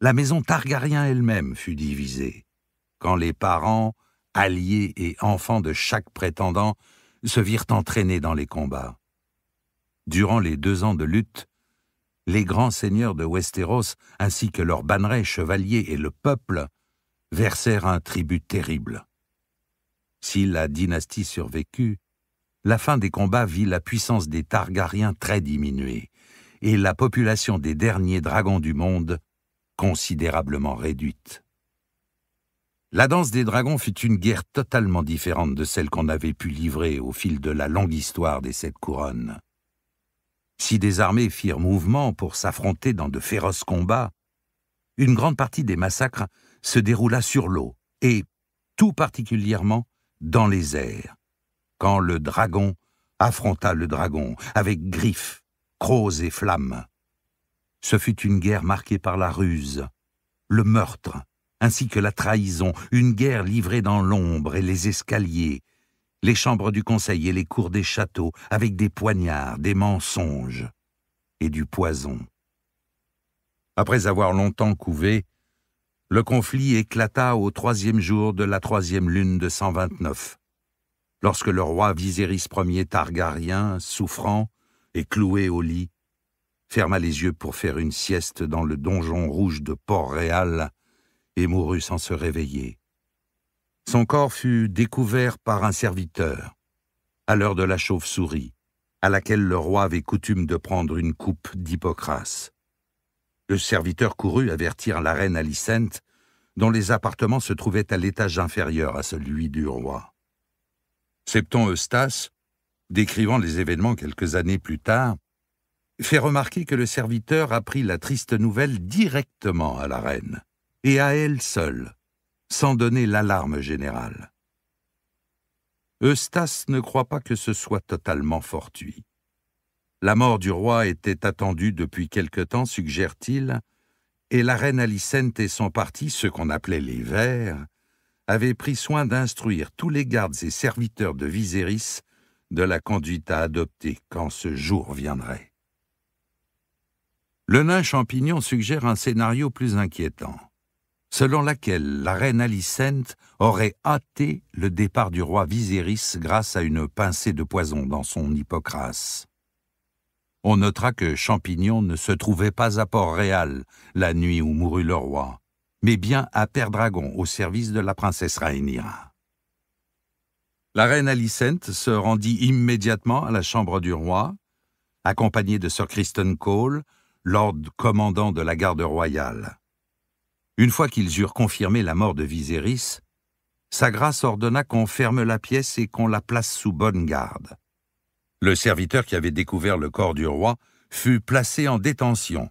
La maison Targaryen elle-même fut divisée quand les parents, alliés et enfants de chaque prétendant, se virent entraînés dans les combats. Durant les deux ans de lutte, les grands seigneurs de Westeros, ainsi que leurs bannerets, chevaliers et le peuple, versèrent un tribut terrible. Si la dynastie survécut, la fin des combats vit la puissance des Targaryens très diminuée, et la population des derniers dragons du monde considérablement réduite. La danse des dragons fut une guerre totalement différente de celle qu'on avait pu livrer au fil de la longue histoire des sept couronnes. Si des armées firent mouvement pour s'affronter dans de féroces combats, une grande partie des massacres se déroula sur l'eau, et tout particulièrement dans les airs, quand le dragon affronta le dragon avec griffes, crocs et flammes. Ce fut une guerre marquée par la ruse, le meurtre ainsi que la trahison, une guerre livrée dans l'ombre et les escaliers, les chambres du conseil et les cours des châteaux, avec des poignards, des mensonges et du poison. Après avoir longtemps couvé, le conflit éclata au troisième jour de la troisième lune de 129, lorsque le roi Viserys Ier Targaryen, souffrant et cloué au lit, ferma les yeux pour faire une sieste dans le donjon rouge de Port-Réal, et mourut sans se réveiller. Son corps fut découvert par un serviteur, à l'heure de la chauve-souris, à laquelle le roi avait coutume de prendre une coupe d'hypocras Le serviteur courut avertir la reine Alicente, dont les appartements se trouvaient à l'étage inférieur à celui du roi. Septon Eustace, décrivant les événements quelques années plus tard, fait remarquer que le serviteur apprit la triste nouvelle directement à la reine et à elle seule, sans donner l'alarme générale. Eustace ne croit pas que ce soit totalement fortuit. La mort du roi était attendue depuis quelque temps, suggère-t-il, et la reine Alicente et son parti, ceux qu'on appelait les Verts, avaient pris soin d'instruire tous les gardes et serviteurs de Viserys de la conduite à adopter quand ce jour viendrait. Le nain champignon suggère un scénario plus inquiétant selon laquelle la reine Alicente aurait hâté le départ du roi Viserys grâce à une pincée de poison dans son hypocras. On notera que Champignon ne se trouvait pas à Port-Réal la nuit où mourut le roi, mais bien à Père-Dragon au service de la princesse Rhaenyra. La reine Alicente se rendit immédiatement à la chambre du roi, accompagnée de Sir Kristen Cole, lord commandant de la garde royale. Une fois qu'ils eurent confirmé la mort de Viserys, sa grâce ordonna qu'on ferme la pièce et qu'on la place sous bonne garde. Le serviteur qui avait découvert le corps du roi fut placé en détention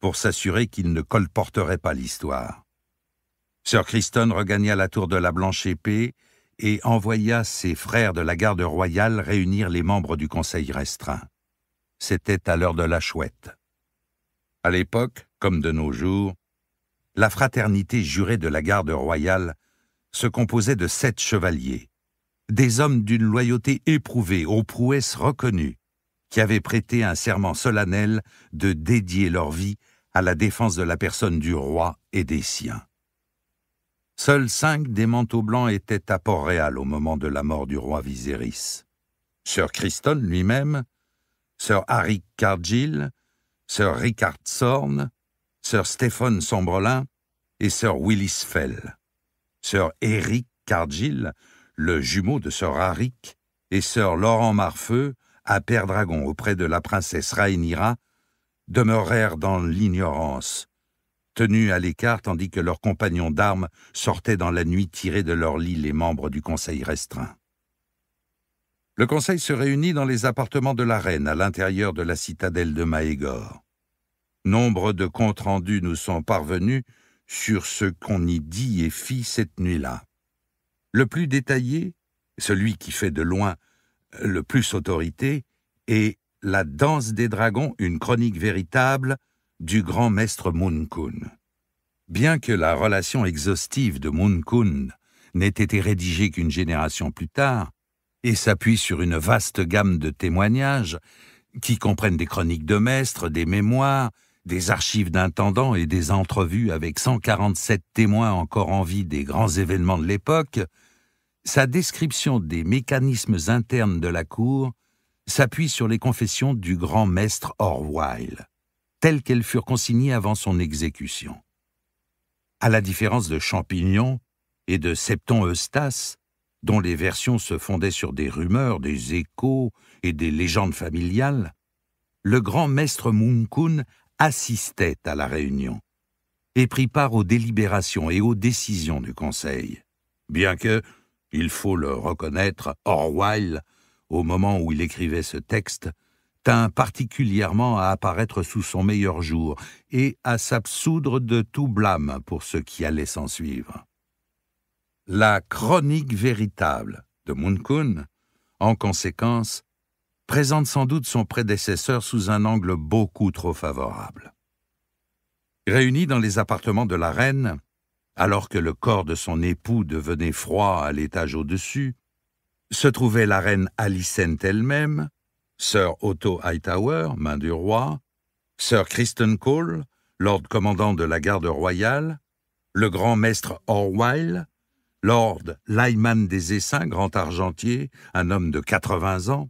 pour s'assurer qu'il ne colporterait pas l'histoire. Sir Criston regagna la tour de la Blanche Épée et envoya ses frères de la garde royale réunir les membres du conseil restreint. C'était à l'heure de la chouette. À l'époque, comme de nos jours, la fraternité jurée de la garde royale se composait de sept chevaliers, des hommes d'une loyauté éprouvée, aux prouesses reconnues, qui avaient prêté un serment solennel de dédier leur vie à la défense de la personne du roi et des siens. Seuls cinq des manteaux blancs étaient à Port-Réal au moment de la mort du roi Viserys. Sir Criston lui-même, Sir Harry Cargill, Sir Richard Sorne. Sir Stephen Sombrelin et Sir Willis Fell. Sir Eric Cargill, le jumeau de Sir Aric, et Sir Laurent Marfeu, à Père Dragon auprès de la princesse Rhaenyra, demeurèrent dans l'ignorance, tenus à l'écart tandis que leurs compagnons d'armes sortaient dans la nuit tirés de leur lit les membres du conseil restreint. Le conseil se réunit dans les appartements de la reine à l'intérieur de la citadelle de Maégor. Nombre de comptes rendus nous sont parvenus sur ce qu'on y dit et fit cette nuit-là. Le plus détaillé, celui qui fait de loin euh, le plus autorité, est La danse des dragons, une chronique véritable du grand maître Moonkun. Bien que la relation exhaustive de Moonkun n'ait été rédigée qu'une génération plus tard, et s'appuie sur une vaste gamme de témoignages qui comprennent des chroniques de maîtres, des mémoires, des archives d'intendants et des entrevues avec 147 témoins encore en vie des grands événements de l'époque, sa description des mécanismes internes de la Cour s'appuie sur les confessions du grand maître Orwell, telles qu'elles furent consignées avant son exécution. À la différence de Champignon et de Septon Eustace, dont les versions se fondaient sur des rumeurs, des échos et des légendes familiales, le grand maître Munkun assistait à la réunion et prit part aux délibérations et aux décisions du Conseil, bien que, il faut le reconnaître, Orwell, au moment où il écrivait ce texte, tint particulièrement à apparaître sous son meilleur jour et à s'absoudre de tout blâme pour ce qui allait suivre. La chronique véritable de Munkun, en conséquence, présente sans doute son prédécesseur sous un angle beaucoup trop favorable. Réunis dans les appartements de la reine, alors que le corps de son époux devenait froid à l'étage au-dessus, se trouvait la reine Alicent elle-même, sir Otto Hightower, main du roi, sir Kristen Cole, lord commandant de la garde royale, le grand maître Orwell, lord Lyman des Essaims, grand argentier, un homme de 80 ans,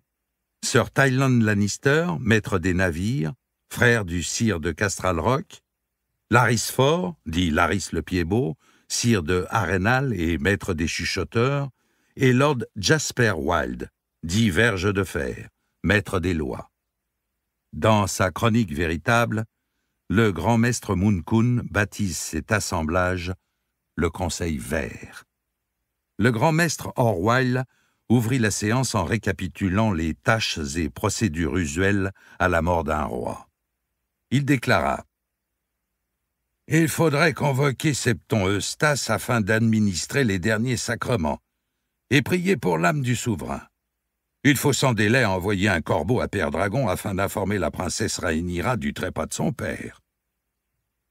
Sir Tyland Lannister, maître des navires, frère du sire de Castral Rock, Laris Fort, dit Laris le pied sire de Arenal et maître des chuchoteurs, et Lord Jasper Wilde, dit Verge de Fer, maître des lois. Dans sa chronique véritable, le grand maître Munkun baptise cet assemblage le Conseil vert. Le grand maître Orwell ouvrit la séance en récapitulant les tâches et procédures usuelles à la mort d'un roi. Il déclara « Il faudrait convoquer Septon Eustace afin d'administrer les derniers sacrements, et prier pour l'âme du souverain. Il faut sans délai envoyer un corbeau à Père Dragon afin d'informer la princesse Rhaenyra du trépas de son père.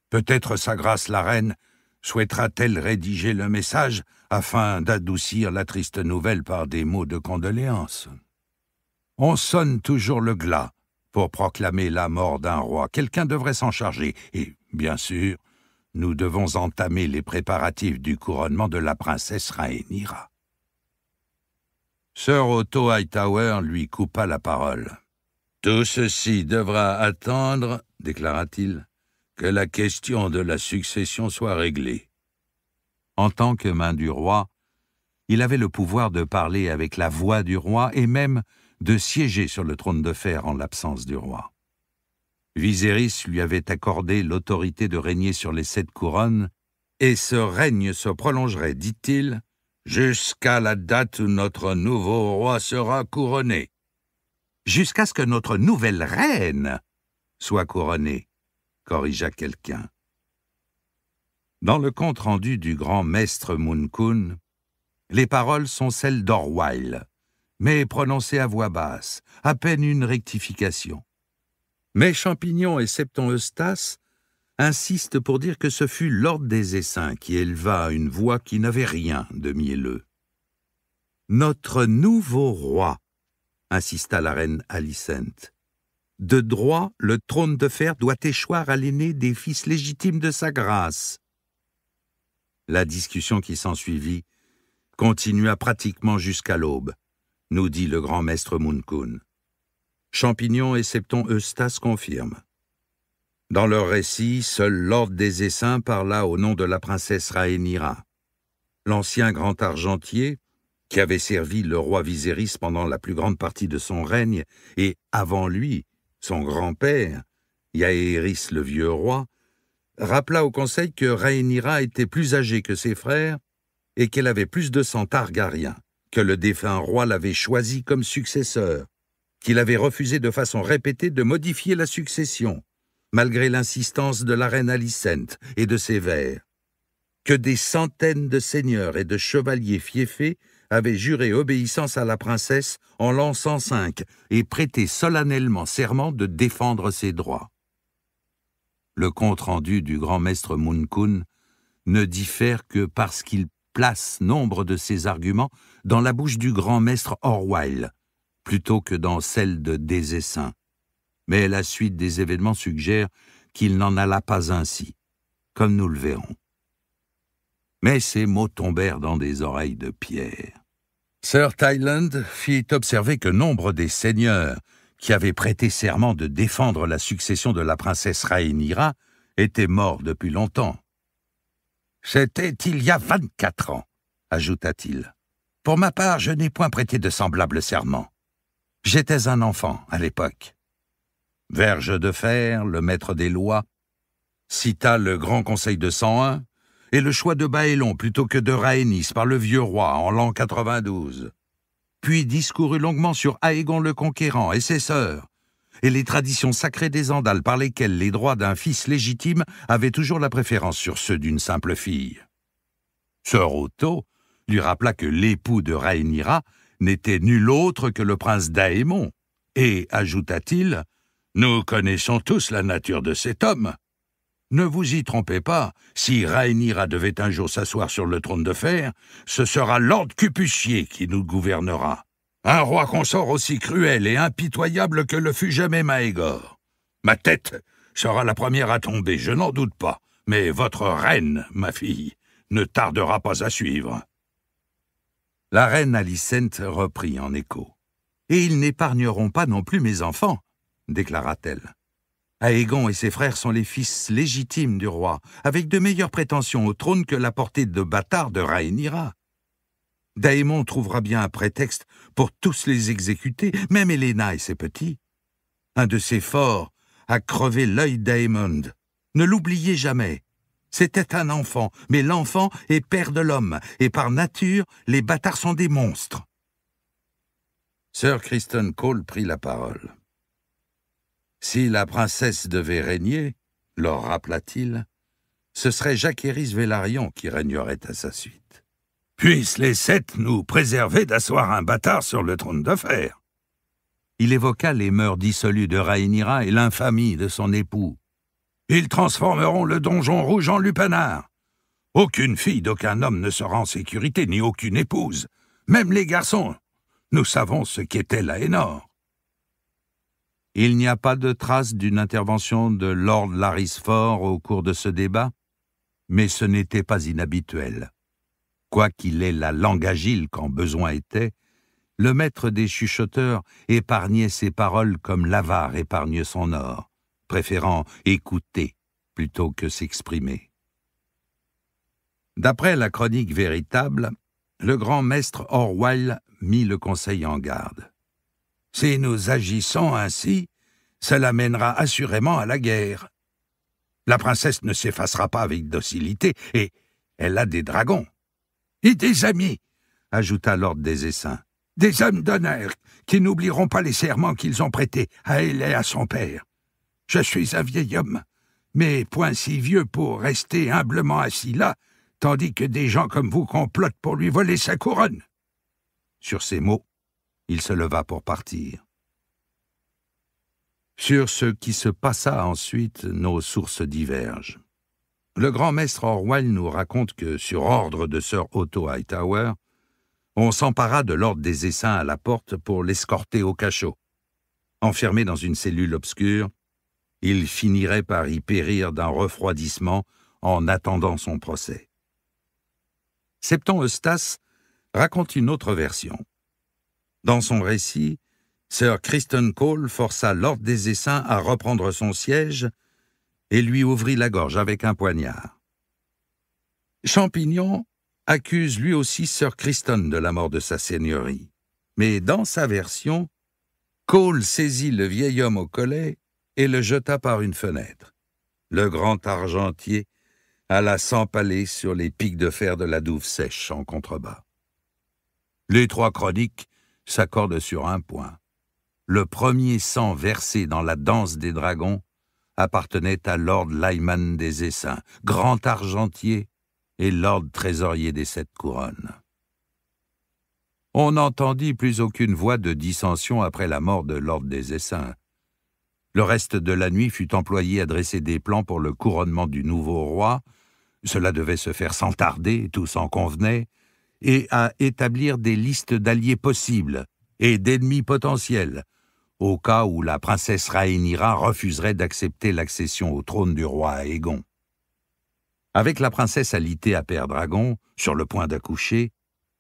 Peut-être sa grâce la reine souhaitera-t-elle rédiger le message afin d'adoucir la triste nouvelle par des mots de condoléance. On sonne toujours le glas pour proclamer la mort d'un roi. Quelqu'un devrait s'en charger, et, bien sûr, nous devons entamer les préparatifs du couronnement de la princesse Rhaenyra. Sir Otto Hightower lui coupa la parole. « Tout ceci devra attendre, déclara-t-il, que la question de la succession soit réglée. En tant que main du roi, il avait le pouvoir de parler avec la voix du roi et même de siéger sur le trône de fer en l'absence du roi. Viserys lui avait accordé l'autorité de régner sur les sept couronnes, et ce règne se prolongerait, dit-il, jusqu'à la date où notre nouveau roi sera couronné. Jusqu'à ce que notre nouvelle reine soit couronnée, corrigea quelqu'un. Dans le compte-rendu du grand maître Munkun, les paroles sont celles d'Orwell, mais prononcées à voix basse, à peine une rectification. Mais Champignon et Septon Eustace insistent pour dire que ce fut l'ordre des essaims qui éleva une voix qui n'avait rien de mielleux. Notre nouveau roi, insista la reine Alicente, « De droit, le trône de fer doit échoir à l'aîné des fils légitimes de sa grâce, la discussion qui s'ensuivit continua pratiquement jusqu'à l'aube, nous dit le grand maître Munkun. Champignon et Septon Eustace confirment. Dans leur récit, seul l'ordre des Essaims parla au nom de la princesse Raénira. L'ancien grand argentier, qui avait servi le roi Viserys pendant la plus grande partie de son règne, et avant lui, son grand-père, Yaéris le vieux roi, rappela au conseil que Rhaenyra était plus âgée que ses frères et qu'elle avait plus de sang targarien que le défunt roi l'avait choisi comme successeur, qu'il avait refusé de façon répétée de modifier la succession, malgré l'insistance de la reine Alicent et de ses vers, que des centaines de seigneurs et de chevaliers fiefés avaient juré obéissance à la princesse en lançant cinq et prêté solennellement serment de défendre ses droits le compte-rendu du grand maître Munkun ne diffère que parce qu'il place nombre de ses arguments dans la bouche du grand maître Orwell, plutôt que dans celle de des Mais la suite des événements suggère qu'il n'en alla pas ainsi, comme nous le verrons. Mais ces mots tombèrent dans des oreilles de pierre. Sir Thailand fit observer que nombre des seigneurs qui avait prêté serment de défendre la succession de la princesse Rhaenyra, était mort depuis longtemps. C'était il y a vingt-quatre ans, ajouta-t-il. Pour ma part, je n'ai point prêté de semblable serment. J'étais un enfant à l'époque. Verge de fer, le maître des lois, cita le grand conseil de 101 et le choix de Baélon plutôt que de Rhaenys par le vieux roi en l'an 92 puis discourut longuement sur Aegon le Conquérant et ses sœurs, et les traditions sacrées des Andales par lesquelles les droits d'un fils légitime avaient toujours la préférence sur ceux d'une simple fille. Sœur Otto lui rappela que l'époux de Rhaenyra n'était nul autre que le prince d'Aémon, et, ajouta-t-il, « Nous connaissons tous la nature de cet homme. Ne vous y trompez pas, si Rhaenyra devait un jour s'asseoir sur le trône de fer, ce sera Lord Cupuchier qui nous gouvernera. Un roi consort aussi cruel et impitoyable que le fut jamais Maegor. Ma tête sera la première à tomber, je n'en doute pas, mais votre reine, ma fille, ne tardera pas à suivre. La reine Alicente reprit en écho. Et ils n'épargneront pas non plus mes enfants, déclara-t-elle. Aegon et ses frères sont les fils légitimes du roi, avec de meilleures prétentions au trône que la portée de bâtard de Rhaenyra. Daemon trouvera bien un prétexte pour tous les exécuter, même Elena et ses petits. Un de ses forts a crevé l'œil d'Aemond. Ne l'oubliez jamais. C'était un enfant, mais l'enfant est père de l'homme, et par nature, les bâtards sont des monstres. Sir Kristen Cole prit la parole. Si la princesse devait régner, leur rappela-t-il, ce serait Jacquéris Vélarion qui régnerait à sa suite. Puissent les sept nous préserver d'asseoir un bâtard sur le trône de fer. Il évoqua les mœurs dissolues de Rhaenyra et l'infamie de son époux. Ils transformeront le donjon rouge en lupanard. Aucune fille d'aucun homme ne sera en sécurité, ni aucune épouse. Même les garçons. Nous savons ce qu'était la Hénor. Il n'y a pas de trace d'une intervention de Lord Larisford au cours de ce débat, mais ce n'était pas inhabituel. Quoiqu'il ait la langue agile quand besoin était, le maître des chuchoteurs épargnait ses paroles comme l'avare épargne son or, préférant écouter plutôt que s'exprimer. D'après la chronique véritable, le grand maître Orwell mit le conseil en garde. Si nous agissons ainsi, cela mènera assurément à la guerre. La princesse ne s'effacera pas avec docilité, et elle a des dragons. Et des amis, ajouta l'ordre des Essaims, des hommes d'honneur qui n'oublieront pas les serments qu'ils ont prêtés à elle et à son père. Je suis un vieil homme, mais point si vieux pour rester humblement assis là, tandis que des gens comme vous complotent pour lui voler sa couronne. Sur ces mots, il se leva pour partir. Sur ce qui se passa ensuite, nos sources divergent. Le grand maître Orwell nous raconte que, sur ordre de Sir Otto Hightower, on s'empara de l'ordre des essaims à la porte pour l'escorter au cachot. Enfermé dans une cellule obscure, il finirait par y périr d'un refroidissement en attendant son procès. Septon Eustace raconte une autre version. Dans son récit, Sir Kristen Cole força l'Ordre des Essaims à reprendre son siège et lui ouvrit la gorge avec un poignard. Champignon accuse lui aussi Sir Kristen de la mort de sa seigneurie, mais dans sa version, Cole saisit le vieil homme au collet et le jeta par une fenêtre. Le grand argentier alla s'empaler sur les pics de fer de la douve sèche en contrebas. Les trois chroniques s'accordent sur un point. Le premier sang versé dans la danse des dragons appartenait à Lord Lyman des Essins, grand argentier et Lord trésorier des sept couronnes. On n'entendit plus aucune voix de dissension après la mort de Lord des Essins. Le reste de la nuit fut employé à dresser des plans pour le couronnement du nouveau roi. Cela devait se faire sans tarder, tout s'en convenait, et à établir des listes d'alliés possibles et d'ennemis potentiels, au cas où la princesse Rhaenyra refuserait d'accepter l'accession au trône du roi Aegon. Avec la princesse alitée à Père Dragon, sur le point d'accoucher,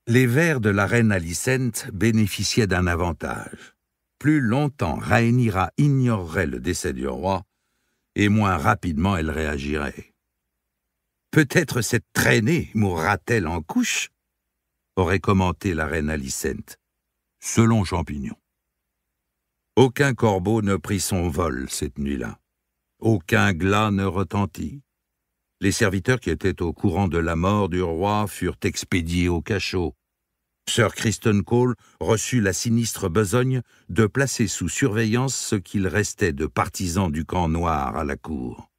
les vers de la reine Alicente bénéficiaient d'un avantage. Plus longtemps Rhaenyra ignorerait le décès du roi, et moins rapidement elle réagirait. Peut-être cette traînée mourra-t-elle en couche aurait commenté la reine Alicente, selon Champignon. Aucun corbeau ne prit son vol cette nuit-là. Aucun glas ne retentit. Les serviteurs qui étaient au courant de la mort du roi furent expédiés au cachot. Sir Kristen Cole reçut la sinistre besogne de placer sous surveillance ce qu'il restait de partisans du camp noir à la cour.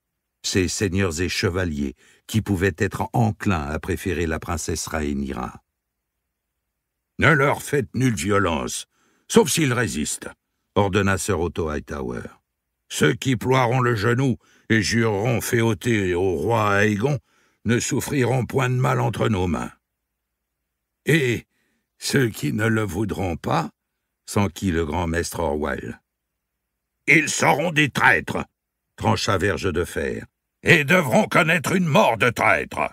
Ces seigneurs et chevaliers qui pouvaient être enclins à préférer la princesse Rhaenyra. Ne leur faites nulle violence, sauf s'ils résistent, ordonna Sir Otto Hightower. Ceux qui ploieront le genou et jureront féauté au roi Aegon ne souffriront point de mal entre nos mains. Et ceux qui ne le voudront pas, s'enquit le grand maître Orwell. Ils seront des traîtres, trancha Verge de Fer, et devront connaître une mort de traître.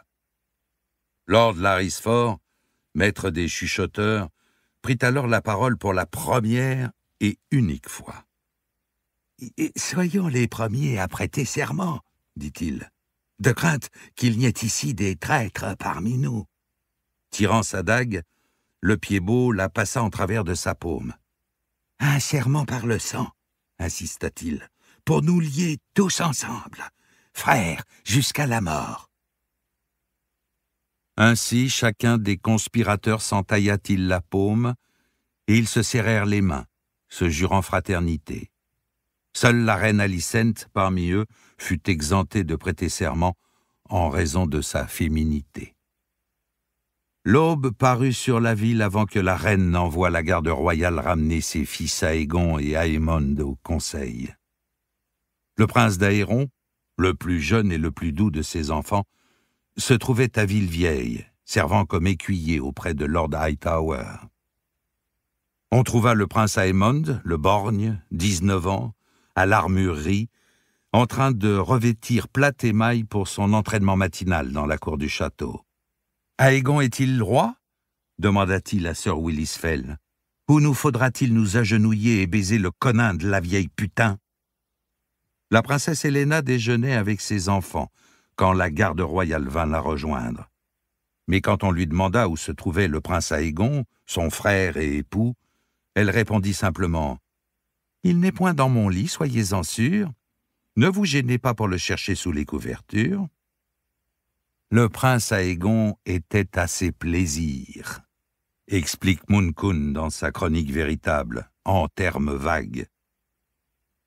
Lord maître des chuchoteurs, prit alors la parole pour la première et unique fois. Soyons les premiers à prêter serment, dit-il, de crainte qu'il n'y ait ici des traîtres parmi nous. Tirant sa dague, le pied beau la passa en travers de sa paume. Un serment par le sang, insista-t-il, pour nous lier tous ensemble, frères jusqu'à la mort. Ainsi chacun des conspirateurs s'entailla-t-il la paume, et ils se serrèrent les mains, se jurant fraternité. Seule la reine Alicente, parmi eux, fut exemptée de prêter serment en raison de sa féminité. L'aube parut sur la ville avant que la reine n'envoie la garde royale ramener ses fils Aegon et Aémonde au conseil. Le prince d'Aéron, le plus jeune et le plus doux de ses enfants, se trouvait à Villevieille, servant comme écuyer auprès de Lord Hightower. On trouva le prince aymond le borgne, 19 ans, à l'armurerie, en train de revêtir plate maille pour son entraînement matinal dans la cour du château. Aegon est-il roi demanda-t-il à Sir Fell. Où nous faudra-t-il nous agenouiller et baiser le conin de la vieille putain La princesse Helena déjeunait avec ses enfants, quand la garde royale vint la rejoindre. Mais quand on lui demanda où se trouvait le prince Aegon, son frère et époux, elle répondit simplement « Il n'est point dans mon lit, soyez-en sûr. Ne vous gênez pas pour le chercher sous les couvertures. » Le prince Aegon était à ses plaisirs, explique Munkun dans sa chronique véritable, en termes vagues.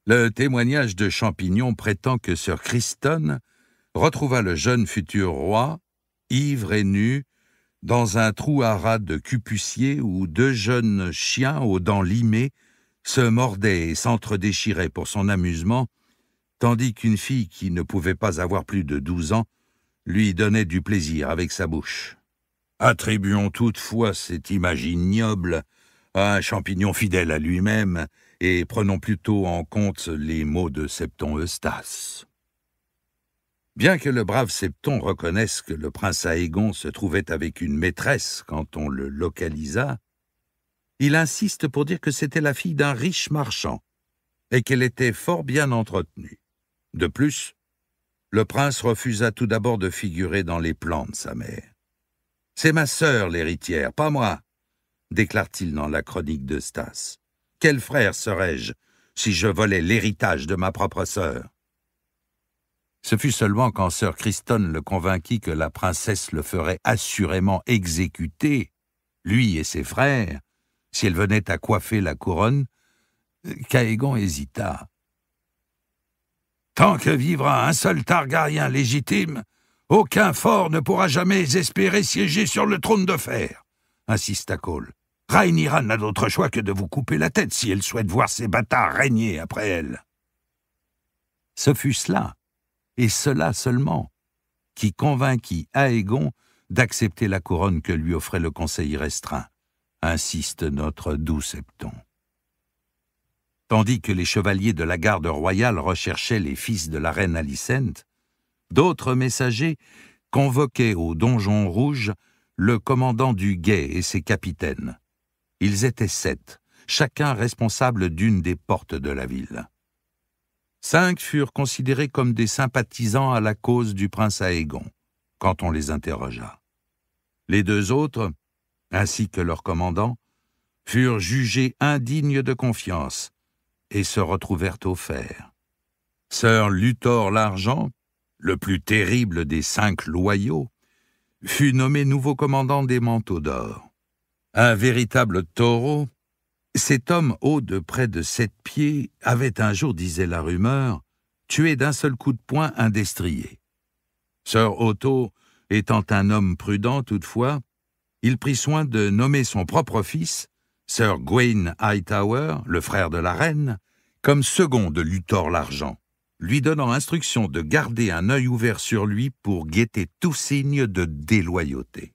Le témoignage de Champignon prétend que Sir Christon retrouva le jeune futur roi, ivre et nu, dans un trou à ras de cupucier où deux jeunes chiens aux dents limées se mordaient et s'entre-déchiraient pour son amusement, tandis qu'une fille qui ne pouvait pas avoir plus de douze ans lui donnait du plaisir avec sa bouche. Attribuons toutefois cette image ignoble à un champignon fidèle à lui-même, et prenons plutôt en compte les mots de Septon Eustace. Bien que le brave Septon reconnaisse que le prince Aegon se trouvait avec une maîtresse quand on le localisa, il insiste pour dire que c'était la fille d'un riche marchand et qu'elle était fort bien entretenue. De plus, le prince refusa tout d'abord de figurer dans les plans de sa mère. C'est ma sœur l'héritière, pas moi, déclare-t-il dans la chronique de Stas. Quel frère serais-je si je volais l'héritage de ma propre sœur ce fut seulement quand Sir Criston le convainquit que la princesse le ferait assurément exécuter, lui et ses frères, si elle venait à coiffer la couronne, euh, qu'Aegon hésita. Tant que vivra un seul Targaryen légitime, aucun fort ne pourra jamais espérer siéger sur le trône de fer, insista Cole. Rhaenyra n'a d'autre choix que de vous couper la tête si elle souhaite voir ses bâtards régner après elle. Ce fut cela et cela seulement, qui convainquit Aegon d'accepter la couronne que lui offrait le conseil restreint, insiste notre doux septon. Tandis que les chevaliers de la garde royale recherchaient les fils de la reine Alicente, d'autres messagers convoquaient au donjon rouge le commandant du guet et ses capitaines. Ils étaient sept, chacun responsable d'une des portes de la ville. Cinq furent considérés comme des sympathisants à la cause du prince Aégon, quand on les interrogea. Les deux autres, ainsi que leur commandant, furent jugés indignes de confiance et se retrouvèrent au fer. Sœur Luthor l'Argent, le plus terrible des cinq loyaux, fut nommé nouveau commandant des manteaux d'or. Un véritable taureau, cet homme haut de près de sept pieds avait un jour, disait la rumeur, tué d'un seul coup de poing un destrier. Sir Otto, étant un homme prudent toutefois, il prit soin de nommer son propre fils, Sir Gawain Hightower, le frère de la reine, comme second de Luthor l'Argent, lui donnant instruction de garder un œil ouvert sur lui pour guetter tout signe de déloyauté.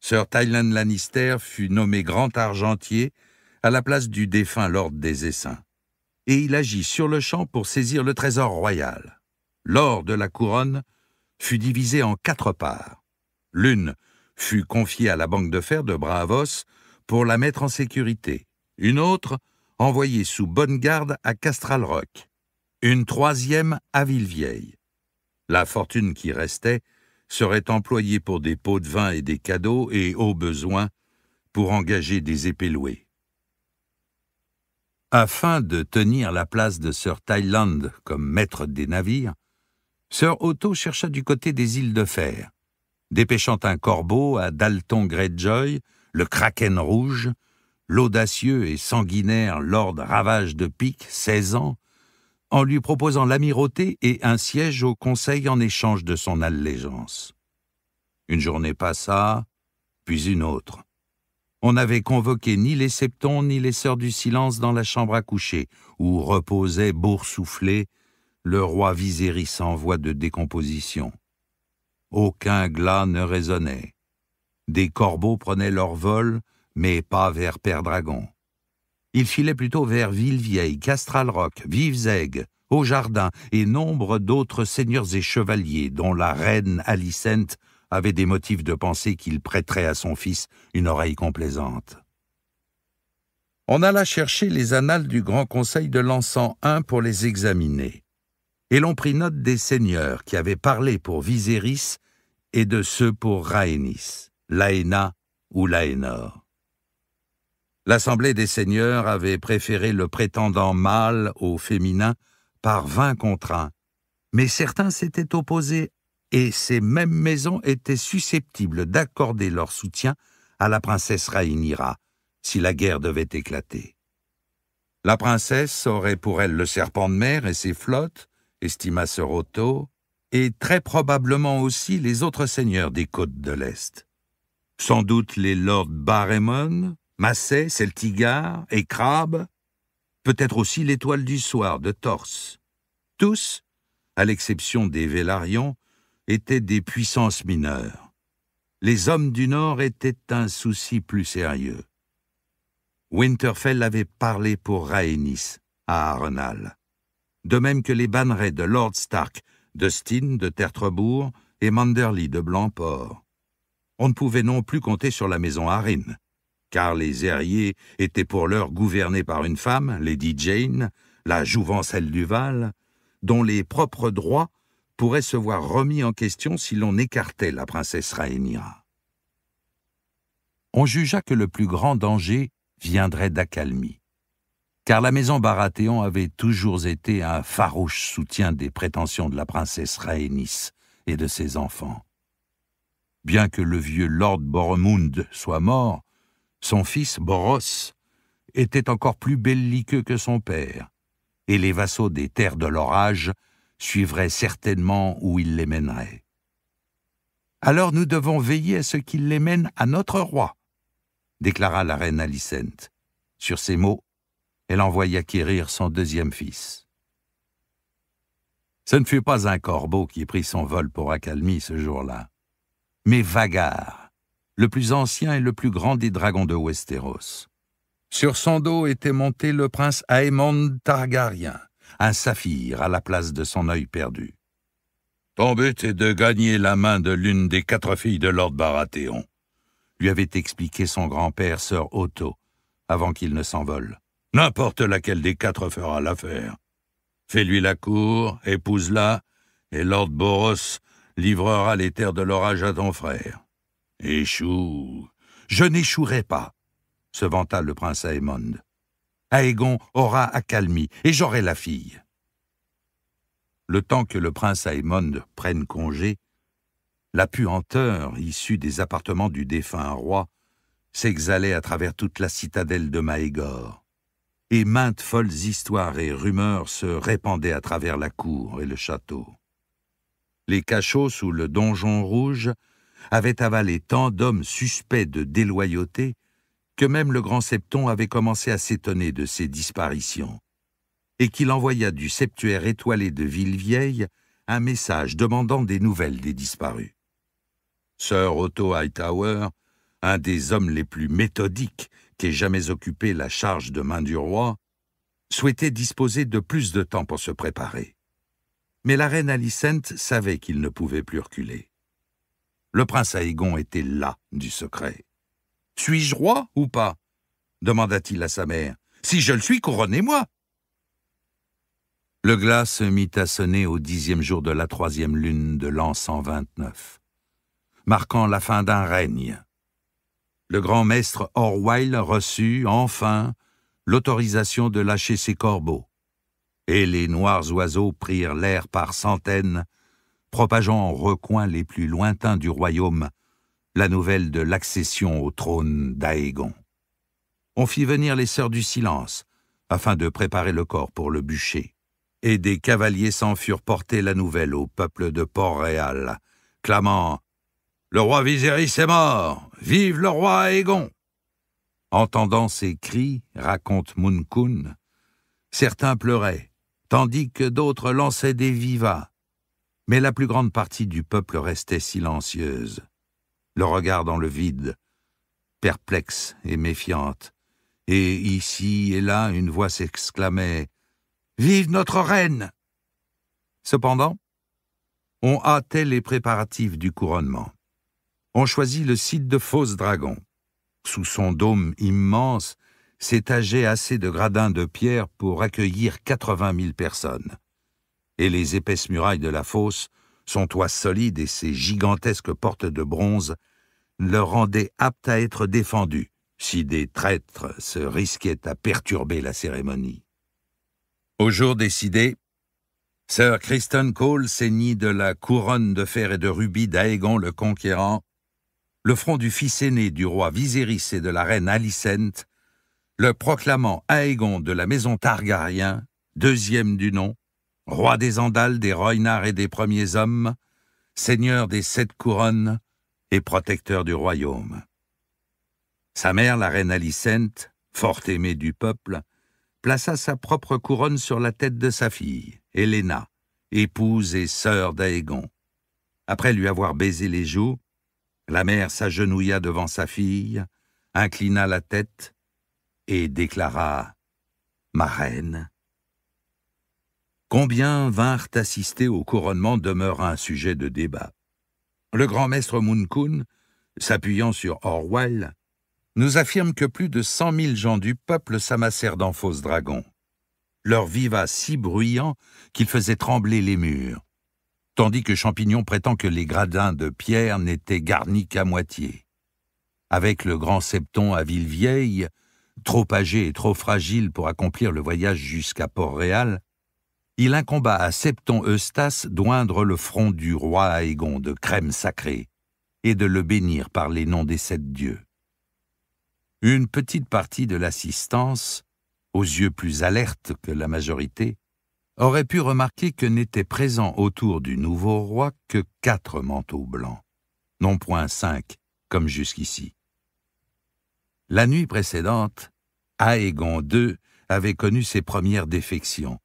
Sir Tyland Lannister fut nommé grand argentier à la place du défunt lord des Essaims, et il agit sur le champ pour saisir le trésor royal. L'or de la couronne fut divisé en quatre parts. L'une fut confiée à la banque de fer de Bravos pour la mettre en sécurité, une autre envoyée sous bonne garde à Castral une troisième à Villevieille. La fortune qui restait serait employée pour des pots de vin et des cadeaux et, au besoin, pour engager des épées afin de tenir la place de Sir Thailand comme maître des navires, Sir Otto chercha du côté des îles de fer, dépêchant un corbeau à Dalton Greyjoy, le Kraken rouge, l'audacieux et sanguinaire Lord Ravage de Pique, 16 ans, en lui proposant l'amirauté et un siège au Conseil en échange de son allégeance. Une journée passa, puis une autre on n'avait convoqué ni les septons ni les sœurs du silence dans la chambre à coucher, où reposait boursouflé le roi Viséris en voie de décomposition. Aucun glas ne résonnait. Des corbeaux prenaient leur vol, mais pas vers Père Dragon. Ils filaient plutôt vers Villevieille, Castral Rock, vives Au Jardin et nombre d'autres seigneurs et chevaliers, dont la reine Alicente avait des motifs de penser qu'il prêterait à son fils une oreille complaisante. On alla chercher les annales du Grand Conseil de l'Encens 1 pour les examiner, et l'on prit note des seigneurs qui avaient parlé pour Viséris et de ceux pour Raénis, Laéna ou Laénor. L'Assemblée des seigneurs avait préféré le prétendant mâle au féminin par vingt contre un, mais certains s'étaient opposés et ces mêmes maisons étaient susceptibles d'accorder leur soutien à la princesse Rainira, si la guerre devait éclater. La princesse aurait pour elle le serpent de mer et ses flottes, estima Sir Otto, et très probablement aussi les autres seigneurs des côtes de l'Est. Sans doute les lords Barémon, Massé, Celtigar et Crabe, peut-être aussi l'étoile du soir de Torse. Tous, à l'exception des Vélarions, étaient des puissances mineures. Les hommes du Nord étaient un souci plus sérieux. Winterfell avait parlé pour Rhaenys, à Arenal. De même que les bannerets de Lord Stark, de de Tertrebourg et Manderly de Blancport. On ne pouvait non plus compter sur la maison Harin, car les Herriers étaient pour l'heure gouvernés par une femme, Lady Jane, la jouvencelle du Val, dont les propres droits pourrait se voir remis en question si l'on écartait la princesse Rhaenyra. On jugea que le plus grand danger viendrait d'accalmie, car la maison Baratheon avait toujours été un farouche soutien des prétentions de la princesse Rhaenys et de ses enfants. Bien que le vieux Lord Boromund soit mort, son fils Boros était encore plus belliqueux que son père, et les vassaux des terres de l'orage suivrait certainement où il les mènerait. Alors nous devons veiller à ce qu'il les mène à notre roi, déclara la reine Alicente. Sur ces mots, elle envoya quérir son deuxième fils. Ce ne fut pas un corbeau qui prit son vol pour accalmie ce jour-là, mais Vagar, le plus ancien et le plus grand des dragons de Westeros. Sur son dos était monté le prince Aemon Targaryen, un saphir à la place de son œil perdu. Ton but est de gagner la main de l'une des quatre filles de Lord Baratheon, lui avait expliqué son grand-père, sœur Otto, avant qu'il ne s'envole. N'importe laquelle des quatre fera l'affaire. Fais-lui la cour, épouse-la, et Lord Boros livrera les terres de l'orage à ton frère. Échoue. Je n'échouerai pas, se vanta le prince Aemond. Aegon aura accalmie, et j'aurai la fille. Le temps que le prince Aemon prenne congé, la puanteur issue des appartements du défunt roi s'exhalait à travers toute la citadelle de Maégor, et maintes folles histoires et rumeurs se répandaient à travers la cour et le château. Les cachots sous le donjon rouge avaient avalé tant d'hommes suspects de déloyauté que même le grand septon avait commencé à s'étonner de ces disparitions, et qu'il envoya du septuaire étoilé de Villevieille un message demandant des nouvelles des disparus. Sir Otto Hightower, un des hommes les plus méthodiques ait jamais occupé la charge de main du roi, souhaitait disposer de plus de temps pour se préparer. Mais la reine Alicent savait qu'il ne pouvait plus reculer. Le prince Aegon était là du secret. Suis-je roi ou pas demanda-t-il à sa mère. Si je le suis, couronnez-moi. Le glas se mit à sonner au dixième jour de la troisième lune de l'an 129, marquant la fin d'un règne. Le grand maître Orwell reçut, enfin, l'autorisation de lâcher ses corbeaux, et les noirs oiseaux prirent l'air par centaines, propageant en recoins les plus lointains du royaume la nouvelle de l'accession au trône d'Aégon. On fit venir les sœurs du silence, afin de préparer le corps pour le bûcher. Et des cavaliers s'en furent porter la nouvelle au peuple de Port-Réal, clamant « Le roi Viserys est mort Vive le roi Aégon !» Entendant ces cris, raconte Munkun, certains pleuraient, tandis que d'autres lançaient des vivas. Mais la plus grande partie du peuple restait silencieuse le regard dans le vide, perplexe et méfiante. Et ici et là, une voix s'exclamait Vive notre reine Cependant, on hâtait les préparatifs du couronnement. On choisit le site de Fausse Dragon. Sous son dôme immense, s'étageaient assez de gradins de pierre pour accueillir 80 000 personnes. Et les épaisses murailles de la fosse son toit solide et ses gigantesques portes de bronze le rendaient apte à être défendu si des traîtres se risquaient à perturber la cérémonie. Au jour décidé, Sir Kristen Cole seignit de la couronne de fer et de rubis d'Aegon le Conquérant, le front du fils aîné du roi Viserys et de la reine Alicente, le proclamant Aegon de la maison Targaryen, deuxième du nom, roi des Andales, des Roynards et des premiers hommes, seigneur des sept couronnes et protecteur du royaume. Sa mère, la reine Alicente, fort aimée du peuple, plaça sa propre couronne sur la tête de sa fille, Helena, épouse et sœur d'Aégon. Après lui avoir baisé les joues, la mère s'agenouilla devant sa fille, inclina la tête et déclara « Ma reine, Combien vinrent assister au couronnement demeure un sujet de débat. Le grand maître Munkun, s'appuyant sur Orwell, nous affirme que plus de cent mille gens du peuple s'amassèrent dans Fausse Dragon. Leur viva si bruyant qu'il faisait trembler les murs, tandis que Champignon prétend que les gradins de pierre n'étaient garnis qu'à moitié. Avec le grand septon à Villevieille, trop âgé et trop fragile pour accomplir le voyage jusqu'à Port-Réal, il incomba à Septon Eustace d'oindre le front du roi Aegon de crème sacrée et de le bénir par les noms des sept dieux. Une petite partie de l'assistance, aux yeux plus alertes que la majorité, aurait pu remarquer que n'étaient présents autour du nouveau roi que quatre manteaux blancs, non point cinq, comme jusqu'ici. La nuit précédente, Aegon II avait connu ses premières défections,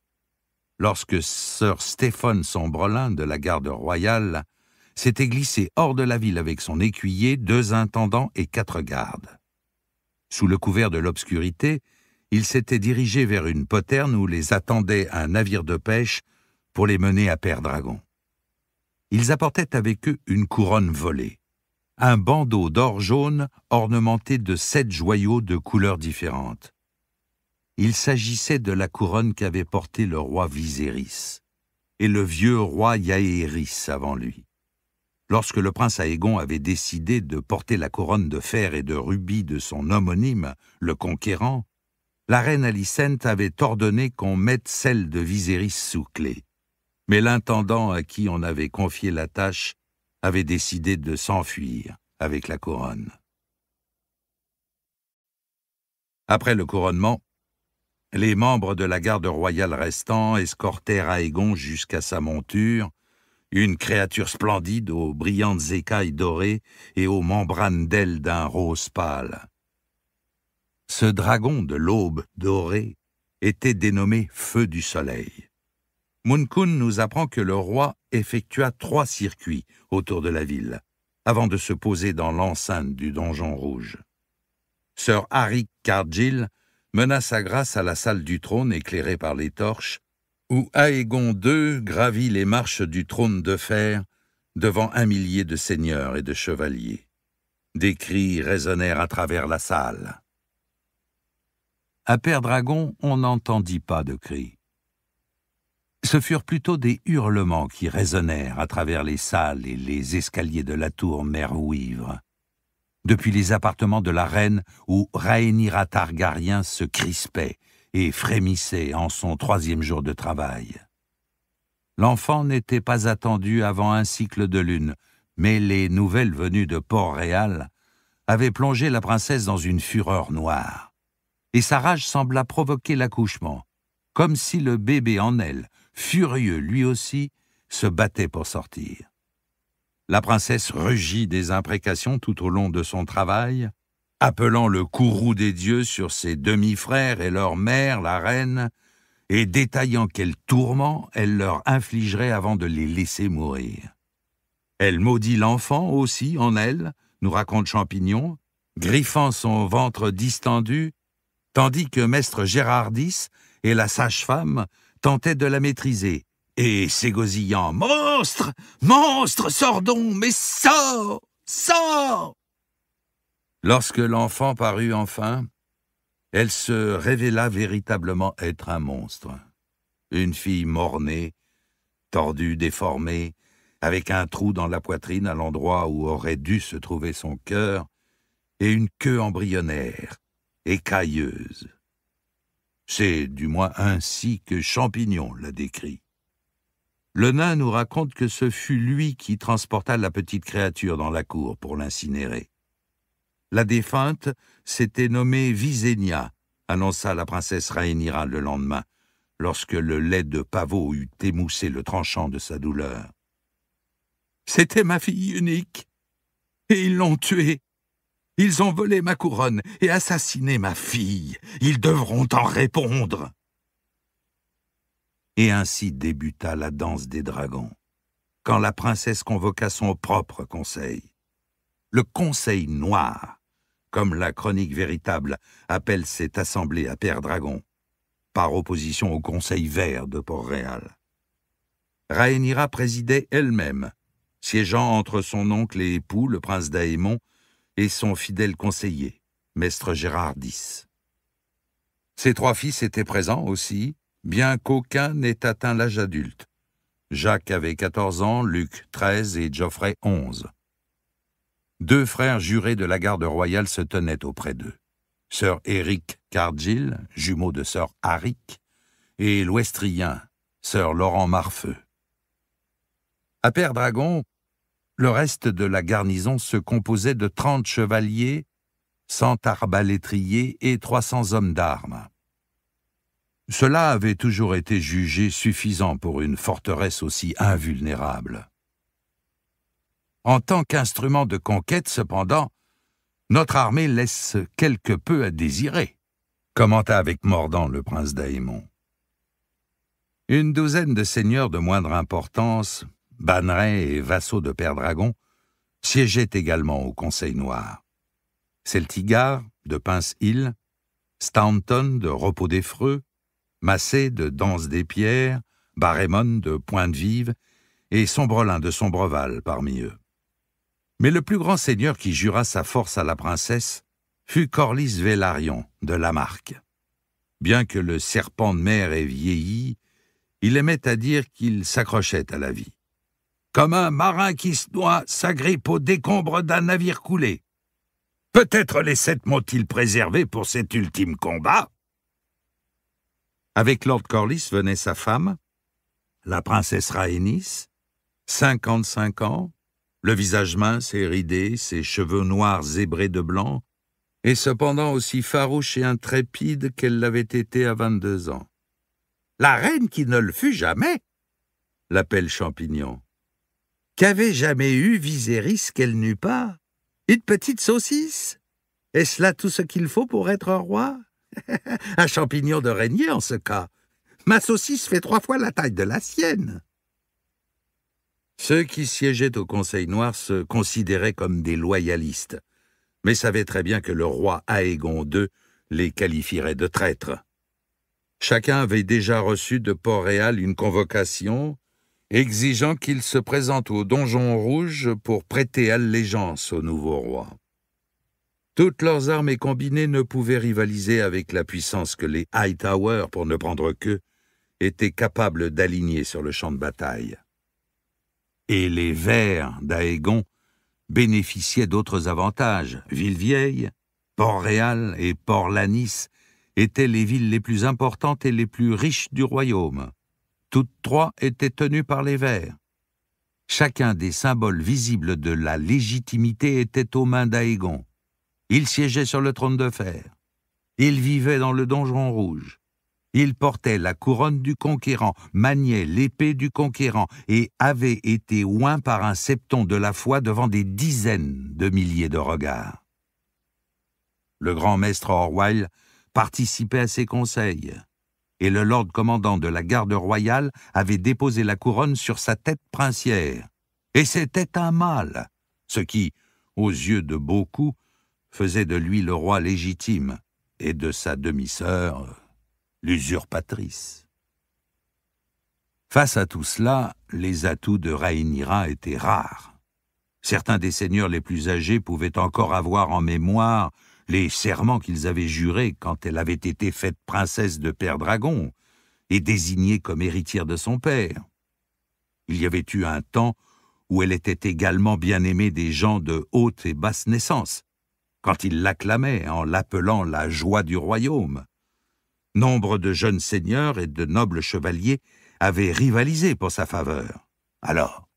lorsque sir Stéphane Sombrelin de la garde royale s'était glissé hors de la ville avec son écuyer, deux intendants et quatre gardes. Sous le couvert de l'obscurité, il s'était dirigé vers une poterne où les attendait un navire de pêche pour les mener à Père Dragon. Ils apportaient avec eux une couronne volée, un bandeau d'or jaune ornementé de sept joyaux de couleurs différentes, il s'agissait de la couronne qu'avait portée le roi Viséris et le vieux roi Yaéris avant lui. Lorsque le prince Aégon avait décidé de porter la couronne de fer et de rubis de son homonyme, le conquérant, la reine Alicente avait ordonné qu'on mette celle de Viséris sous clé. Mais l'intendant à qui on avait confié la tâche avait décidé de s'enfuir avec la couronne. Après le couronnement, les membres de la garde royale restant escortèrent Aegon jusqu'à sa monture, une créature splendide aux brillantes écailles dorées et aux membranes d'ailes d'un rose pâle. Ce dragon de l'aube dorée était dénommé Feu du Soleil. Munkun nous apprend que le roi effectua trois circuits autour de la ville, avant de se poser dans l'enceinte du Donjon Rouge. Sir Harry Cargill mena sa grâce à la salle du trône éclairée par les torches, où Aegon II gravit les marches du trône de fer devant un millier de seigneurs et de chevaliers. Des cris résonnèrent à travers la salle. À Père Dragon, on n'entendit pas de cris. Ce furent plutôt des hurlements qui résonnèrent à travers les salles et les escaliers de la tour Mère Ouivre depuis les appartements de la reine où Rhaenyra Targaryen se crispait et frémissait en son troisième jour de travail. L'enfant n'était pas attendu avant un cycle de lune, mais les nouvelles venues de Port-Réal avaient plongé la princesse dans une fureur noire. Et sa rage sembla provoquer l'accouchement, comme si le bébé en elle, furieux lui aussi, se battait pour sortir la princesse rugit des imprécations tout au long de son travail, appelant le courroux des dieux sur ses demi-frères et leur mère, la reine, et détaillant quels tourments elle leur infligerait avant de les laisser mourir. Elle maudit l'enfant aussi en elle, nous raconte Champignon, griffant son ventre distendu, tandis que maître Gérardis et la sage-femme tentaient de la maîtriser, et s'égosillant Monstre Monstre Sors Mais sors Sors Lorsque l'enfant parut enfin, elle se révéla véritablement être un monstre. Une fille mornée, tordue, déformée, avec un trou dans la poitrine à l'endroit où aurait dû se trouver son cœur, et une queue embryonnaire, écailleuse. C'est du moins ainsi que Champignon l'a décrit. Le nain nous raconte que ce fut lui qui transporta la petite créature dans la cour pour l'incinérer. La défunte s'était nommée Visénia, annonça la princesse Rhaenyra le lendemain, lorsque le lait de pavot eut émoussé le tranchant de sa douleur. C'était ma fille unique, et ils l'ont tuée. Ils ont volé ma couronne et assassiné ma fille. Ils devront en répondre. Et ainsi débuta la danse des dragons, quand la princesse convoqua son propre conseil. Le Conseil noir, comme la chronique véritable appelle cette assemblée à Père Dragon, par opposition au Conseil vert de Port-Réal. Rhaenyra présidait elle-même, siégeant entre son oncle et époux, le prince d'Aémon, et son fidèle conseiller, maître Gérard X. Ses trois fils étaient présents aussi, bien qu'aucun n'ait atteint l'âge adulte. Jacques avait 14 ans, Luc 13 et Geoffrey 11. Deux frères jurés de la garde royale se tenaient auprès d'eux. Sir Eric Cargill, jumeau de Sir Aric, et l'Ouestrien, Sir Laurent Marfeu. À Père Dragon, le reste de la garnison se composait de trente chevaliers, cent arbalétriers et trois cents hommes d'armes. Cela avait toujours été jugé suffisant pour une forteresse aussi invulnérable. En tant qu'instrument de conquête, cependant, notre armée laisse quelque peu à désirer, commenta avec mordant le prince d'Aémon. Une douzaine de seigneurs de moindre importance, bannerets et vassaux de Père Dragon, siégeaient également au Conseil Noir. Celtigar, de Pince-Hill, Staunton, de Repos des Freux, Massé de Danse des Pierres, Barémon de Pointe-Vive et Sombrelin de Sombreval parmi eux. Mais le plus grand seigneur qui jura sa force à la princesse fut Corlys Vélarion de Lamarque. Bien que le serpent de mer ait vieilli, il aimait à dire qu'il s'accrochait à la vie. Comme un marin qui se noie s'agrippe aux décombres d'un navire coulé. Peut-être les sept m'ont-ils préservé pour cet ultime combat avec Lord Corliss venait sa femme, la princesse Rhaenys, 55 ans, le visage mince et ridé, ses cheveux noirs zébrés de blanc, et cependant aussi farouche et intrépide qu'elle l'avait été à 22 ans. La reine qui ne le fut jamais l'appelle Champignon. Qu'avait jamais eu Viserys qu'elle n'eût pas Une petite saucisse Est-ce là tout ce qu'il faut pour être un roi Un champignon de régnier, en ce cas. Ma saucisse fait trois fois la taille de la sienne. Ceux qui siégeaient au Conseil noir se considéraient comme des loyalistes, mais savaient très bien que le roi Aegon II les qualifierait de traîtres. Chacun avait déjà reçu de Port-Réal une convocation exigeant qu'il se présente au Donjon Rouge pour prêter allégeance au nouveau roi. Toutes leurs armées combinées ne pouvaient rivaliser avec la puissance que les Hightower, pour ne prendre que, étaient capables d'aligner sur le champ de bataille. Et les Verts d'Aegon bénéficiaient d'autres avantages. Villevieille, Port-Réal et Port-Lanis étaient les villes les plus importantes et les plus riches du royaume. Toutes trois étaient tenues par les Verts. Chacun des symboles visibles de la légitimité était aux mains d'Aégon. Il siégeait sur le trône de fer. Il vivait dans le donjon rouge. Il portait la couronne du conquérant, maniait l'épée du conquérant et avait été oint par un septon de la foi devant des dizaines de milliers de regards. Le grand maître Orwell participait à ses conseils, et le lord commandant de la garde royale avait déposé la couronne sur sa tête princière. Et c'était un mal, ce qui, aux yeux de beaucoup, faisait de lui le roi légitime et de sa demi-sœur l'usurpatrice. Face à tout cela, les atouts de Rhaenyra étaient rares. Certains des seigneurs les plus âgés pouvaient encore avoir en mémoire les serments qu'ils avaient jurés quand elle avait été faite princesse de Père Dragon et désignée comme héritière de son père. Il y avait eu un temps où elle était également bien aimée des gens de haute et basse naissance, quand il l'acclamait en l'appelant la joie du royaume. Nombre de jeunes seigneurs et de nobles chevaliers avaient rivalisé pour sa faveur. Alors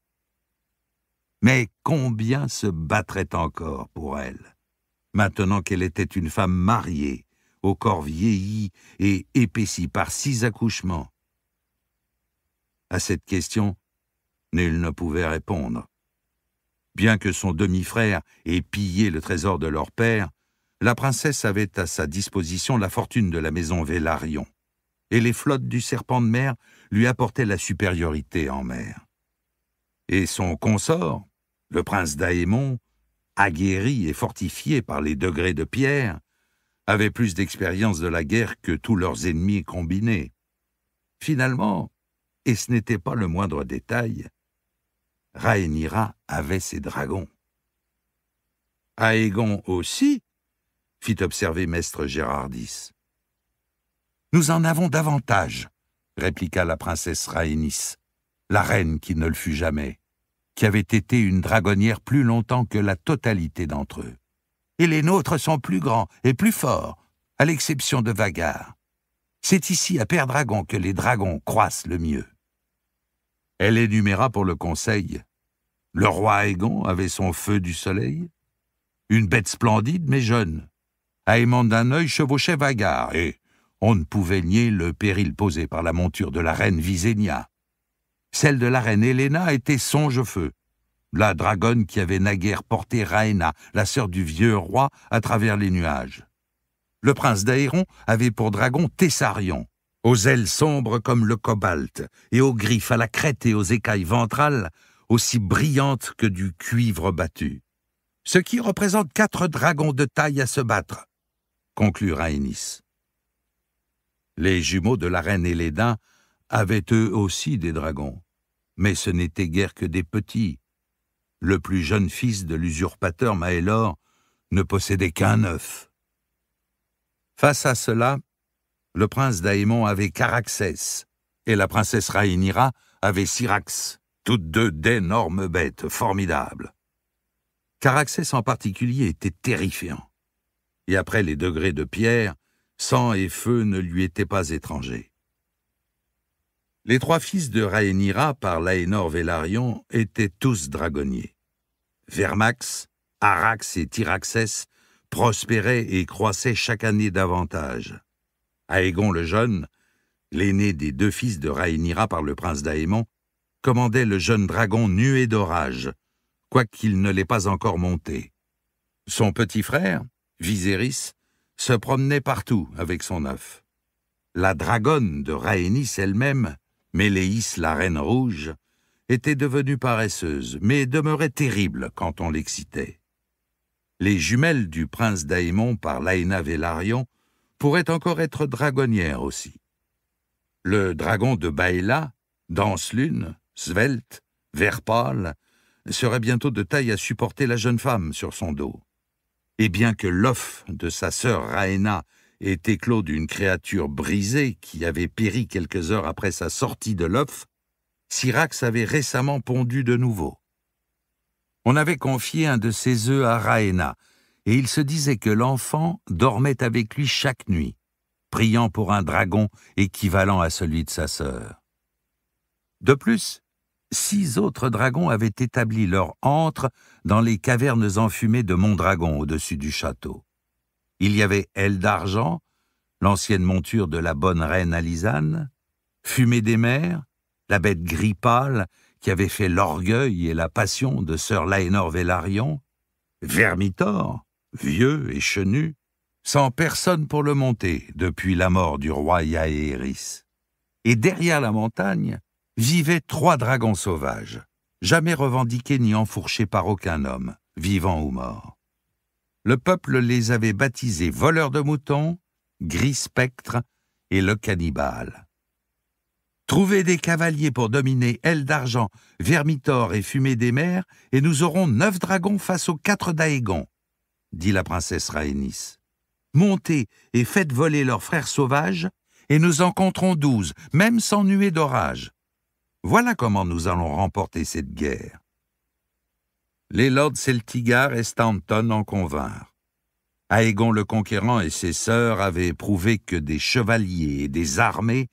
Mais combien se battrait encore pour elle, maintenant qu'elle était une femme mariée, au corps vieilli et épaissi par six accouchements À cette question, nul ne pouvait répondre. Bien que son demi-frère ait pillé le trésor de leur père, la princesse avait à sa disposition la fortune de la maison Vélarion, et les flottes du serpent de mer lui apportaient la supériorité en mer. Et son consort, le prince d'Aémon, aguerri et fortifié par les degrés de pierre, avait plus d'expérience de la guerre que tous leurs ennemis combinés. Finalement, et ce n'était pas le moindre détail, « Rhaenyra avait ses dragons. Aegon aussi fit observer maître Gérardis. Nous en avons davantage, répliqua la princesse Rhaenys, « la reine qui ne le fut jamais, qui avait été une dragonnière plus longtemps que la totalité d'entre eux. Et les nôtres sont plus grands et plus forts, à l'exception de Vagar. C'est ici à Père Dragon que les dragons croissent le mieux. Elle énuméra pour le conseil. Le roi Aegon avait son feu du soleil, une bête splendide mais jeune. Aemon d'un œil chevauchait Vagar, et on ne pouvait nier le péril posé par la monture de la reine Visenya. Celle de la reine Helena était songe-feu, la dragonne qui avait naguère porté Raena, la sœur du vieux roi, à travers les nuages. Le prince d'Aéron avait pour dragon Thessarion aux ailes sombres comme le cobalt, et aux griffes à la crête et aux écailles ventrales aussi brillantes que du cuivre battu. Ce qui représente quatre dragons de taille à se battre, conclut Ennis. Les jumeaux de la reine Héléda avaient eux aussi des dragons, mais ce n'étaient guère que des petits. Le plus jeune fils de l'usurpateur Maélor ne possédait qu'un œuf. Face à cela, le prince Daémon avait Caraxès, et la princesse Rhaenyra avait Syrax, toutes deux d'énormes bêtes formidables. Caraxès en particulier était terrifiant. Et après les degrés de pierre, sang et feu ne lui étaient pas étrangers. Les trois fils de Rhaenyra par Laénor Vélarion étaient tous dragonniers. Vermax, Arax et Tyraxès prospéraient et croissaient chaque année davantage. Aégon le Jeune, l'aîné des deux fils de Rhaenyra par le prince d'Aémon, commandait le jeune dragon nué d'orage, quoiqu'il ne l'ait pas encore monté. Son petit frère, Viserys, se promenait partout avec son œuf. La dragonne de Rhaenys elle-même, Méléis la reine rouge, était devenue paresseuse, mais demeurait terrible quand on l'excitait. Les jumelles du prince d'Aémon par Laena Velaryon pourrait encore être dragonnière aussi. Le dragon de Baïla, danse-lune, svelte, vert pâle, serait bientôt de taille à supporter la jeune femme sur son dos. Et bien que l'œuf de sa sœur Raena ait éclos d'une créature brisée qui avait péri quelques heures après sa sortie de l'œuf, Syrax avait récemment pondu de nouveau. On avait confié un de ses œufs à Raena, et il se disait que l'enfant dormait avec lui chaque nuit, priant pour un dragon équivalent à celui de sa sœur. De plus, six autres dragons avaient établi leur antre dans les cavernes enfumées de Mondragon au-dessus du château. Il y avait Aile d'Argent, l'ancienne monture de la bonne reine Alisane, Fumée des mers, la bête gris pâle qui avait fait l'orgueil et la passion de sœur Laénor Vélarion, Vermitor, vieux et chenu, sans personne pour le monter depuis la mort du roi Yahéris, Et derrière la montagne vivaient trois dragons sauvages, jamais revendiqués ni enfourchés par aucun homme, vivant ou mort. Le peuple les avait baptisés voleurs de moutons, gris spectre et le cannibale. Trouvez des cavaliers pour dominer Aile d'Argent, Vermitor et Fumée des Mers, et nous aurons neuf dragons face aux quatre Daégons, dit la princesse Rhaenys. « Montez et faites voler leurs frères sauvages, et nous en compterons douze, même sans nuée d'orage. Voilà comment nous allons remporter cette guerre. Les lords Celtigar et Stanton en convinrent. Aegon le Conquérant et ses sœurs avaient prouvé que des chevaliers et des armées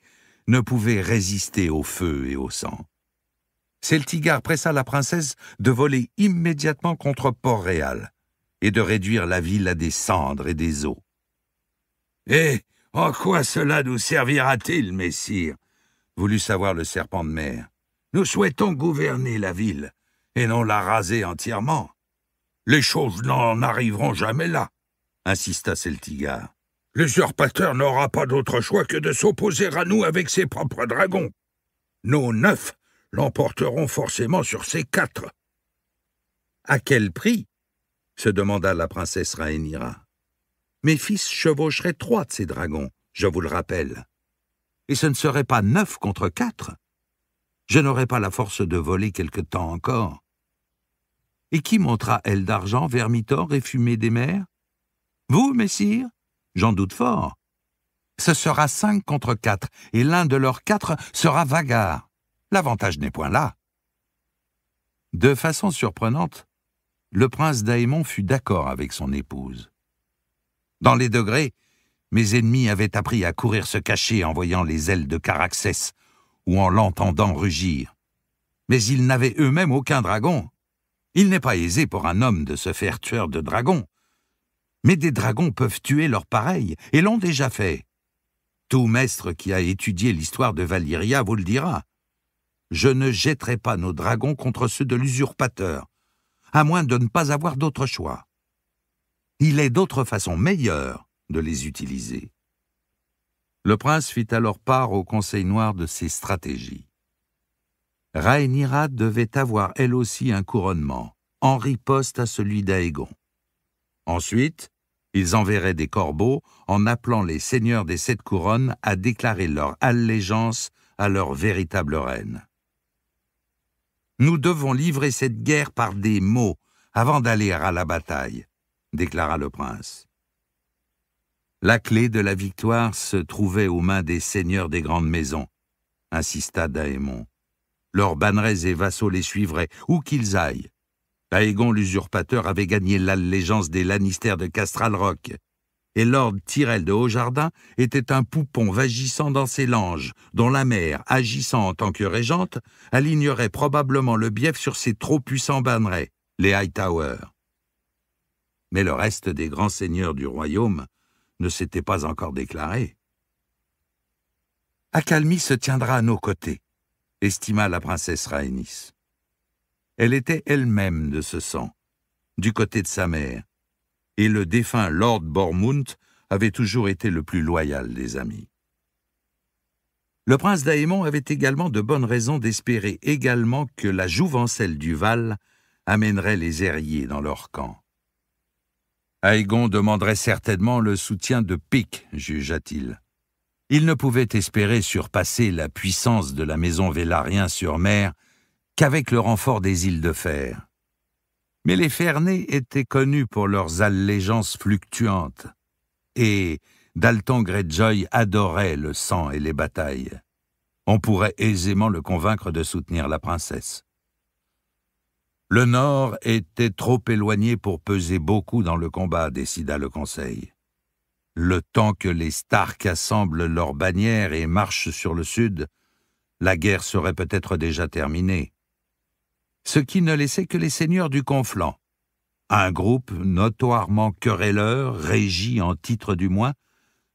ne pouvaient résister au feu et au sang. Celtigar pressa la princesse de voler immédiatement contre Port-Réal, et de réduire la ville à des cendres et des eaux. Eh en quoi cela nous servira-t-il, messire voulut savoir le serpent de mer. Nous souhaitons gouverner la ville, et non la raser entièrement. Les choses n'en arriveront jamais là, insista Celtigar. L'usurpateur n'aura pas d'autre choix que de s'opposer à nous avec ses propres dragons. Nos neuf l'emporteront forcément sur ses quatre. À quel prix se demanda la princesse Rhaenyra. « Mes fils chevaucheraient trois de ces dragons, je vous le rappelle. Et ce ne serait pas neuf contre quatre. Je n'aurais pas la force de voler quelque temps encore. Et qui montra elle d'argent vermitor et fumée des mers Vous, messire J'en doute fort. Ce sera cinq contre quatre, et l'un de leurs quatre sera vagar. L'avantage n'est point là. De façon surprenante, le prince d'Aémon fut d'accord avec son épouse. Dans les degrés, mes ennemis avaient appris à courir se cacher en voyant les ailes de Caraxès ou en l'entendant rugir. Mais ils n'avaient eux-mêmes aucun dragon. Il n'est pas aisé pour un homme de se faire tueur de dragons. Mais des dragons peuvent tuer leurs pareils, et l'ont déjà fait. Tout maître qui a étudié l'histoire de Valyria vous le dira. Je ne jetterai pas nos dragons contre ceux de l'usurpateur, à moins de ne pas avoir d'autre choix. Il est d'autres façons meilleures de les utiliser. Le prince fit alors part au Conseil noir de ses stratégies. Rhaenyra devait avoir elle aussi un couronnement, en riposte à celui d'Aegon. Ensuite, ils enverraient des corbeaux en appelant les seigneurs des sept couronnes à déclarer leur allégeance à leur véritable reine. Nous devons livrer cette guerre par des mots avant d'aller à la bataille, déclara le prince. La clé de la victoire se trouvait aux mains des seigneurs des grandes maisons, insista Daémon. Leurs bannerets et vassaux les suivraient, où qu'ils aillent. Aegon l'usurpateur avait gagné l'allégeance des Lannister de Castralrock, et Lord Tyrell de Hautjardin était un poupon vagissant dans ses langes, dont la mère, agissant en tant que régente, alignerait probablement le bief sur ses trop puissants bannerets, les Hightower. Mais le reste des grands seigneurs du royaume ne s'était pas encore déclaré. Accalmie se tiendra à nos côtés, estima la princesse Rhaenys. Elle était elle-même de ce sang, du côté de sa mère, et le défunt Lord Bormund avait toujours été le plus loyal des amis. Le prince d'Aémon avait également de bonnes raisons d'espérer également que la jouvencelle du Val amènerait les erriers dans leur camp. Aegon demanderait certainement le soutien de Pic, jugea-t-il. Il ne pouvait espérer surpasser la puissance de la maison Vélarien sur mer qu'avec le renfort des îles de fer. Mais les Ferney étaient connus pour leurs allégeances fluctuantes, et Dalton Greyjoy adorait le sang et les batailles. On pourrait aisément le convaincre de soutenir la princesse. Le Nord était trop éloigné pour peser beaucoup dans le combat, décida le Conseil. Le temps que les Stark assemblent leurs bannières et marchent sur le Sud, la guerre serait peut-être déjà terminée ce qui ne laissait que les seigneurs du conflant, un groupe notoirement querelleur, régi en titre du moins,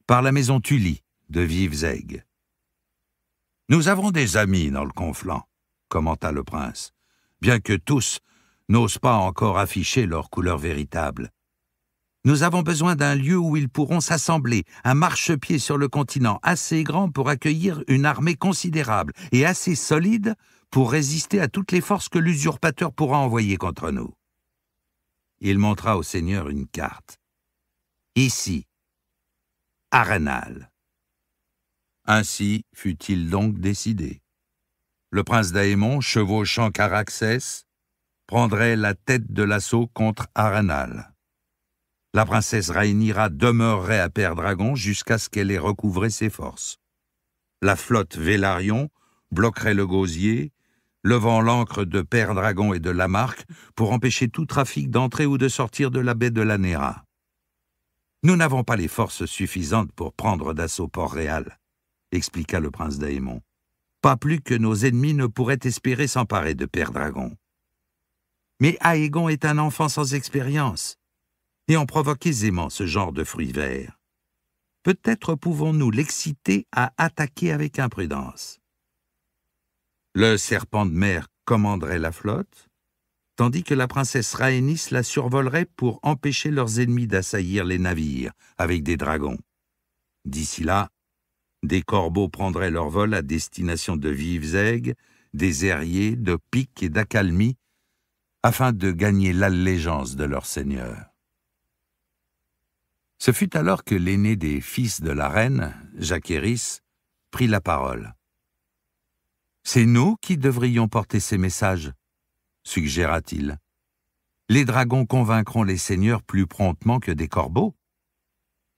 par la maison Tully de Vivzeg. Nous avons des amis dans le conflant, commenta le prince, bien que tous n'osent pas encore afficher leur couleur véritable. Nous avons besoin d'un lieu où ils pourront s'assembler, un marchepied sur le continent assez grand pour accueillir une armée considérable et assez solide pour résister à toutes les forces que l'usurpateur pourra envoyer contre nous. Il montra au Seigneur une carte. Ici, Arenal. Ainsi fut-il donc décidé. Le prince d'Aémon, chevauchant Caraxès, prendrait la tête de l'assaut contre Arenal. La princesse Rhaenyra demeurerait à Père Dragon jusqu'à ce qu'elle ait recouvré ses forces. La flotte Vélarion bloquerait le gosier levant l'ancre de Père Dragon et de Lamarque pour empêcher tout trafic d'entrer ou de sortir de la baie de la Néra. Nous n'avons pas les forces suffisantes pour prendre d'assaut Port-Réal, expliqua le prince d'Aémon. Pas plus que nos ennemis ne pourraient espérer s'emparer de Père Dragon. Mais Aegon est un enfant sans expérience, et on provoque aisément ce genre de fruits verts. Peut-être pouvons-nous l'exciter à attaquer avec imprudence. Le serpent de mer commanderait la flotte, tandis que la princesse Rhaenys la survolerait pour empêcher leurs ennemis d'assaillir les navires avec des dragons. D'ici là, des corbeaux prendraient leur vol à destination de vives aigues, des erriers, de piques et d'accalmies, afin de gagner l'allégeance de leur seigneur. Ce fut alors que l'aîné des fils de la reine, Jacquéris, prit la parole. C'est nous qui devrions porter ces messages, suggéra-t-il. Les dragons convaincront les seigneurs plus promptement que des corbeaux.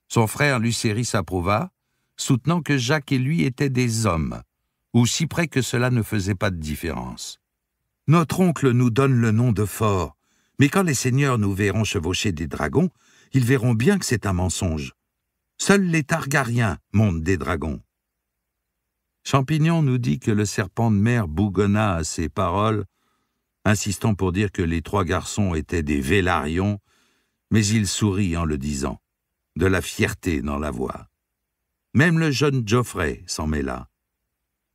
Son frère Lucéris approuva, soutenant que Jacques et lui étaient des hommes, aussi si près que cela ne faisait pas de différence. Notre oncle nous donne le nom de fort, mais quand les seigneurs nous verront chevaucher des dragons, ils verront bien que c'est un mensonge. Seuls les Targariens montent des dragons. Champignon nous dit que le serpent de mer bougonna à ces paroles, insistant pour dire que les trois garçons étaient des vélarions, mais il sourit en le disant, de la fierté dans la voix. Même le jeune Geoffrey s'en mêla,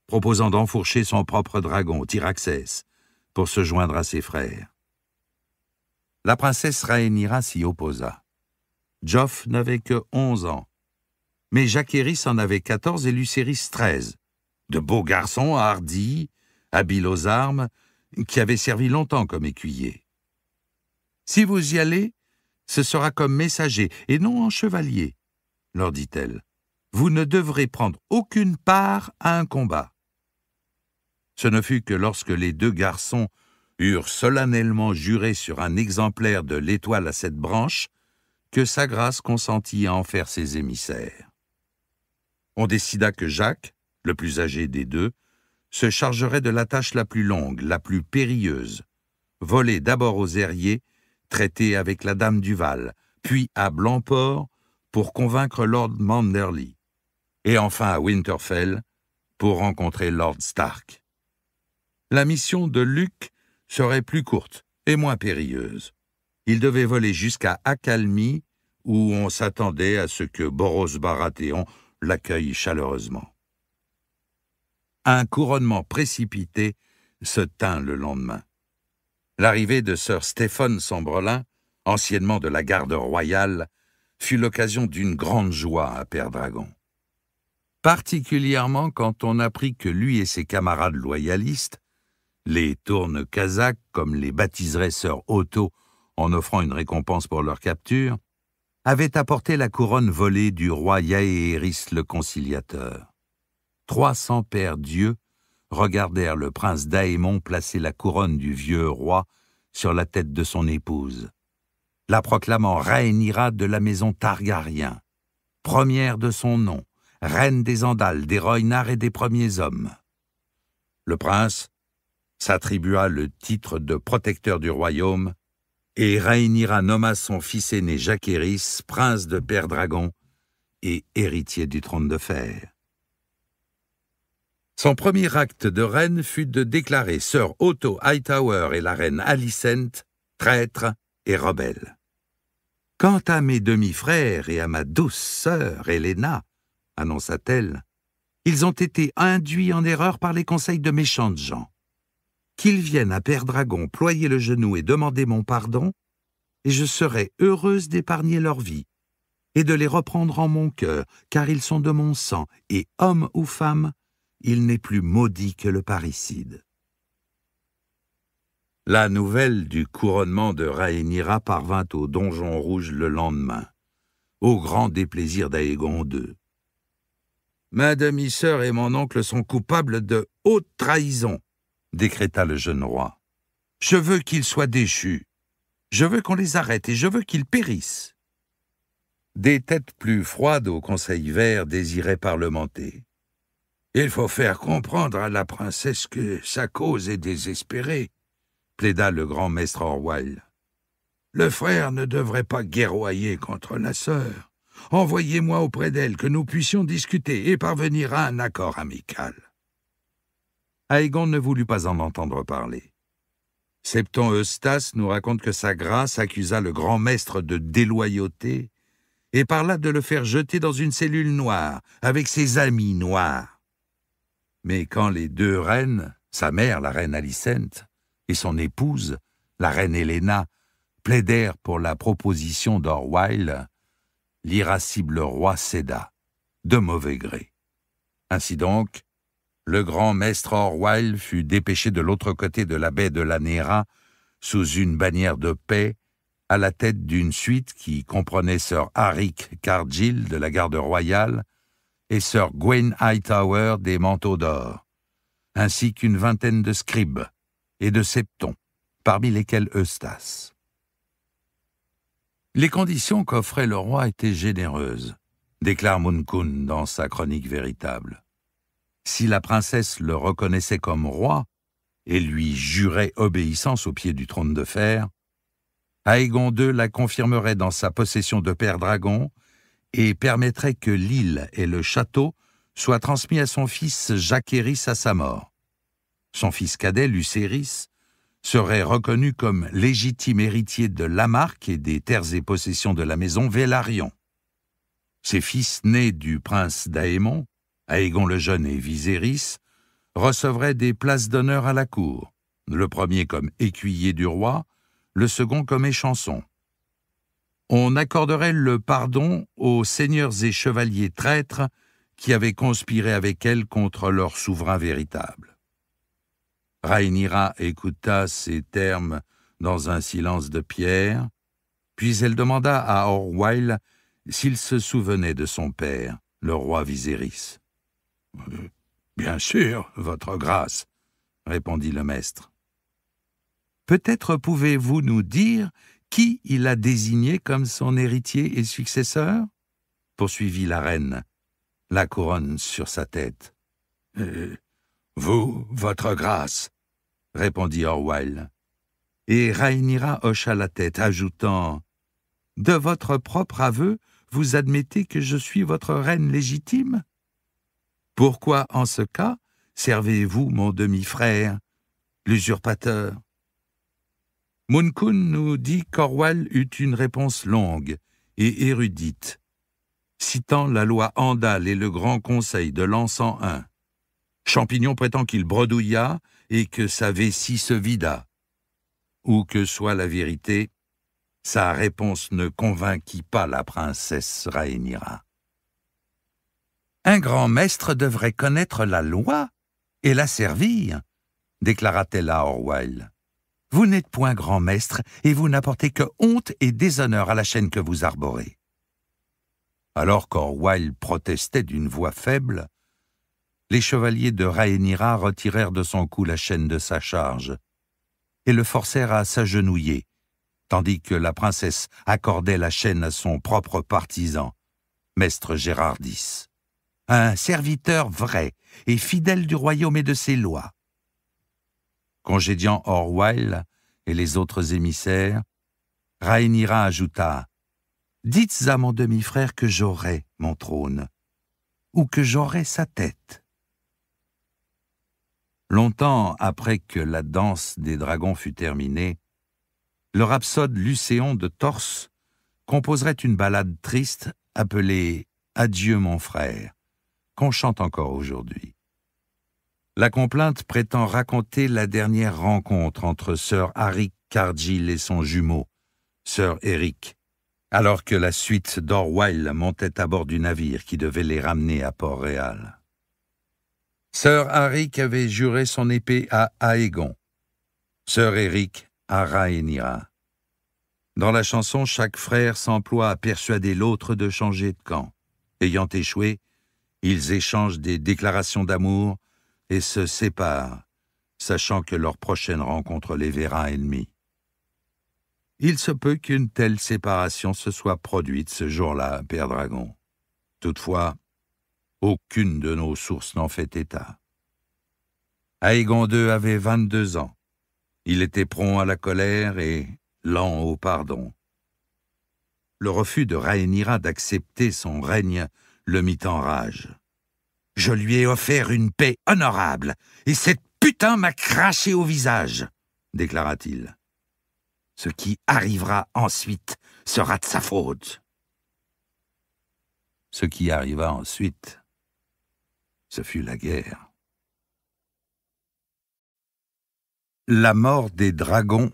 proposant d'enfourcher son propre dragon, Tyraxès, pour se joindre à ses frères. La princesse Rhaenyra s'y opposa. Joff n'avait que onze ans, mais Jacquéris en avait quatorze et Lucéris treize, de beaux garçons hardis, habiles aux armes, qui avaient servi longtemps comme écuyers. Si vous y allez, ce sera comme messager et non en chevalier, leur dit-elle. Vous ne devrez prendre aucune part à un combat. Ce ne fut que lorsque les deux garçons eurent solennellement juré sur un exemplaire de l'étoile à cette branche que sa grâce consentit à en faire ses émissaires. On décida que Jacques, le plus âgé des deux, se chargerait de la tâche la plus longue, la plus périlleuse. Voler d'abord aux erriers, traiter avec la Dame Duval, puis à Blancport pour convaincre Lord Manderly, et enfin à Winterfell pour rencontrer Lord Stark. La mission de Luke serait plus courte et moins périlleuse. Il devait voler jusqu'à Accalmie, où on s'attendait à ce que Boros Baratheon l'accueille chaleureusement. Un couronnement précipité se tint le lendemain. L'arrivée de sir Stéphane Sambrelin, anciennement de la garde royale, fut l'occasion d'une grande joie à Père Dragon. Particulièrement quand on apprit que lui et ses camarades loyalistes, les Tournes kazakhs comme les baptiserait sœur Otto en offrant une récompense pour leur capture, avaient apporté la couronne volée du roi Yaéris le conciliateur trois cents pères dieux regardèrent le prince Daémon placer la couronne du vieux roi sur la tête de son épouse, la proclamant Rhaenyra de la maison Targaryen, première de son nom, reine des Andales, des Roynards et des premiers hommes. Le prince s'attribua le titre de protecteur du royaume, et Rhaenyra nomma son fils aîné Jacquéris, prince de Père Dragon et héritier du trône de fer. Son premier acte de reine fut de déclarer sœur Otto Hightower et la reine Alicent traîtres et rebelles. Quant à mes demi-frères et à ma douce sœur Helena, annonça-t-elle, ils ont été induits en erreur par les conseils de méchantes gens. Qu'ils viennent à Père Dragon ployer le genou et demander mon pardon, et je serai heureuse d'épargner leur vie, et de les reprendre en mon cœur, car ils sont de mon sang, et hommes ou femmes, il n'est plus maudit que le parricide. La nouvelle du couronnement de Rhaenyra parvint au donjon rouge le lendemain, au grand déplaisir d'Aegon II. Ma demi-sœur et mon oncle sont coupables de haute trahison, décréta le jeune roi. Je veux qu'ils soient déchus. Je veux qu'on les arrête et je veux qu'ils périssent. Des têtes plus froides au Conseil vert désiraient parlementer. Il faut faire comprendre à la princesse que sa cause est désespérée, plaida le grand maître Orwell. Le frère ne devrait pas guerroyer contre la sœur. Envoyez-moi auprès d'elle que nous puissions discuter et parvenir à un accord amical. Aegon ne voulut pas en entendre parler. Septon Eustace nous raconte que sa grâce accusa le grand maître de déloyauté et parla de le faire jeter dans une cellule noire avec ses amis noirs. Mais quand les deux reines, sa mère, la reine Alicente, et son épouse, la reine Helena, plaidèrent pour la proposition d'Orwell, l'irascible roi céda, de mauvais gré. Ainsi donc, le grand maître Orwell fut dépêché de l'autre côté de la baie de la Nera, sous une bannière de paix, à la tête d'une suite qui comprenait Sir Harrick Cargill de la garde royale, et sœur Gwen Hightower des manteaux d'or, ainsi qu'une vingtaine de scribes et de septons, parmi lesquels Eustace. Les conditions qu'offrait le roi étaient généreuses, déclare Munkun dans sa chronique véritable. Si la princesse le reconnaissait comme roi et lui jurait obéissance au pied du trône de fer, Aegon II la confirmerait dans sa possession de Père Dragon et permettrait que l'île et le château soient transmis à son fils Jacquéris à sa mort. Son fils cadet, Lucéris, serait reconnu comme légitime héritier de marque et des terres et possessions de la maison Vélarion. Ses fils nés du prince d'Aémon, Aégon le Jeune et Viséris, recevraient des places d'honneur à la cour, le premier comme écuyer du roi, le second comme échanson on accorderait le pardon aux seigneurs et chevaliers traîtres qui avaient conspiré avec elle contre leur souverain véritable. Rainira écouta ces termes dans un silence de pierre, puis elle demanda à Orwell s'il se souvenait de son père, le roi Viserys. Euh, bien sûr, votre grâce, répondit le maître. Peut-être pouvez-vous nous dire qui il a désigné comme son héritier et successeur poursuivit la reine, la couronne sur sa tête. Euh, vous, votre grâce, répondit Orwell. Et Rhaenyra hocha la tête, ajoutant De votre propre aveu, vous admettez que je suis votre reine légitime Pourquoi, en ce cas, servez-vous mon demi-frère, l'usurpateur Munkun nous dit qu'Orwell eut une réponse longue et érudite, citant la loi Andal et le Grand Conseil de l'an I. Champignon prétend qu'il bredouilla et que sa vessie se vida. Ou que soit la vérité, sa réponse ne convainquit pas la princesse Raénira. Un grand maître devrait connaître la loi et la servir, déclara-t-elle à Orwell. Vous n'êtes point grand maître et vous n'apportez que honte et déshonneur à la chaîne que vous arborez. Alors qu'Orwell protestait d'une voix faible, les chevaliers de Rhaenyra retirèrent de son cou la chaîne de sa charge et le forcèrent à s'agenouiller, tandis que la princesse accordait la chaîne à son propre partisan, maître Gérardis, un serviteur vrai et fidèle du royaume et de ses lois congédiant Orwell et les autres émissaires, Rhaenyra ajouta Dites à mon demi-frère que j'aurai mon trône, ou que j'aurai sa tête. Longtemps après que la danse des dragons fut terminée, le rhapsode Lucéon de Torse composerait une ballade triste appelée Adieu mon frère, qu'on chante encore aujourd'hui. La complainte prétend raconter la dernière rencontre entre sœur Harry Cargill et son jumeau, sœur Eric, alors que la suite d'Orwell montait à bord du navire qui devait les ramener à Port-Réal. Sœur Harry avait juré son épée à Aegon, sœur Eric à Rhaenyra. Dans la chanson, chaque frère s'emploie à persuader l'autre de changer de camp. Ayant échoué, ils échangent des déclarations d'amour, et se séparent, sachant que leur prochaine rencontre les verra ennemis. Il se peut qu'une telle séparation se soit produite ce jour-là, Père Dragon. Toutefois, aucune de nos sources n'en fait état. Aegon II avait vingt-deux ans. Il était prompt à la colère et lent au pardon. Le refus de Rhaenyra d'accepter son règne le mit en rage. Je lui ai offert une paix honorable, et cette putain m'a craché au visage, déclara-t-il. Ce qui arrivera ensuite sera de sa faute. Ce qui arriva ensuite, ce fut la guerre. La mort des dragons,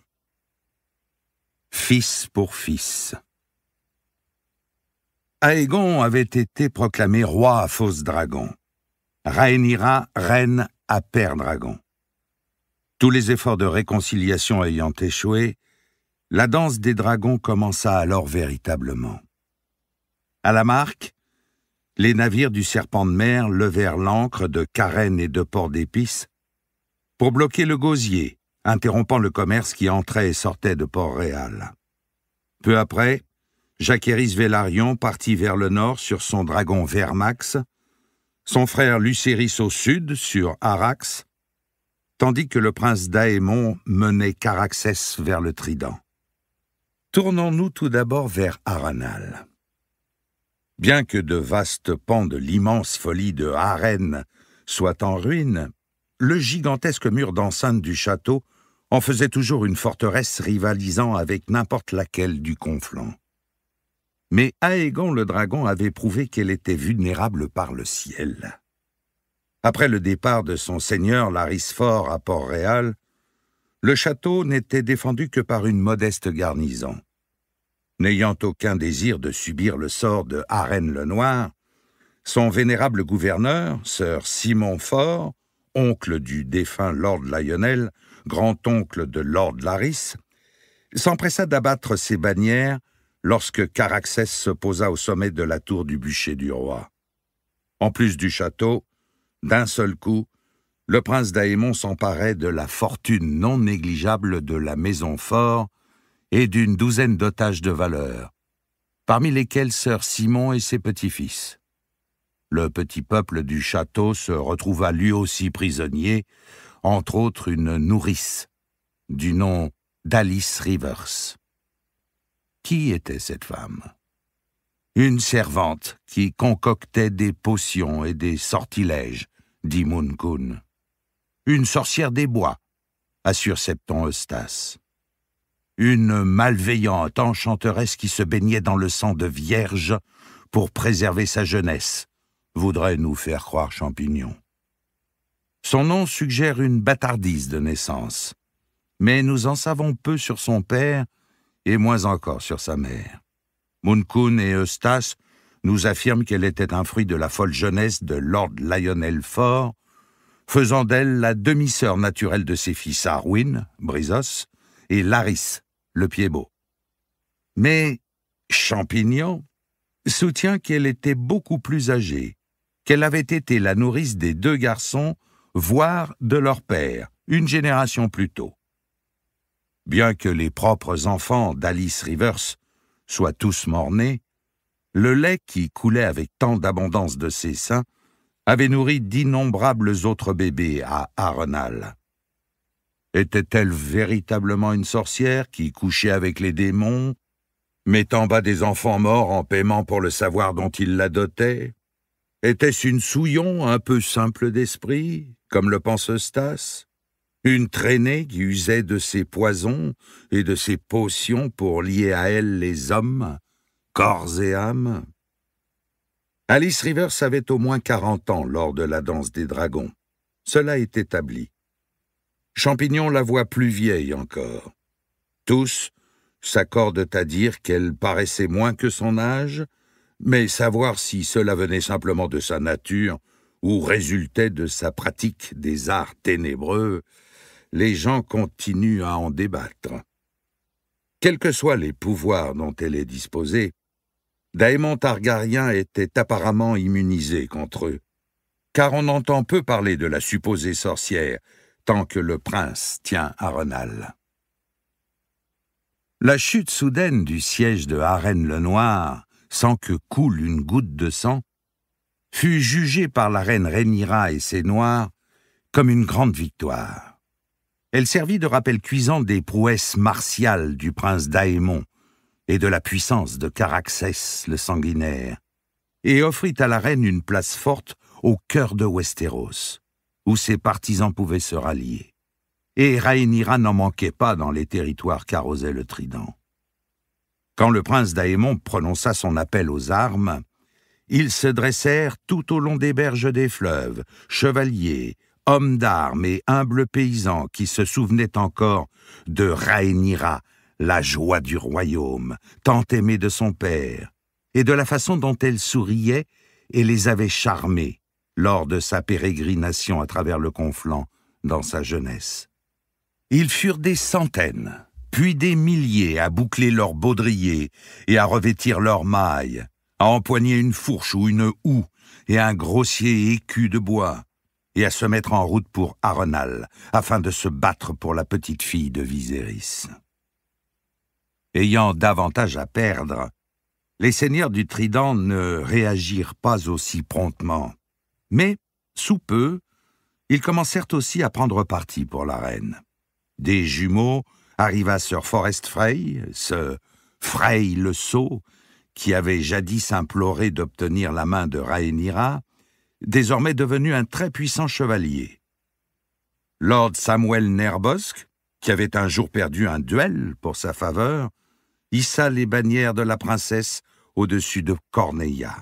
fils pour fils. Aegon avait été proclamé roi à Fausse Dragon. « Rhaenyra, reine à Père Dragon. Tous les efforts de réconciliation ayant échoué, la danse des dragons commença alors véritablement. À la marque, les navires du serpent de mer levèrent l'ancre de Carène et de Port d'Épices pour bloquer le gosier, interrompant le commerce qui entrait et sortait de Port-Réal. Peu après, Jacquéris Vélarion partit vers le nord sur son dragon Vermax, son frère Lucéris au sud, sur Arax, tandis que le prince Daémon menait Caraxès vers le Trident. Tournons-nous tout d'abord vers Aranal. Bien que de vastes pans de l'immense folie de Arène soient en ruine, le gigantesque mur d'enceinte du château en faisait toujours une forteresse rivalisant avec n'importe laquelle du conflant mais Aegon le dragon avait prouvé qu'elle était vulnérable par le ciel. Après le départ de son seigneur Larisfort à Port-Réal, le château n'était défendu que par une modeste garnison. N'ayant aucun désir de subir le sort de Arène le Noir, son vénérable gouverneur, sir Simon Fort, oncle du défunt Lord Lionel, grand-oncle de Lord Laris, s'empressa d'abattre ses bannières lorsque Caraxès se posa au sommet de la tour du bûcher du roi. En plus du château, d'un seul coup, le prince d'Aémon s'emparait de la fortune non négligeable de la maison fort et d'une douzaine d'otages de valeur, parmi lesquels sœur Simon et ses petits-fils. Le petit peuple du château se retrouva lui aussi prisonnier, entre autres une nourrice, du nom d'Alice Rivers. Qui était cette femme Une servante qui concoctait des potions et des sortilèges, dit Munkun. Une sorcière des bois, assure Septon Eustace. Une malveillante enchanteresse qui se baignait dans le sang de vierge pour préserver sa jeunesse, voudrait nous faire croire champignon. Son nom suggère une bâtardise de naissance, mais nous en savons peu sur son père et moins encore sur sa mère. Munkun et Eustace nous affirment qu'elle était un fruit de la folle jeunesse de Lord Lionel Fort, faisant d'elle la demi-sœur naturelle de ses fils Arwin, Brisos, et Laris, le Pied-Beau. Mais Champignon soutient qu'elle était beaucoup plus âgée, qu'elle avait été la nourrice des deux garçons, voire de leur père, une génération plus tôt bien que les propres enfants d'Alice Rivers soient tous morts-nés, le lait qui coulait avec tant d'abondance de ses seins avait nourri d'innombrables autres bébés à Arenal. Était-elle véritablement une sorcière qui couchait avec les démons, mettant bas des enfants morts en paiement pour le savoir dont il la dotait Était-ce une souillon un peu simple d'esprit, comme le pense Stas une traînée qui usait de ses poisons et de ses potions pour lier à elle les hommes, corps et âme. Alice Rivers avait au moins quarante ans lors de la danse des dragons. Cela est établi. Champignon la voit plus vieille encore. Tous s'accordent à dire qu'elle paraissait moins que son âge, mais savoir si cela venait simplement de sa nature ou résultait de sa pratique des arts ténébreux les gens continuent à en débattre. Quels que soient les pouvoirs dont elle est disposée, Daemon Targaryen était apparemment immunisé contre eux, car on entend peu parler de la supposée sorcière tant que le prince tient à Renal. La chute soudaine du siège de Harren-le-Noir, sans que coule une goutte de sang, fut jugée par la reine Rhaenyra et ses Noirs comme une grande victoire. Elle servit de rappel cuisant des prouesses martiales du prince Daémon et de la puissance de Caraxès le sanguinaire, et offrit à la reine une place forte au cœur de Westeros, où ses partisans pouvaient se rallier. Et Rhaenyra n'en manquait pas dans les territoires qu'arrosait le Trident. Quand le prince Daémon prononça son appel aux armes, ils se dressèrent tout au long des berges des fleuves, chevaliers, homme d'armes et humble paysan qui se souvenait encore de Raenira, la joie du royaume, tant aimée de son père, et de la façon dont elle souriait et les avait charmés lors de sa pérégrination à travers le conflant dans sa jeunesse. Ils furent des centaines, puis des milliers à boucler leurs baudriers et à revêtir leurs mailles, à empoigner une fourche ou une houe et un grossier écu de bois, et à se mettre en route pour Arenal, afin de se battre pour la petite fille de Viserys. Ayant davantage à perdre, les seigneurs du Trident ne réagirent pas aussi promptement. Mais, sous peu, ils commencèrent aussi à prendre parti pour la reine. Des jumeaux arriva sur Forest Frey, ce Frey le sot, qui avait jadis imploré d'obtenir la main de Rhaenyra, désormais devenu un très puissant chevalier. Lord Samuel Nerbosk, qui avait un jour perdu un duel pour sa faveur, hissa les bannières de la princesse au-dessus de Corneilla.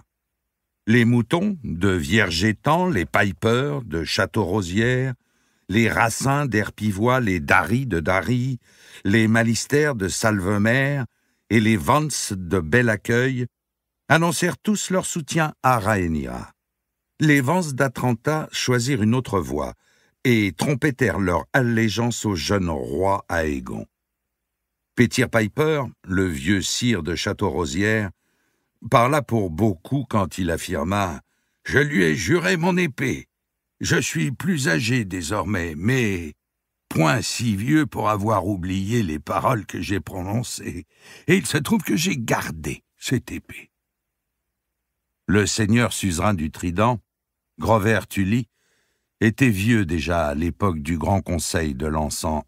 Les moutons de Vierge-Étang, les pipers de Château-Rosière, les racins d'Herpivois, les Dari de Dari, les malistères de Salvemer et les Vance de Bel Accueil annoncèrent tous leur soutien à Rhaenyra les Vents d'Atranta choisirent une autre voie et trompettèrent leur allégeance au jeune roi Aegon. Petir Piper, le vieux sire de Château-Rosière, parla pour beaucoup quand il affirma « Je lui ai juré mon épée. Je suis plus âgé désormais, mais point si vieux pour avoir oublié les paroles que j'ai prononcées, et il se trouve que j'ai gardé cette épée. » Le seigneur suzerain du Trident Grover Tully, était vieux déjà à l'époque du Grand Conseil de l'an 101,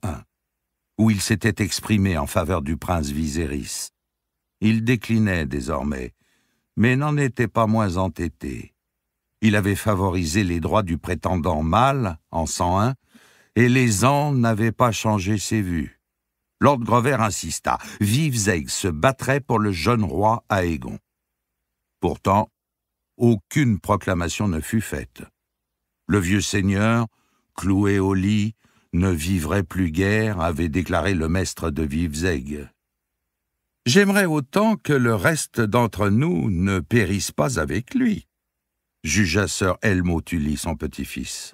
où il s'était exprimé en faveur du prince Viserys. Il déclinait désormais, mais n'en était pas moins entêté. Il avait favorisé les droits du prétendant mâle en 101, et les ans n'avaient pas changé ses vues. Lord Grover insista. Zeg se battrait pour le jeune roi Aegon. Pourtant, aucune proclamation ne fut faite. Le vieux seigneur, cloué au lit, ne vivrait plus guère, avait déclaré le maître de Vivzeg. J'aimerais autant que le reste d'entre nous ne périsse pas avec lui, jugea sœur Elmo Tully, son petit-fils.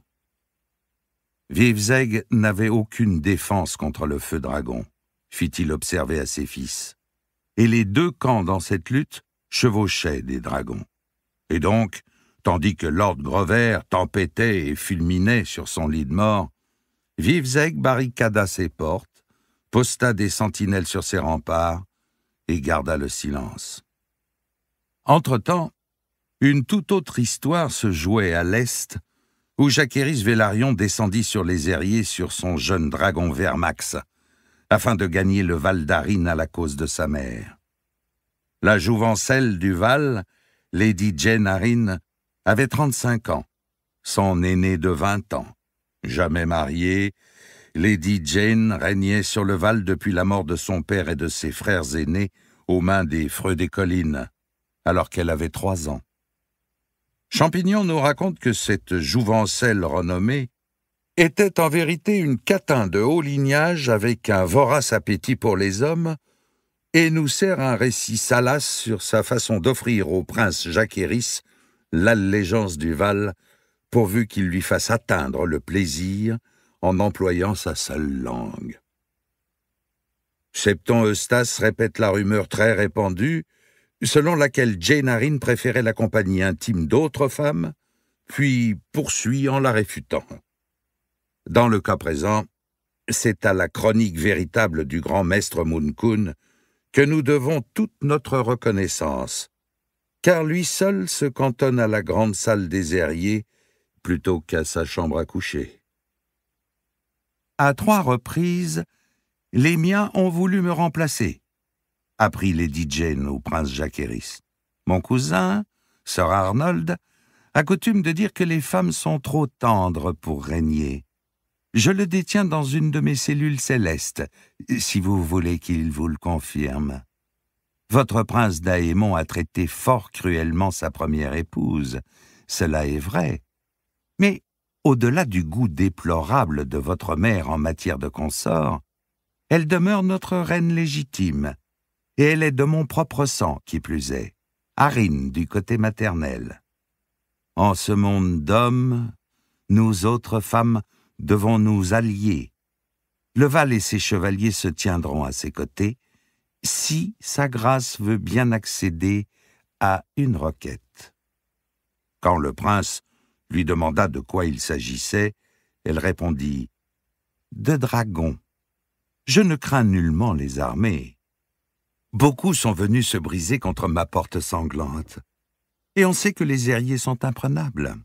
Vivzeg n'avait aucune défense contre le feu dragon, fit-il observer à ses fils. Et les deux camps dans cette lutte chevauchaient des dragons. Et donc, tandis que Lord Grover tempêtait et fulminait sur son lit de mort, Vivzeg barricada ses portes, posta des sentinelles sur ses remparts et garda le silence. Entre-temps, une toute autre histoire se jouait à l'est, où Jacquéris Vélarion descendit sur les Aériers sur son jeune dragon Vermax, afin de gagner le Val d'Arine à la cause de sa mère. La jouvencelle du Val Lady Jane Harin, avait 35 ans, son aînée de 20 ans. Jamais mariée, Lady Jane régnait sur le Val depuis la mort de son père et de ses frères aînés aux mains des Freux des Collines, alors qu'elle avait trois ans. Champignon nous raconte que cette jouvencelle renommée était en vérité une catin de haut lignage avec un vorace appétit pour les hommes, et nous sert un récit salace sur sa façon d'offrir au prince Jacques l'allégeance du Val, pourvu qu'il lui fasse atteindre le plaisir en employant sa seule langue. Septon Eustace répète la rumeur très répandue, selon laquelle Jane préférait la compagnie intime d'autres femmes, puis poursuit en la réfutant. Dans le cas présent, c'est à la chronique véritable du grand maître Moon que nous devons toute notre reconnaissance, car lui seul se cantonne à la grande salle des erriers plutôt qu'à sa chambre à coucher. À trois reprises, les miens ont voulu me remplacer, apprit Lady Jane au prince Jacqueris. Mon cousin, Sir Arnold, a coutume de dire que les femmes sont trop tendres pour régner. Je le détiens dans une de mes cellules célestes, si vous voulez qu'il vous le confirme. Votre prince Daémon a traité fort cruellement sa première épouse, cela est vrai. Mais, au-delà du goût déplorable de votre mère en matière de consort, elle demeure notre reine légitime, et elle est de mon propre sang, qui plus est, Harine du côté maternel. En ce monde d'hommes, nous autres femmes devons nous allier. Val et ses chevaliers se tiendront à ses côtés si sa grâce veut bien accéder à une requête. Quand le prince lui demanda de quoi il s'agissait, elle répondit De dragons. Je ne crains nullement les armées. Beaucoup sont venus se briser contre ma porte sanglante, et on sait que les erriers sont imprenables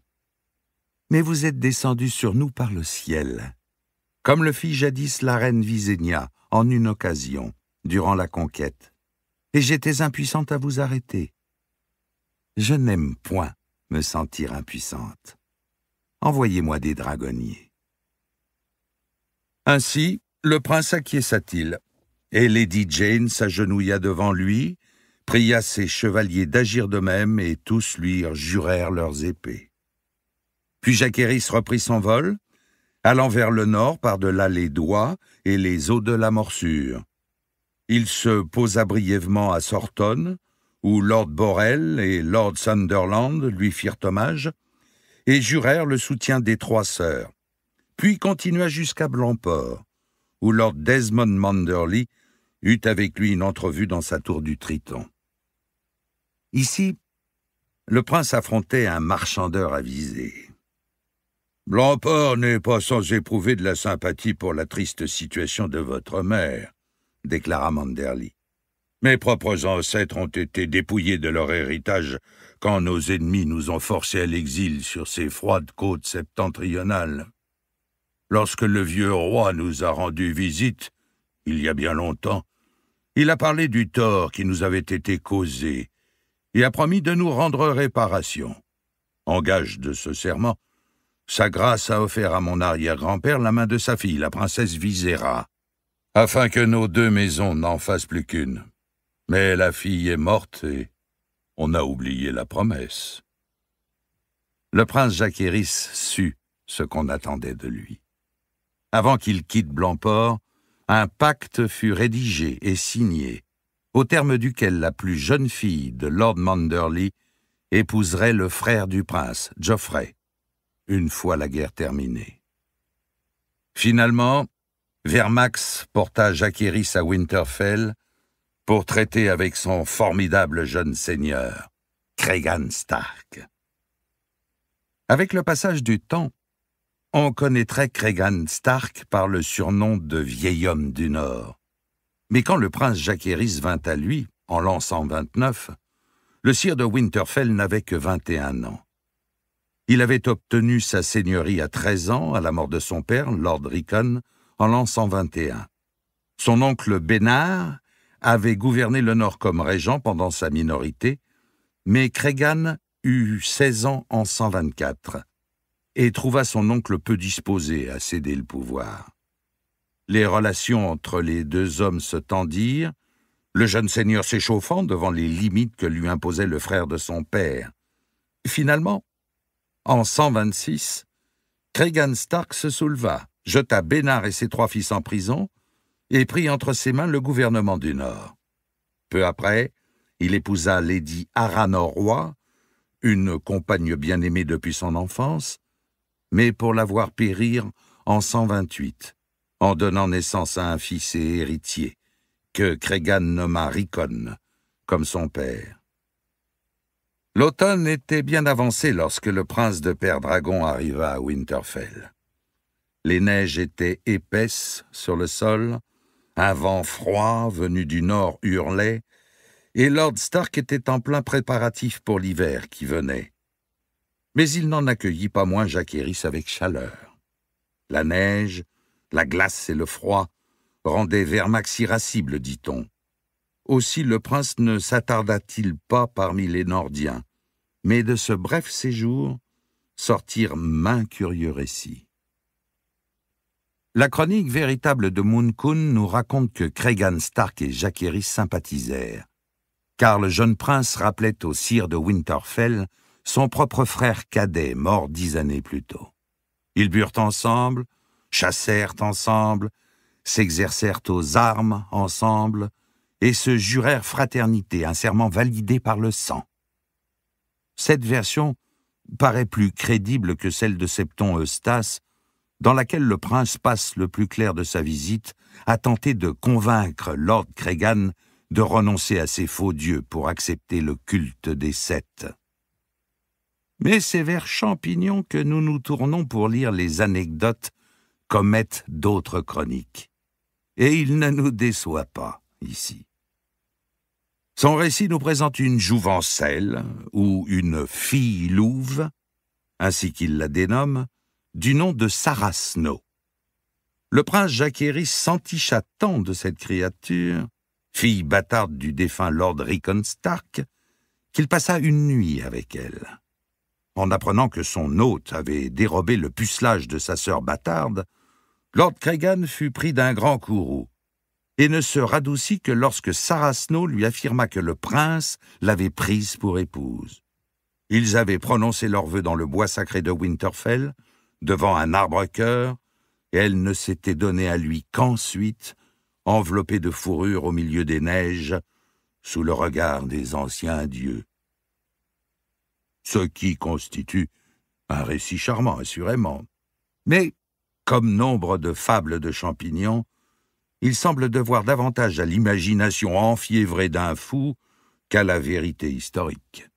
mais vous êtes descendu sur nous par le ciel, comme le fit jadis la reine Visénia en une occasion, durant la conquête, et j'étais impuissante à vous arrêter. Je n'aime point me sentir impuissante. Envoyez-moi des dragonniers. Ainsi, le prince acquiesça-t-il, et Lady Jane s'agenouilla devant lui, pria ses chevaliers d'agir de même, et tous lui jurèrent leurs épées. Puis Jacquéris reprit son vol, allant vers le nord par de l'allée doigts et les eaux de la morsure. Il se posa brièvement à Sorton, où Lord Borel et Lord Sunderland lui firent hommage, et jurèrent le soutien des trois sœurs, puis continua jusqu'à Blancport, où Lord Desmond Manderly eut avec lui une entrevue dans sa tour du Triton. Ici, le prince affrontait un marchandeur avisé. « L'empereur n'est pas sans éprouver de la sympathie pour la triste situation de votre mère, déclara Manderly. Mes propres ancêtres ont été dépouillés de leur héritage quand nos ennemis nous ont forcés à l'exil sur ces froides côtes septentrionales. Lorsque le vieux roi nous a rendu visite, il y a bien longtemps, il a parlé du tort qui nous avait été causé et a promis de nous rendre réparation. En gage de ce serment, sa grâce a offert à mon arrière-grand-père la main de sa fille, la princesse Viséra, afin que nos deux maisons n'en fassent plus qu'une. Mais la fille est morte et on a oublié la promesse. Le prince Jacquéris sut ce qu'on attendait de lui. Avant qu'il quitte port un pacte fut rédigé et signé, au terme duquel la plus jeune fille de Lord Manderley épouserait le frère du prince, Geoffrey une fois la guerre terminée. Finalement, Vermax porta Jacqueris à Winterfell pour traiter avec son formidable jeune seigneur, Cregan Stark. Avec le passage du temps, on connaîtrait Cregan Stark par le surnom de vieil homme du Nord. Mais quand le prince Jacqueris vint à lui, en l'an 129, le sire de Winterfell n'avait que 21 ans. Il avait obtenu sa seigneurie à 13 ans, à la mort de son père, Lord Ricon, en l'an 121. Son oncle Bénard avait gouverné le Nord comme régent pendant sa minorité, mais Cregan eut 16 ans en 124 et trouva son oncle peu disposé à céder le pouvoir. Les relations entre les deux hommes se tendirent, le jeune seigneur s'échauffant devant les limites que lui imposait le frère de son père. Finalement, en 126, Cregan Stark se souleva, jeta Bénard et ses trois fils en prison, et prit entre ses mains le gouvernement du Nord. Peu après, il épousa Lady Aranor Roy, une compagne bien-aimée depuis son enfance, mais pour la voir périr en 128, en donnant naissance à un fils et héritier, que Cregan nomma Ricon, comme son père. L'automne était bien avancé lorsque le prince de Père Dragon arriva à Winterfell. Les neiges étaient épaisses sur le sol, un vent froid venu du nord hurlait, et Lord Stark était en plein préparatif pour l'hiver qui venait. Mais il n'en accueillit pas moins Jacquéris avec chaleur. La neige, la glace et le froid rendaient Vermax irascible, dit-on. Aussi le prince ne s'attarda-t-il pas parmi les Nordiens, mais de ce bref séjour sortirent main curieux récits. La chronique véritable de Moon-Kun nous raconte que Craigan Stark et Jacquery sympathisèrent, car le jeune prince rappelait au sire de Winterfell son propre frère cadet mort dix années plus tôt. Ils burent ensemble, chassèrent ensemble, s'exercèrent aux armes ensemble, et se jurèrent fraternité, un serment validé par le sang. Cette version paraît plus crédible que celle de Septon Eustace, dans laquelle le prince passe le plus clair de sa visite à tenter de convaincre Lord Cregan de renoncer à ses faux dieux pour accepter le culte des sept. Mais c'est vers Champignon que nous nous tournons pour lire les anecdotes commettent d'autres chroniques. Et il ne nous déçoit pas ici. Son récit nous présente une jouvencelle, ou une fille louve, ainsi qu'il la dénomme, du nom de Sarasno. Le prince Jacquéry s'enticha tant de cette créature, fille bâtarde du défunt Lord ricon Stark, qu'il passa une nuit avec elle. En apprenant que son hôte avait dérobé le pucelage de sa sœur bâtarde, Lord Cregan fut pris d'un grand courroux et ne se radoucit que lorsque Sarasno lui affirma que le prince l'avait prise pour épouse. Ils avaient prononcé leurs vœu dans le bois sacré de Winterfell, devant un arbre-cœur, et elle ne s'était donnée à lui qu'ensuite, enveloppée de fourrure au milieu des neiges, sous le regard des anciens dieux. Ce qui constitue un récit charmant, assurément. Mais, comme nombre de fables de champignons, il semble devoir davantage à l'imagination enfiévrée d'un fou qu'à la vérité historique.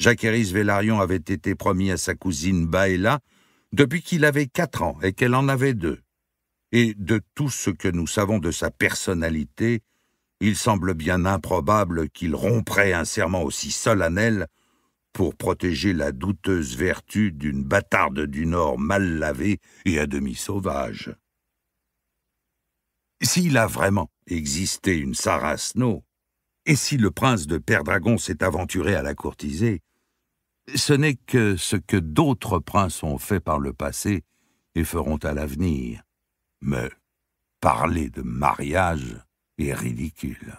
Jacques Vélarion avait été promis à sa cousine Baella depuis qu'il avait quatre ans et qu'elle en avait deux. Et de tout ce que nous savons de sa personnalité, il semble bien improbable qu'il romprait un serment aussi solennel pour protéger la douteuse vertu d'une bâtarde du Nord mal lavée et à demi sauvage. S'il a vraiment existé une Snow, et si le prince de Dragon s'est aventuré à la courtiser, ce n'est que ce que d'autres princes ont fait par le passé et feront à l'avenir. Mais parler de mariage est ridicule.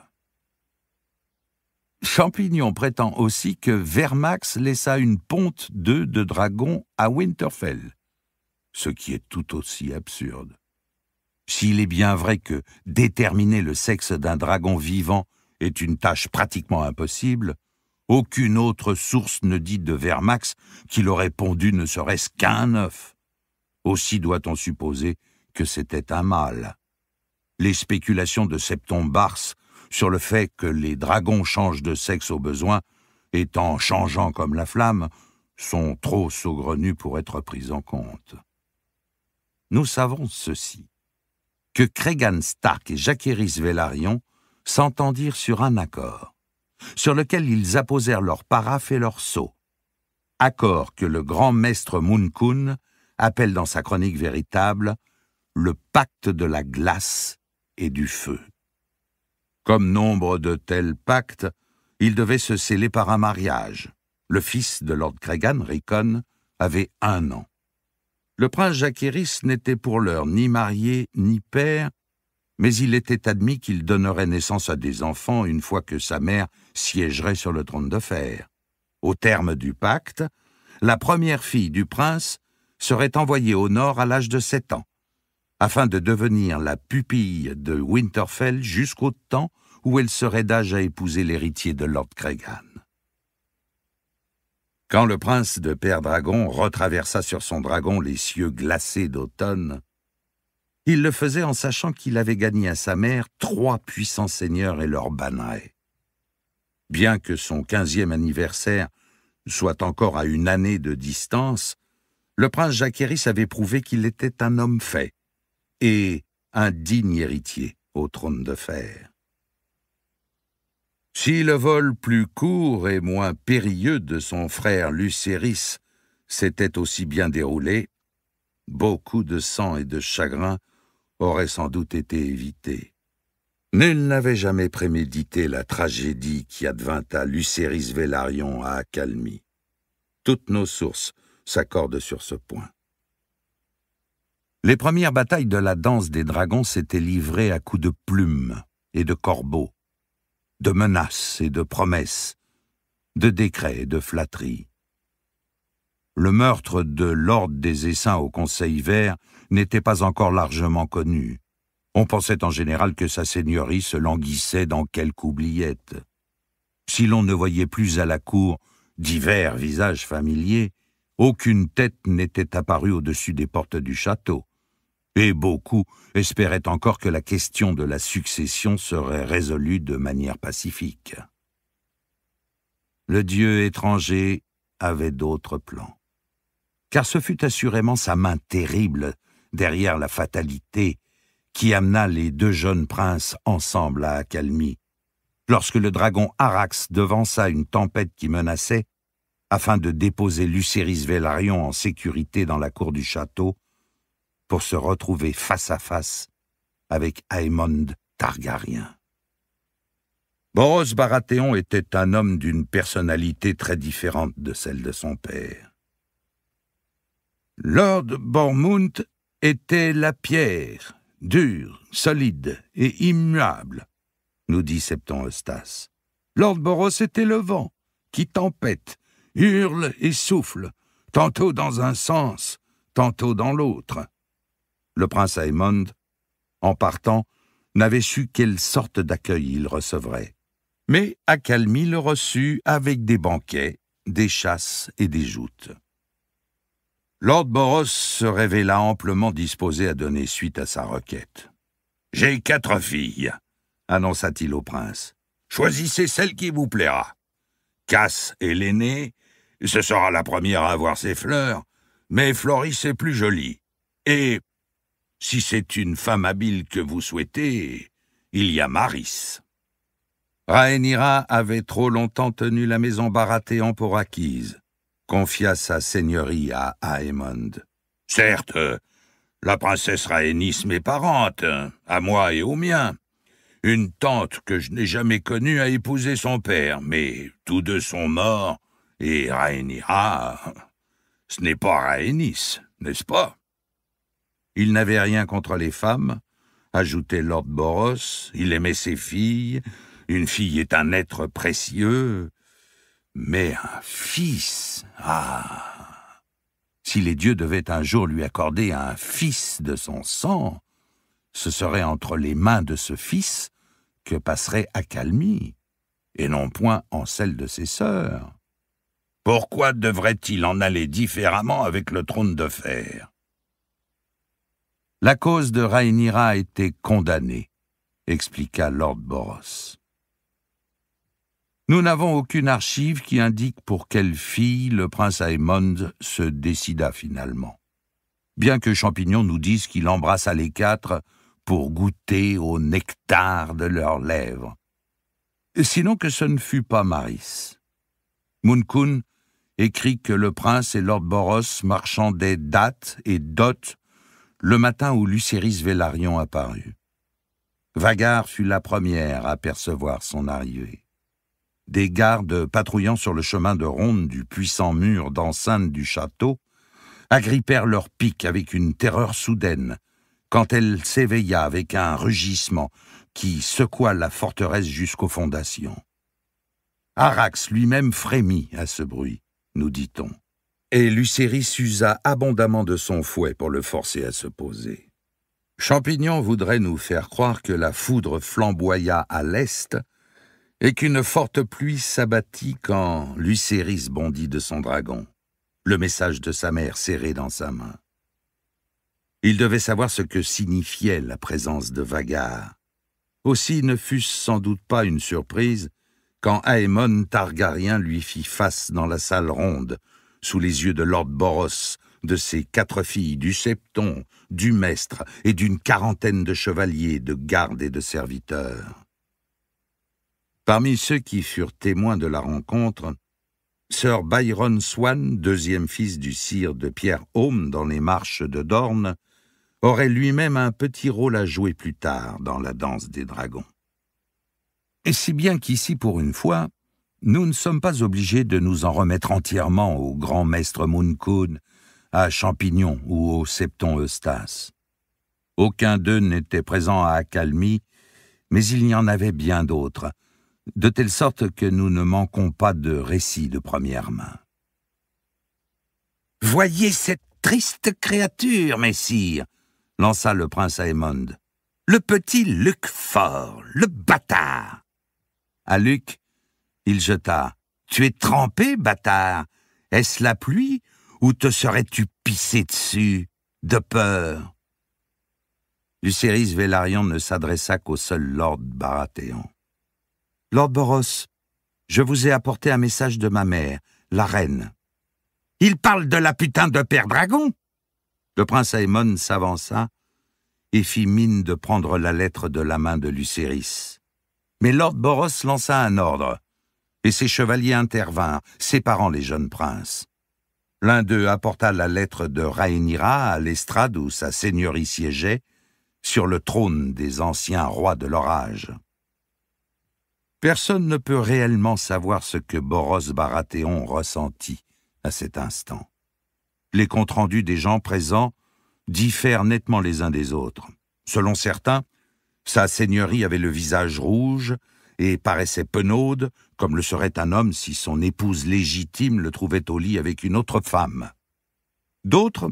Champignon prétend aussi que Vermax laissa une ponte d'œufs de dragon à Winterfell, ce qui est tout aussi absurde. S'il est bien vrai que déterminer le sexe d'un dragon vivant est une tâche pratiquement impossible, aucune autre source ne dit de Vermax qu'il aurait pondu ne serait-ce qu'un œuf. Aussi doit-on supposer que c'était un mâle. Les spéculations de Septon Bars sur le fait que les dragons changent de sexe au besoin, étant changeants comme la flamme, sont trop saugrenues pour être prises en compte. Nous savons ceci que Cregan Stark et Jaquerys Velaryon s'entendirent sur un accord, sur lequel ils apposèrent leur paraphe et leur sceau. Accord que le grand maître Munkun appelle dans sa chronique véritable le pacte de la glace et du feu. Comme nombre de tels pactes, ils devaient se sceller par un mariage. Le fils de Lord Cregan, Ricon, avait un an. Le prince Jacquéris n'était pour l'heure ni marié ni père, mais il était admis qu'il donnerait naissance à des enfants une fois que sa mère siégerait sur le trône de fer. Au terme du pacte, la première fille du prince serait envoyée au nord à l'âge de sept ans, afin de devenir la pupille de Winterfell jusqu'au temps où elle serait d'âge à épouser l'héritier de Lord Cregan. Quand le prince de Père Dragon retraversa sur son dragon les cieux glacés d'automne, il le faisait en sachant qu'il avait gagné à sa mère trois puissants seigneurs et leurs bannerets. Bien que son quinzième anniversaire soit encore à une année de distance, le prince Jacqueris avait prouvé qu'il était un homme fait et un digne héritier au trône de fer. Si le vol plus court et moins périlleux de son frère Lucéris s'était aussi bien déroulé, beaucoup de sang et de chagrin auraient sans doute été évités. Nul n'avait jamais prémédité la tragédie qui advint à Lucéris Vélarion à Accalmie. Toutes nos sources s'accordent sur ce point. Les premières batailles de la danse des dragons s'étaient livrées à coups de plumes et de corbeaux, de menaces et de promesses, de décrets et de flatteries. Le meurtre de l'ordre des essaims au Conseil vert n'était pas encore largement connu. On pensait en général que sa seigneurie se languissait dans quelque oubliette. Si l'on ne voyait plus à la cour divers visages familiers, aucune tête n'était apparue au-dessus des portes du château et beaucoup espéraient encore que la question de la succession serait résolue de manière pacifique. Le dieu étranger avait d'autres plans. Car ce fut assurément sa main terrible derrière la fatalité qui amena les deux jeunes princes ensemble à Accalmie, lorsque le dragon Arax devança une tempête qui menaçait, afin de déposer Lucéris Vélarion en sécurité dans la cour du château, pour se retrouver face à face avec Aymond Targaryen. Boros Baratheon était un homme d'une personnalité très différente de celle de son père. Lord Bormund était la pierre, dure, solide et immuable, nous dit Septon Eustace. Lord Boros était le vent, qui tempête, hurle et souffle, tantôt dans un sens, tantôt dans l'autre le prince Aymond, en partant, n'avait su quelle sorte d'accueil il recevrait. Mais Accalmie le reçut avec des banquets, des chasses et des joutes. Lord Boros se révéla amplement disposé à donner suite à sa requête. J'ai quatre filles, annonça-t-il au prince. Choisissez celle qui vous plaira. Casse est l'aînée, ce sera la première à avoir ses fleurs, mais Floris est plus jolie. Et si c'est une femme habile que vous souhaitez, il y a Maris. Rhaenyra avait trop longtemps tenu la maison en pour acquise, confia sa seigneurie à Aemond. Certes, la princesse Rhaenys m'est parente, à moi et au mien. Une tante que je n'ai jamais connue a épousé son père, mais tous deux sont morts, et Rhaenyra, Ce n'est pas Rhaenys, n'est-ce pas il n'avait rien contre les femmes, ajoutait Lord Boros, il aimait ses filles, une fille est un être précieux, mais un fils, ah Si les dieux devaient un jour lui accorder un fils de son sang, ce serait entre les mains de ce fils que passerait accalmie, et non point en celle de ses sœurs. Pourquoi devrait-il en aller différemment avec le trône de fer la cause de Rhaenyra a été condamnée, expliqua Lord Boros. Nous n'avons aucune archive qui indique pour quelle fille le prince Aemond se décida finalement. Bien que Champignon nous dise qu'il embrassa les quatre pour goûter au nectar de leurs lèvres. Sinon que ce ne fut pas Maris. Munkun écrit que le prince et Lord Boros marchandaient dates et dotes le matin où Lucéris Vélarion apparut. Vagar fut la première à percevoir son arrivée. Des gardes patrouillant sur le chemin de ronde du puissant mur d'enceinte du château agrippèrent leurs piques avec une terreur soudaine, quand elle s'éveilla avec un rugissement qui secoua la forteresse jusqu'aux fondations. Arax lui-même frémit à ce bruit, nous dit-on et Lucéris usa abondamment de son fouet pour le forcer à se poser. Champignon voudrait nous faire croire que la foudre flamboya à l'est et qu'une forte pluie s'abattit quand Lucéris bondit de son dragon, le message de sa mère serré dans sa main. Il devait savoir ce que signifiait la présence de Vagar. Aussi ne fut ce sans doute pas une surprise quand Aemon Targaryen lui fit face dans la salle ronde, sous les yeux de Lord Boros, de ses quatre filles, du septon, du maître et d'une quarantaine de chevaliers, de gardes et de serviteurs. Parmi ceux qui furent témoins de la rencontre, Sir Byron Swan, deuxième fils du sire de Pierre Home dans les marches de Dorne, aurait lui-même un petit rôle à jouer plus tard dans la danse des dragons. Et si bien qu'ici, pour une fois, nous ne sommes pas obligés de nous en remettre entièrement au grand maître Munkun, à Champignon ou au septon Eustace. Aucun d'eux n'était présent à Accalmie, mais il y en avait bien d'autres, de telle sorte que nous ne manquons pas de récits de première main. Voyez cette triste créature, messire, lança le prince Aymond, Le petit Luc fort, le bâtard. À Luc, il jeta. Tu es trempé, bâtard. Est-ce la pluie ou te serais-tu pissé dessus, de peur Lucéris Vélarion ne s'adressa qu'au seul Lord Baratheon. Lord Boros, je vous ai apporté un message de ma mère, la reine. Il parle de la putain de Père Dragon Le prince Aemon s'avança et fit mine de prendre la lettre de la main de Lucéris. Mais Lord Boros lança un ordre et ses chevaliers intervinrent, séparant les jeunes princes. L'un d'eux apporta la lettre de Rhaenyra à l'estrade où sa seigneurie siégeait, sur le trône des anciens rois de l'orage. Personne ne peut réellement savoir ce que Boros Baratheon ressentit à cet instant. Les comptes rendus des gens présents diffèrent nettement les uns des autres. Selon certains, sa seigneurie avait le visage rouge et paraissait penaude, comme le serait un homme si son épouse légitime le trouvait au lit avec une autre femme. D'autres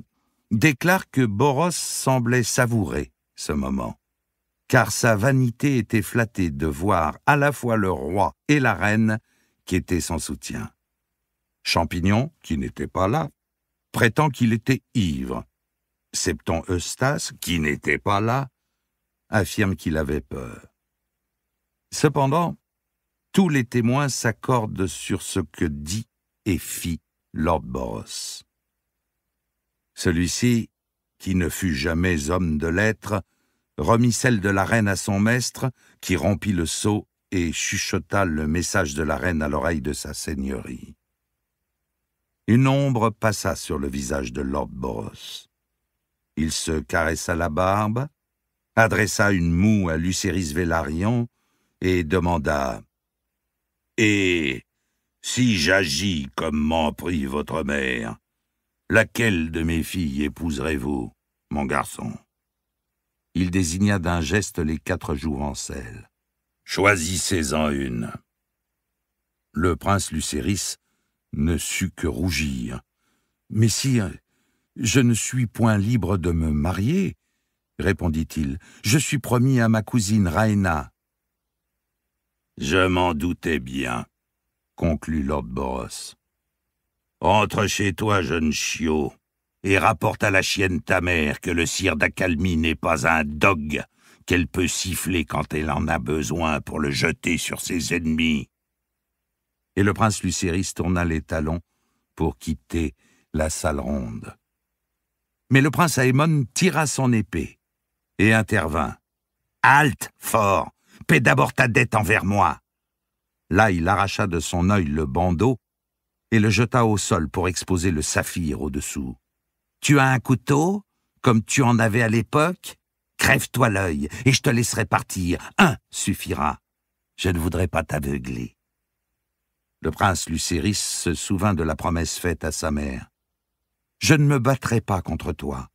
déclarent que Boros semblait savourer ce moment, car sa vanité était flattée de voir à la fois le roi et la reine qui étaient sans soutien. Champignon, qui n'était pas là, prétend qu'il était ivre. Septon Eustace, qui n'était pas là, affirme qu'il avait peur. Cependant, tous les témoins s'accordent sur ce que dit et fit Lord Boros. Celui-ci, qui ne fut jamais homme de lettres, remit celle de la reine à son maître, qui rompit le sceau et chuchota le message de la reine à l'oreille de sa seigneurie. Une ombre passa sur le visage de Lord Boros. Il se caressa la barbe, adressa une moue à Lucéris Vélarion et demanda et si j'agis comme m'en prie votre mère, laquelle de mes filles épouserez-vous, mon garçon Il désigna d'un geste les quatre jouvencelles. Choisissez-en une. Le prince Lucéris ne sut que rougir. Mais sire euh, je ne suis point libre de me marier, répondit-il. Je suis promis à ma cousine Raina, je m'en doutais bien, conclut Lord Boros. Entre chez toi, jeune chiot, et rapporte à la chienne ta mère que le sire d'acalmi n'est pas un dogue qu'elle peut siffler quand elle en a besoin pour le jeter sur ses ennemis. Et le prince Lucéris tourna les talons pour quitter la salle ronde. Mais le prince Aemon tira son épée et intervint. Halte, fort Paie d'abord ta dette envers moi. Là, il arracha de son œil le bandeau et le jeta au sol pour exposer le saphir au-dessous. Tu as un couteau, comme tu en avais à l'époque Crève-toi l'œil, et je te laisserai partir. Un suffira. Je ne voudrais pas t'aveugler. Le prince Lucéris se souvint de la promesse faite à sa mère. Je ne me battrai pas contre toi.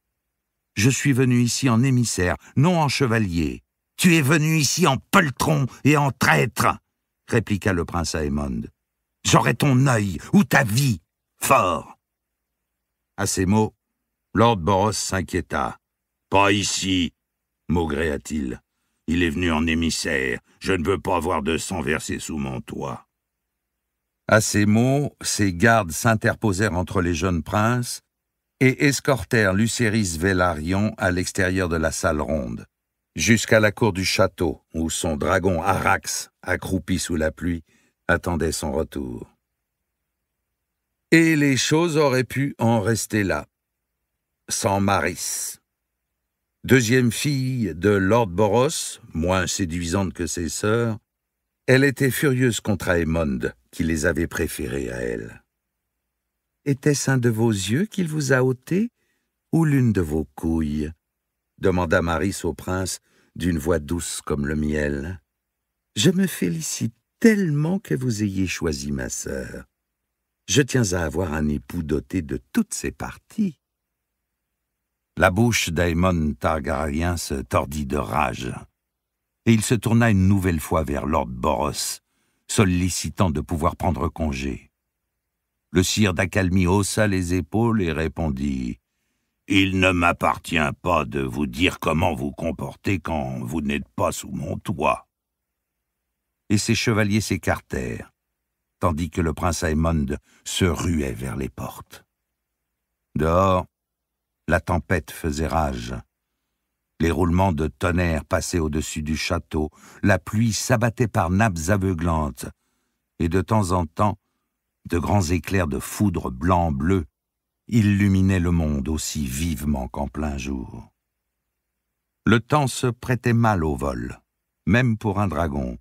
Je suis venu ici en émissaire, non en chevalier. Tu es venu ici en poltron et en traître, répliqua le prince Aemond. J'aurai ton œil ou ta vie, fort. À ces mots, Lord Boros s'inquiéta. Pas ici, maugréa-t-il. Il est venu en émissaire. Je ne veux pas voir de sang versé sous mon toit. À ces mots, ses gardes s'interposèrent entre les jeunes princes et escortèrent Lucéris Vélarion à l'extérieur de la salle ronde jusqu'à la cour du château, où son dragon Arax, accroupi sous la pluie, attendait son retour. Et les choses auraient pu en rester là, sans Maris. Deuxième fille de Lord Boros, moins séduisante que ses sœurs, elle était furieuse contre Aemond, qui les avait préférées à elle. Était-ce un de vos yeux qu'il vous a ôté, ou l'une de vos couilles demanda Maris au prince d'une voix douce comme le miel. Je me félicite tellement que vous ayez choisi ma sœur. Je tiens à avoir un époux doté de toutes ses parties. La bouche d'Aemon Targaryen se tordit de rage, et il se tourna une nouvelle fois vers Lord Boros, sollicitant de pouvoir prendre congé. Le sire d'Accalmie haussa les épaules et répondit il ne m'appartient pas de vous dire comment vous comporter quand vous n'êtes pas sous mon toit. Et ses chevaliers s'écartèrent, tandis que le prince Aymond se ruait vers les portes. Dehors, la tempête faisait rage. Les roulements de tonnerre passaient au-dessus du château, la pluie s'abattait par nappes aveuglantes, et de temps en temps, de grands éclairs de foudre blanc-bleu illuminait le monde aussi vivement qu'en plein jour. Le temps se prêtait mal au vol, même pour un dragon,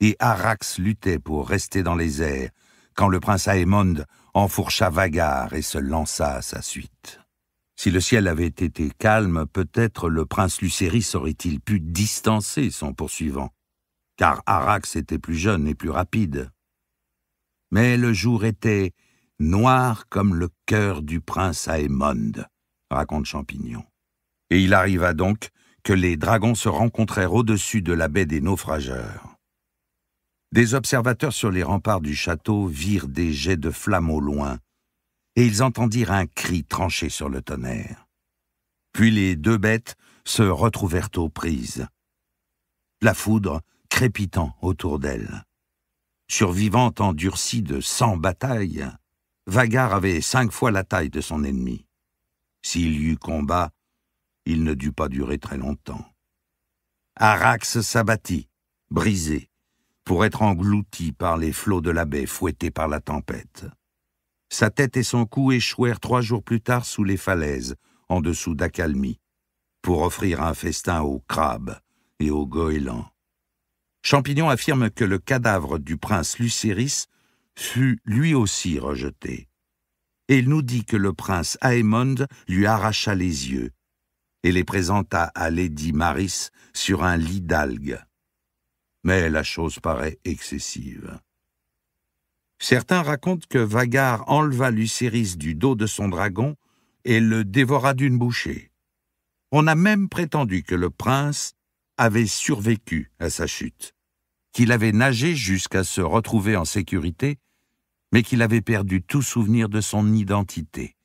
et Arax luttait pour rester dans les airs quand le prince Aemond enfourcha Vagar et se lança à sa suite. Si le ciel avait été calme, peut-être le prince Lucéris aurait-il pu distancer son poursuivant, car Arax était plus jeune et plus rapide. Mais le jour était noir comme le cœur du prince Aemond, raconte Champignon. Et il arriva donc que les dragons se rencontrèrent au-dessus de la baie des naufrageurs. Des observateurs sur les remparts du château virent des jets de flammes au loin, et ils entendirent un cri tranché sur le tonnerre. Puis les deux bêtes se retrouvèrent aux prises. La foudre crépitant autour d'elles. survivantes endurcie de cent batailles, Vagar avait cinq fois la taille de son ennemi. S'il y eut combat, il ne dut pas durer très longtemps. Arax s'abattit, brisé, pour être englouti par les flots de la baie fouettés par la tempête. Sa tête et son cou échouèrent trois jours plus tard sous les falaises, en dessous d'Acalmie, pour offrir un festin aux crabes et aux goélands. Champignon affirme que le cadavre du prince Lucéris fut lui aussi rejeté. Et il nous dit que le prince Aemond lui arracha les yeux et les présenta à Lady Maris sur un lit d'algues. Mais la chose paraît excessive. Certains racontent que Vagar enleva Lucéris du dos de son dragon et le dévora d'une bouchée. On a même prétendu que le prince avait survécu à sa chute qu'il avait nagé jusqu'à se retrouver en sécurité, mais qu'il avait perdu tout souvenir de son identité,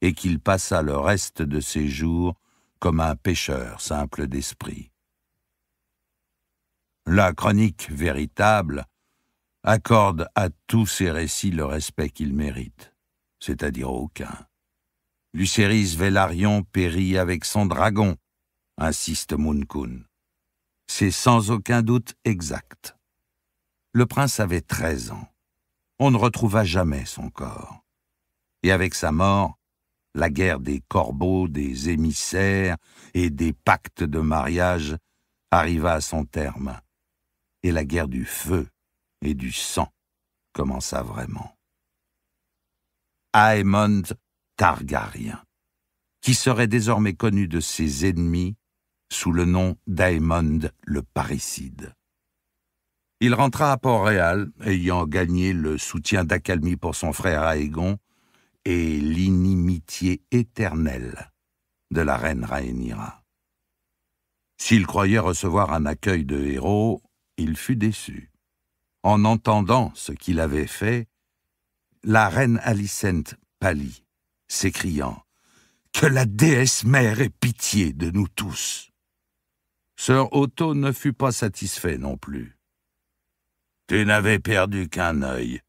et qu'il passa le reste de ses jours comme un pêcheur simple d'esprit. La chronique véritable accorde à tous ces récits le respect qu'ils méritent, c'est-à-dire aucun. Lucéris Vélarion périt avec son dragon, insiste Munkun. C'est sans aucun doute exact. Le prince avait 13 ans. On ne retrouva jamais son corps. Et avec sa mort, la guerre des corbeaux, des émissaires et des pactes de mariage arriva à son terme, et la guerre du feu et du sang commença vraiment. Aemond Targaryen, qui serait désormais connu de ses ennemis sous le nom d'Aemond le parricide. Il rentra à Port-Réal, ayant gagné le soutien d'Accalmie pour son frère Aégon et l'inimitié éternelle de la reine Rhaenyra. S'il croyait recevoir un accueil de héros, il fut déçu. En entendant ce qu'il avait fait, la reine Alicent pâlit, s'écriant « Que la déesse mère ait pitié de nous tous !» Sir Otto ne fut pas satisfait non plus. Tu n'avais perdu qu'un œil,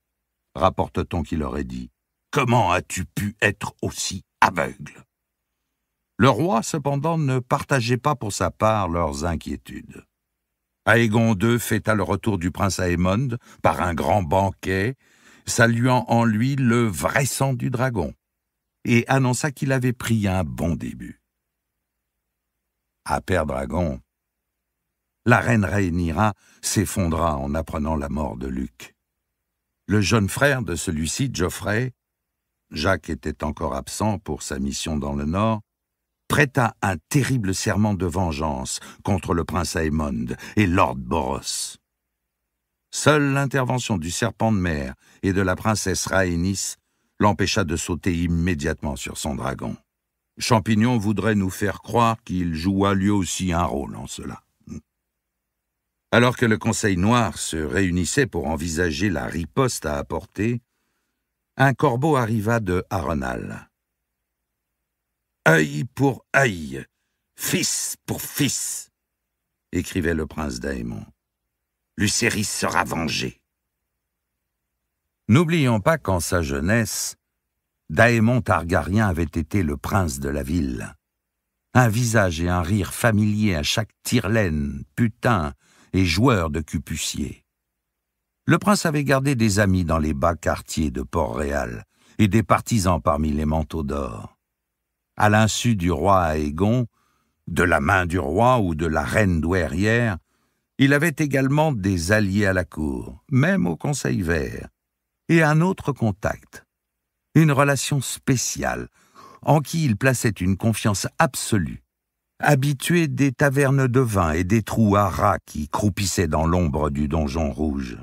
rapporte-t-on qu'il aurait dit. Comment as-tu pu être aussi aveugle Le roi, cependant, ne partageait pas pour sa part leurs inquiétudes. Aegon II fêta le retour du prince Aemond par un grand banquet, saluant en lui le vrai sang du dragon, et annonça qu'il avait pris un bon début. À Père Dragon, la reine Rhaenyra s'effondra en apprenant la mort de Luc. Le jeune frère de celui-ci, Geoffrey, Jacques était encore absent pour sa mission dans le Nord, prêta un terrible serment de vengeance contre le prince Aemond et Lord Boros. Seule l'intervention du serpent de mer et de la princesse Rhaenys l'empêcha de sauter immédiatement sur son dragon. Champignon voudrait nous faire croire qu'il joua lui aussi un rôle en cela. Alors que le Conseil noir se réunissait pour envisager la riposte à apporter, un corbeau arriva de Arenal. Œil pour œil, fils pour fils, écrivait le prince Daémon. Lucéris sera vengé. N'oublions pas qu'en sa jeunesse, Daémon Targaryen avait été le prince de la ville. Un visage et un rire familier à chaque tirelaine, putain, et joueur de cupucier. Le prince avait gardé des amis dans les bas quartiers de Port-Réal et des partisans parmi les manteaux d'or. À l'insu du roi Aégon, de la main du roi ou de la reine douairière, il avait également des alliés à la cour, même au Conseil vert, et un autre contact, une relation spéciale, en qui il plaçait une confiance absolue habitué des tavernes de vin et des trous à rats qui croupissaient dans l'ombre du donjon rouge.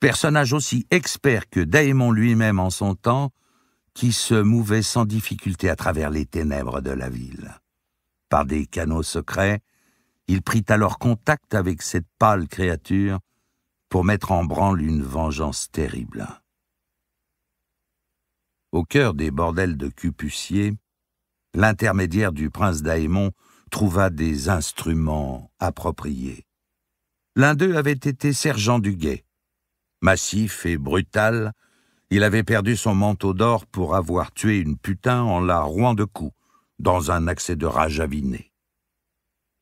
Personnage aussi expert que Daemon lui-même en son temps, qui se mouvait sans difficulté à travers les ténèbres de la ville. Par des canaux secrets, il prit alors contact avec cette pâle créature pour mettre en branle une vengeance terrible. Au cœur des bordels de Cupussier, l'intermédiaire du prince Daémon trouva des instruments appropriés. L'un d'eux avait été sergent du guet. Massif et brutal, il avait perdu son manteau d'or pour avoir tué une putain en la rouant de coups, dans un accès de rage aviné.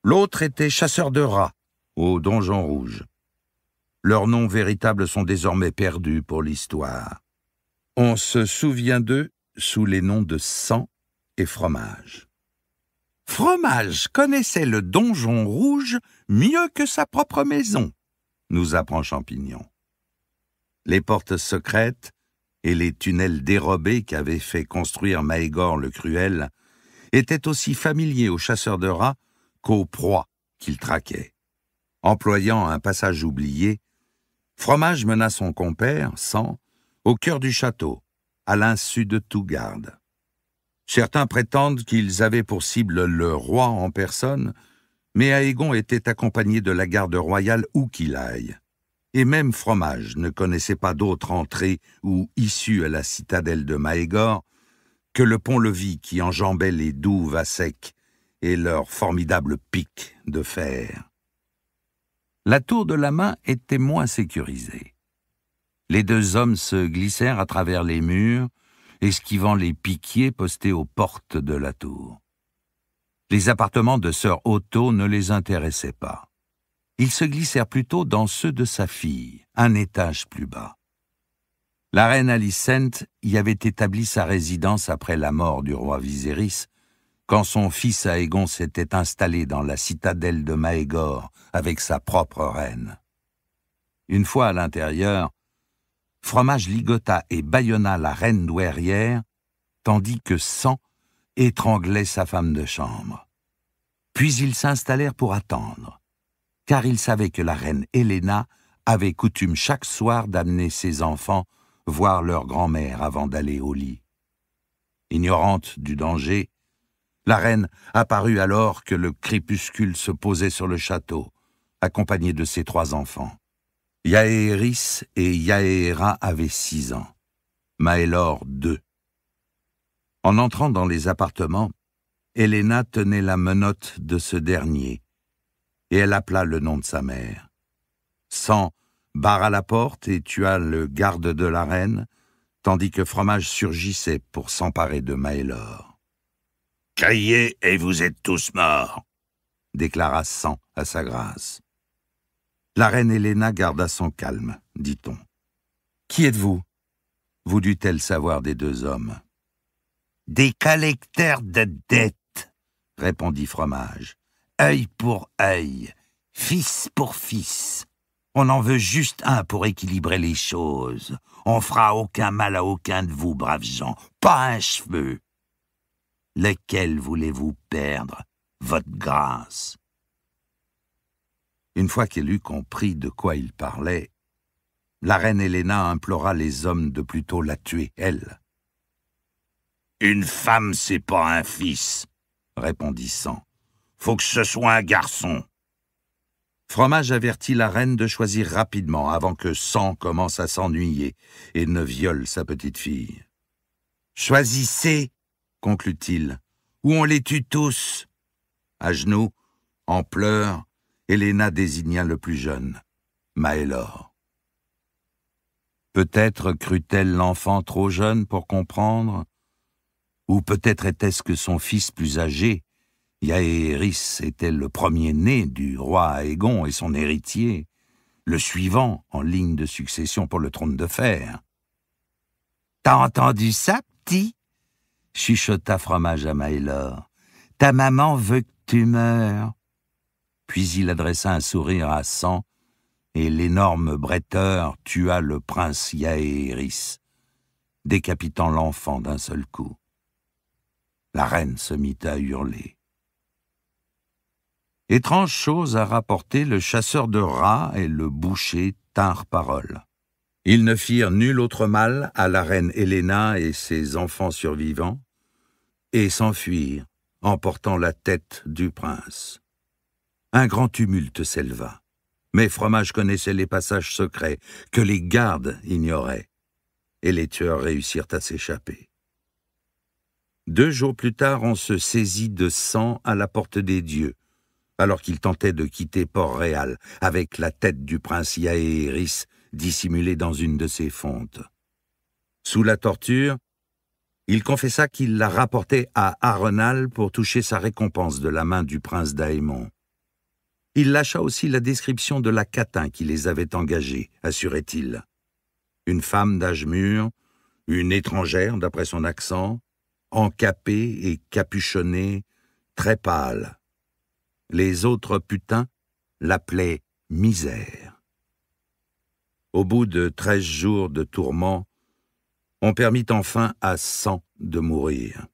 L'autre était chasseur de rats, au Donjon Rouge. Leurs noms véritables sont désormais perdus pour l'histoire. On se souvient d'eux sous les noms de sang et fromage. Fromage connaissait le donjon rouge mieux que sa propre maison, nous apprend Champignon. Les portes secrètes et les tunnels dérobés qu'avait fait construire Maégor le Cruel étaient aussi familiers aux chasseurs de rats qu'aux proies qu'il traquaient. Employant un passage oublié, Fromage mena son compère, Sang, au cœur du château, à l'insu de tout garde. Certains prétendent qu'ils avaient pour cible le roi en personne, mais Aegon était accompagné de la garde royale où qu'il aille. Et même Fromage ne connaissait pas d'autre entrée ou issue à la citadelle de Maégor que le pont-levis qui enjambait les douves à sec et leurs formidables pics de fer. La tour de la main était moins sécurisée. Les deux hommes se glissèrent à travers les murs, esquivant les piquiers postés aux portes de la tour. Les appartements de sœur Otto ne les intéressaient pas. Ils se glissèrent plutôt dans ceux de sa fille, un étage plus bas. La reine Alicente y avait établi sa résidence après la mort du roi Viserys, quand son fils Aegon s'était installé dans la citadelle de Maégor avec sa propre reine. Une fois à l'intérieur, Fromage Ligota et bâillonna la reine douairière, tandis que Sang étranglait sa femme de chambre. Puis ils s'installèrent pour attendre, car ils savaient que la reine Helena avait coutume chaque soir d'amener ses enfants voir leur grand-mère avant d'aller au lit. Ignorante du danger, la reine apparut alors que le crépuscule se posait sur le château, accompagnée de ses trois enfants. Yaéris et Yaéra avaient six ans, Maëlor deux. En entrant dans les appartements, Héléna tenait la menotte de ce dernier, et elle appela le nom de sa mère. Sang barra la porte et tua le garde de la reine, tandis que Fromage surgissait pour s'emparer de Maëlor. « Criez et vous êtes tous morts !» déclara Sang à sa grâce. La reine Helena garda son calme, dit-on. Qui êtes-vous voulut-elle savoir des deux hommes. Des collecteurs de dettes, répondit Fromage. Œil pour œil, fils pour fils. On en veut juste un pour équilibrer les choses. On fera aucun mal à aucun de vous, braves gens, pas un cheveu. Lequel voulez-vous perdre, votre grâce une fois qu'elle eut compris de quoi il parlait, la reine Helena implora les hommes de plutôt la tuer, elle. Une femme, c'est pas un fils, répondit Sang. Faut que ce soit un garçon. Fromage avertit la reine de choisir rapidement avant que Sang commence à s'ennuyer et ne viole sa petite fille. Choisissez, conclut-il, ou on les tue tous. À genoux, en pleurs, Héléna désigna le plus jeune, Maëlor. Peut-être crut-elle l'enfant trop jeune pour comprendre, ou peut-être était-ce que son fils plus âgé, Yaéris, était le premier-né du roi Aegon et son héritier, le suivant en ligne de succession pour le trône de fer. T'as entendu ça, petit chuchota Fromage à Maélor. Ta maman veut que tu meurs puis il adressa un sourire à sang, et l'énorme bretteur tua le prince Yaéris, décapitant l'enfant d'un seul coup. La reine se mit à hurler. Étrange chose à rapporter, le chasseur de rats et le boucher tinrent parole. Ils ne firent nul autre mal à la reine Helena et ses enfants survivants, et s'enfuirent, emportant la tête du prince. Un grand tumulte s'éleva. Mais Fromage connaissait les passages secrets que les gardes ignoraient, et les tueurs réussirent à s'échapper. Deux jours plus tard, on se saisit de sang à la porte des dieux, alors qu'il tentait de quitter Port-Réal avec la tête du prince Yaéris dissimulée dans une de ses fontes. Sous la torture, il confessa qu'il la rapportait à Arenal pour toucher sa récompense de la main du prince Daémon. Il lâcha aussi la description de la catin qui les avait engagés, assurait-il. Une femme d'âge mûr, une étrangère d'après son accent, encapée et capuchonnée, très pâle. Les autres putains l'appelaient misère. Au bout de treize jours de tourments, on permit enfin à cent de mourir.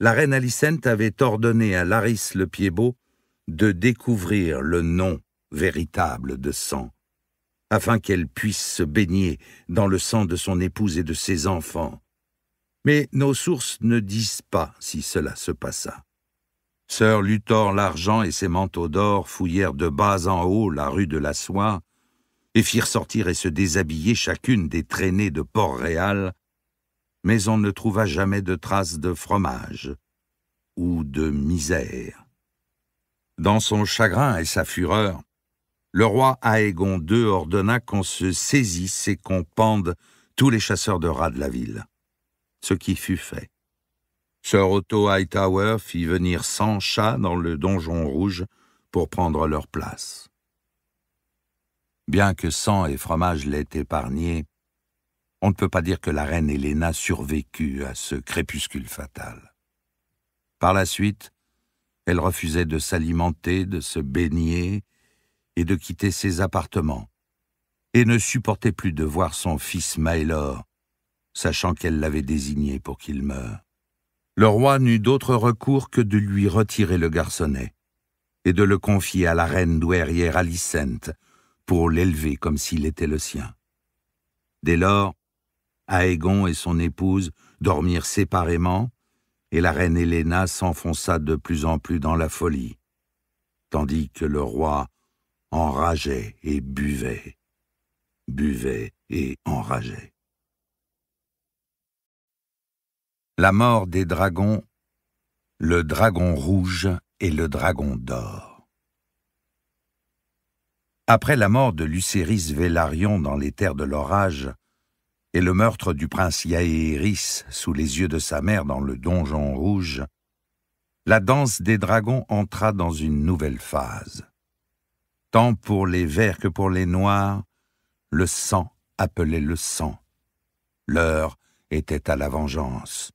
La reine Alicente avait ordonné à Laris le pied de découvrir le nom véritable de sang, afin qu'elle puisse se baigner dans le sang de son épouse et de ses enfants. Mais nos sources ne disent pas si cela se passa. Sœur Luthor l'Argent et ses manteaux d'or fouillèrent de bas en haut la rue de la Soie et firent sortir et se déshabiller chacune des traînées de Port-Réal, mais on ne trouva jamais de traces de fromage ou de misère. Dans son chagrin et sa fureur, le roi Aegon II ordonna qu'on se saisisse et qu'on pende tous les chasseurs de rats de la ville. Ce qui fut fait. Sir Otto Hightower fit venir cent chats dans le donjon rouge pour prendre leur place. Bien que sang et fromage l'aient épargné, on ne peut pas dire que la reine Héléna survécut à ce crépuscule fatal. Par la suite, elle refusait de s'alimenter, de se baigner et de quitter ses appartements, et ne supportait plus de voir son fils Maelor, sachant qu'elle l'avait désigné pour qu'il meure. Le roi n'eut d'autre recours que de lui retirer le garçonnet et de le confier à la reine douairière Alicente pour l'élever comme s'il était le sien. Dès lors, Aegon et son épouse dormirent séparément et la reine Helena s'enfonça de plus en plus dans la folie, tandis que le roi enrageait et buvait, buvait et enrageait. La mort des dragons, le dragon rouge et le dragon d'or. Après la mort de Lucéris Vélarion dans les terres de l'orage, et le meurtre du prince Yaéiris sous les yeux de sa mère dans le donjon rouge, la danse des dragons entra dans une nouvelle phase. Tant pour les verts que pour les noirs, le sang appelait le sang. L'heure était à la vengeance.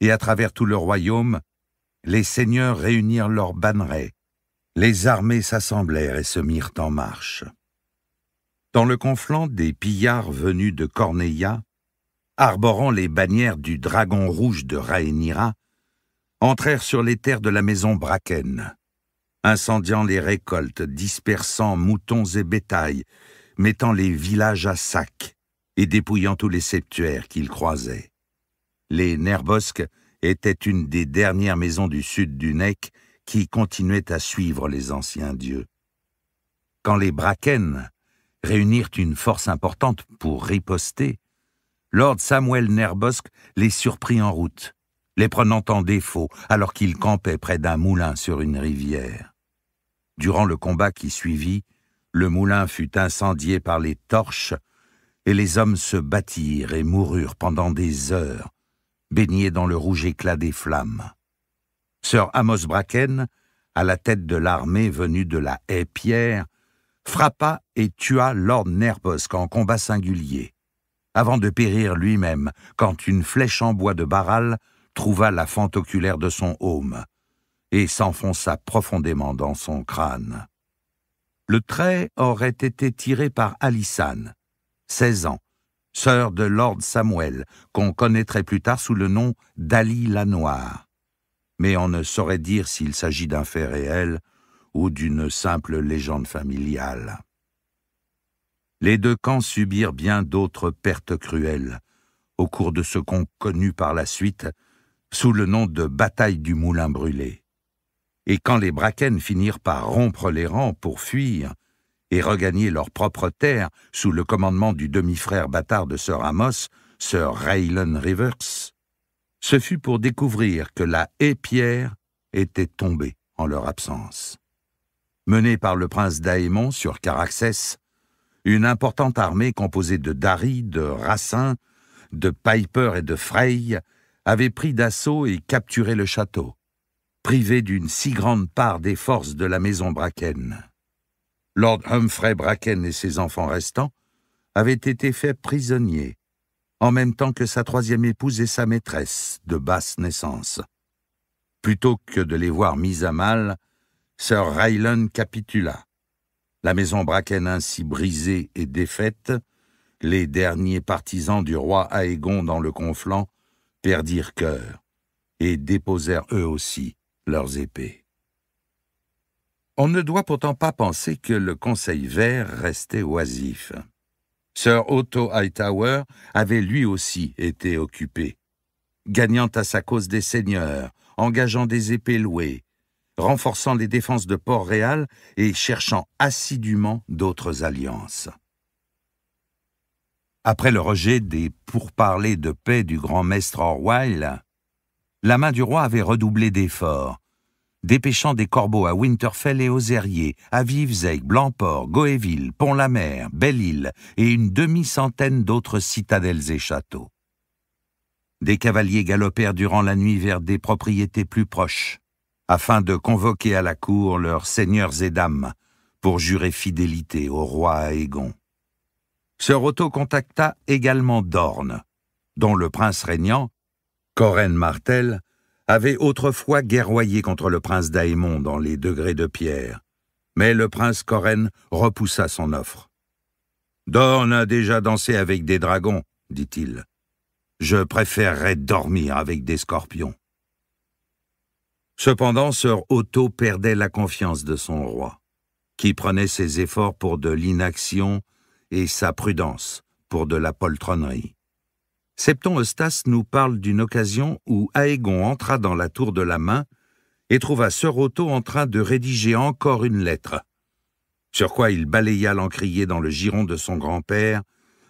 Et à travers tout le royaume, les seigneurs réunirent leurs bannerets, les armées s'assemblèrent et se mirent en marche dans le conflant des pillards venus de Corneilla, arborant les bannières du dragon rouge de Rhaenyra, entrèrent sur les terres de la maison Braken, incendiant les récoltes, dispersant moutons et bétail, mettant les villages à sac et dépouillant tous les septuaires qu'ils croisaient. Les Nerbosques étaient une des dernières maisons du sud du Nec qui continuait à suivre les anciens dieux. Quand les Braken réunirent une force importante pour riposter, Lord Samuel Nerbosk les surprit en route, les prenant en défaut alors qu'ils campaient près d'un moulin sur une rivière. Durant le combat qui suivit, le moulin fut incendié par les torches, et les hommes se battirent et moururent pendant des heures, baignés dans le rouge éclat des flammes. Sir Amos Bracken, à la tête de l'armée venue de la Haie-Pierre, frappa et tua Lord Nerbosk en combat singulier, avant de périr lui-même quand une flèche en bois de Baral trouva la fente oculaire de son homme et s'enfonça profondément dans son crâne. Le trait aurait été tiré par Alissane, 16 ans, sœur de Lord Samuel, qu'on connaîtrait plus tard sous le nom d'Ali la Noire. Mais on ne saurait dire s'il s'agit d'un fait réel ou d'une simple légende familiale. Les deux camps subirent bien d'autres pertes cruelles au cours de ce qu'on connut par la suite sous le nom de bataille du moulin brûlé. Et quand les brakens finirent par rompre les rangs pour fuir et regagner leur propre terre sous le commandement du demi-frère bâtard de Sir Amos, Sir Raylan Rivers, ce fut pour découvrir que la Pierre était tombée en leur absence menée par le prince d'Aémon sur Caraxès, une importante armée composée de Dari, de Racin, de Piper et de Frey avait pris d'assaut et capturé le château, privé d'une si grande part des forces de la maison Bracken. Lord Humphrey Bracken et ses enfants restants avaient été faits prisonniers, en même temps que sa troisième épouse et sa maîtresse, de basse naissance. Plutôt que de les voir mis à mal, Sir Rylan capitula. La maison Bracken ainsi brisée et défaite, les derniers partisans du roi Aegon dans le conflant perdirent cœur et déposèrent eux aussi leurs épées. On ne doit pourtant pas penser que le Conseil vert restait oisif. Sir Otto Hightower avait lui aussi été occupé, gagnant à sa cause des seigneurs, engageant des épées louées, renforçant les défenses de Port-Réal et cherchant assidûment d'autres alliances. Après le rejet des pourparlers de paix du grand maître Orwell, la main du roi avait redoublé d'efforts, dépêchant des corbeaux à Winterfell et aux Erriers, à Vivesec, Blancport, Goéville, Pont-la-Mer, Belle-Île et une demi-centaine d'autres citadelles et châteaux. Des cavaliers galopèrent durant la nuit vers des propriétés plus proches, afin de convoquer à la cour leurs seigneurs et dames pour jurer fidélité au roi Aegon. ce Otto contacta également Dorne, dont le prince régnant, Coren Martel, avait autrefois guerroyé contre le prince d'Aémon dans les degrés de pierre, mais le prince Coren repoussa son offre. Dorne a déjà dansé avec des dragons, dit-il. Je préférerais dormir avec des scorpions. Cependant, sœur Otto perdait la confiance de son roi, qui prenait ses efforts pour de l'inaction et sa prudence pour de la poltronnerie. Septon Eustace nous parle d'une occasion où Aegon entra dans la tour de la main et trouva sœur Otto en train de rédiger encore une lettre, sur quoi il balaya l'encrier dans le giron de son grand-père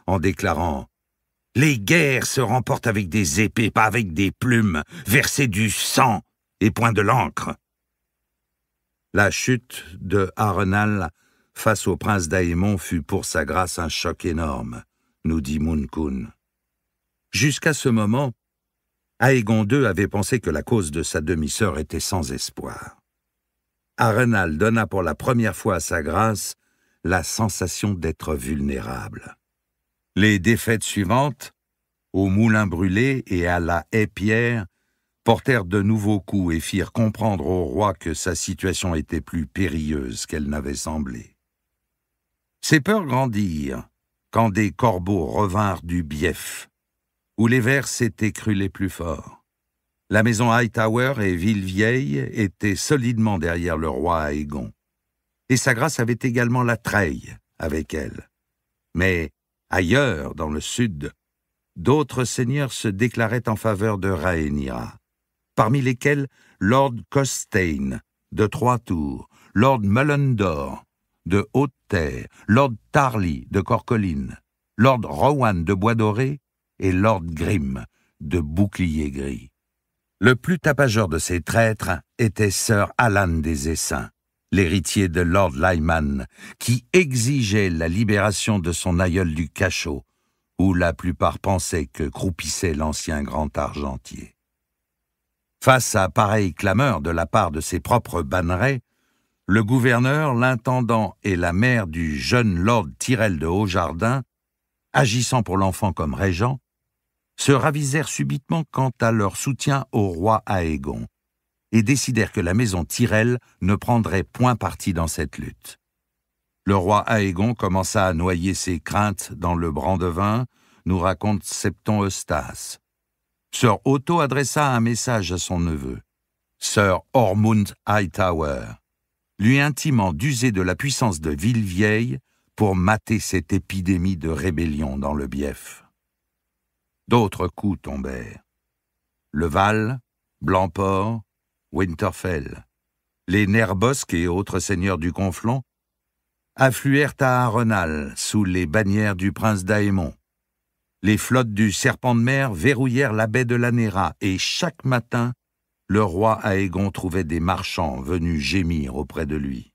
en déclarant « Les guerres se remportent avec des épées, pas avec des plumes, verser du sang et point de l'encre. La chute de Arenal face au prince d'Aémon fut pour sa grâce un choc énorme, nous dit Munkun. Jusqu'à ce moment, Aegon II avait pensé que la cause de sa demi-sœur était sans espoir. Arenal donna pour la première fois à sa grâce la sensation d'être vulnérable. Les défaites suivantes, au moulin brûlé et à la Haie-Pierre, portèrent de nouveaux coups et firent comprendre au roi que sa situation était plus périlleuse qu'elle n'avait semblé. Ses peurs grandirent quand des corbeaux revinrent du bief, où les vers s'étaient crus les plus forts. La maison Hightower et Villevieille étaient solidement derrière le roi Aegon, et sa grâce avait également la treille avec elle. Mais ailleurs, dans le sud, d'autres seigneurs se déclaraient en faveur de Rhaenyra parmi lesquels Lord Costain, de Trois-Tours, Lord Mullendore, de Haute-Terre, Lord Tarly, de Corcoline, Lord Rowan, de Bois-Doré, et Lord Grimm, de Bouclier Gris. Le plus tapageur de ces traîtres était Sir Alan des Essaims, l'héritier de Lord Lyman, qui exigeait la libération de son aïeul du cachot, où la plupart pensaient que croupissait l'ancien grand argentier. Face à pareille clameur de la part de ses propres bannerets, le gouverneur, l'intendant et la mère du jeune lord Tyrell de Hautjardin, agissant pour l'enfant comme régent, se ravisèrent subitement quant à leur soutien au roi Aegon et décidèrent que la maison Tyrell ne prendrait point parti dans cette lutte. Le roi Aegon commença à noyer ses craintes dans le brandevin, nous raconte Septon Eustace. Sir Otto adressa un message à son neveu, Sir Ormund Hightower, lui intimant d'user de la puissance de Villevieille pour mater cette épidémie de rébellion dans le Bief. D'autres coups tombèrent. Le Val, Blancport, Winterfell, les Nerbosques et autres seigneurs du Conflon affluèrent à Arenal sous les bannières du prince d'Aémon, les flottes du serpent de mer verrouillèrent la baie de Lanera et chaque matin, le roi Aégon trouvait des marchands venus gémir auprès de lui.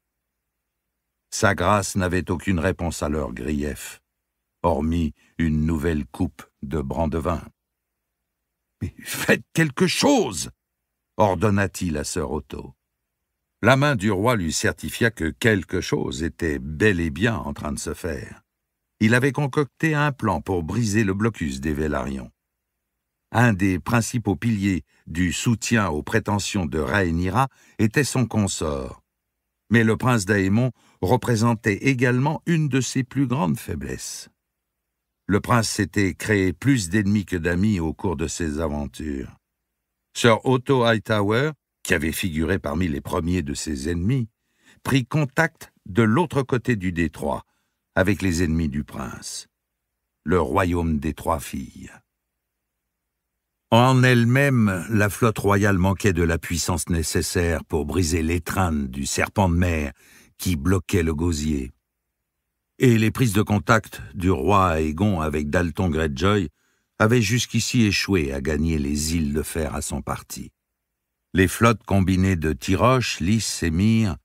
Sa grâce n'avait aucune réponse à leur grief, hormis une nouvelle coupe de brandevin. Mais faites quelque chose ordonna-t-il à sœur Otto. La main du roi lui certifia que quelque chose était bel et bien en train de se faire il avait concocté un plan pour briser le blocus des Vélarions. Un des principaux piliers du soutien aux prétentions de Rhaenyra était son consort. Mais le prince d'Aémon représentait également une de ses plus grandes faiblesses. Le prince s'était créé plus d'ennemis que d'amis au cours de ses aventures. Sir Otto Hightower, qui avait figuré parmi les premiers de ses ennemis, prit contact de l'autre côté du détroit avec les ennemis du prince, le royaume des trois filles. En elle-même, la flotte royale manquait de la puissance nécessaire pour briser l'étreinte du serpent de mer qui bloquait le gosier. Et les prises de contact du roi Aegon avec Dalton Greyjoy avaient jusqu'ici échoué à gagner les îles de fer à son parti. Les flottes combinées de Tiroche, Lys et Myre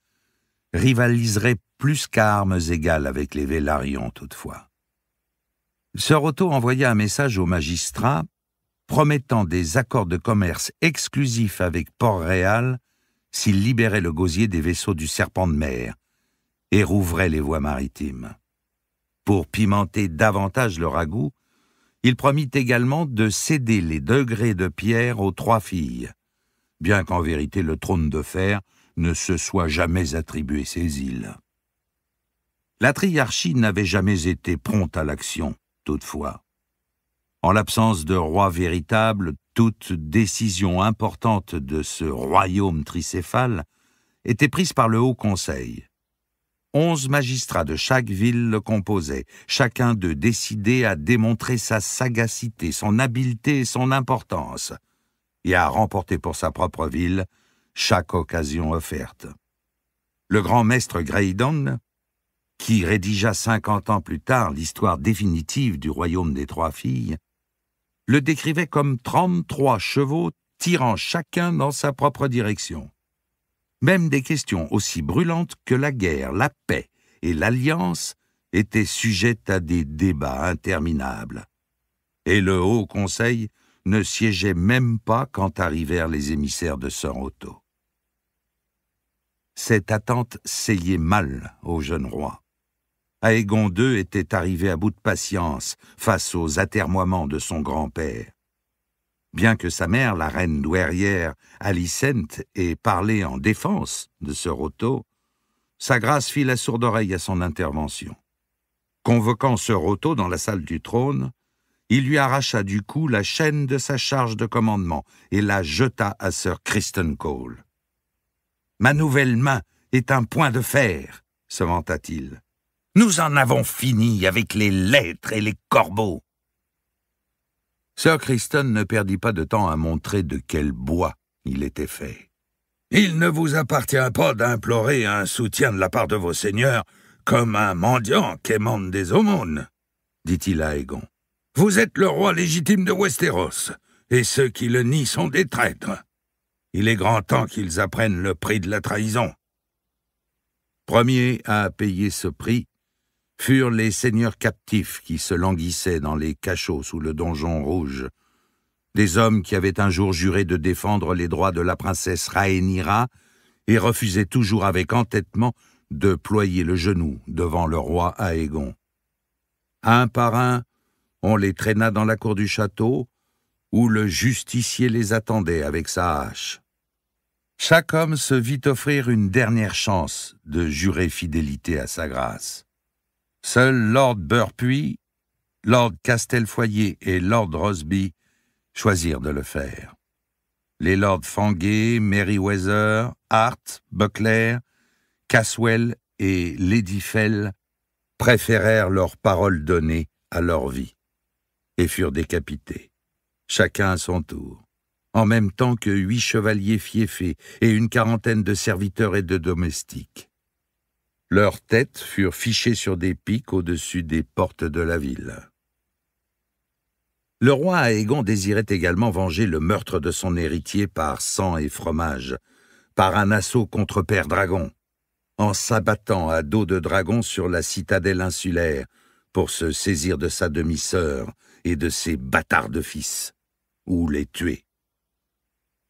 rivaliserait plus qu'armes égales avec les Vélarions toutefois. Soroto envoya un message au magistrat promettant des accords de commerce exclusifs avec Port-Réal s'il libérait le gosier des vaisseaux du serpent de mer et rouvrait les voies maritimes. Pour pimenter davantage le ragoût, il promit également de céder les degrés de pierre aux trois filles, bien qu'en vérité le trône de fer ne se soit jamais attribué ces îles. La triarchie n'avait jamais été prompte à l'action, toutefois. En l'absence de roi véritable, toute décision importante de ce royaume tricéphale était prise par le Haut Conseil. Onze magistrats de chaque ville le composaient, chacun d'eux décidé à démontrer sa sagacité, son habileté et son importance, et à remporter pour sa propre ville chaque occasion offerte. Le grand maître Graydon, qui rédigea cinquante ans plus tard l'histoire définitive du royaume des trois filles, le décrivait comme trente-trois chevaux tirant chacun dans sa propre direction. Même des questions aussi brûlantes que la guerre, la paix et l'alliance étaient sujettes à des débats interminables. Et le Haut Conseil ne siégeait même pas quand arrivèrent les émissaires de saint Otto cette attente seyait mal au jeune roi. Aegon II était arrivé à bout de patience face aux atermoiements de son grand-père. Bien que sa mère, la reine douairière Alicente, ait parlé en défense de ce roteau, sa grâce fit la sourde oreille à son intervention. Convoquant ce roteau dans la salle du trône, il lui arracha du cou la chaîne de sa charge de commandement et la jeta à Sir Kristen Cole. Ma nouvelle main est un point de fer, se vanta-t-il. Nous en avons fini avec les lettres et les corbeaux. Sir Criston ne perdit pas de temps à montrer de quel bois il était fait. Il ne vous appartient pas d'implorer un soutien de la part de vos seigneurs comme un mendiant qu'émande des aumônes, dit-il à Aegon. Vous êtes le roi légitime de Westeros, et ceux qui le nient sont des traîtres. Il est grand temps qu'ils apprennent le prix de la trahison. Premiers à payer ce prix furent les seigneurs captifs qui se languissaient dans les cachots sous le donjon rouge, des hommes qui avaient un jour juré de défendre les droits de la princesse Rhaenyra et refusaient toujours avec entêtement de ployer le genou devant le roi Aegon. Un par un, on les traîna dans la cour du château, où le justicier les attendait avec sa hache. Chaque homme se vit offrir une dernière chance de jurer fidélité à sa grâce. Seuls Lord Burpuy, Lord Castelfoyer et Lord Rosby choisirent de le faire. Les Lords Mary Meriwether, Hart, Buckler, Caswell et Lady Fell préférèrent leurs paroles données à leur vie et furent décapités, chacun à son tour en même temps que huit chevaliers fiefés et une quarantaine de serviteurs et de domestiques. Leurs têtes furent fichées sur des pics au-dessus des portes de la ville. Le roi Aegon désirait également venger le meurtre de son héritier par sang et fromage, par un assaut contre Père Dragon, en s'abattant à dos de dragon sur la citadelle insulaire, pour se saisir de sa demi-sœur et de ses bâtards de fils, ou les tuer.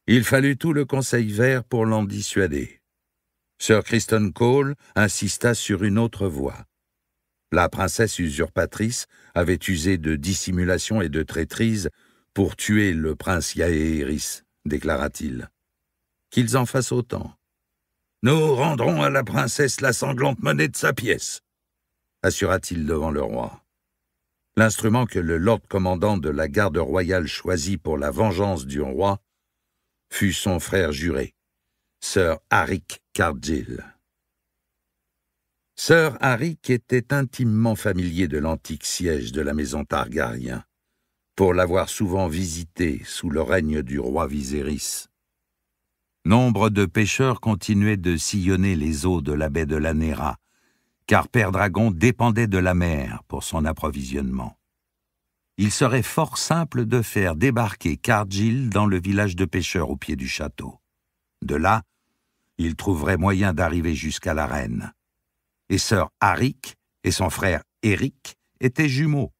Il fallut tout le Conseil vert pour l'en dissuader. Sir Kristen Cole insista sur une autre voie. La princesse usurpatrice avait usé de dissimulation et de traîtrise pour tuer le prince Yaéiris, déclara-t-il. Qu'ils en fassent autant. Nous rendrons à la princesse la sanglante monnaie de sa pièce, assura-t-il devant le roi. L'instrument que le lord commandant de la garde royale choisit pour la vengeance du roi fut son frère juré, Sir Harrick Kardjil. Sir Harrick était intimement familier de l'antique siège de la maison Targaryen, pour l'avoir souvent visité sous le règne du roi Viserys. Nombre de pêcheurs continuaient de sillonner les eaux de la baie de la Nera, car Père Dragon dépendait de la mer pour son approvisionnement il serait fort simple de faire débarquer Cargill dans le village de pêcheurs au pied du château. De là, il trouverait moyen d'arriver jusqu'à la reine. Et sœur Haric et son frère Eric étaient jumeaux,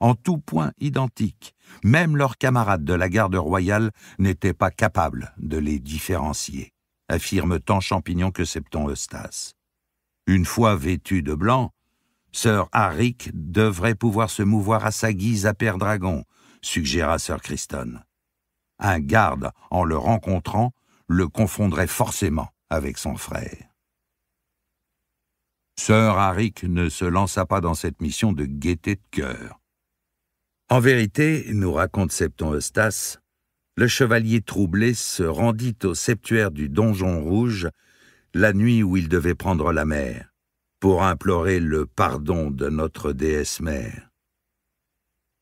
en tout point identiques. Même leurs camarades de la garde royale n'étaient pas capables de les différencier, affirme tant Champignon que Septon Eustace. Une fois vêtus de blanc, « Sœur Harrick devrait pouvoir se mouvoir à sa guise à Père Dragon, suggéra Sœur Kriston. Un garde, en le rencontrant, le confondrait forcément avec son frère. Sœur Harrick ne se lança pas dans cette mission de gaieté de cœur. En vérité, nous raconte Septon Eustace, le chevalier troublé se rendit au septuaire du Donjon Rouge la nuit où il devait prendre la mer pour implorer le pardon de notre déesse mère.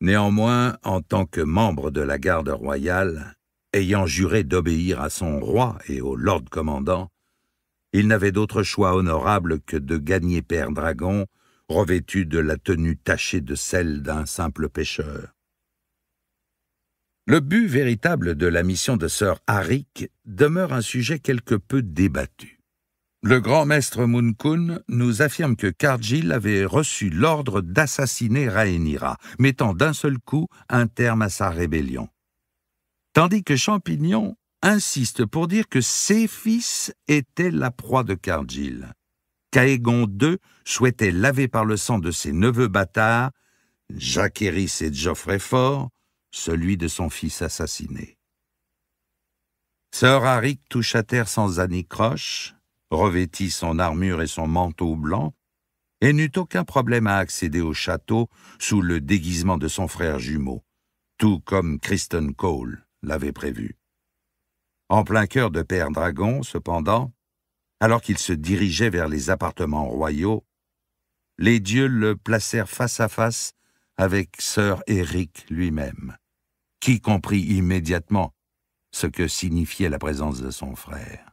Néanmoins, en tant que membre de la garde royale, ayant juré d'obéir à son roi et au lord commandant, il n'avait d'autre choix honorable que de gagner Père Dragon, revêtu de la tenue tachée de celle d'un simple pêcheur. Le but véritable de la mission de sœur haric demeure un sujet quelque peu débattu. Le grand maître Munkun nous affirme que Kargil avait reçu l'ordre d'assassiner Rhaenyra, mettant d'un seul coup un terme à sa rébellion. Tandis que Champignon insiste pour dire que ses fils étaient la proie de Cargill. Kaégon II souhaitait laver par le sang de ses neveux bâtards, Jacques et Geoffrey Fort, celui de son fils assassiné. Sœur haric touche à terre sans anicroche, revêtit son armure et son manteau blanc, et n'eut aucun problème à accéder au château sous le déguisement de son frère jumeau, tout comme Kristen Cole l'avait prévu. En plein cœur de Père Dragon, cependant, alors qu'il se dirigeait vers les appartements royaux, les dieux le placèrent face à face avec sœur Eric lui-même, qui comprit immédiatement ce que signifiait la présence de son frère.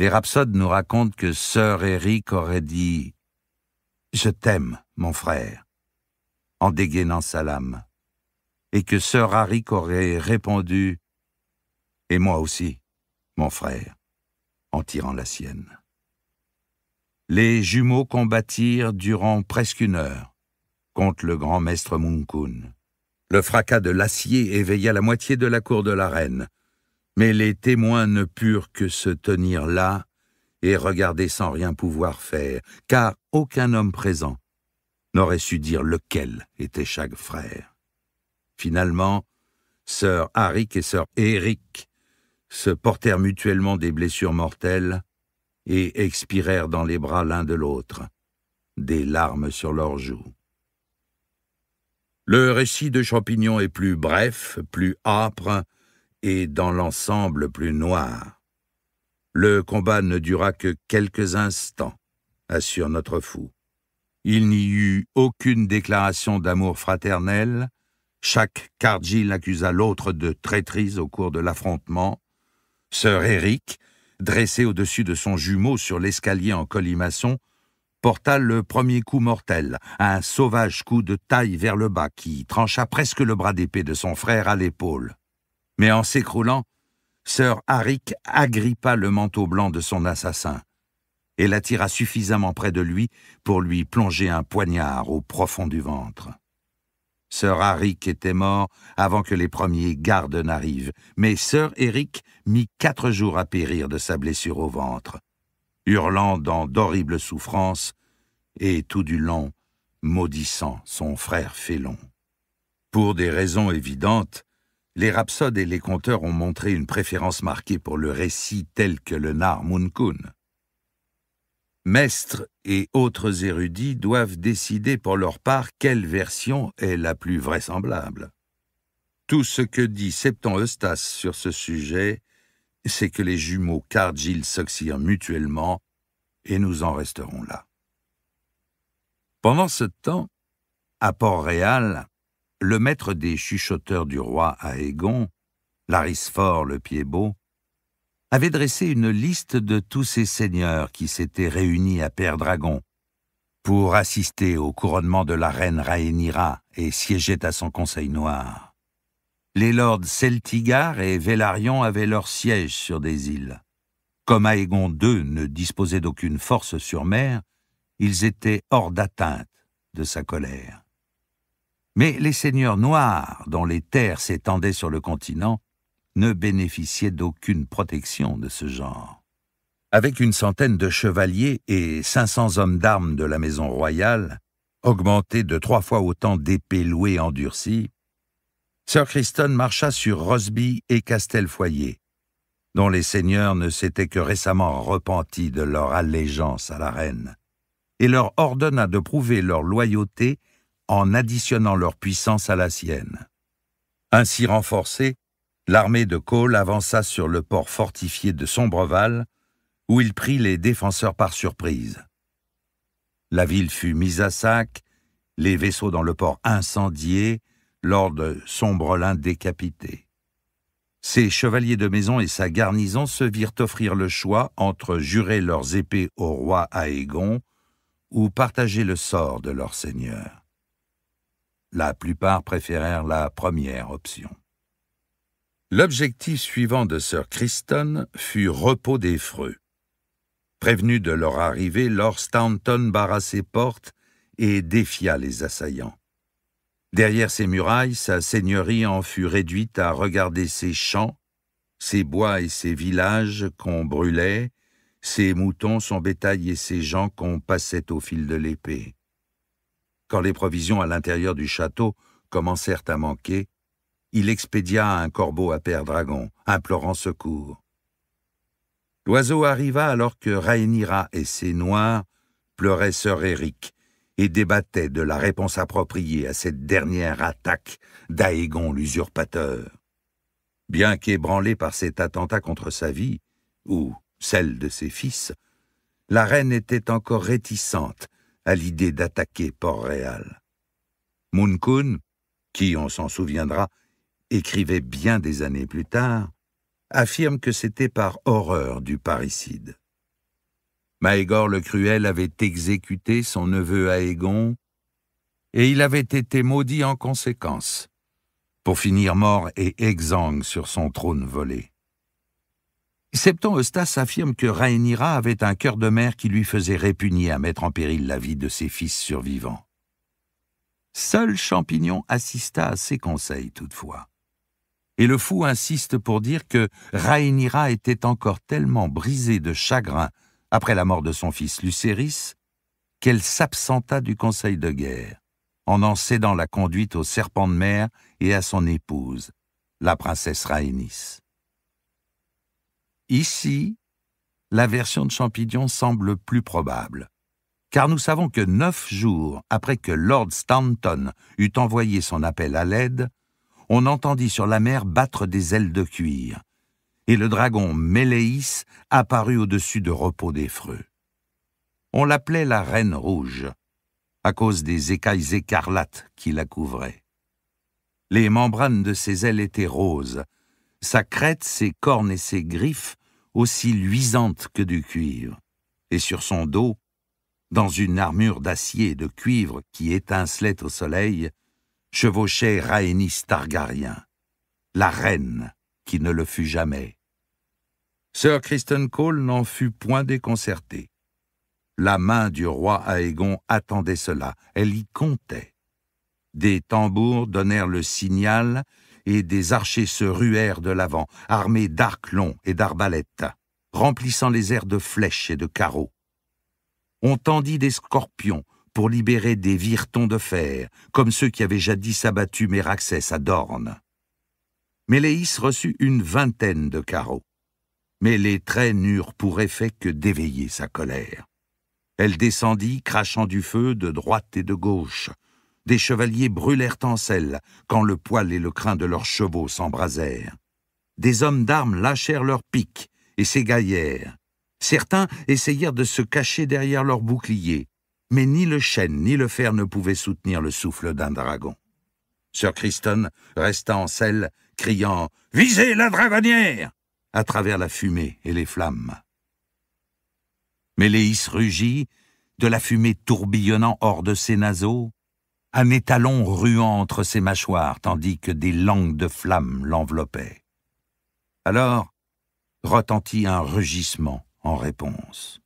Les rhapsodes nous racontent que sœur Eric aurait dit « Je t'aime, mon frère », en dégainant sa lame, et que sœur Aric aurait répondu « Et moi aussi, mon frère », en tirant la sienne. Les jumeaux combattirent durant presque une heure contre le grand maître Munkun. Le fracas de l'acier éveilla la moitié de la cour de la reine, mais les témoins ne purent que se tenir là et regarder sans rien pouvoir faire, car aucun homme présent n'aurait su dire lequel était chaque frère. Finalement, sœur Arik et sœur Eric se portèrent mutuellement des blessures mortelles et expirèrent dans les bras l'un de l'autre, des larmes sur leurs joues. Le récit de Champignon est plus bref, plus âpre, et dans l'ensemble plus noir. Le combat ne dura que quelques instants, assure notre fou. Il n'y eut aucune déclaration d'amour fraternel, chaque Cargill accusa l'autre de traîtrise au cours de l'affrontement. Sir Eric, dressé au-dessus de son jumeau sur l'escalier en colimaçon, porta le premier coup mortel, un sauvage coup de taille vers le bas qui trancha presque le bras d'épée de son frère à l'épaule mais en s'écroulant, sœur Harrick agrippa le manteau blanc de son assassin et l'attira suffisamment près de lui pour lui plonger un poignard au profond du ventre. Sœur Harrick était mort avant que les premiers gardes n'arrivent, mais sœur Eric mit quatre jours à périr de sa blessure au ventre, hurlant dans d'horribles souffrances et tout du long maudissant son frère Félon. Pour des raisons évidentes, les rhapsodes et les conteurs ont montré une préférence marquée pour le récit tel que le nar Munkun. Maîtres et autres érudits doivent décider pour leur part quelle version est la plus vraisemblable. Tout ce que dit Septon Eustace sur ce sujet, c'est que les jumeaux Cargill s'oxyrent mutuellement, et nous en resterons là. Pendant ce temps, à Port-Réal, le maître des chuchoteurs du roi à Larisphore le pied beau, avait dressé une liste de tous ces seigneurs qui s'étaient réunis à Père Dragon pour assister au couronnement de la reine Rhaenyra et siégeaient à son conseil noir. Les lords Celtigar et Vélarion avaient leur siège sur des îles. Comme Aegon II ne disposait d'aucune force sur mer, ils étaient hors d'atteinte de sa colère. Mais les seigneurs noirs, dont les terres s'étendaient sur le continent, ne bénéficiaient d'aucune protection de ce genre. Avec une centaine de chevaliers et 500 hommes d'armes de la maison royale, augmentés de trois fois autant d'épées louées endurcies, Sir Christon marcha sur Rosby et Castelfoyer, dont les seigneurs ne s'étaient que récemment repentis de leur allégeance à la reine, et leur ordonna de prouver leur loyauté en additionnant leur puissance à la sienne. Ainsi renforcée, l'armée de Cole avança sur le port fortifié de Sombreval, où il prit les défenseurs par surprise. La ville fut mise à sac, les vaisseaux dans le port incendiés, Lord Sombrelin décapité. Ses chevaliers de maison et sa garnison se virent offrir le choix entre jurer leurs épées au roi Aegon ou partager le sort de leur seigneur. La plupart préférèrent la première option. L'objectif suivant de Sir Christon fut repos des freux. Prévenu de leur arrivée, Lord Staunton barra ses portes et défia les assaillants. Derrière ses murailles, sa seigneurie en fut réduite à regarder ses champs, ses bois et ses villages qu'on brûlait, ses moutons, son bétail et ses gens qu'on passait au fil de l'épée. Quand les provisions à l'intérieur du château commencèrent à manquer, il expédia un corbeau à Père Dragon, implorant secours. L'oiseau arriva alors que Rhaenyra et ses noirs pleuraient sœur Éric et débattaient de la réponse appropriée à cette dernière attaque d'Aégon l'usurpateur. Bien qu'ébranlée par cet attentat contre sa vie, ou celle de ses fils, la reine était encore réticente à l'idée d'attaquer Port-Réal. Moon qui, on s'en souviendra, écrivait bien des années plus tard, affirme que c'était par horreur du parricide. Maégor le Cruel avait exécuté son neveu Aegon, et il avait été maudit en conséquence, pour finir mort et exsangue sur son trône volé. Septon Eustace affirme que Rhaenyra avait un cœur de mère qui lui faisait répugner à mettre en péril la vie de ses fils survivants. Seul Champignon assista à ses conseils toutefois. Et le fou insiste pour dire que Rhaenyra était encore tellement brisée de chagrin après la mort de son fils Lucéris qu'elle s'absenta du conseil de guerre, en en cédant la conduite au serpent de mer et à son épouse, la princesse Rhaenys. Ici, la version de champignon semble plus probable, car nous savons que neuf jours après que Lord Stanton eut envoyé son appel à l'aide, on entendit sur la mer battre des ailes de cuir, et le dragon Méléis apparut au-dessus de repos des freux. On l'appelait la Reine Rouge, à cause des écailles écarlates qui la couvraient. Les membranes de ses ailes étaient roses, sa crête, ses cornes et ses griffes aussi luisante que du cuivre, et sur son dos, dans une armure d'acier et de cuivre qui étincelait au soleil, chevauchait Rhaenys Targaryen, la reine qui ne le fut jamais. Sir Kristen Cole n'en fut point déconcerté. La main du roi Aegon attendait cela, elle y comptait. Des tambours donnèrent le signal et des archers se ruèrent de l'avant, armés d'arcs longs et d'arbalètes, remplissant les airs de flèches et de carreaux. On tendit des scorpions pour libérer des viretons de fer, comme ceux qui avaient jadis abattu Méraxès à Dorne. Méléis reçut une vingtaine de carreaux, mais les traits n'eurent pour effet que d'éveiller sa colère. Elle descendit, crachant du feu de droite et de gauche, des chevaliers brûlèrent en selle quand le poil et le crin de leurs chevaux s'embrasèrent. Des hommes d'armes lâchèrent leurs piques et s'égaillèrent. Certains essayèrent de se cacher derrière leurs boucliers, mais ni le chêne ni le fer ne pouvaient soutenir le souffle d'un dragon. Sir Christon resta en selle, criant « Visez la dragonnière !» à travers la fumée et les flammes. Méléis rugit, de la fumée tourbillonnant hors de ses naseaux, un étalon ruant entre ses mâchoires, tandis que des langues de flammes l'enveloppaient. Alors retentit un rugissement en réponse.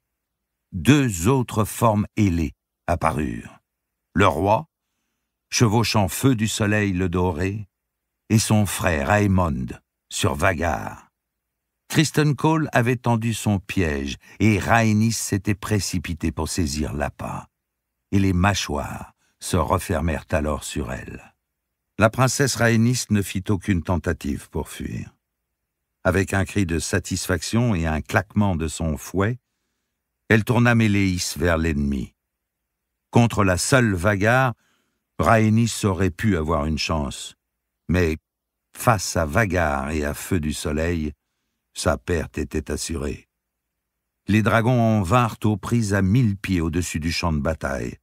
Deux autres formes ailées apparurent. Le roi, chevauchant Feu du Soleil le Doré, et son frère Aemond sur Vagar. Tristan Cole avait tendu son piège et Rhaenys s'était précipité pour saisir l'appât. Et les mâchoires se refermèrent alors sur elle. La princesse Rhaenys ne fit aucune tentative pour fuir. Avec un cri de satisfaction et un claquement de son fouet, elle tourna Méléis vers l'ennemi. Contre la seule Vagar, Rhaenys aurait pu avoir une chance, mais face à Vagar et à Feu du Soleil, sa perte était assurée. Les dragons en vinrent aux prises à mille pieds au-dessus du champ de bataille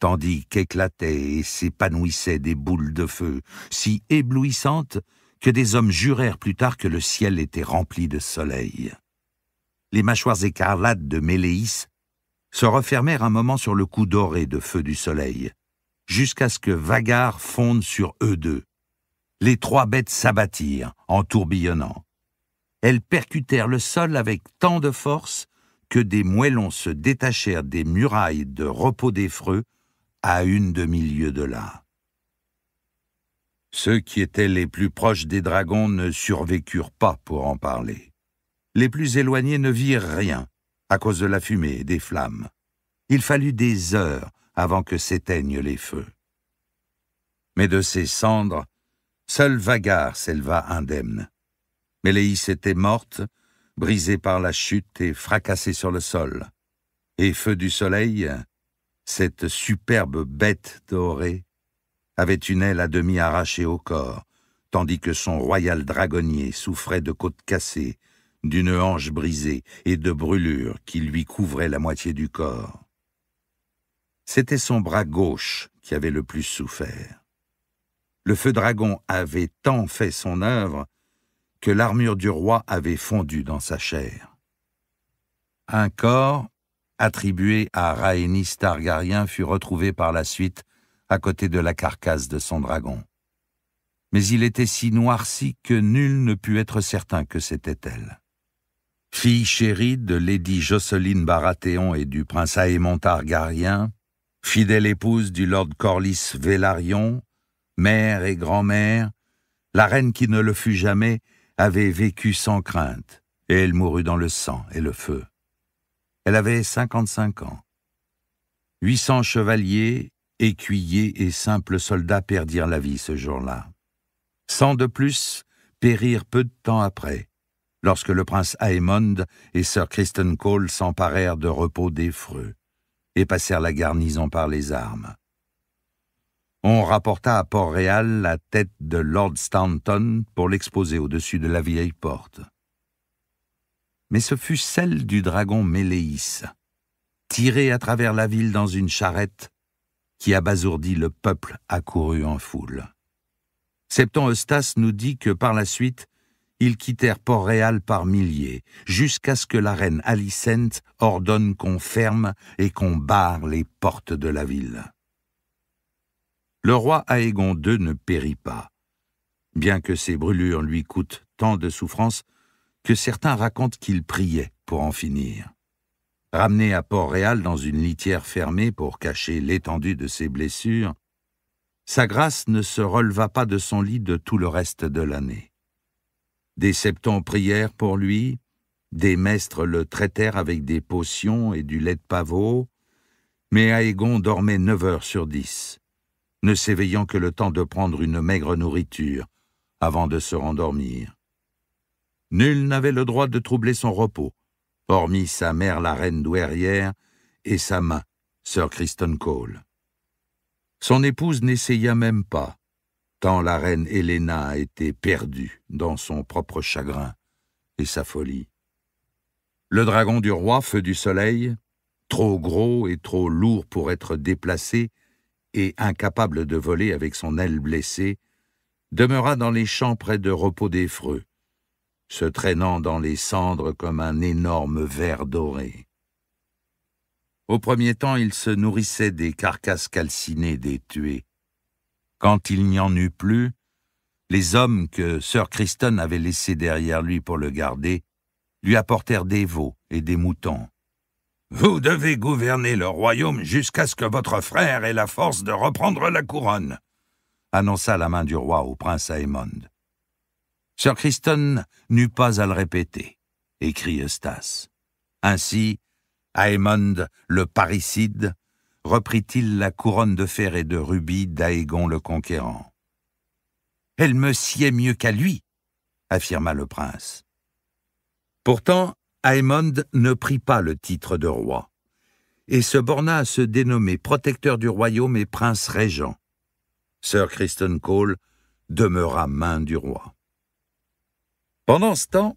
tandis qu'éclataient et s'épanouissaient des boules de feu, si éblouissantes que des hommes jurèrent plus tard que le ciel était rempli de soleil. Les mâchoires écarlates de Méléis se refermèrent un moment sur le cou doré de feu du soleil, jusqu'à ce que Vagar fonde sur eux deux. Les trois bêtes s'abattirent en tourbillonnant. Elles percutèrent le sol avec tant de force que des moellons se détachèrent des murailles de repos d'Effreux à une demi-lieue de là. Ceux qui étaient les plus proches des dragons ne survécurent pas pour en parler. Les plus éloignés ne virent rien, à cause de la fumée et des flammes. Il fallut des heures avant que s'éteignent les feux. Mais de ces cendres, seul Vagar s'éleva indemne. Méléis était morte, brisée par la chute et fracassée sur le sol. Et Feu du Soleil, cette superbe bête dorée, avait une aile à demi arrachée au corps, tandis que son royal dragonnier souffrait de côtes cassées, d'une hanche brisée et de brûlures qui lui couvraient la moitié du corps. C'était son bras gauche qui avait le plus souffert. Le feu dragon avait tant fait son œuvre que l'armure du roi avait fondu dans sa chair. Un corps Attribué à Rhaenys Targaryen fut retrouvé par la suite à côté de la carcasse de son dragon. Mais il était si noirci que nul ne put être certain que c'était elle. Fille chérie de Lady Jocelyne Baratheon et du prince Aemon Targaryen, fidèle épouse du lord Corlys Vélarion, mère et grand-mère, la reine qui ne le fut jamais avait vécu sans crainte, et elle mourut dans le sang et le feu. Elle avait 55 ans. 800 chevaliers, écuyers et simples soldats perdirent la vie ce jour-là. 100 de plus périrent peu de temps après, lorsque le prince Aymond et Sir Kristen Cole s'emparèrent de repos d'Effreux et passèrent la garnison par les armes. On rapporta à Port-Réal la tête de Lord Stanton pour l'exposer au-dessus de la vieille porte mais ce fut celle du dragon Méléis, tiré à travers la ville dans une charrette, qui abasourdit le peuple accouru en foule. Septon Eustace nous dit que par la suite, ils quittèrent Port-Réal par milliers, jusqu'à ce que la reine Alicente ordonne qu'on ferme et qu'on barre les portes de la ville. Le roi Aegon II ne périt pas. Bien que ses brûlures lui coûtent tant de souffrances, que certains racontent qu'il priait pour en finir. Ramené à Port-Réal dans une litière fermée pour cacher l'étendue de ses blessures, sa grâce ne se releva pas de son lit de tout le reste de l'année. Des septons prièrent pour lui, des maîtres le traitèrent avec des potions et du lait de pavot, mais Aegon dormait neuf heures sur dix, ne s'éveillant que le temps de prendre une maigre nourriture avant de se rendormir. Nul n'avait le droit de troubler son repos, hormis sa mère la reine douairière et sa main, sœur Kristen Cole. Son épouse n'essaya même pas, tant la reine Helena était perdue dans son propre chagrin et sa folie. Le dragon du roi, feu du soleil, trop gros et trop lourd pour être déplacé, et incapable de voler avec son aile blessée, demeura dans les champs près de repos des freux, se traînant dans les cendres comme un énorme ver doré. Au premier temps, il se nourrissait des carcasses calcinées des tués. Quand il n'y en eut plus, les hommes que Sir Christon avait laissés derrière lui pour le garder lui apportèrent des veaux et des moutons. Vous devez gouverner le royaume jusqu'à ce que votre frère ait la force de reprendre la couronne, annonça la main du roi au prince Aemond. Sir Christon n'eut pas à le répéter, écrit Eustace. Ainsi, Aemond, le parricide, reprit-il la couronne de fer et de rubis d'Aegon le conquérant. Elle me sied mieux qu'à lui, affirma le prince. Pourtant, Aemond ne prit pas le titre de roi, et se borna à se dénommer protecteur du royaume et prince régent. Sir Kristen Cole demeura main du roi. Pendant ce temps,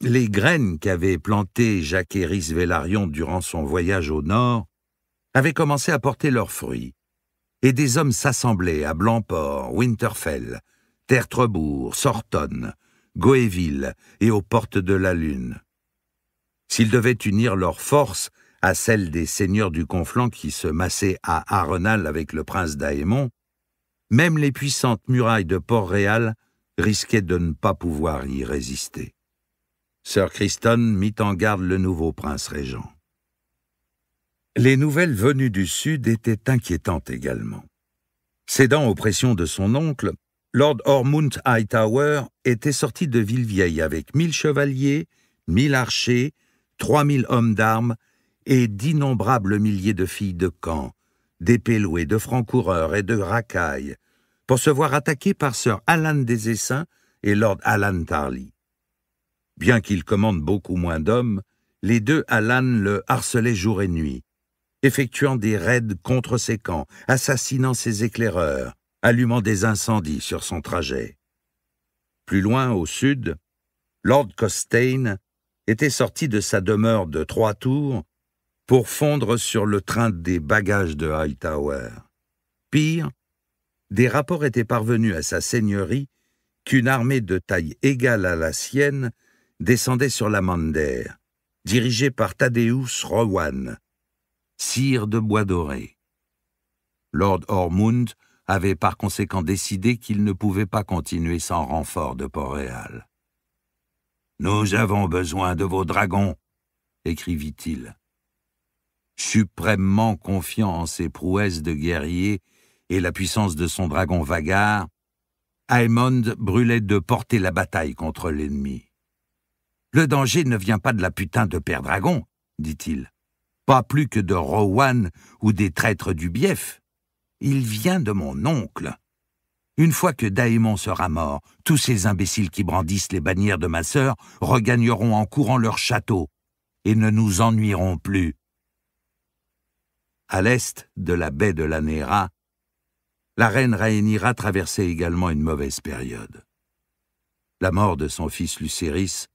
les graines qu'avait plantées jacques Éris Vélarion durant son voyage au nord avaient commencé à porter leurs fruits, et des hommes s'assemblaient à Blancport, Winterfell, Tertrebourg, Sorton, Goéville et aux portes de la Lune. S'ils devaient unir leurs forces à celles des seigneurs du Conflant qui se massaient à Arenal avec le prince d'Aémon, même les puissantes murailles de Port-Réal risquait de ne pas pouvoir y résister. Sir Kriston mit en garde le nouveau prince régent. Les nouvelles venues du Sud étaient inquiétantes également. Cédant aux pressions de son oncle, Lord Ormond Hightower était sorti de Villevieille avec mille chevaliers, mille archers, trois mille hommes d'armes et d'innombrables milliers de filles de camp, d'épéloués, de francs-coureurs et de racailles, pour se voir attaqué par Sir Alan des Essins et Lord Alan Tarly. Bien qu'il commande beaucoup moins d'hommes, les deux Alan le harcelaient jour et nuit, effectuant des raids contre ses camps, assassinant ses éclaireurs, allumant des incendies sur son trajet. Plus loin, au sud, Lord Costain était sorti de sa demeure de trois tours pour fondre sur le train des bagages de Hightower. Pire, des rapports étaient parvenus à sa seigneurie qu'une armée de taille égale à la sienne descendait sur la Mander, dirigée par Thaddeus Rowan, sire de Bois Doré. Lord Ormund avait par conséquent décidé qu'il ne pouvait pas continuer sans renfort de Port-Réal. Nous avons besoin de vos dragons, écrivit-il. Suprêmement confiant en ses prouesses de guerrier et la puissance de son dragon Vagar, Aemond brûlait de porter la bataille contre l'ennemi. Le danger ne vient pas de la putain de père dragon, dit-il, pas plus que de Rowan ou des traîtres du Bief. Il vient de mon oncle. Une fois que Daemon sera mort, tous ces imbéciles qui brandissent les bannières de ma sœur regagneront en courant leur château et ne nous ennuieront plus. À l'est de la baie de la Nera, la reine Raénira traversait également une mauvaise période. La mort de son fils Lucéris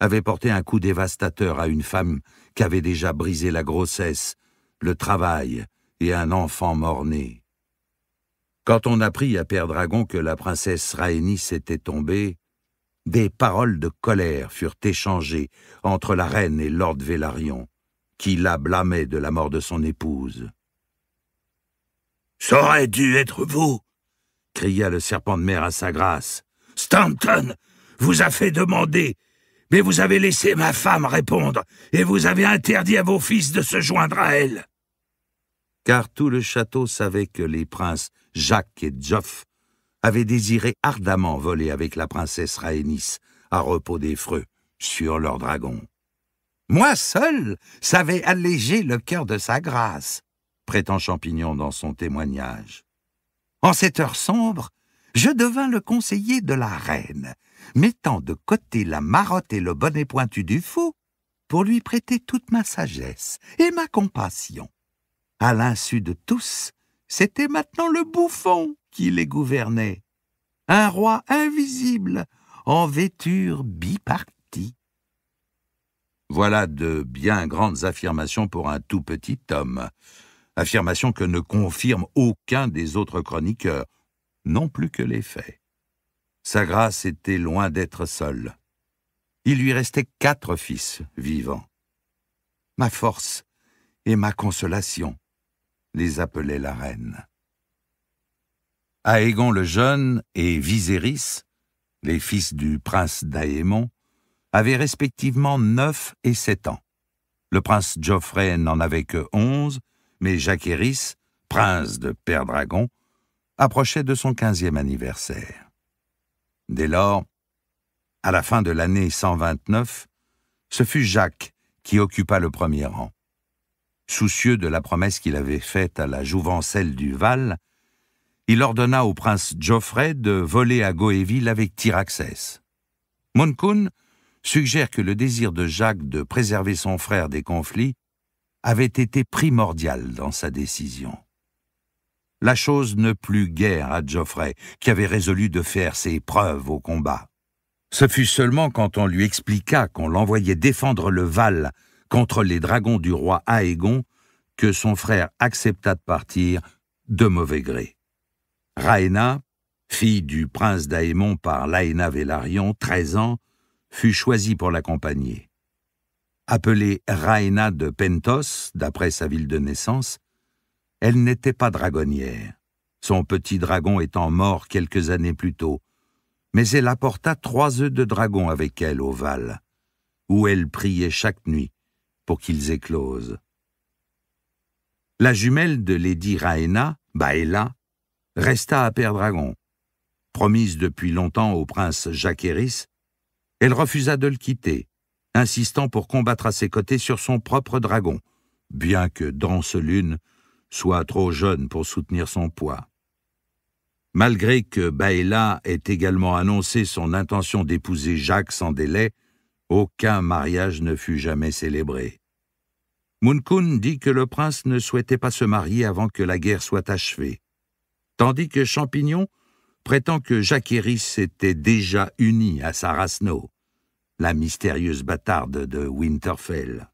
avait porté un coup dévastateur à une femme qu'avait déjà brisé la grossesse, le travail et un enfant mort-né. Quand on apprit à Père Dragon que la princesse Rhaénis était tombée, des paroles de colère furent échangées entre la reine et Lord Vélarion, qui la blâmait de la mort de son épouse. Ça aurait dû être vous cria le serpent de mer à sa grâce. Stanton vous a fait demander, mais vous avez laissé ma femme répondre, et vous avez interdit à vos fils de se joindre à elle. Car tout le château savait que les princes Jacques et Geoff avaient désiré ardemment voler avec la princesse Raénis à repos des freux sur leur dragon. Moi seul savais alléger le cœur de sa grâce prétend Champignon dans son témoignage. En cette heure sombre, je devins le conseiller de la reine, mettant de côté la marotte et le bonnet pointu du fou pour lui prêter toute ma sagesse et ma compassion. À l'insu de tous, c'était maintenant le bouffon qui les gouvernait, un roi invisible en vêture bipartie. Voilà de bien grandes affirmations pour un tout petit homme affirmation que ne confirme aucun des autres chroniqueurs, non plus que les faits. Sa grâce était loin d'être seule. Il lui restait quatre fils vivants. Ma force et ma consolation, les appelait la reine. Aégon le Jeune et Viserys, les fils du prince d'Aémon, avaient respectivement neuf et sept ans. Le prince Geoffrey n'en avait que onze, mais Jacquéris, prince de Père Dragon, approchait de son quinzième anniversaire. Dès lors, à la fin de l'année 129, ce fut Jacques qui occupa le premier rang. Soucieux de la promesse qu'il avait faite à la jouvencelle du Val, il ordonna au prince Geoffrey de voler à Goéville avec Tyraxès. Moncun suggère que le désir de Jacques de préserver son frère des conflits avait été primordial dans sa décision. La chose ne plut guère à Geoffrey, qui avait résolu de faire ses preuves au combat. Ce fut seulement quand on lui expliqua qu'on l'envoyait défendre le Val contre les dragons du roi Aegon que son frère accepta de partir de mauvais gré. Raena, fille du prince d'Aémon par Laena Vélarion, 13 ans, fut choisie pour l'accompagner. Appelée Raena de Pentos, d'après sa ville de naissance, elle n'était pas dragonnière, son petit dragon étant mort quelques années plus tôt, mais elle apporta trois œufs de dragon avec elle au Val, où elle priait chaque nuit pour qu'ils éclosent. La jumelle de Lady Raena, Baela, resta à Père Dragon. Promise depuis longtemps au prince Jaquéris, elle refusa de le quitter, insistant pour combattre à ses côtés sur son propre dragon, bien que Danse Lune soit trop jeune pour soutenir son poids. Malgré que Baéla ait également annoncé son intention d'épouser Jacques sans délai, aucun mariage ne fut jamais célébré. Munkun dit que le prince ne souhaitait pas se marier avant que la guerre soit achevée, tandis que Champignon prétend que Jacques Eris était déjà uni à Sarasno la mystérieuse bâtarde de Winterfell.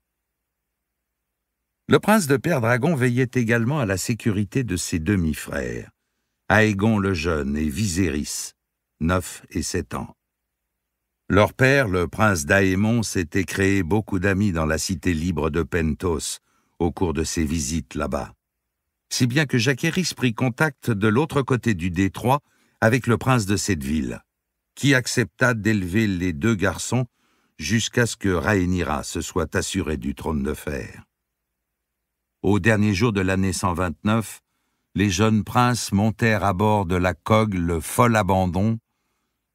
Le prince de Père Dragon veillait également à la sécurité de ses demi-frères, Aegon le Jeune et Viserys, neuf et sept ans. Leur père, le prince d'Aémon, s'était créé beaucoup d'amis dans la cité libre de Pentos au cours de ses visites là-bas. Si bien que Jacqueris prit contact de l'autre côté du détroit avec le prince de cette ville qui accepta d'élever les deux garçons jusqu'à ce que Rhaenyra se soit assurée du trône de fer. Au dernier jour de l'année 129, les jeunes princes montèrent à bord de la cogle le fol abandon.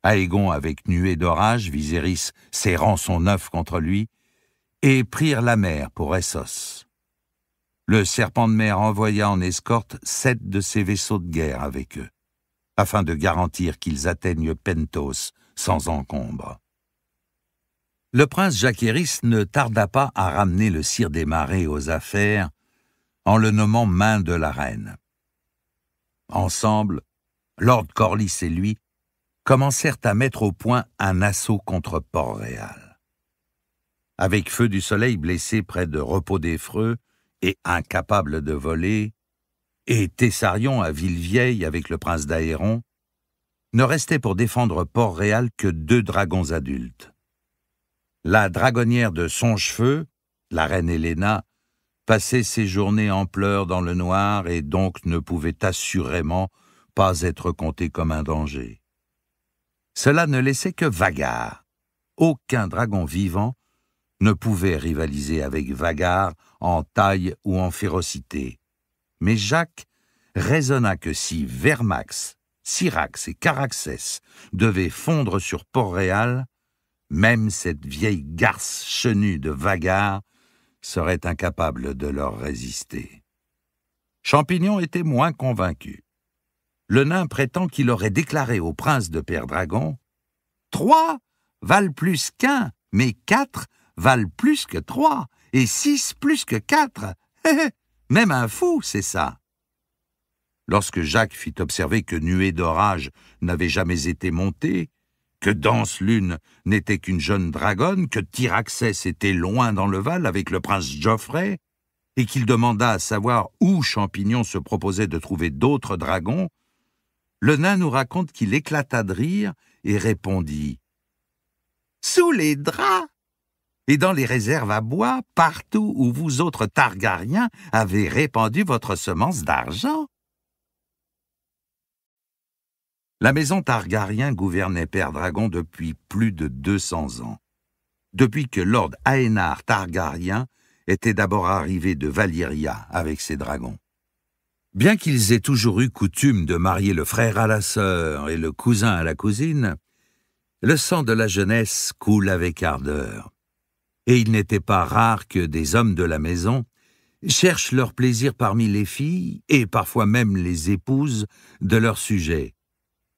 Aegon avec nuée d'orage, Viserys serrant son œuf contre lui, et prirent la mer pour Essos. Le serpent de mer envoya en escorte sept de ses vaisseaux de guerre avec eux afin de garantir qu'ils atteignent Pentos sans encombre. Le prince Jacquéris ne tarda pas à ramener le sire des marais aux affaires en le nommant main de la reine. Ensemble, Lord Corliss et lui commencèrent à mettre au point un assaut contre Port-Réal. Avec Feu du Soleil blessé près de Repos des Freux et incapable de voler, et Thessarion à Villevieille avec le prince d'Aéron, ne restait pour défendre Port-Réal que deux dragons adultes. La dragonnière de son cheveu, la reine Héléna, passait ses journées en pleurs dans le noir et donc ne pouvait assurément pas être comptée comme un danger. Cela ne laissait que Vagar. Aucun dragon vivant ne pouvait rivaliser avec Vagar en taille ou en férocité. Mais Jacques raisonna que si Vermax, Syrax et Caraxès devaient fondre sur Port-Réal, même cette vieille garce chenue de Vagar serait incapable de leur résister. Champignon était moins convaincu. Le nain prétend qu'il aurait déclaré au prince de Père Dragon Trois valent plus qu'un, mais quatre valent plus que trois, et six plus que quatre. Eh, eh, même un fou, c'est ça. Lorsque Jacques fit observer que nuée d'orage n'avait jamais été montée, que Danse Lune n'était qu'une jeune dragonne, que Tyraxès était loin dans le Val avec le prince Geoffrey, et qu'il demanda à savoir où Champignon se proposait de trouver d'autres dragons, le nain nous raconte qu'il éclata de rire et répondit Sous les draps et dans les réserves à bois, partout où vous autres Targariens avez répandu votre semence d'argent. La maison Targaryen gouvernait Père Dragon depuis plus de 200 ans. Depuis que Lord Aenar Targaryen était d'abord arrivé de Valyria avec ses dragons. Bien qu'ils aient toujours eu coutume de marier le frère à la sœur et le cousin à la cousine, le sang de la jeunesse coule avec ardeur et il n'était pas rare que des hommes de la maison cherchent leur plaisir parmi les filles, et parfois même les épouses, de leurs sujets,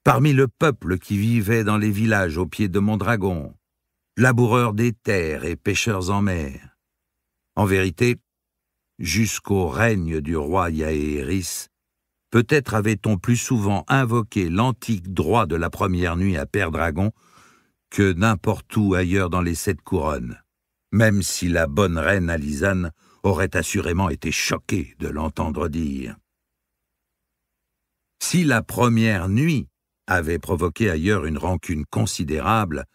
parmi le peuple qui vivait dans les villages au pied de dragon, laboureurs des terres et pêcheurs en mer. En vérité, jusqu'au règne du roi Yaéris, peut-être avait-on plus souvent invoqué l'antique droit de la première nuit à Père Dragon que n'importe où ailleurs dans les sept couronnes même si la bonne reine Alisane aurait assurément été choquée de l'entendre dire. Si la première nuit avait provoqué ailleurs une rancune considérable,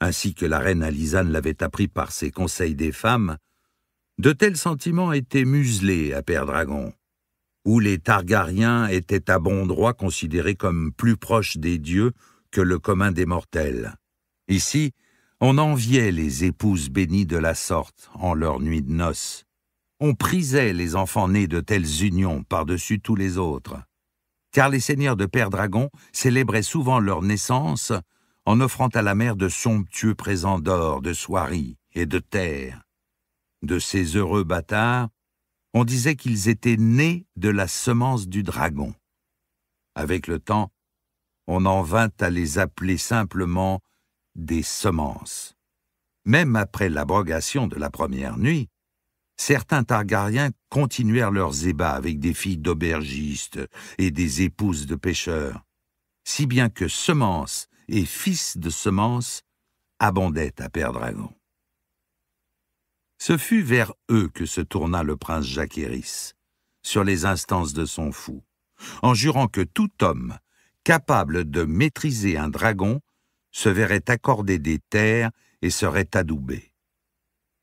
ainsi que la reine Alisane l'avait appris par ses conseils des femmes, de tels sentiments étaient muselés à Père Dragon, où les Targariens étaient à bon droit considérés comme plus proches des dieux que le commun des mortels. Ici, on enviait les épouses bénies de la sorte en leur nuit de noces. On prisait les enfants nés de telles unions par-dessus tous les autres. Car les seigneurs de Père Dragon célébraient souvent leur naissance en offrant à la mère de somptueux présents d'or, de soieries et de terre. De ces heureux bâtards, on disait qu'ils étaient nés de la semence du dragon. Avec le temps, on en vint à les appeler simplement des semences. Même après l'abrogation de la première nuit, certains Targariens continuèrent leurs ébats avec des filles d'aubergistes et des épouses de pêcheurs, si bien que semences et fils de semences abondaient à Père Dragon. Ce fut vers eux que se tourna le prince Jacquéris, sur les instances de son fou, en jurant que tout homme capable de maîtriser un dragon se verrait accorder des terres et serait adoubé.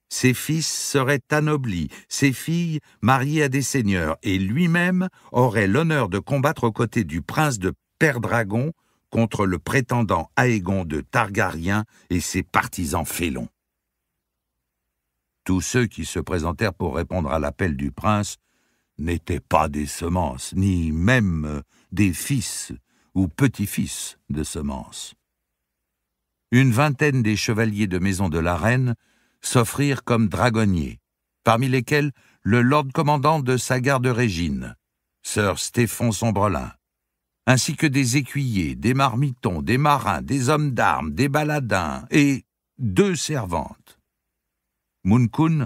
Ses fils seraient anoblis, ses filles mariées à des seigneurs, et lui-même aurait l'honneur de combattre aux côtés du prince de Perdragon contre le prétendant Aegon de Targaryen et ses partisans félons. Tous ceux qui se présentèrent pour répondre à l'appel du prince n'étaient pas des semences, ni même des fils ou petits-fils de semences une vingtaine des chevaliers de maison de la reine s'offrirent comme dragonniers, parmi lesquels le lord commandant de sa garde régine, sir Stéphon Sombrelin, ainsi que des écuyers, des marmitons, des marins, des hommes d'armes, des baladins et deux servantes. Munkun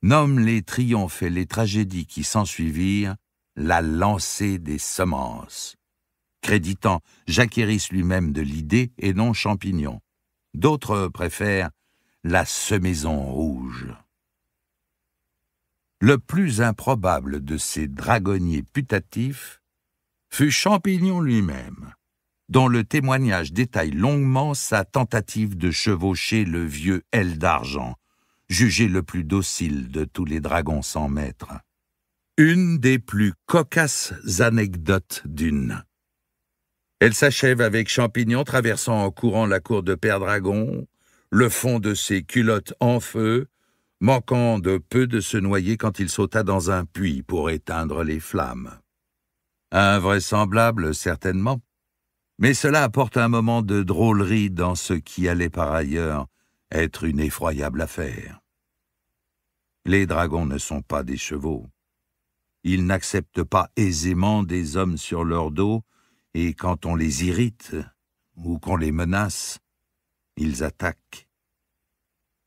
nomme les triomphes et les tragédies qui s'ensuivirent la lancée des semences, créditant Jacquéris lui-même de l'idée et non Champignon. D'autres préfèrent la semaison rouge. Le plus improbable de ces dragonniers putatifs fut Champignon lui-même, dont le témoignage détaille longuement sa tentative de chevaucher le vieux Aile d'Argent, jugé le plus docile de tous les dragons sans maître. Une des plus cocasses anecdotes d'une. Elle s'achève avec Champignon traversant en courant la cour de Père Dragon, le fond de ses culottes en feu, manquant de peu de se noyer quand il sauta dans un puits pour éteindre les flammes. Invraisemblable, certainement, mais cela apporte un moment de drôlerie dans ce qui allait par ailleurs être une effroyable affaire. Les dragons ne sont pas des chevaux. Ils n'acceptent pas aisément des hommes sur leur dos, et quand on les irrite ou qu'on les menace, ils attaquent.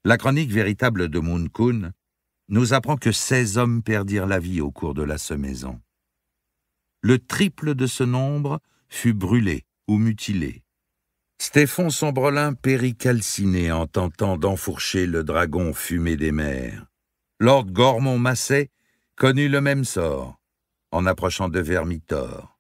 La chronique véritable de Moon nous apprend que 16 hommes perdirent la vie au cours de la semaison. Le triple de ce nombre fut brûlé ou mutilé. Stéphon Sombrelin périt calciné en tentant d'enfourcher le dragon fumé des mers. Lord Gormont Masset connut le même sort en approchant de Vermitor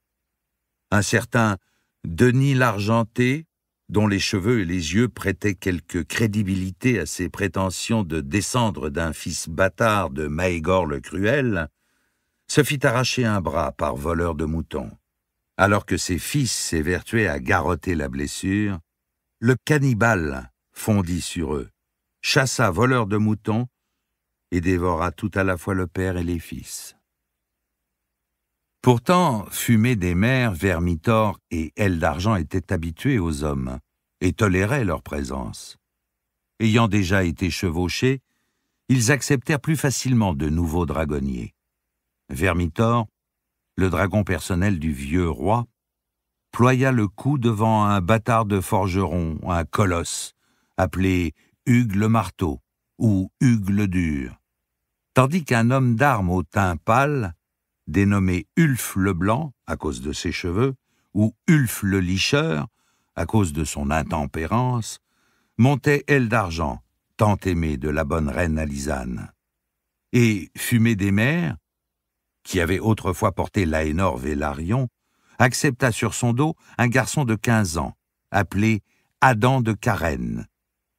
un certain Denis l'Argenté, dont les cheveux et les yeux prêtaient quelque crédibilité à ses prétentions de descendre d'un fils bâtard de Maégor le Cruel, se fit arracher un bras par voleur de moutons. Alors que ses fils s'évertuaient à garrotter la blessure, le cannibale fondit sur eux, chassa voleur de moutons et dévora tout à la fois le père et les fils. Pourtant, Fumée des mers, Vermitor et Aile d'Argent étaient habitués aux hommes et toléraient leur présence. Ayant déjà été chevauchés, ils acceptèrent plus facilement de nouveaux dragonniers. Vermitor, le dragon personnel du vieux roi, ploya le cou devant un bâtard de forgeron, un colosse, appelé Hugues le Marteau ou Hugues le Dur, tandis qu'un homme d'armes au teint pâle dénommé Ulf le Blanc à cause de ses cheveux, ou Ulf le Licheur à cause de son intempérance, montait Aile d'Argent, tant aimée de la bonne reine Alisane. Et Fumée des Mers, qui avait autrefois porté Laénor Vélarion, accepta sur son dos un garçon de quinze ans, appelé Adam de Carène,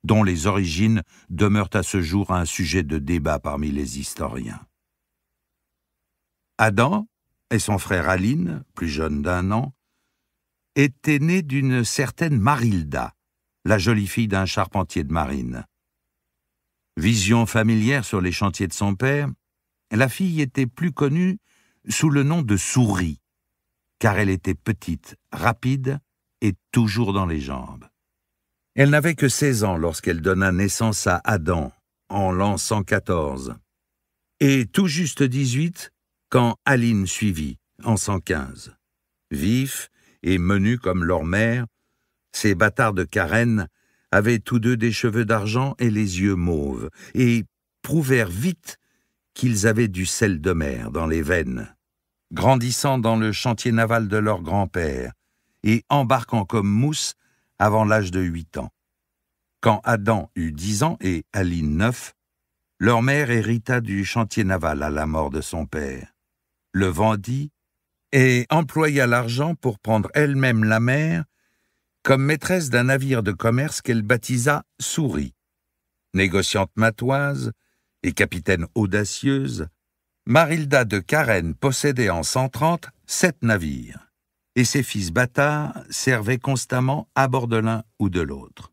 dont les origines demeurent à ce jour un sujet de débat parmi les historiens. Adam et son frère Aline, plus jeune d'un an, étaient nés d'une certaine Marilda, la jolie fille d'un charpentier de marine. Vision familière sur les chantiers de son père, la fille était plus connue sous le nom de Souris, car elle était petite, rapide et toujours dans les jambes. Elle n'avait que 16 ans lorsqu'elle donna naissance à Adam, en l'an 114, et tout juste 18 quand Aline suivit, en 115. Vif et menu comme leur mère, ces bâtards de Carène avaient tous deux des cheveux d'argent et les yeux mauves, et prouvèrent vite qu'ils avaient du sel de mer dans les veines. Grandissant dans le chantier naval de leur grand-père, et embarquant comme mousse avant l'âge de huit ans. Quand Adam eut dix ans et Aline neuf, leur mère hérita du chantier naval à la mort de son père le vendit et employa l'argent pour prendre elle-même la mer comme maîtresse d'un navire de commerce qu'elle baptisa Souris. Négociante matoise et capitaine audacieuse, Marilda de Carène possédait en 130 sept navires, et ses fils bâtards servaient constamment à bord de l'un ou de l'autre.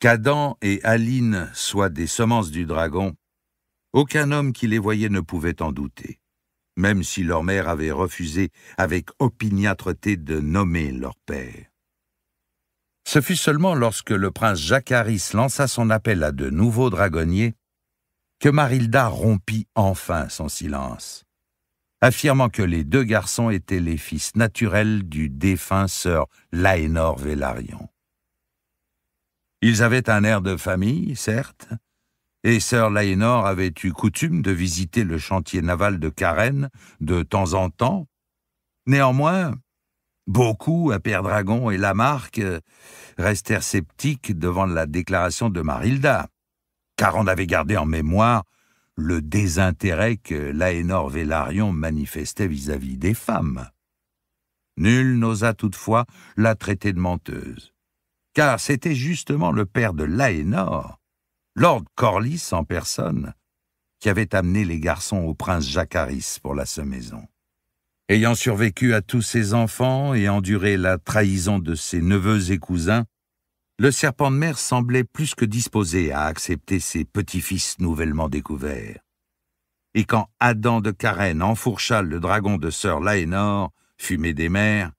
Qu'Adam et Aline soient des semences du dragon, aucun homme qui les voyait ne pouvait en douter même si leur mère avait refusé avec opiniâtreté de nommer leur père. Ce fut seulement lorsque le prince Jacaris lança son appel à de nouveaux dragonniers que Marilda rompit enfin son silence, affirmant que les deux garçons étaient les fils naturels du défunt sœur Laénor Vélarion. Ils avaient un air de famille, certes, et sœur Laénor avait eu coutume de visiter le chantier naval de Carène de temps en temps. Néanmoins, beaucoup à Père Dragon et Lamarque restèrent sceptiques devant la déclaration de Marilda, car on avait gardé en mémoire le désintérêt que Laénor Vélarion manifestait vis-à-vis -vis des femmes. Nul n'osa toutefois la traiter de menteuse, car c'était justement le père de Laénor Lord Corlys en personne, qui avait amené les garçons au prince Jacaris pour la semaison. Ayant survécu à tous ses enfants et enduré la trahison de ses neveux et cousins, le serpent de mer semblait plus que disposé à accepter ses petits-fils nouvellement découverts. Et quand Adam de Carène enfourcha le dragon de sœur Laénor, fumée des mers,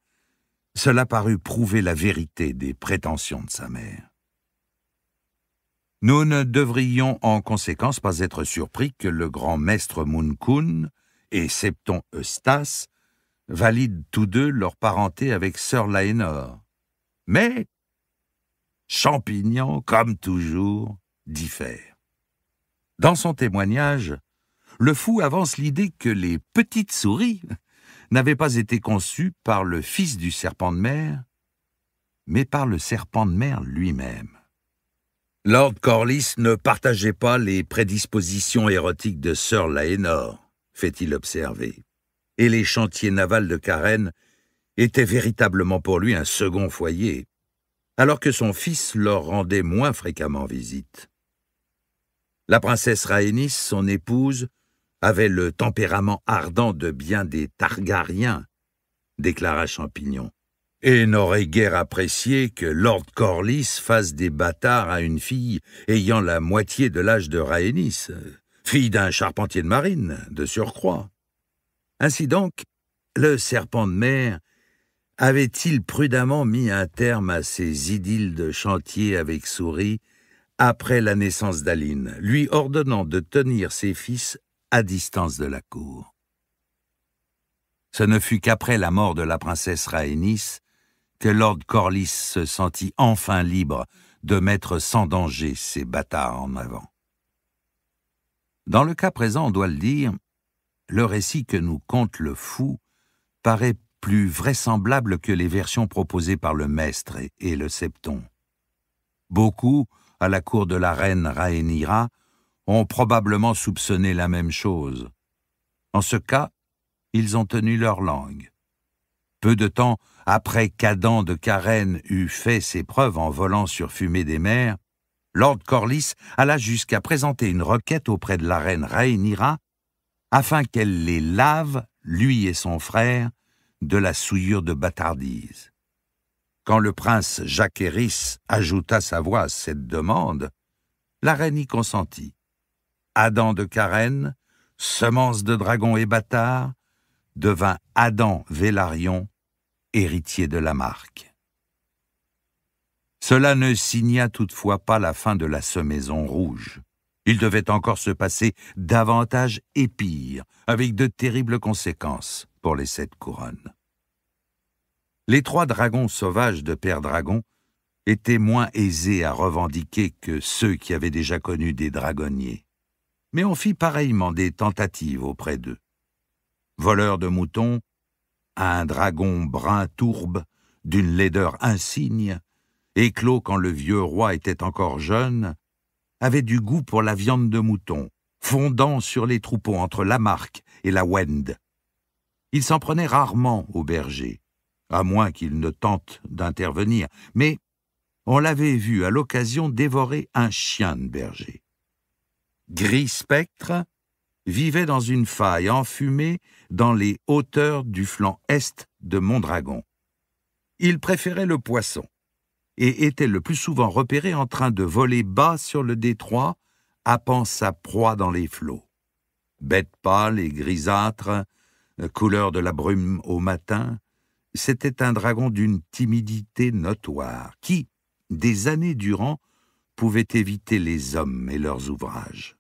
cela parut prouver la vérité des prétentions de sa mère. Nous ne devrions en conséquence pas être surpris que le grand maître Munkun et Septon Eustace valident tous deux leur parenté avec Sir Laénor. Mais Champignon, comme toujours, diffère. Dans son témoignage, le fou avance l'idée que les petites souris n'avaient pas été conçues par le fils du serpent de mer, mais par le serpent de mer lui-même. Lord Corliss ne partageait pas les prédispositions érotiques de Sir Laénor, fait-il observer, et les chantiers navals de Karen étaient véritablement pour lui un second foyer, alors que son fils leur rendait moins fréquemment visite. La princesse Rhaenys, son épouse, avait le tempérament ardent de bien des Targariens, déclara Champignon et n'aurait guère apprécié que Lord Corliss fasse des bâtards à une fille ayant la moitié de l'âge de Rhaenys, fille d'un charpentier de marine, de surcroît. Ainsi donc, le serpent de mer avait-il prudemment mis un terme à ses idylles de chantier avec souris après la naissance d'Aline, lui ordonnant de tenir ses fils à distance de la cour. Ce ne fut qu'après la mort de la princesse Rhaenys que Lord Corliss se sentit enfin libre de mettre sans danger ses bâtards en avant. Dans le cas présent, on doit le dire, le récit que nous conte le fou paraît plus vraisemblable que les versions proposées par le maître et, le septon. Beaucoup, à la cour de la reine Rhaenyra, ont probablement soupçonné la même chose. En ce cas, ils ont tenu leur langue. Peu de temps après qu'Adam de Carène eut fait ses preuves en volant sur fumée des mers, Lord Corliss alla jusqu'à présenter une requête auprès de la reine Rhaenyra afin qu'elle les lave, lui et son frère, de la souillure de bâtardise. Quand le prince Jacques ajouta sa voix à cette demande, la reine y consentit. Adam de Carène, semence de dragon et bâtard, devint Adam Vélarion, héritier de la marque. Cela ne signa toutefois pas la fin de la semaison rouge. Il devait encore se passer davantage et pire, avec de terribles conséquences pour les sept couronnes. Les trois dragons sauvages de Père Dragon étaient moins aisés à revendiquer que ceux qui avaient déjà connu des dragonniers. Mais on fit pareillement des tentatives auprès d'eux. Voleurs de moutons, un dragon brun tourbe, d'une laideur insigne, éclos quand le vieux roi était encore jeune, avait du goût pour la viande de mouton, fondant sur les troupeaux entre la Marque et la Wend. Il s'en prenait rarement aux bergers, à moins qu'il ne tente d'intervenir, mais on l'avait vu à l'occasion dévorer un chien de berger. Gris spectre, vivait dans une faille enfumée dans les hauteurs du flanc est de Mondragon. Il préférait le poisson et était le plus souvent repéré en train de voler bas sur le détroit, happant sa proie dans les flots. Bête pâle et grisâtre, couleur de la brume au matin, c'était un dragon d'une timidité notoire qui, des années durant, pouvait éviter les hommes et leurs ouvrages.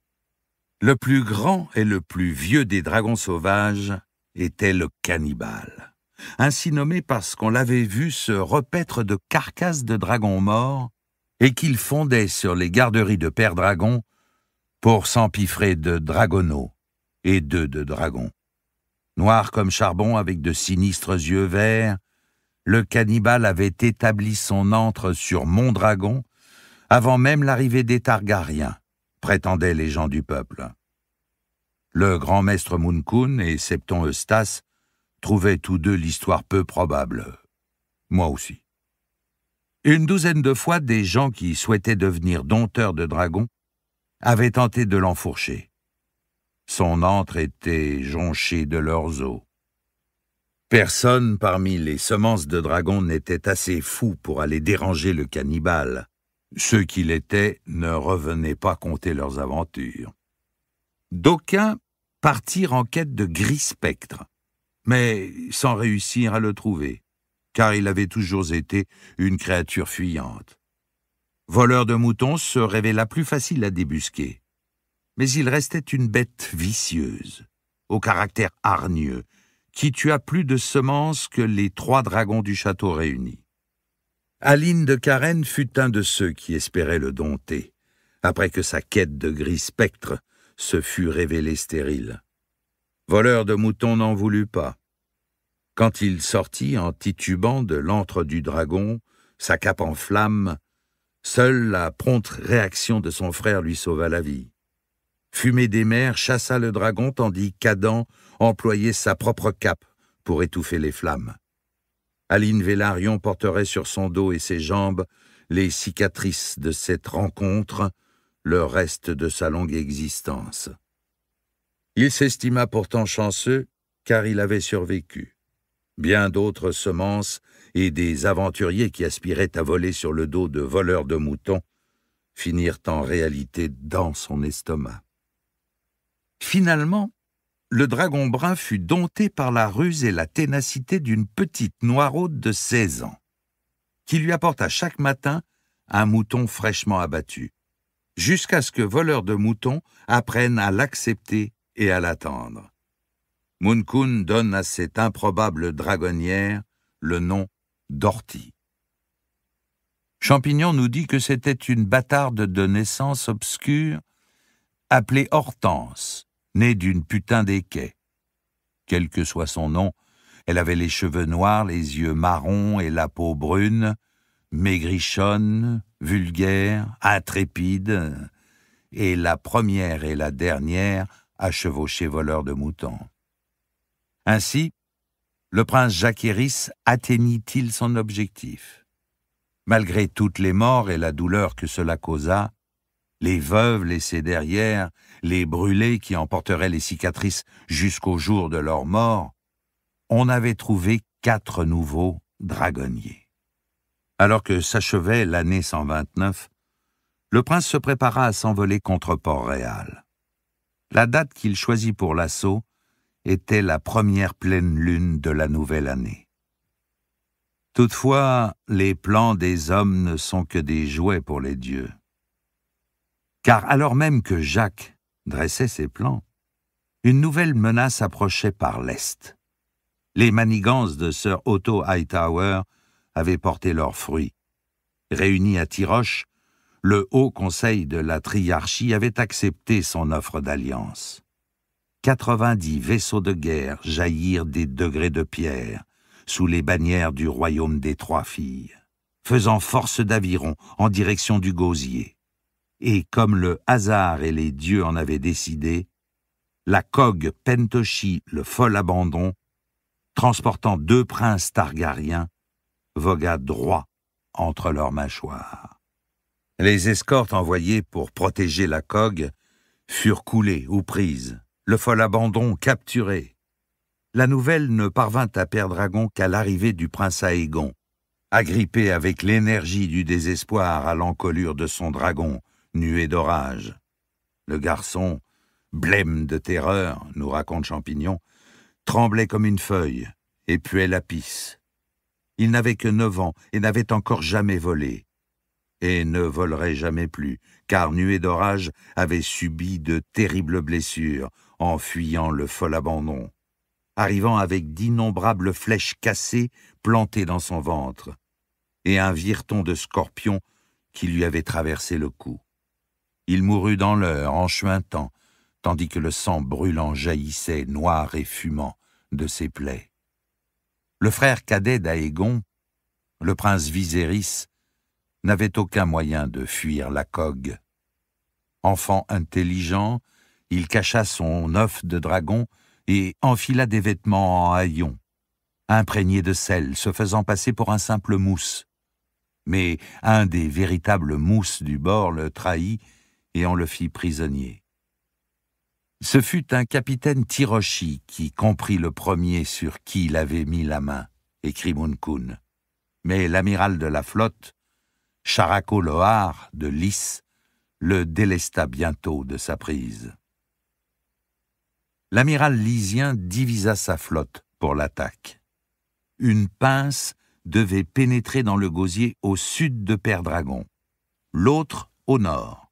Le plus grand et le plus vieux des dragons sauvages était le cannibale, ainsi nommé parce qu'on l'avait vu se repaître de carcasses de dragons morts et qu'il fondait sur les garderies de Père Dragon pour s'empiffrer de dragonneaux et d'œufs de dragons. Noir comme charbon avec de sinistres yeux verts, le cannibale avait établi son antre sur dragon avant même l'arrivée des Targaryens prétendaient les gens du peuple. Le grand maître Munkun et Septon Eustace trouvaient tous deux l'histoire peu probable. Moi aussi. Une douzaine de fois, des gens qui souhaitaient devenir dompteurs de dragons avaient tenté de l'enfourcher. Son antre était jonché de leurs os. Personne parmi les semences de dragons n'était assez fou pour aller déranger le cannibale, ceux qui l'étaient ne revenaient pas compter leurs aventures. D'aucuns partirent en quête de Gris Spectre, mais sans réussir à le trouver, car il avait toujours été une créature fuyante. Voleur de moutons se révéla plus facile à débusquer. Mais il restait une bête vicieuse, au caractère hargneux, qui tua plus de semences que les trois dragons du château réunis. Aline de Carène fut un de ceux qui espéraient le dompter, après que sa quête de gris spectre se fut révélée stérile. Voleur de moutons n'en voulut pas. Quand il sortit en titubant de l'antre du dragon, sa cape en flammes, seule la prompte réaction de son frère lui sauva la vie. Fumée des mers chassa le dragon tandis qu'Adam employait sa propre cape pour étouffer les flammes. Aline Vélarion porterait sur son dos et ses jambes les cicatrices de cette rencontre, le reste de sa longue existence. Il s'estima pourtant chanceux, car il avait survécu. Bien d'autres semences et des aventuriers qui aspiraient à voler sur le dos de voleurs de moutons finirent en réalité dans son estomac. Finalement, le dragon brun fut dompté par la ruse et la ténacité d'une petite noiraude de 16 ans, qui lui apporta chaque matin un mouton fraîchement abattu, jusqu'à ce que voleurs de moutons apprennent à l'accepter et à l'attendre. Munkun donne à cette improbable dragonnière le nom d'Ortie. Champignon nous dit que c'était une bâtarde de naissance obscure appelée Hortense, née d'une putain quais. Quel que soit son nom, elle avait les cheveux noirs, les yeux marrons et la peau brune, maigrichonne, vulgaire, intrépide, et la première et la dernière à chevaucher voleur de moutons. Ainsi, le prince Jacqueris atteignit-il son objectif Malgré toutes les morts et la douleur que cela causa, les veuves laissées derrière les brûlés qui emporteraient les cicatrices jusqu'au jour de leur mort, on avait trouvé quatre nouveaux dragonniers. Alors que s'achevait l'année 129, le prince se prépara à s'envoler contre Port-Réal. La date qu'il choisit pour l'assaut était la première pleine lune de la nouvelle année. Toutefois, les plans des hommes ne sont que des jouets pour les dieux. Car alors même que Jacques dressait ses plans, une nouvelle menace approchait par l'Est. Les manigances de Sir Otto Hightower avaient porté leurs fruits. Réunis à Tiroche, le Haut Conseil de la Triarchie avait accepté son offre d'alliance. 90 vaisseaux de guerre jaillirent des degrés de pierre sous les bannières du royaume des Trois Filles, faisant force d'aviron en direction du gosier et comme le hasard et les dieux en avaient décidé, la cogue Pentoshi le fol abandon, transportant deux princes targariens, vogua droit entre leurs mâchoires. Les escortes envoyées pour protéger la cogue furent coulées ou prises, le fol abandon capturé. La nouvelle ne parvint à Père-Dragon qu'à l'arrivée du prince Aegon, agrippé avec l'énergie du désespoir à l'encolure de son dragon, nuée d'orage. Le garçon, blême de terreur, nous raconte Champignon, tremblait comme une feuille et puait la pisse. Il n'avait que neuf ans et n'avait encore jamais volé. Et ne volerait jamais plus, car Nuée d'Orage avait subi de terribles blessures en fuyant le fol abandon, arrivant avec d'innombrables flèches cassées plantées dans son ventre, et un vireton de scorpion qui lui avait traversé le cou. Il mourut dans l'heure, en chuintant, tandis que le sang brûlant jaillissait, noir et fumant, de ses plaies. Le frère cadet d'Aégon, le prince Viséris, n'avait aucun moyen de fuir la cogue. Enfant intelligent, il cacha son œuf de dragon et enfila des vêtements en haillons, imprégnés de sel, se faisant passer pour un simple mousse. Mais un des véritables mousses du bord le trahit et on le fit prisonnier. Ce fut un capitaine Tiroshi qui comprit le premier sur qui il avait mis la main, écrit Munkun. Mais l'amiral de la flotte, characo Lohar de Lys, le délesta bientôt de sa prise. L'amiral lysien divisa sa flotte pour l'attaque. Une pince devait pénétrer dans le gosier au sud de Père Dragon, l'autre au nord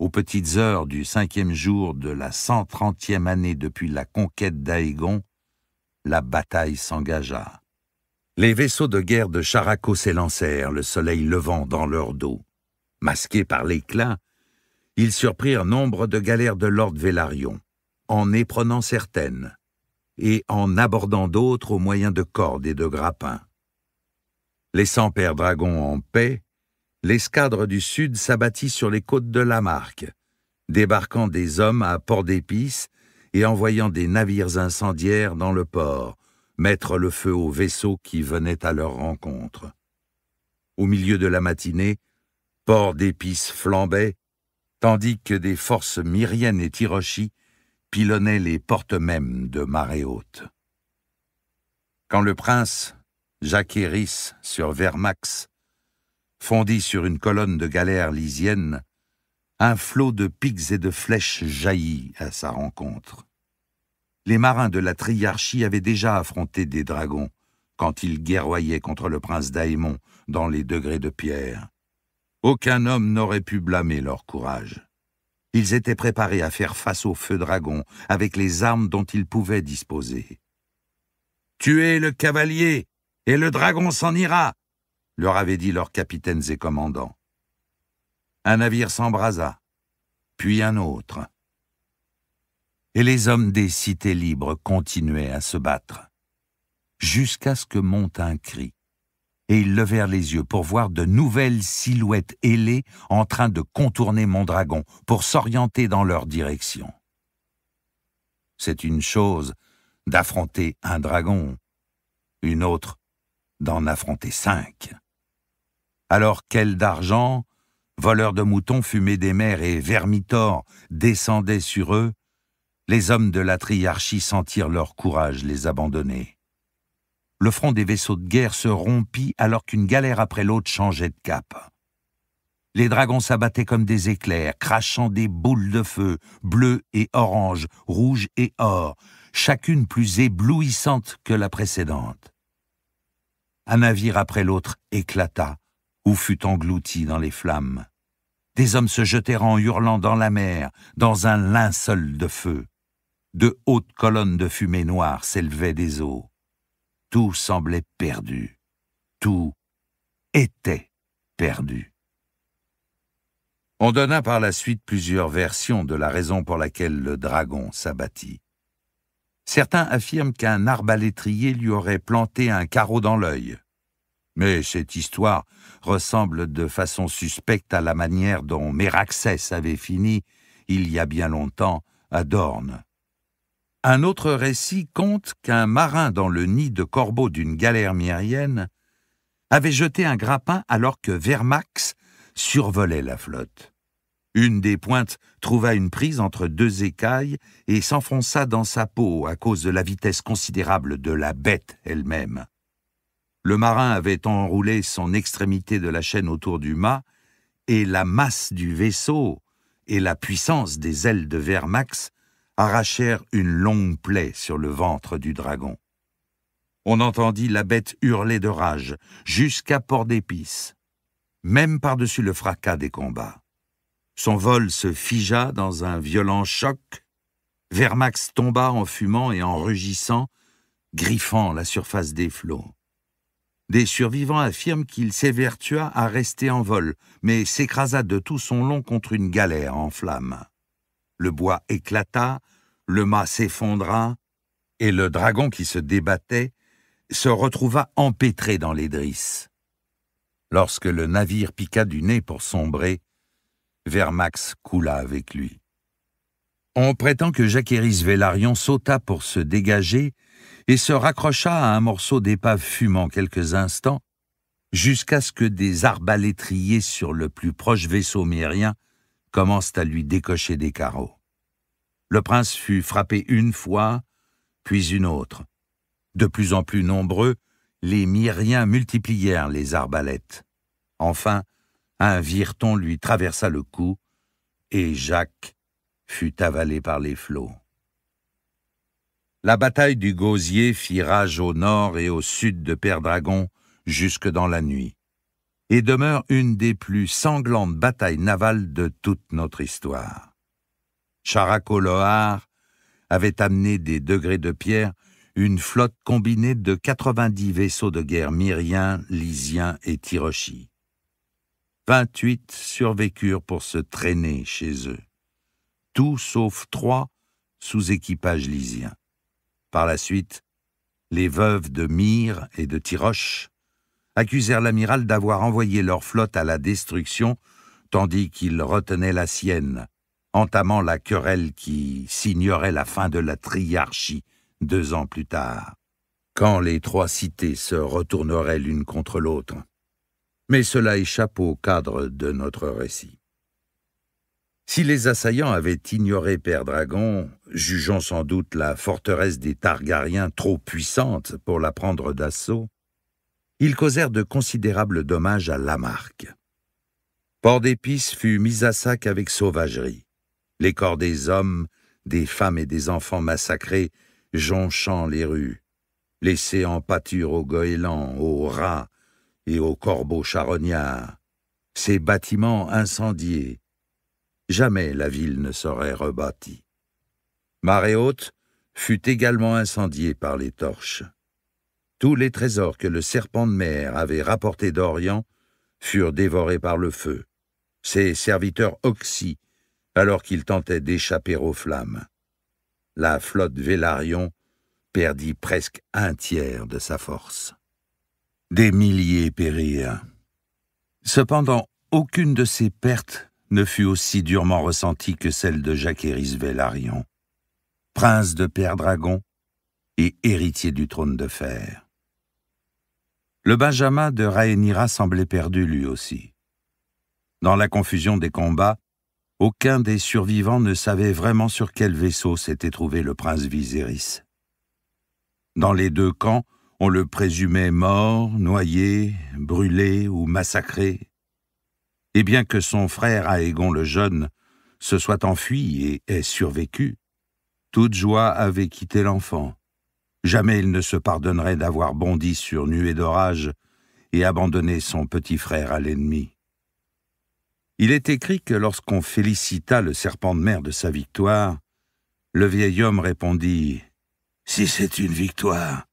aux petites heures du cinquième jour de la cent trentième année depuis la conquête d'Aegon, la bataille s'engagea. Les vaisseaux de guerre de Characo s'élancèrent, le soleil levant dans leur dos. Masqués par l'éclat, ils surprirent nombre de galères de Lord Vélarion, en éprenant certaines, et en abordant d'autres au moyen de cordes et de grappins. Laissant Père Dragon en paix, l'escadre du Sud s'abattit sur les côtes de la Marque, débarquant des hommes à Port d'Épices et envoyant des navires incendiaires dans le port, mettre le feu aux vaisseaux qui venaient à leur rencontre. Au milieu de la matinée, Port d'Épices flambait, tandis que des forces myriennes et Tiroshi pilonnaient les portes mêmes de marée haute. Quand le prince, Jacques Eris sur Vermax, Fondi sur une colonne de galères lysiennes, un flot de pics et de flèches jaillit à sa rencontre. Les marins de la Triarchie avaient déjà affronté des dragons quand ils guerroyaient contre le prince Daémon dans les degrés de pierre. Aucun homme n'aurait pu blâmer leur courage. Ils étaient préparés à faire face au feu dragon avec les armes dont ils pouvaient disposer. Tuez le cavalier, et le dragon s'en ira, leur avaient dit leurs capitaines et commandants. Un navire s'embrasa, puis un autre. Et les hommes des cités libres continuaient à se battre, jusqu'à ce que monte un cri, et ils levèrent les yeux pour voir de nouvelles silhouettes ailées en train de contourner mon dragon pour s'orienter dans leur direction. C'est une chose d'affronter un dragon, une autre d'en affronter cinq. Alors qu'elles d'argent, voleurs de moutons, fumés des mers et vermitors descendaient sur eux, les hommes de la triarchie sentirent leur courage les abandonner. Le front des vaisseaux de guerre se rompit alors qu'une galère après l'autre changeait de cap. Les dragons s'abattaient comme des éclairs, crachant des boules de feu, bleues et oranges, rouges et or, chacune plus éblouissante que la précédente. Un navire après l'autre éclata, ou fut englouti dans les flammes. Des hommes se jetèrent en hurlant dans la mer, dans un linceul de feu. De hautes colonnes de fumée noire s'élevaient des eaux. Tout semblait perdu. Tout était perdu. On donna par la suite plusieurs versions de la raison pour laquelle le dragon s'abattit. Certains affirment qu'un arbalétrier lui aurait planté un carreau dans l'œil. Mais cette histoire ressemble de façon suspecte à la manière dont Méraxès avait fini, il y a bien longtemps, à Dorne. Un autre récit compte qu'un marin dans le nid de corbeau d'une galère myrienne avait jeté un grappin alors que Vermax survolait la flotte. Une des pointes trouva une prise entre deux écailles et s'enfonça dans sa peau à cause de la vitesse considérable de la bête elle-même. Le marin avait enroulé son extrémité de la chaîne autour du mât, et la masse du vaisseau et la puissance des ailes de Vermax arrachèrent une longue plaie sur le ventre du dragon. On entendit la bête hurler de rage, jusqu'à Port d'Épice, même par-dessus le fracas des combats. Son vol se figea dans un violent choc. Vermax tomba en fumant et en rugissant, griffant la surface des flots. Des survivants affirment qu'il s'évertua à rester en vol, mais s'écrasa de tout son long contre une galère en flammes. Le bois éclata, le mât s'effondra, et le dragon qui se débattait se retrouva empêtré dans les drisses. Lorsque le navire piqua du nez pour sombrer, Vermax coula avec lui. On prétend que Jacquéris Vélarion sauta pour se dégager, et se raccrocha à un morceau d'épave fumant quelques instants, jusqu'à ce que des arbalétriers sur le plus proche vaisseau myrien commencent à lui décocher des carreaux. Le prince fut frappé une fois, puis une autre. De plus en plus nombreux, les Myriens multiplièrent les arbalètes. Enfin, un vireton lui traversa le cou, et Jacques fut avalé par les flots la bataille du Gosier fit rage au nord et au sud de Père-Dragon jusque dans la nuit, et demeure une des plus sanglantes batailles navales de toute notre histoire. Characoloar avait amené des degrés de pierre une flotte combinée de 90 vaisseaux de guerre myriens, lysiens et tirochis. 28 survécurent pour se traîner chez eux, tout sauf trois sous équipage lysien. Par la suite, les veuves de Myre et de Tiroche accusèrent l'amiral d'avoir envoyé leur flotte à la destruction tandis qu'il retenait la sienne, entamant la querelle qui signerait la fin de la triarchie deux ans plus tard, quand les trois cités se retourneraient l'une contre l'autre. Mais cela échappe au cadre de notre récit. Si les assaillants avaient ignoré Père Dragon, jugeant sans doute la forteresse des Targariens trop puissante pour la prendre d'assaut, ils causèrent de considérables dommages à Lamarque. Port d'Épice fut mis à sac avec sauvagerie, les corps des hommes, des femmes et des enfants massacrés jonchant les rues, laissés en pâture aux goélands, aux rats et aux corbeaux charognards, ces bâtiments incendiés, jamais la ville ne serait rebâtie. Marée haute fut également incendiée par les torches. Tous les trésors que le serpent de mer avait rapportés d'Orient furent dévorés par le feu. Ses serviteurs oxy, alors qu'ils tentaient d'échapper aux flammes. La flotte Vélarion perdit presque un tiers de sa force. Des milliers périrent. Cependant, aucune de ces pertes ne fut aussi durement ressentie que celle de Éris Vélarion, prince de Père Dragon et héritier du trône de fer. Le Benjamin de Rhaenyra semblait perdu lui aussi. Dans la confusion des combats, aucun des survivants ne savait vraiment sur quel vaisseau s'était trouvé le prince Viserys. Dans les deux camps, on le présumait mort, noyé, brûlé ou massacré, et bien que son frère Aégon le Jeune se soit enfui et ait survécu, toute joie avait quitté l'enfant. Jamais il ne se pardonnerait d'avoir bondi sur nuée d'orage et abandonné son petit frère à l'ennemi. Il est écrit que lorsqu'on félicita le serpent de mer de sa victoire, le vieil homme répondit Si c'est une victoire,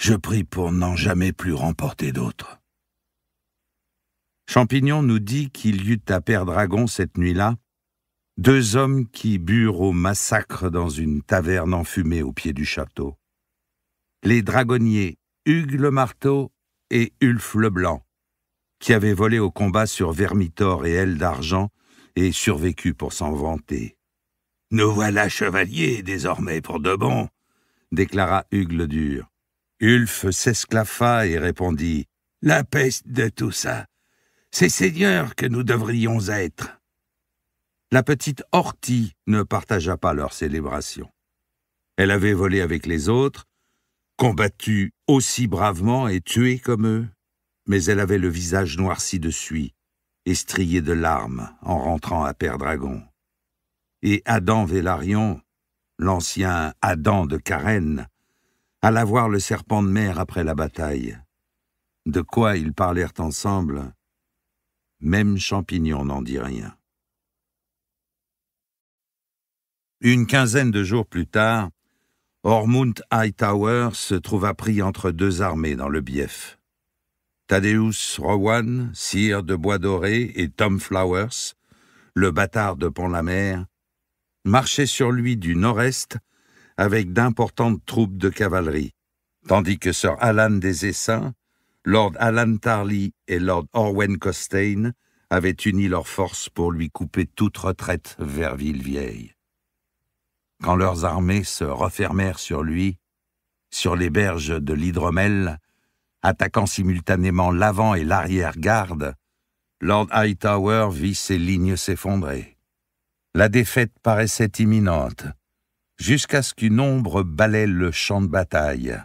je prie pour n'en jamais plus remporter d'autres. » Champignon nous dit qu'il y eut à Père Dragon cette nuit-là deux hommes qui burent au massacre dans une taverne enfumée au pied du château. Les dragonniers Hugues le Marteau et Ulf le Blanc, qui avaient volé au combat sur Vermitor et Aile d'Argent et survécu pour s'en vanter. Nous voilà chevaliers désormais pour de bon, déclara Hugues le Dur. Ulf s'esclaffa et répondit La peste de tout ça ces seigneurs que nous devrions être. La petite Ortie ne partagea pas leur célébration. Elle avait volé avec les autres, combattu aussi bravement et tué comme eux, mais elle avait le visage noirci de suie, et strié de larmes en rentrant à Père Dragon. Et Adam Vélarion, l'ancien Adam de Carène, alla voir le serpent de mer après la bataille. De quoi ils parlèrent ensemble, même Champignon n'en dit rien. Une quinzaine de jours plus tard, Ormund Hightower se trouva pris entre deux armées dans le Bief. Thaddeus Rowan, sire de Bois Doré, et Tom Flowers, le bâtard de Pont-la-Mer, marchaient sur lui du nord-est avec d'importantes troupes de cavalerie, tandis que Sir Alan des Essins, Lord Alan Tarly et Lord Orwen Costain avaient uni leurs forces pour lui couper toute retraite vers Villevieille. Quand leurs armées se refermèrent sur lui, sur les berges de l'Hydromel, attaquant simultanément l'avant et l'arrière-garde, Lord Hightower vit ses lignes s'effondrer. La défaite paraissait imminente, jusqu'à ce qu'une ombre balaie le champ de bataille,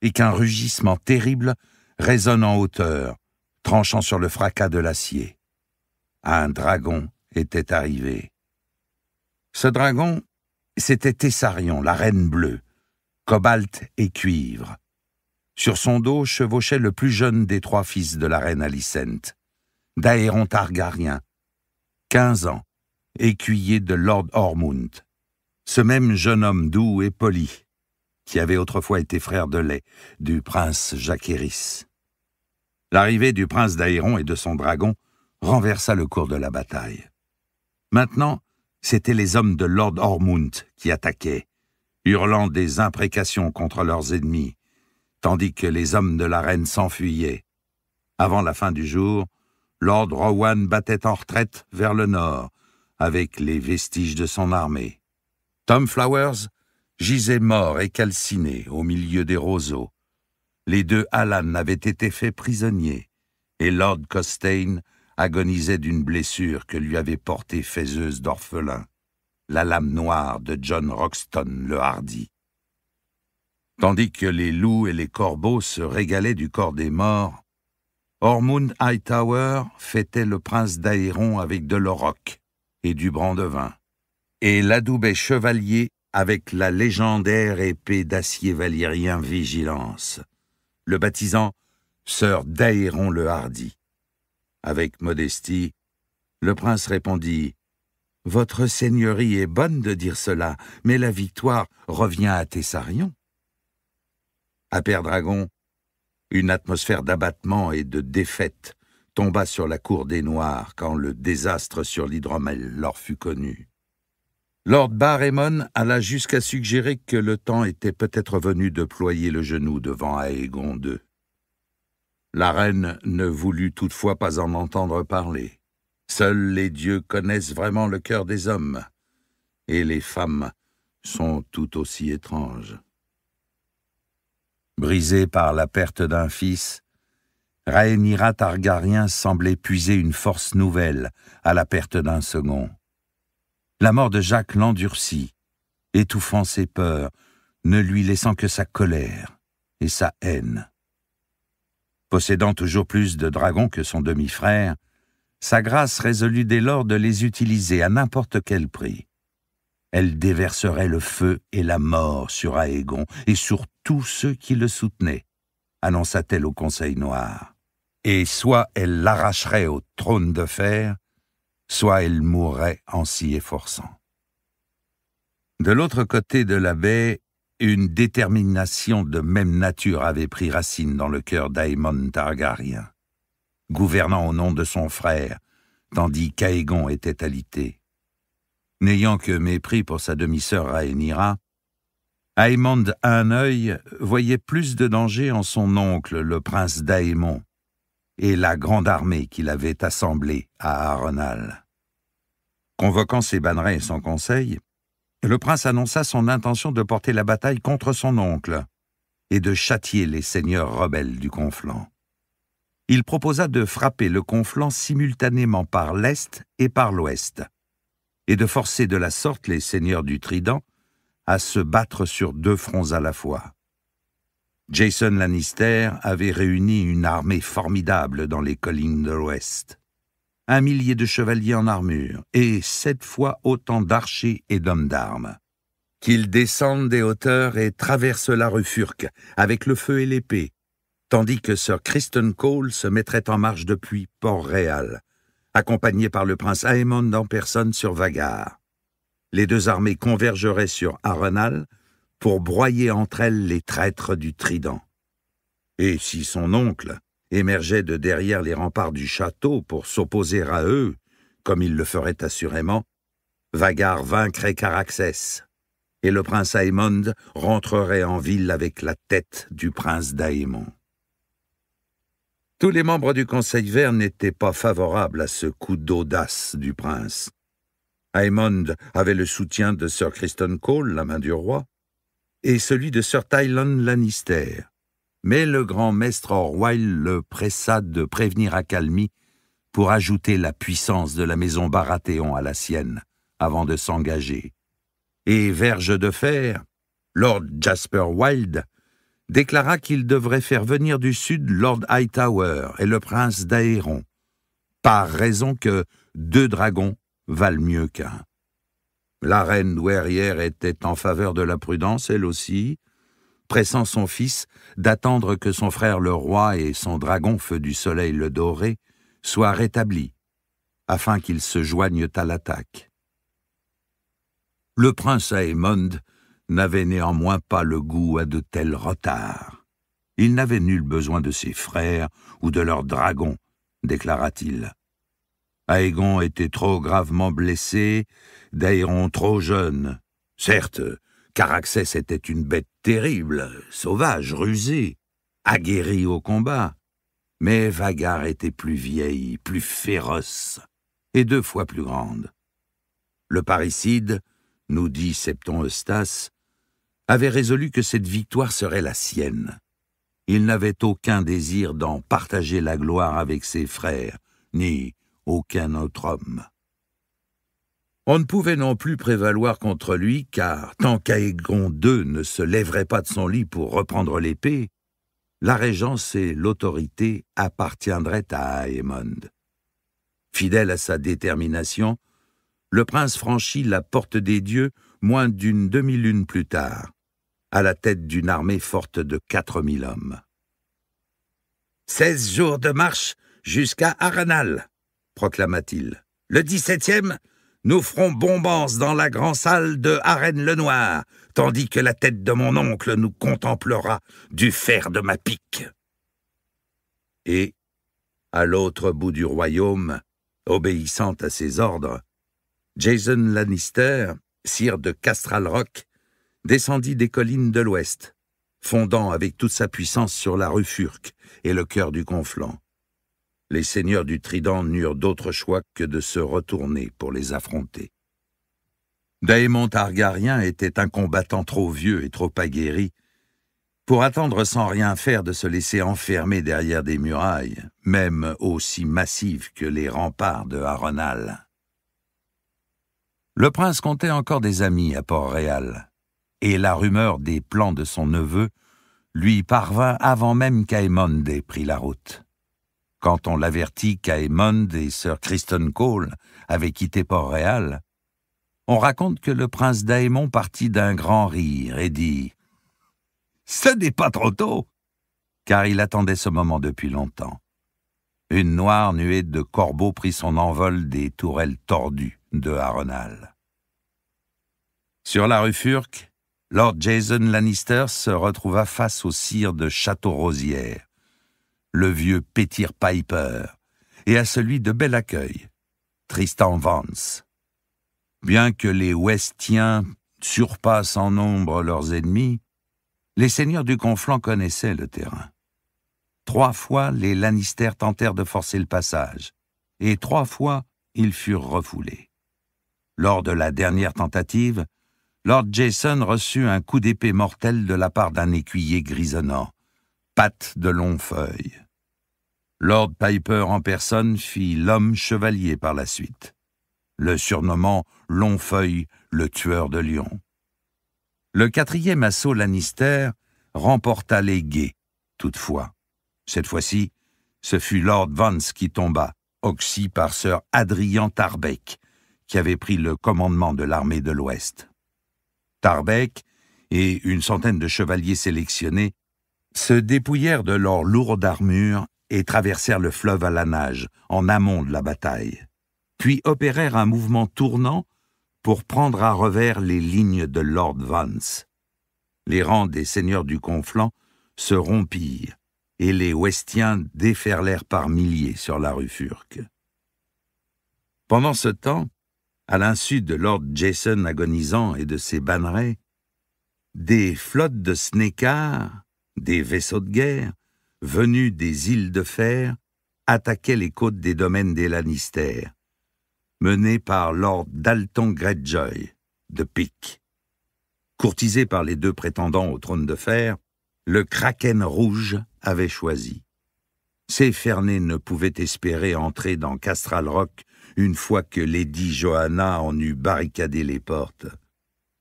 et qu'un rugissement terrible résonne en hauteur, tranchant sur le fracas de l'acier. Un dragon était arrivé. Ce dragon, c'était Tessarion, la reine bleue, cobalt et cuivre. Sur son dos chevauchait le plus jeune des trois fils de la reine Alicente, d'Aéron Targaryen, quinze ans, écuyer de Lord Ormund, ce même jeune homme doux et poli, qui avait autrefois été frère de lait, du prince Jacqueris. L'arrivée du prince d'Aéron et de son dragon renversa le cours de la bataille. Maintenant, c'étaient les hommes de Lord Ormund qui attaquaient, hurlant des imprécations contre leurs ennemis, tandis que les hommes de la reine s'enfuyaient. Avant la fin du jour, Lord Rowan battait en retraite vers le nord, avec les vestiges de son armée. Tom Flowers gisait mort et calciné au milieu des roseaux. Les deux Alan avaient été faits prisonniers, et Lord Costain agonisait d'une blessure que lui avait portée faiseuse d'orphelin, la lame noire de John Roxton le Hardy. Tandis que les loups et les corbeaux se régalaient du corps des morts, Ormond Hightower fêtait le prince d'Aéron avec de l'oroc et du brandevin, et l'adoubait chevalier avec la légendaire épée d'acier valyrien Vigilance, le baptisant Sœur d'Aéron le Hardi. Avec modestie, le prince répondit Votre seigneurie est bonne de dire cela, mais la victoire revient à Tessarion. À Perdragon, une atmosphère d'abattement et de défaite tomba sur la cour des Noirs quand le désastre sur l'hydromel leur fut connu. Lord Bar-Emon alla jusqu'à suggérer que le temps était peut-être venu de ployer le genou devant Aegon II. La reine ne voulut toutefois pas en entendre parler. Seuls les dieux connaissent vraiment le cœur des hommes, et les femmes sont tout aussi étranges. Brisé par la perte d'un fils, Rhaenyra Targaryen semblait puiser une force nouvelle à la perte d'un second. La mort de Jacques l'endurcit, étouffant ses peurs, ne lui laissant que sa colère et sa haine. Possédant toujours plus de dragons que son demi-frère, sa grâce résolut dès lors de les utiliser à n'importe quel prix. Elle déverserait le feu et la mort sur Aégon et sur tous ceux qui le soutenaient, annonça-t-elle au Conseil noir. Et soit elle l'arracherait au trône de fer, soit elle mourrait en s'y efforçant. De l'autre côté de la baie, une détermination de même nature avait pris racine dans le cœur d'Aemon Targaryen, gouvernant au nom de son frère, tandis qu'Aegon était alité. N'ayant que mépris pour sa demi-sœur Rhaenyra, Aemond à un œil voyait plus de danger en son oncle, le prince d'Aemon, et la grande armée qu'il avait assemblée à Arenal. Convoquant ses bannerets et son conseil, le prince annonça son intention de porter la bataille contre son oncle et de châtier les seigneurs rebelles du conflant. Il proposa de frapper le conflant simultanément par l'est et par l'ouest, et de forcer de la sorte les seigneurs du Trident à se battre sur deux fronts à la fois. Jason Lannister avait réuni une armée formidable dans les collines de l'Ouest. Un millier de chevaliers en armure et sept fois autant d'archers et d'hommes d'armes. Qu'ils descendent des hauteurs et traversent la rue avec le feu et l'épée, tandis que Sir Kristen Cole se mettrait en marche depuis Port-Réal, accompagné par le prince Aemond en personne sur Vagar. Les deux armées convergeraient sur Arenal, pour broyer entre elles les traîtres du Trident. Et si son oncle émergeait de derrière les remparts du château pour s'opposer à eux, comme il le ferait assurément, Vagar vaincrait Caraxès, et le prince Aymond rentrerait en ville avec la tête du prince d'Aymond. Tous les membres du Conseil vert n'étaient pas favorables à ce coup d'audace du prince. Aymond avait le soutien de Sir Criston Cole, la main du roi, et celui de Sir Tylon Lannister. Mais le grand maître Orwell le pressa de prévenir Accalmie pour ajouter la puissance de la maison Baratheon à la sienne, avant de s'engager. Et Verge de Fer, Lord Jasper Wilde, déclara qu'il devrait faire venir du sud Lord Hightower et le prince d'Aéron, par raison que deux dragons valent mieux qu'un. La reine douairière était en faveur de la prudence, elle aussi, pressant son fils d'attendre que son frère le roi et son dragon feu du soleil le doré soient rétablis, afin qu'ils se joignent à l'attaque. Le prince Aemond n'avait néanmoins pas le goût à de tels retards. Il n'avait nul besoin de ses frères ou de leurs dragons, déclara-t-il. Aegon était trop gravement blessé d'Aéron trop jeune. Certes, Caraxès était une bête terrible, sauvage, rusée, aguerrie au combat, mais Vagar était plus vieille, plus féroce, et deux fois plus grande. Le parricide, nous dit Septon Eustace, avait résolu que cette victoire serait la sienne. Il n'avait aucun désir d'en partager la gloire avec ses frères, ni aucun autre homme. On ne pouvait non plus prévaloir contre lui, car tant qu'Aegon II ne se lèverait pas de son lit pour reprendre l'épée, la régence et l'autorité appartiendraient à Aemond. Fidèle à sa détermination, le prince franchit la porte des dieux moins d'une demi-lune plus tard, à la tête d'une armée forte de quatre mille hommes. Seize jours de marche jusqu'à Aranal, proclama-t-il. Le dix-septième, nous ferons bombance dans la grande salle de Arène-le-Noir, tandis que la tête de mon oncle nous contemplera du fer de ma pique. Et, à l'autre bout du royaume, obéissant à ses ordres, Jason Lannister, sire de Castral Rock, descendit des collines de l'ouest, fondant avec toute sa puissance sur la rue Furque et le cœur du conflant les seigneurs du Trident n'eurent d'autre choix que de se retourner pour les affronter. Daemon Targaryen était un combattant trop vieux et trop aguerri pour attendre sans rien faire de se laisser enfermer derrière des murailles, même aussi massives que les remparts de Haronal. Le prince comptait encore des amis à Port-Réal, et la rumeur des plans de son neveu lui parvint avant même qu'Aemond ait pris la route quand on l'avertit qu'Aemond et Sir Kristen Cole avaient quitté Port-Réal, on raconte que le prince d'Aémon partit d'un grand rire et dit « Ce n'est pas trop tôt !» car il attendait ce moment depuis longtemps. Une noire nuée de corbeaux prit son envol des tourelles tordues de Harrenhal. Sur la rue Furque, Lord Jason Lannister se retrouva face au sire de Château-Rosière, le vieux Pétir-Piper, et à celui de Bel Accueil, Tristan Vance. Bien que les Westiens surpassent en nombre leurs ennemis, les seigneurs du conflant connaissaient le terrain. Trois fois, les Lannister tentèrent de forcer le passage, et trois fois, ils furent refoulés. Lors de la dernière tentative, Lord Jason reçut un coup d'épée mortel de la part d'un écuyer grisonnant, patte de longues feuilles. Lord Piper en personne fit l'homme chevalier par la suite, le surnommant Longfeuille le tueur de lions. Le quatrième assaut Lannister remporta les guets, toutefois. Cette fois-ci, ce fut Lord Vance qui tomba, oxy par Sir Adrian Tarbeck, qui avait pris le commandement de l'armée de l'Ouest. Tarbeck et une centaine de chevaliers sélectionnés se dépouillèrent de leur lourde armure et traversèrent le fleuve à la nage, en amont de la bataille, puis opérèrent un mouvement tournant pour prendre à revers les lignes de Lord Vance. Les rangs des seigneurs du Conflant se rompirent, et les Westiens déferlèrent par milliers sur la rue Furque. Pendant ce temps, à l'insu de Lord Jason agonisant et de ses bannerets, des flottes de snécars, des vaisseaux de guerre, venus des îles de fer, attaquaient les côtes des domaines des Lannister, menés par Lord Dalton Greyjoy, de Pic. Courtisé par les deux prétendants au trône de fer, le Kraken rouge avait choisi. Ces Fernés ne pouvaient espérer entrer dans Castral Rock une fois que Lady Johanna en eut barricadé les portes.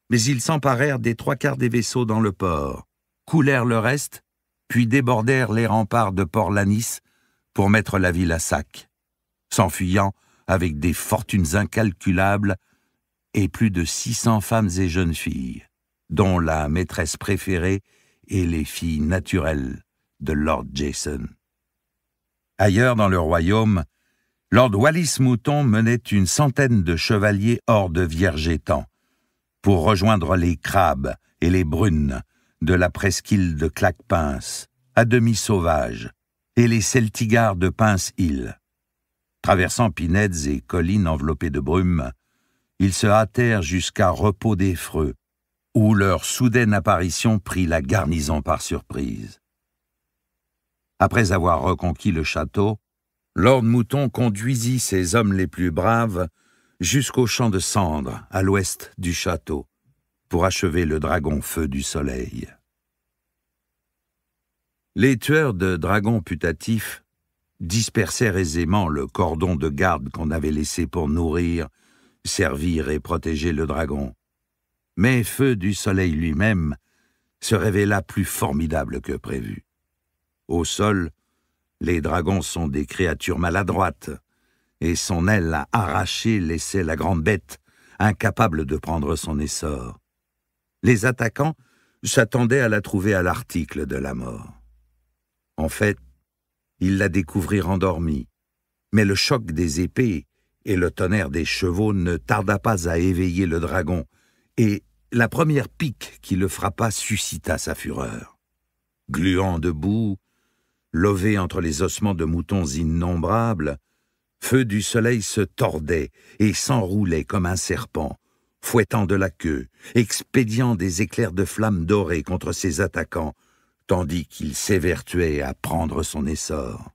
Mais ils s'emparèrent des trois quarts des vaisseaux dans le port, coulèrent le reste puis débordèrent les remparts de Port-Lanis pour mettre la ville à sac, s'enfuyant avec des fortunes incalculables et plus de 600 femmes et jeunes filles, dont la maîtresse préférée et les filles naturelles de Lord Jason. Ailleurs dans le royaume, Lord Wallis Mouton menait une centaine de chevaliers hors de Vierge étang pour rejoindre les crabes et les brunes de la presqu'île de Claque-Pince, à demi sauvage, et les Celtigares de Pince-Île. Traversant pinèdes et collines enveloppées de brume, ils se hâtèrent jusqu'à Repos des Freux, où leur soudaine apparition prit la garnison par surprise. Après avoir reconquis le château, Lord Mouton conduisit ses hommes les plus braves jusqu'au champ de cendres, à l'ouest du château, pour achever le dragon feu du soleil. Les tueurs de dragons putatifs dispersèrent aisément le cordon de garde qu'on avait laissé pour nourrir, servir et protéger le dragon. Mais Feu du Soleil lui-même se révéla plus formidable que prévu. Au sol, les dragons sont des créatures maladroites, et son aile arrachée laissait la grande bête incapable de prendre son essor les attaquants s'attendaient à la trouver à l'article de la mort. En fait, ils la découvrirent endormie, mais le choc des épées et le tonnerre des chevaux ne tarda pas à éveiller le dragon, et la première pique qui le frappa suscita sa fureur. Gluant debout, lové entre les ossements de moutons innombrables, Feu du Soleil se tordait et s'enroulait comme un serpent, fouettant de la queue, expédiant des éclairs de flammes dorées contre ses attaquants, tandis qu'il s'évertuait à prendre son essor.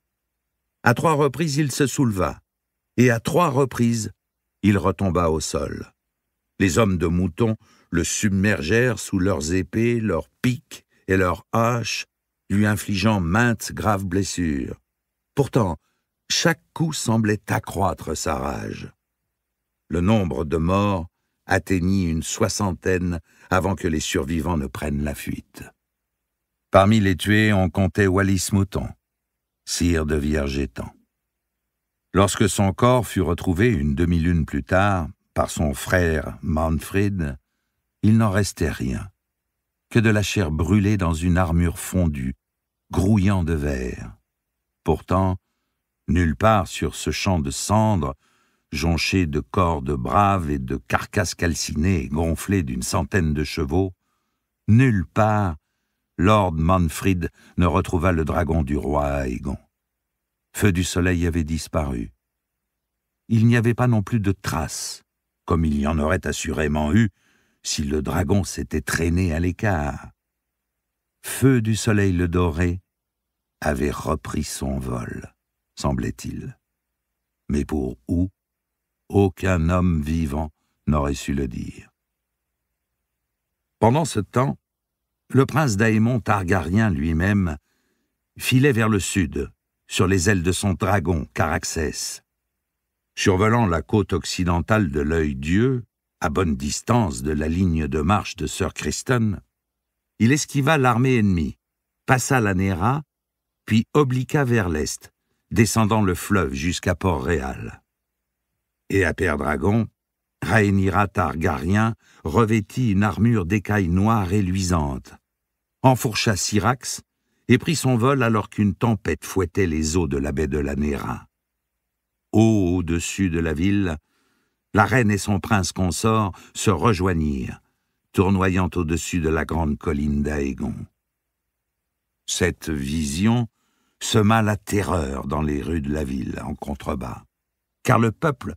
À trois reprises, il se souleva, et à trois reprises, il retomba au sol. Les hommes de mouton le submergèrent sous leurs épées, leurs piques et leurs haches, lui infligeant maintes graves blessures. Pourtant, chaque coup semblait accroître sa rage. Le nombre de morts atteignit une soixantaine avant que les survivants ne prennent la fuite. Parmi les tués, on comptait Wallis Mouton, sire de étang. Lorsque son corps fut retrouvé une demi-lune plus tard par son frère Manfred, il n'en restait rien, que de la chair brûlée dans une armure fondue, grouillant de verre. Pourtant, nulle part sur ce champ de cendres jonché de cordes braves et de carcasses calcinées et gonflées d'une centaine de chevaux, nulle part Lord Manfred ne retrouva le dragon du roi Aegon. Feu du soleil avait disparu. Il n'y avait pas non plus de traces, comme il y en aurait assurément eu si le dragon s'était traîné à l'écart. Feu du soleil le doré avait repris son vol, semblait-il. Mais pour où aucun homme vivant n'aurait su le dire. Pendant ce temps, le prince Daémon Targaryen lui-même filait vers le sud, sur les ailes de son dragon Caraxès. Survolant la côte occidentale de l'œil Dieu, à bonne distance de la ligne de marche de Sir Criston, il esquiva l'armée ennemie, passa la Nera, puis obliqua vers l'est, descendant le fleuve jusqu'à Port-Réal et à Père Dragon, Rhaenyra Targaryen revêtit une armure d'écailles noires et luisantes, enfourcha Syrax et prit son vol alors qu'une tempête fouettait les eaux de la baie de la Néra. Haut au-dessus de la ville, la reine et son prince consort se rejoignirent, tournoyant au-dessus de la grande colline d'Aegon. Cette vision sema la terreur dans les rues de la ville en contrebas, car le peuple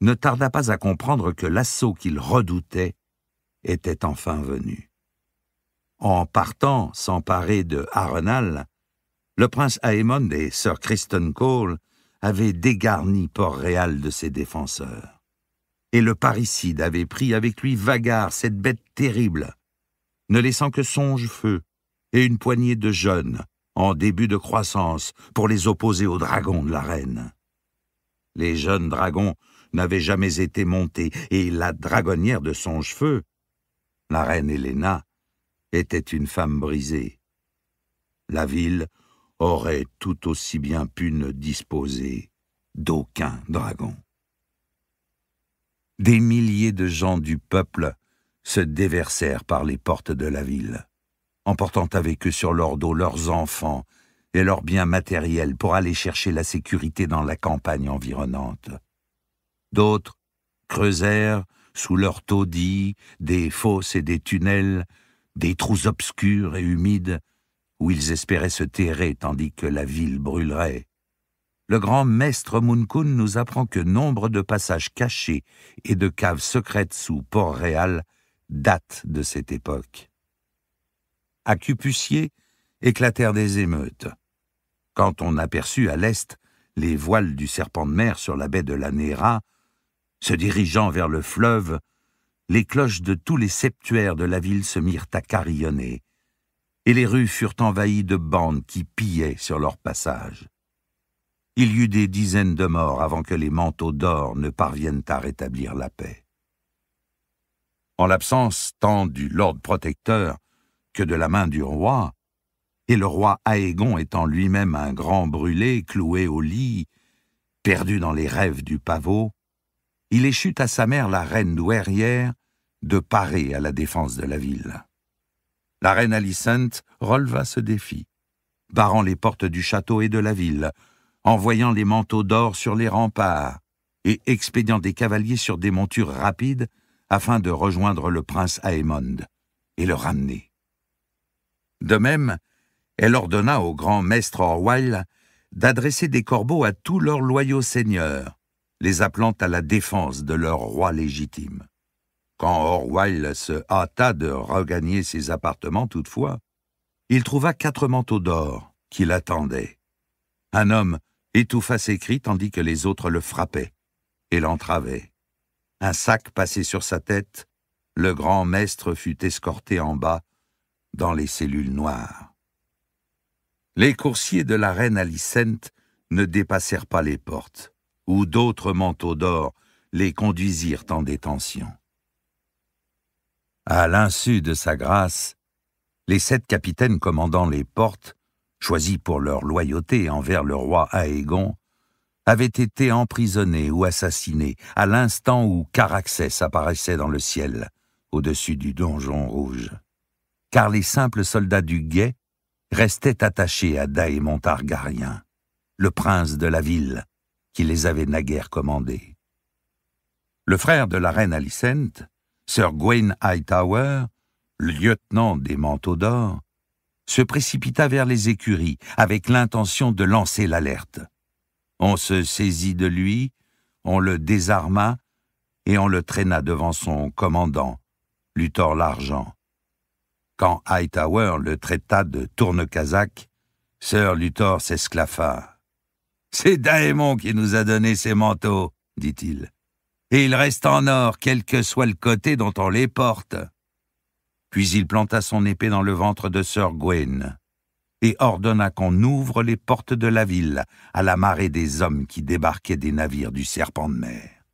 ne tarda pas à comprendre que l'assaut qu'il redoutait était enfin venu. En partant s'emparer de Arenal, le prince Aemon et Sir Kristen Cole avaient dégarni Port-Réal de ses défenseurs. Et le parricide avait pris avec lui Vagar, cette bête terrible, ne laissant que Songe-Feu et une poignée de jeunes en début de croissance pour les opposer aux dragons de la reine. Les jeunes dragons n'avait jamais été montée, et la dragonnière de son cheveu, la reine Héléna, était une femme brisée. La ville aurait tout aussi bien pu ne disposer d'aucun dragon. Des milliers de gens du peuple se déversèrent par les portes de la ville, emportant avec eux sur leur dos leurs enfants et leurs biens matériels pour aller chercher la sécurité dans la campagne environnante. D'autres creusèrent sous leurs taudis des fosses et des tunnels, des trous obscurs et humides, où ils espéraient se terrer tandis que la ville brûlerait. Le grand maître Munkun nous apprend que nombre de passages cachés et de caves secrètes sous Port-Réal datent de cette époque. À Cupussier éclatèrent des émeutes. Quand on aperçut à l'est les voiles du serpent de mer sur la baie de la Néra, se dirigeant vers le fleuve, les cloches de tous les septuaires de la ville se mirent à carillonner, et les rues furent envahies de bandes qui pillaient sur leur passage. Il y eut des dizaines de morts avant que les manteaux d'or ne parviennent à rétablir la paix. En l'absence tant du Lord Protecteur que de la main du roi, et le roi Aégon étant lui-même un grand brûlé cloué au lit, perdu dans les rêves du pavot, il échut à sa mère la reine douairière de parer à la défense de la ville. La reine Alicent releva ce défi, barrant les portes du château et de la ville, envoyant les manteaux d'or sur les remparts et expédiant des cavaliers sur des montures rapides afin de rejoindre le prince Aemond et le ramener. De même, elle ordonna au grand maître Orwell d'adresser des corbeaux à tous leurs loyaux seigneurs, les appelant à la défense de leur roi légitime. Quand Orwell se hâta de regagner ses appartements toutefois, il trouva quatre manteaux d'or qui l'attendaient. Un homme étouffa ses cris tandis que les autres le frappaient et l'entravaient. Un sac passé sur sa tête, le grand maître fut escorté en bas dans les cellules noires. Les coursiers de la reine Alicente ne dépassèrent pas les portes. Ou d'autres manteaux d'or les conduisirent en détention. À l'insu de sa grâce, les sept capitaines commandant les portes, choisis pour leur loyauté envers le roi Aegon, avaient été emprisonnés ou assassinés à l'instant où Caraxès apparaissait dans le ciel, au-dessus du donjon rouge. Car les simples soldats du guet restaient attachés à Daémon Targaryen, le prince de la ville, qui les avait naguère commandés. Le frère de la reine Alicent, Sir Gwynne Hightower, lieutenant des manteaux d'or, se précipita vers les écuries avec l'intention de lancer l'alerte. On se saisit de lui, on le désarma et on le traîna devant son commandant, Luthor l'Argent. Quand Hightower le traita de tourne-casaque, Sir Luthor s'esclaffa. C'est Daémon qui nous a donné ces manteaux, dit-il. Et ils restent en or, quel que soit le côté dont on les porte. Puis il planta son épée dans le ventre de sœur Gwen et ordonna qu'on ouvre les portes de la ville à la marée des hommes qui débarquaient des navires du serpent de mer.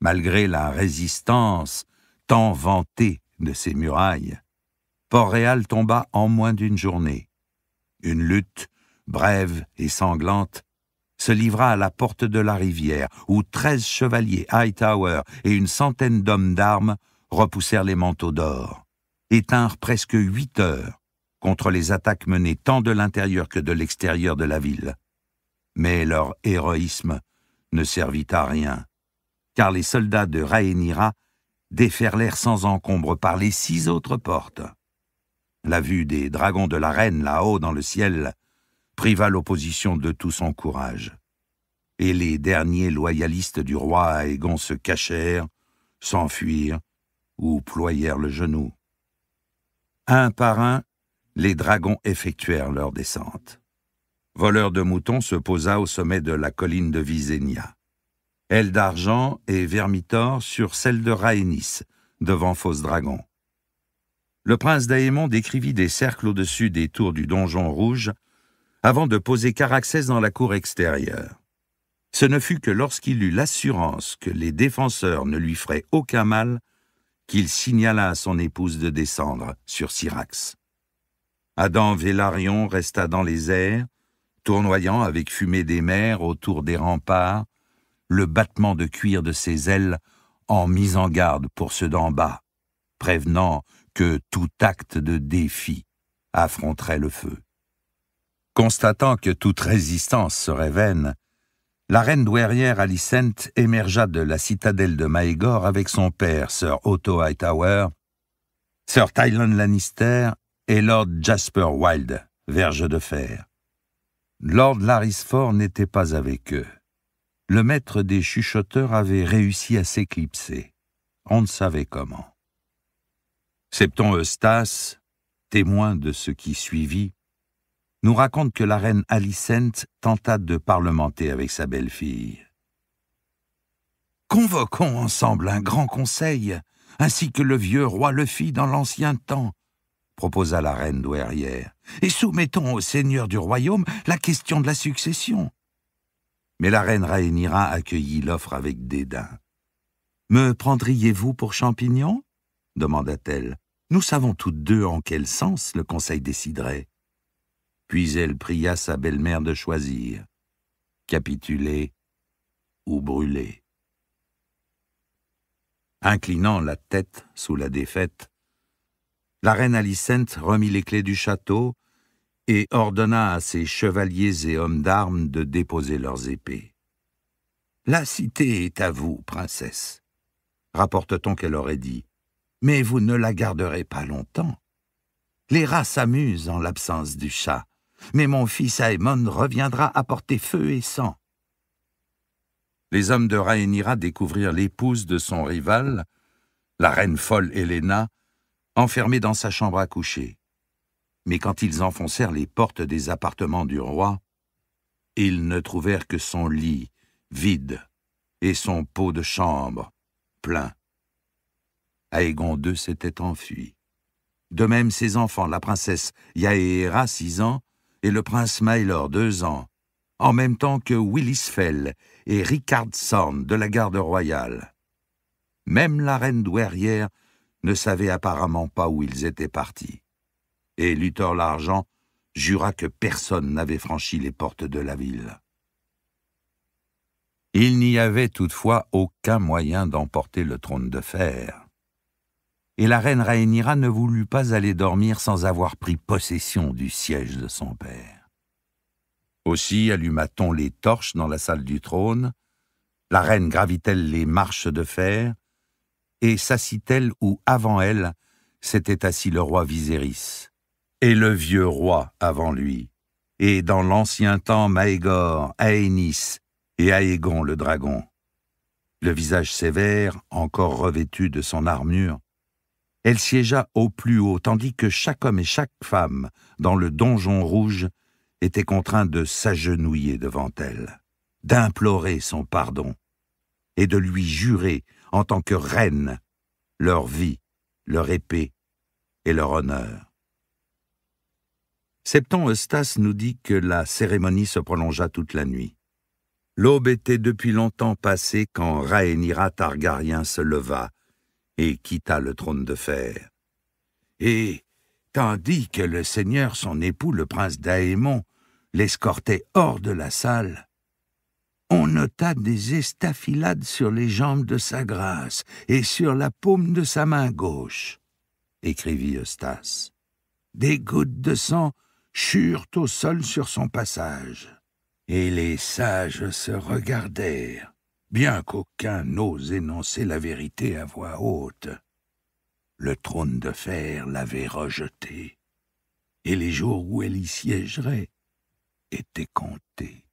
Malgré la résistance tant vantée de ses murailles, Port-Réal tomba en moins d'une journée. Une lutte brève et sanglante, se livra à la porte de la rivière, où treize chevaliers Hightower et une centaine d'hommes d'armes repoussèrent les manteaux d'or, et presque huit heures contre les attaques menées tant de l'intérieur que de l'extérieur de la ville. Mais leur héroïsme ne servit à rien, car les soldats de Rhaenyra déferlèrent sans encombre par les six autres portes. La vue des dragons de la reine là-haut dans le ciel priva l'opposition de tout son courage. Et les derniers loyalistes du roi Aegon se cachèrent, s'enfuirent ou ployèrent le genou. Un par un, les dragons effectuèrent leur descente. Voleur de moutons se posa au sommet de la colline de Visénia. Aile d'argent et Vermitor sur celle de Raenis, devant Fausse Dragon. Le prince d'Aémon décrivit des cercles au-dessus des tours du donjon rouge avant de poser Caraxès dans la cour extérieure. Ce ne fut que lorsqu'il eut l'assurance que les défenseurs ne lui feraient aucun mal qu'il signala à son épouse de descendre sur Syrax. Adam Vélarion resta dans les airs, tournoyant avec fumée des mers autour des remparts, le battement de cuir de ses ailes en mise en garde pour ceux d'en bas, prévenant que tout acte de défi affronterait le feu. Constatant que toute résistance serait vaine, la reine douairière Alicent émergea de la citadelle de Maegor avec son père, Sir Otto Hightower, Sir Tylon Lannister et Lord Jasper Wilde, verge de fer. Lord Larisford n'était pas avec eux. Le maître des chuchoteurs avait réussi à s'éclipser. On ne savait comment. Septon Eustace, témoin de ce qui suivit, nous raconte que la reine Alicent tenta de parlementer avec sa belle-fille. Convoquons ensemble un grand conseil, ainsi que le vieux roi le fit dans l'ancien temps, proposa la reine douairière, et soumettons au seigneur du royaume la question de la succession. Mais la reine Rhaenyra accueillit l'offre avec dédain. Me prendriez-vous pour champignon demanda-t-elle. Nous savons toutes deux en quel sens le conseil déciderait. Puis elle pria sa belle-mère de choisir, capituler ou brûler. Inclinant la tête sous la défaite, la reine Alicente remit les clés du château et ordonna à ses chevaliers et hommes d'armes de déposer leurs épées. « La cité est à vous, princesse, » rapporte-t-on qu'elle aurait dit, « mais vous ne la garderez pas longtemps. Les rats s'amusent en l'absence du chat mais mon fils Aemon reviendra apporter feu et sang. Les hommes de Rhaenyra découvrirent l'épouse de son rival, la reine folle Helena, enfermée dans sa chambre à coucher. Mais quand ils enfoncèrent les portes des appartements du roi, ils ne trouvèrent que son lit, vide, et son pot de chambre, plein. Aegon II s'était enfui. De même, ses enfants, la princesse Yaéhera, six ans, et le prince Mylor, deux ans, en même temps que Willis Fell et Richard Sorn de la garde royale. Même la reine douairière ne savait apparemment pas où ils étaient partis. Et Luthor l'Argent jura que personne n'avait franchi les portes de la ville. Il n'y avait toutefois aucun moyen d'emporter le trône de fer et la reine Rhaenyra ne voulut pas aller dormir sans avoir pris possession du siège de son père. Aussi alluma-t-on les torches dans la salle du trône, la reine gravit-elle les marches de fer, et s'assit-elle où, avant elle, s'était assis le roi Viserys, et le vieux roi avant lui, et dans l'ancien temps Maegor, Aénis et Aegon le dragon. Le visage sévère, encore revêtu de son armure, elle siégea au plus haut, tandis que chaque homme et chaque femme, dans le donjon rouge, était contraint de s'agenouiller devant elle, d'implorer son pardon, et de lui jurer, en tant que reine, leur vie, leur épée et leur honneur. Septon Eustace nous dit que la cérémonie se prolongea toute la nuit. L'aube était depuis longtemps passée quand Rhaenyra Targaryen se leva, et quitta le trône de fer. Et, tandis que le seigneur son époux, le prince d'Aémon, l'escortait hors de la salle, on nota des estafilades sur les jambes de sa grâce et sur la paume de sa main gauche, écrivit Eustace. Des gouttes de sang churent au sol sur son passage, et les sages se regardèrent, bien qu'aucun n'ose énoncer la vérité à voix haute. Le trône de fer l'avait rejetée, et les jours où elle y siégerait étaient comptés.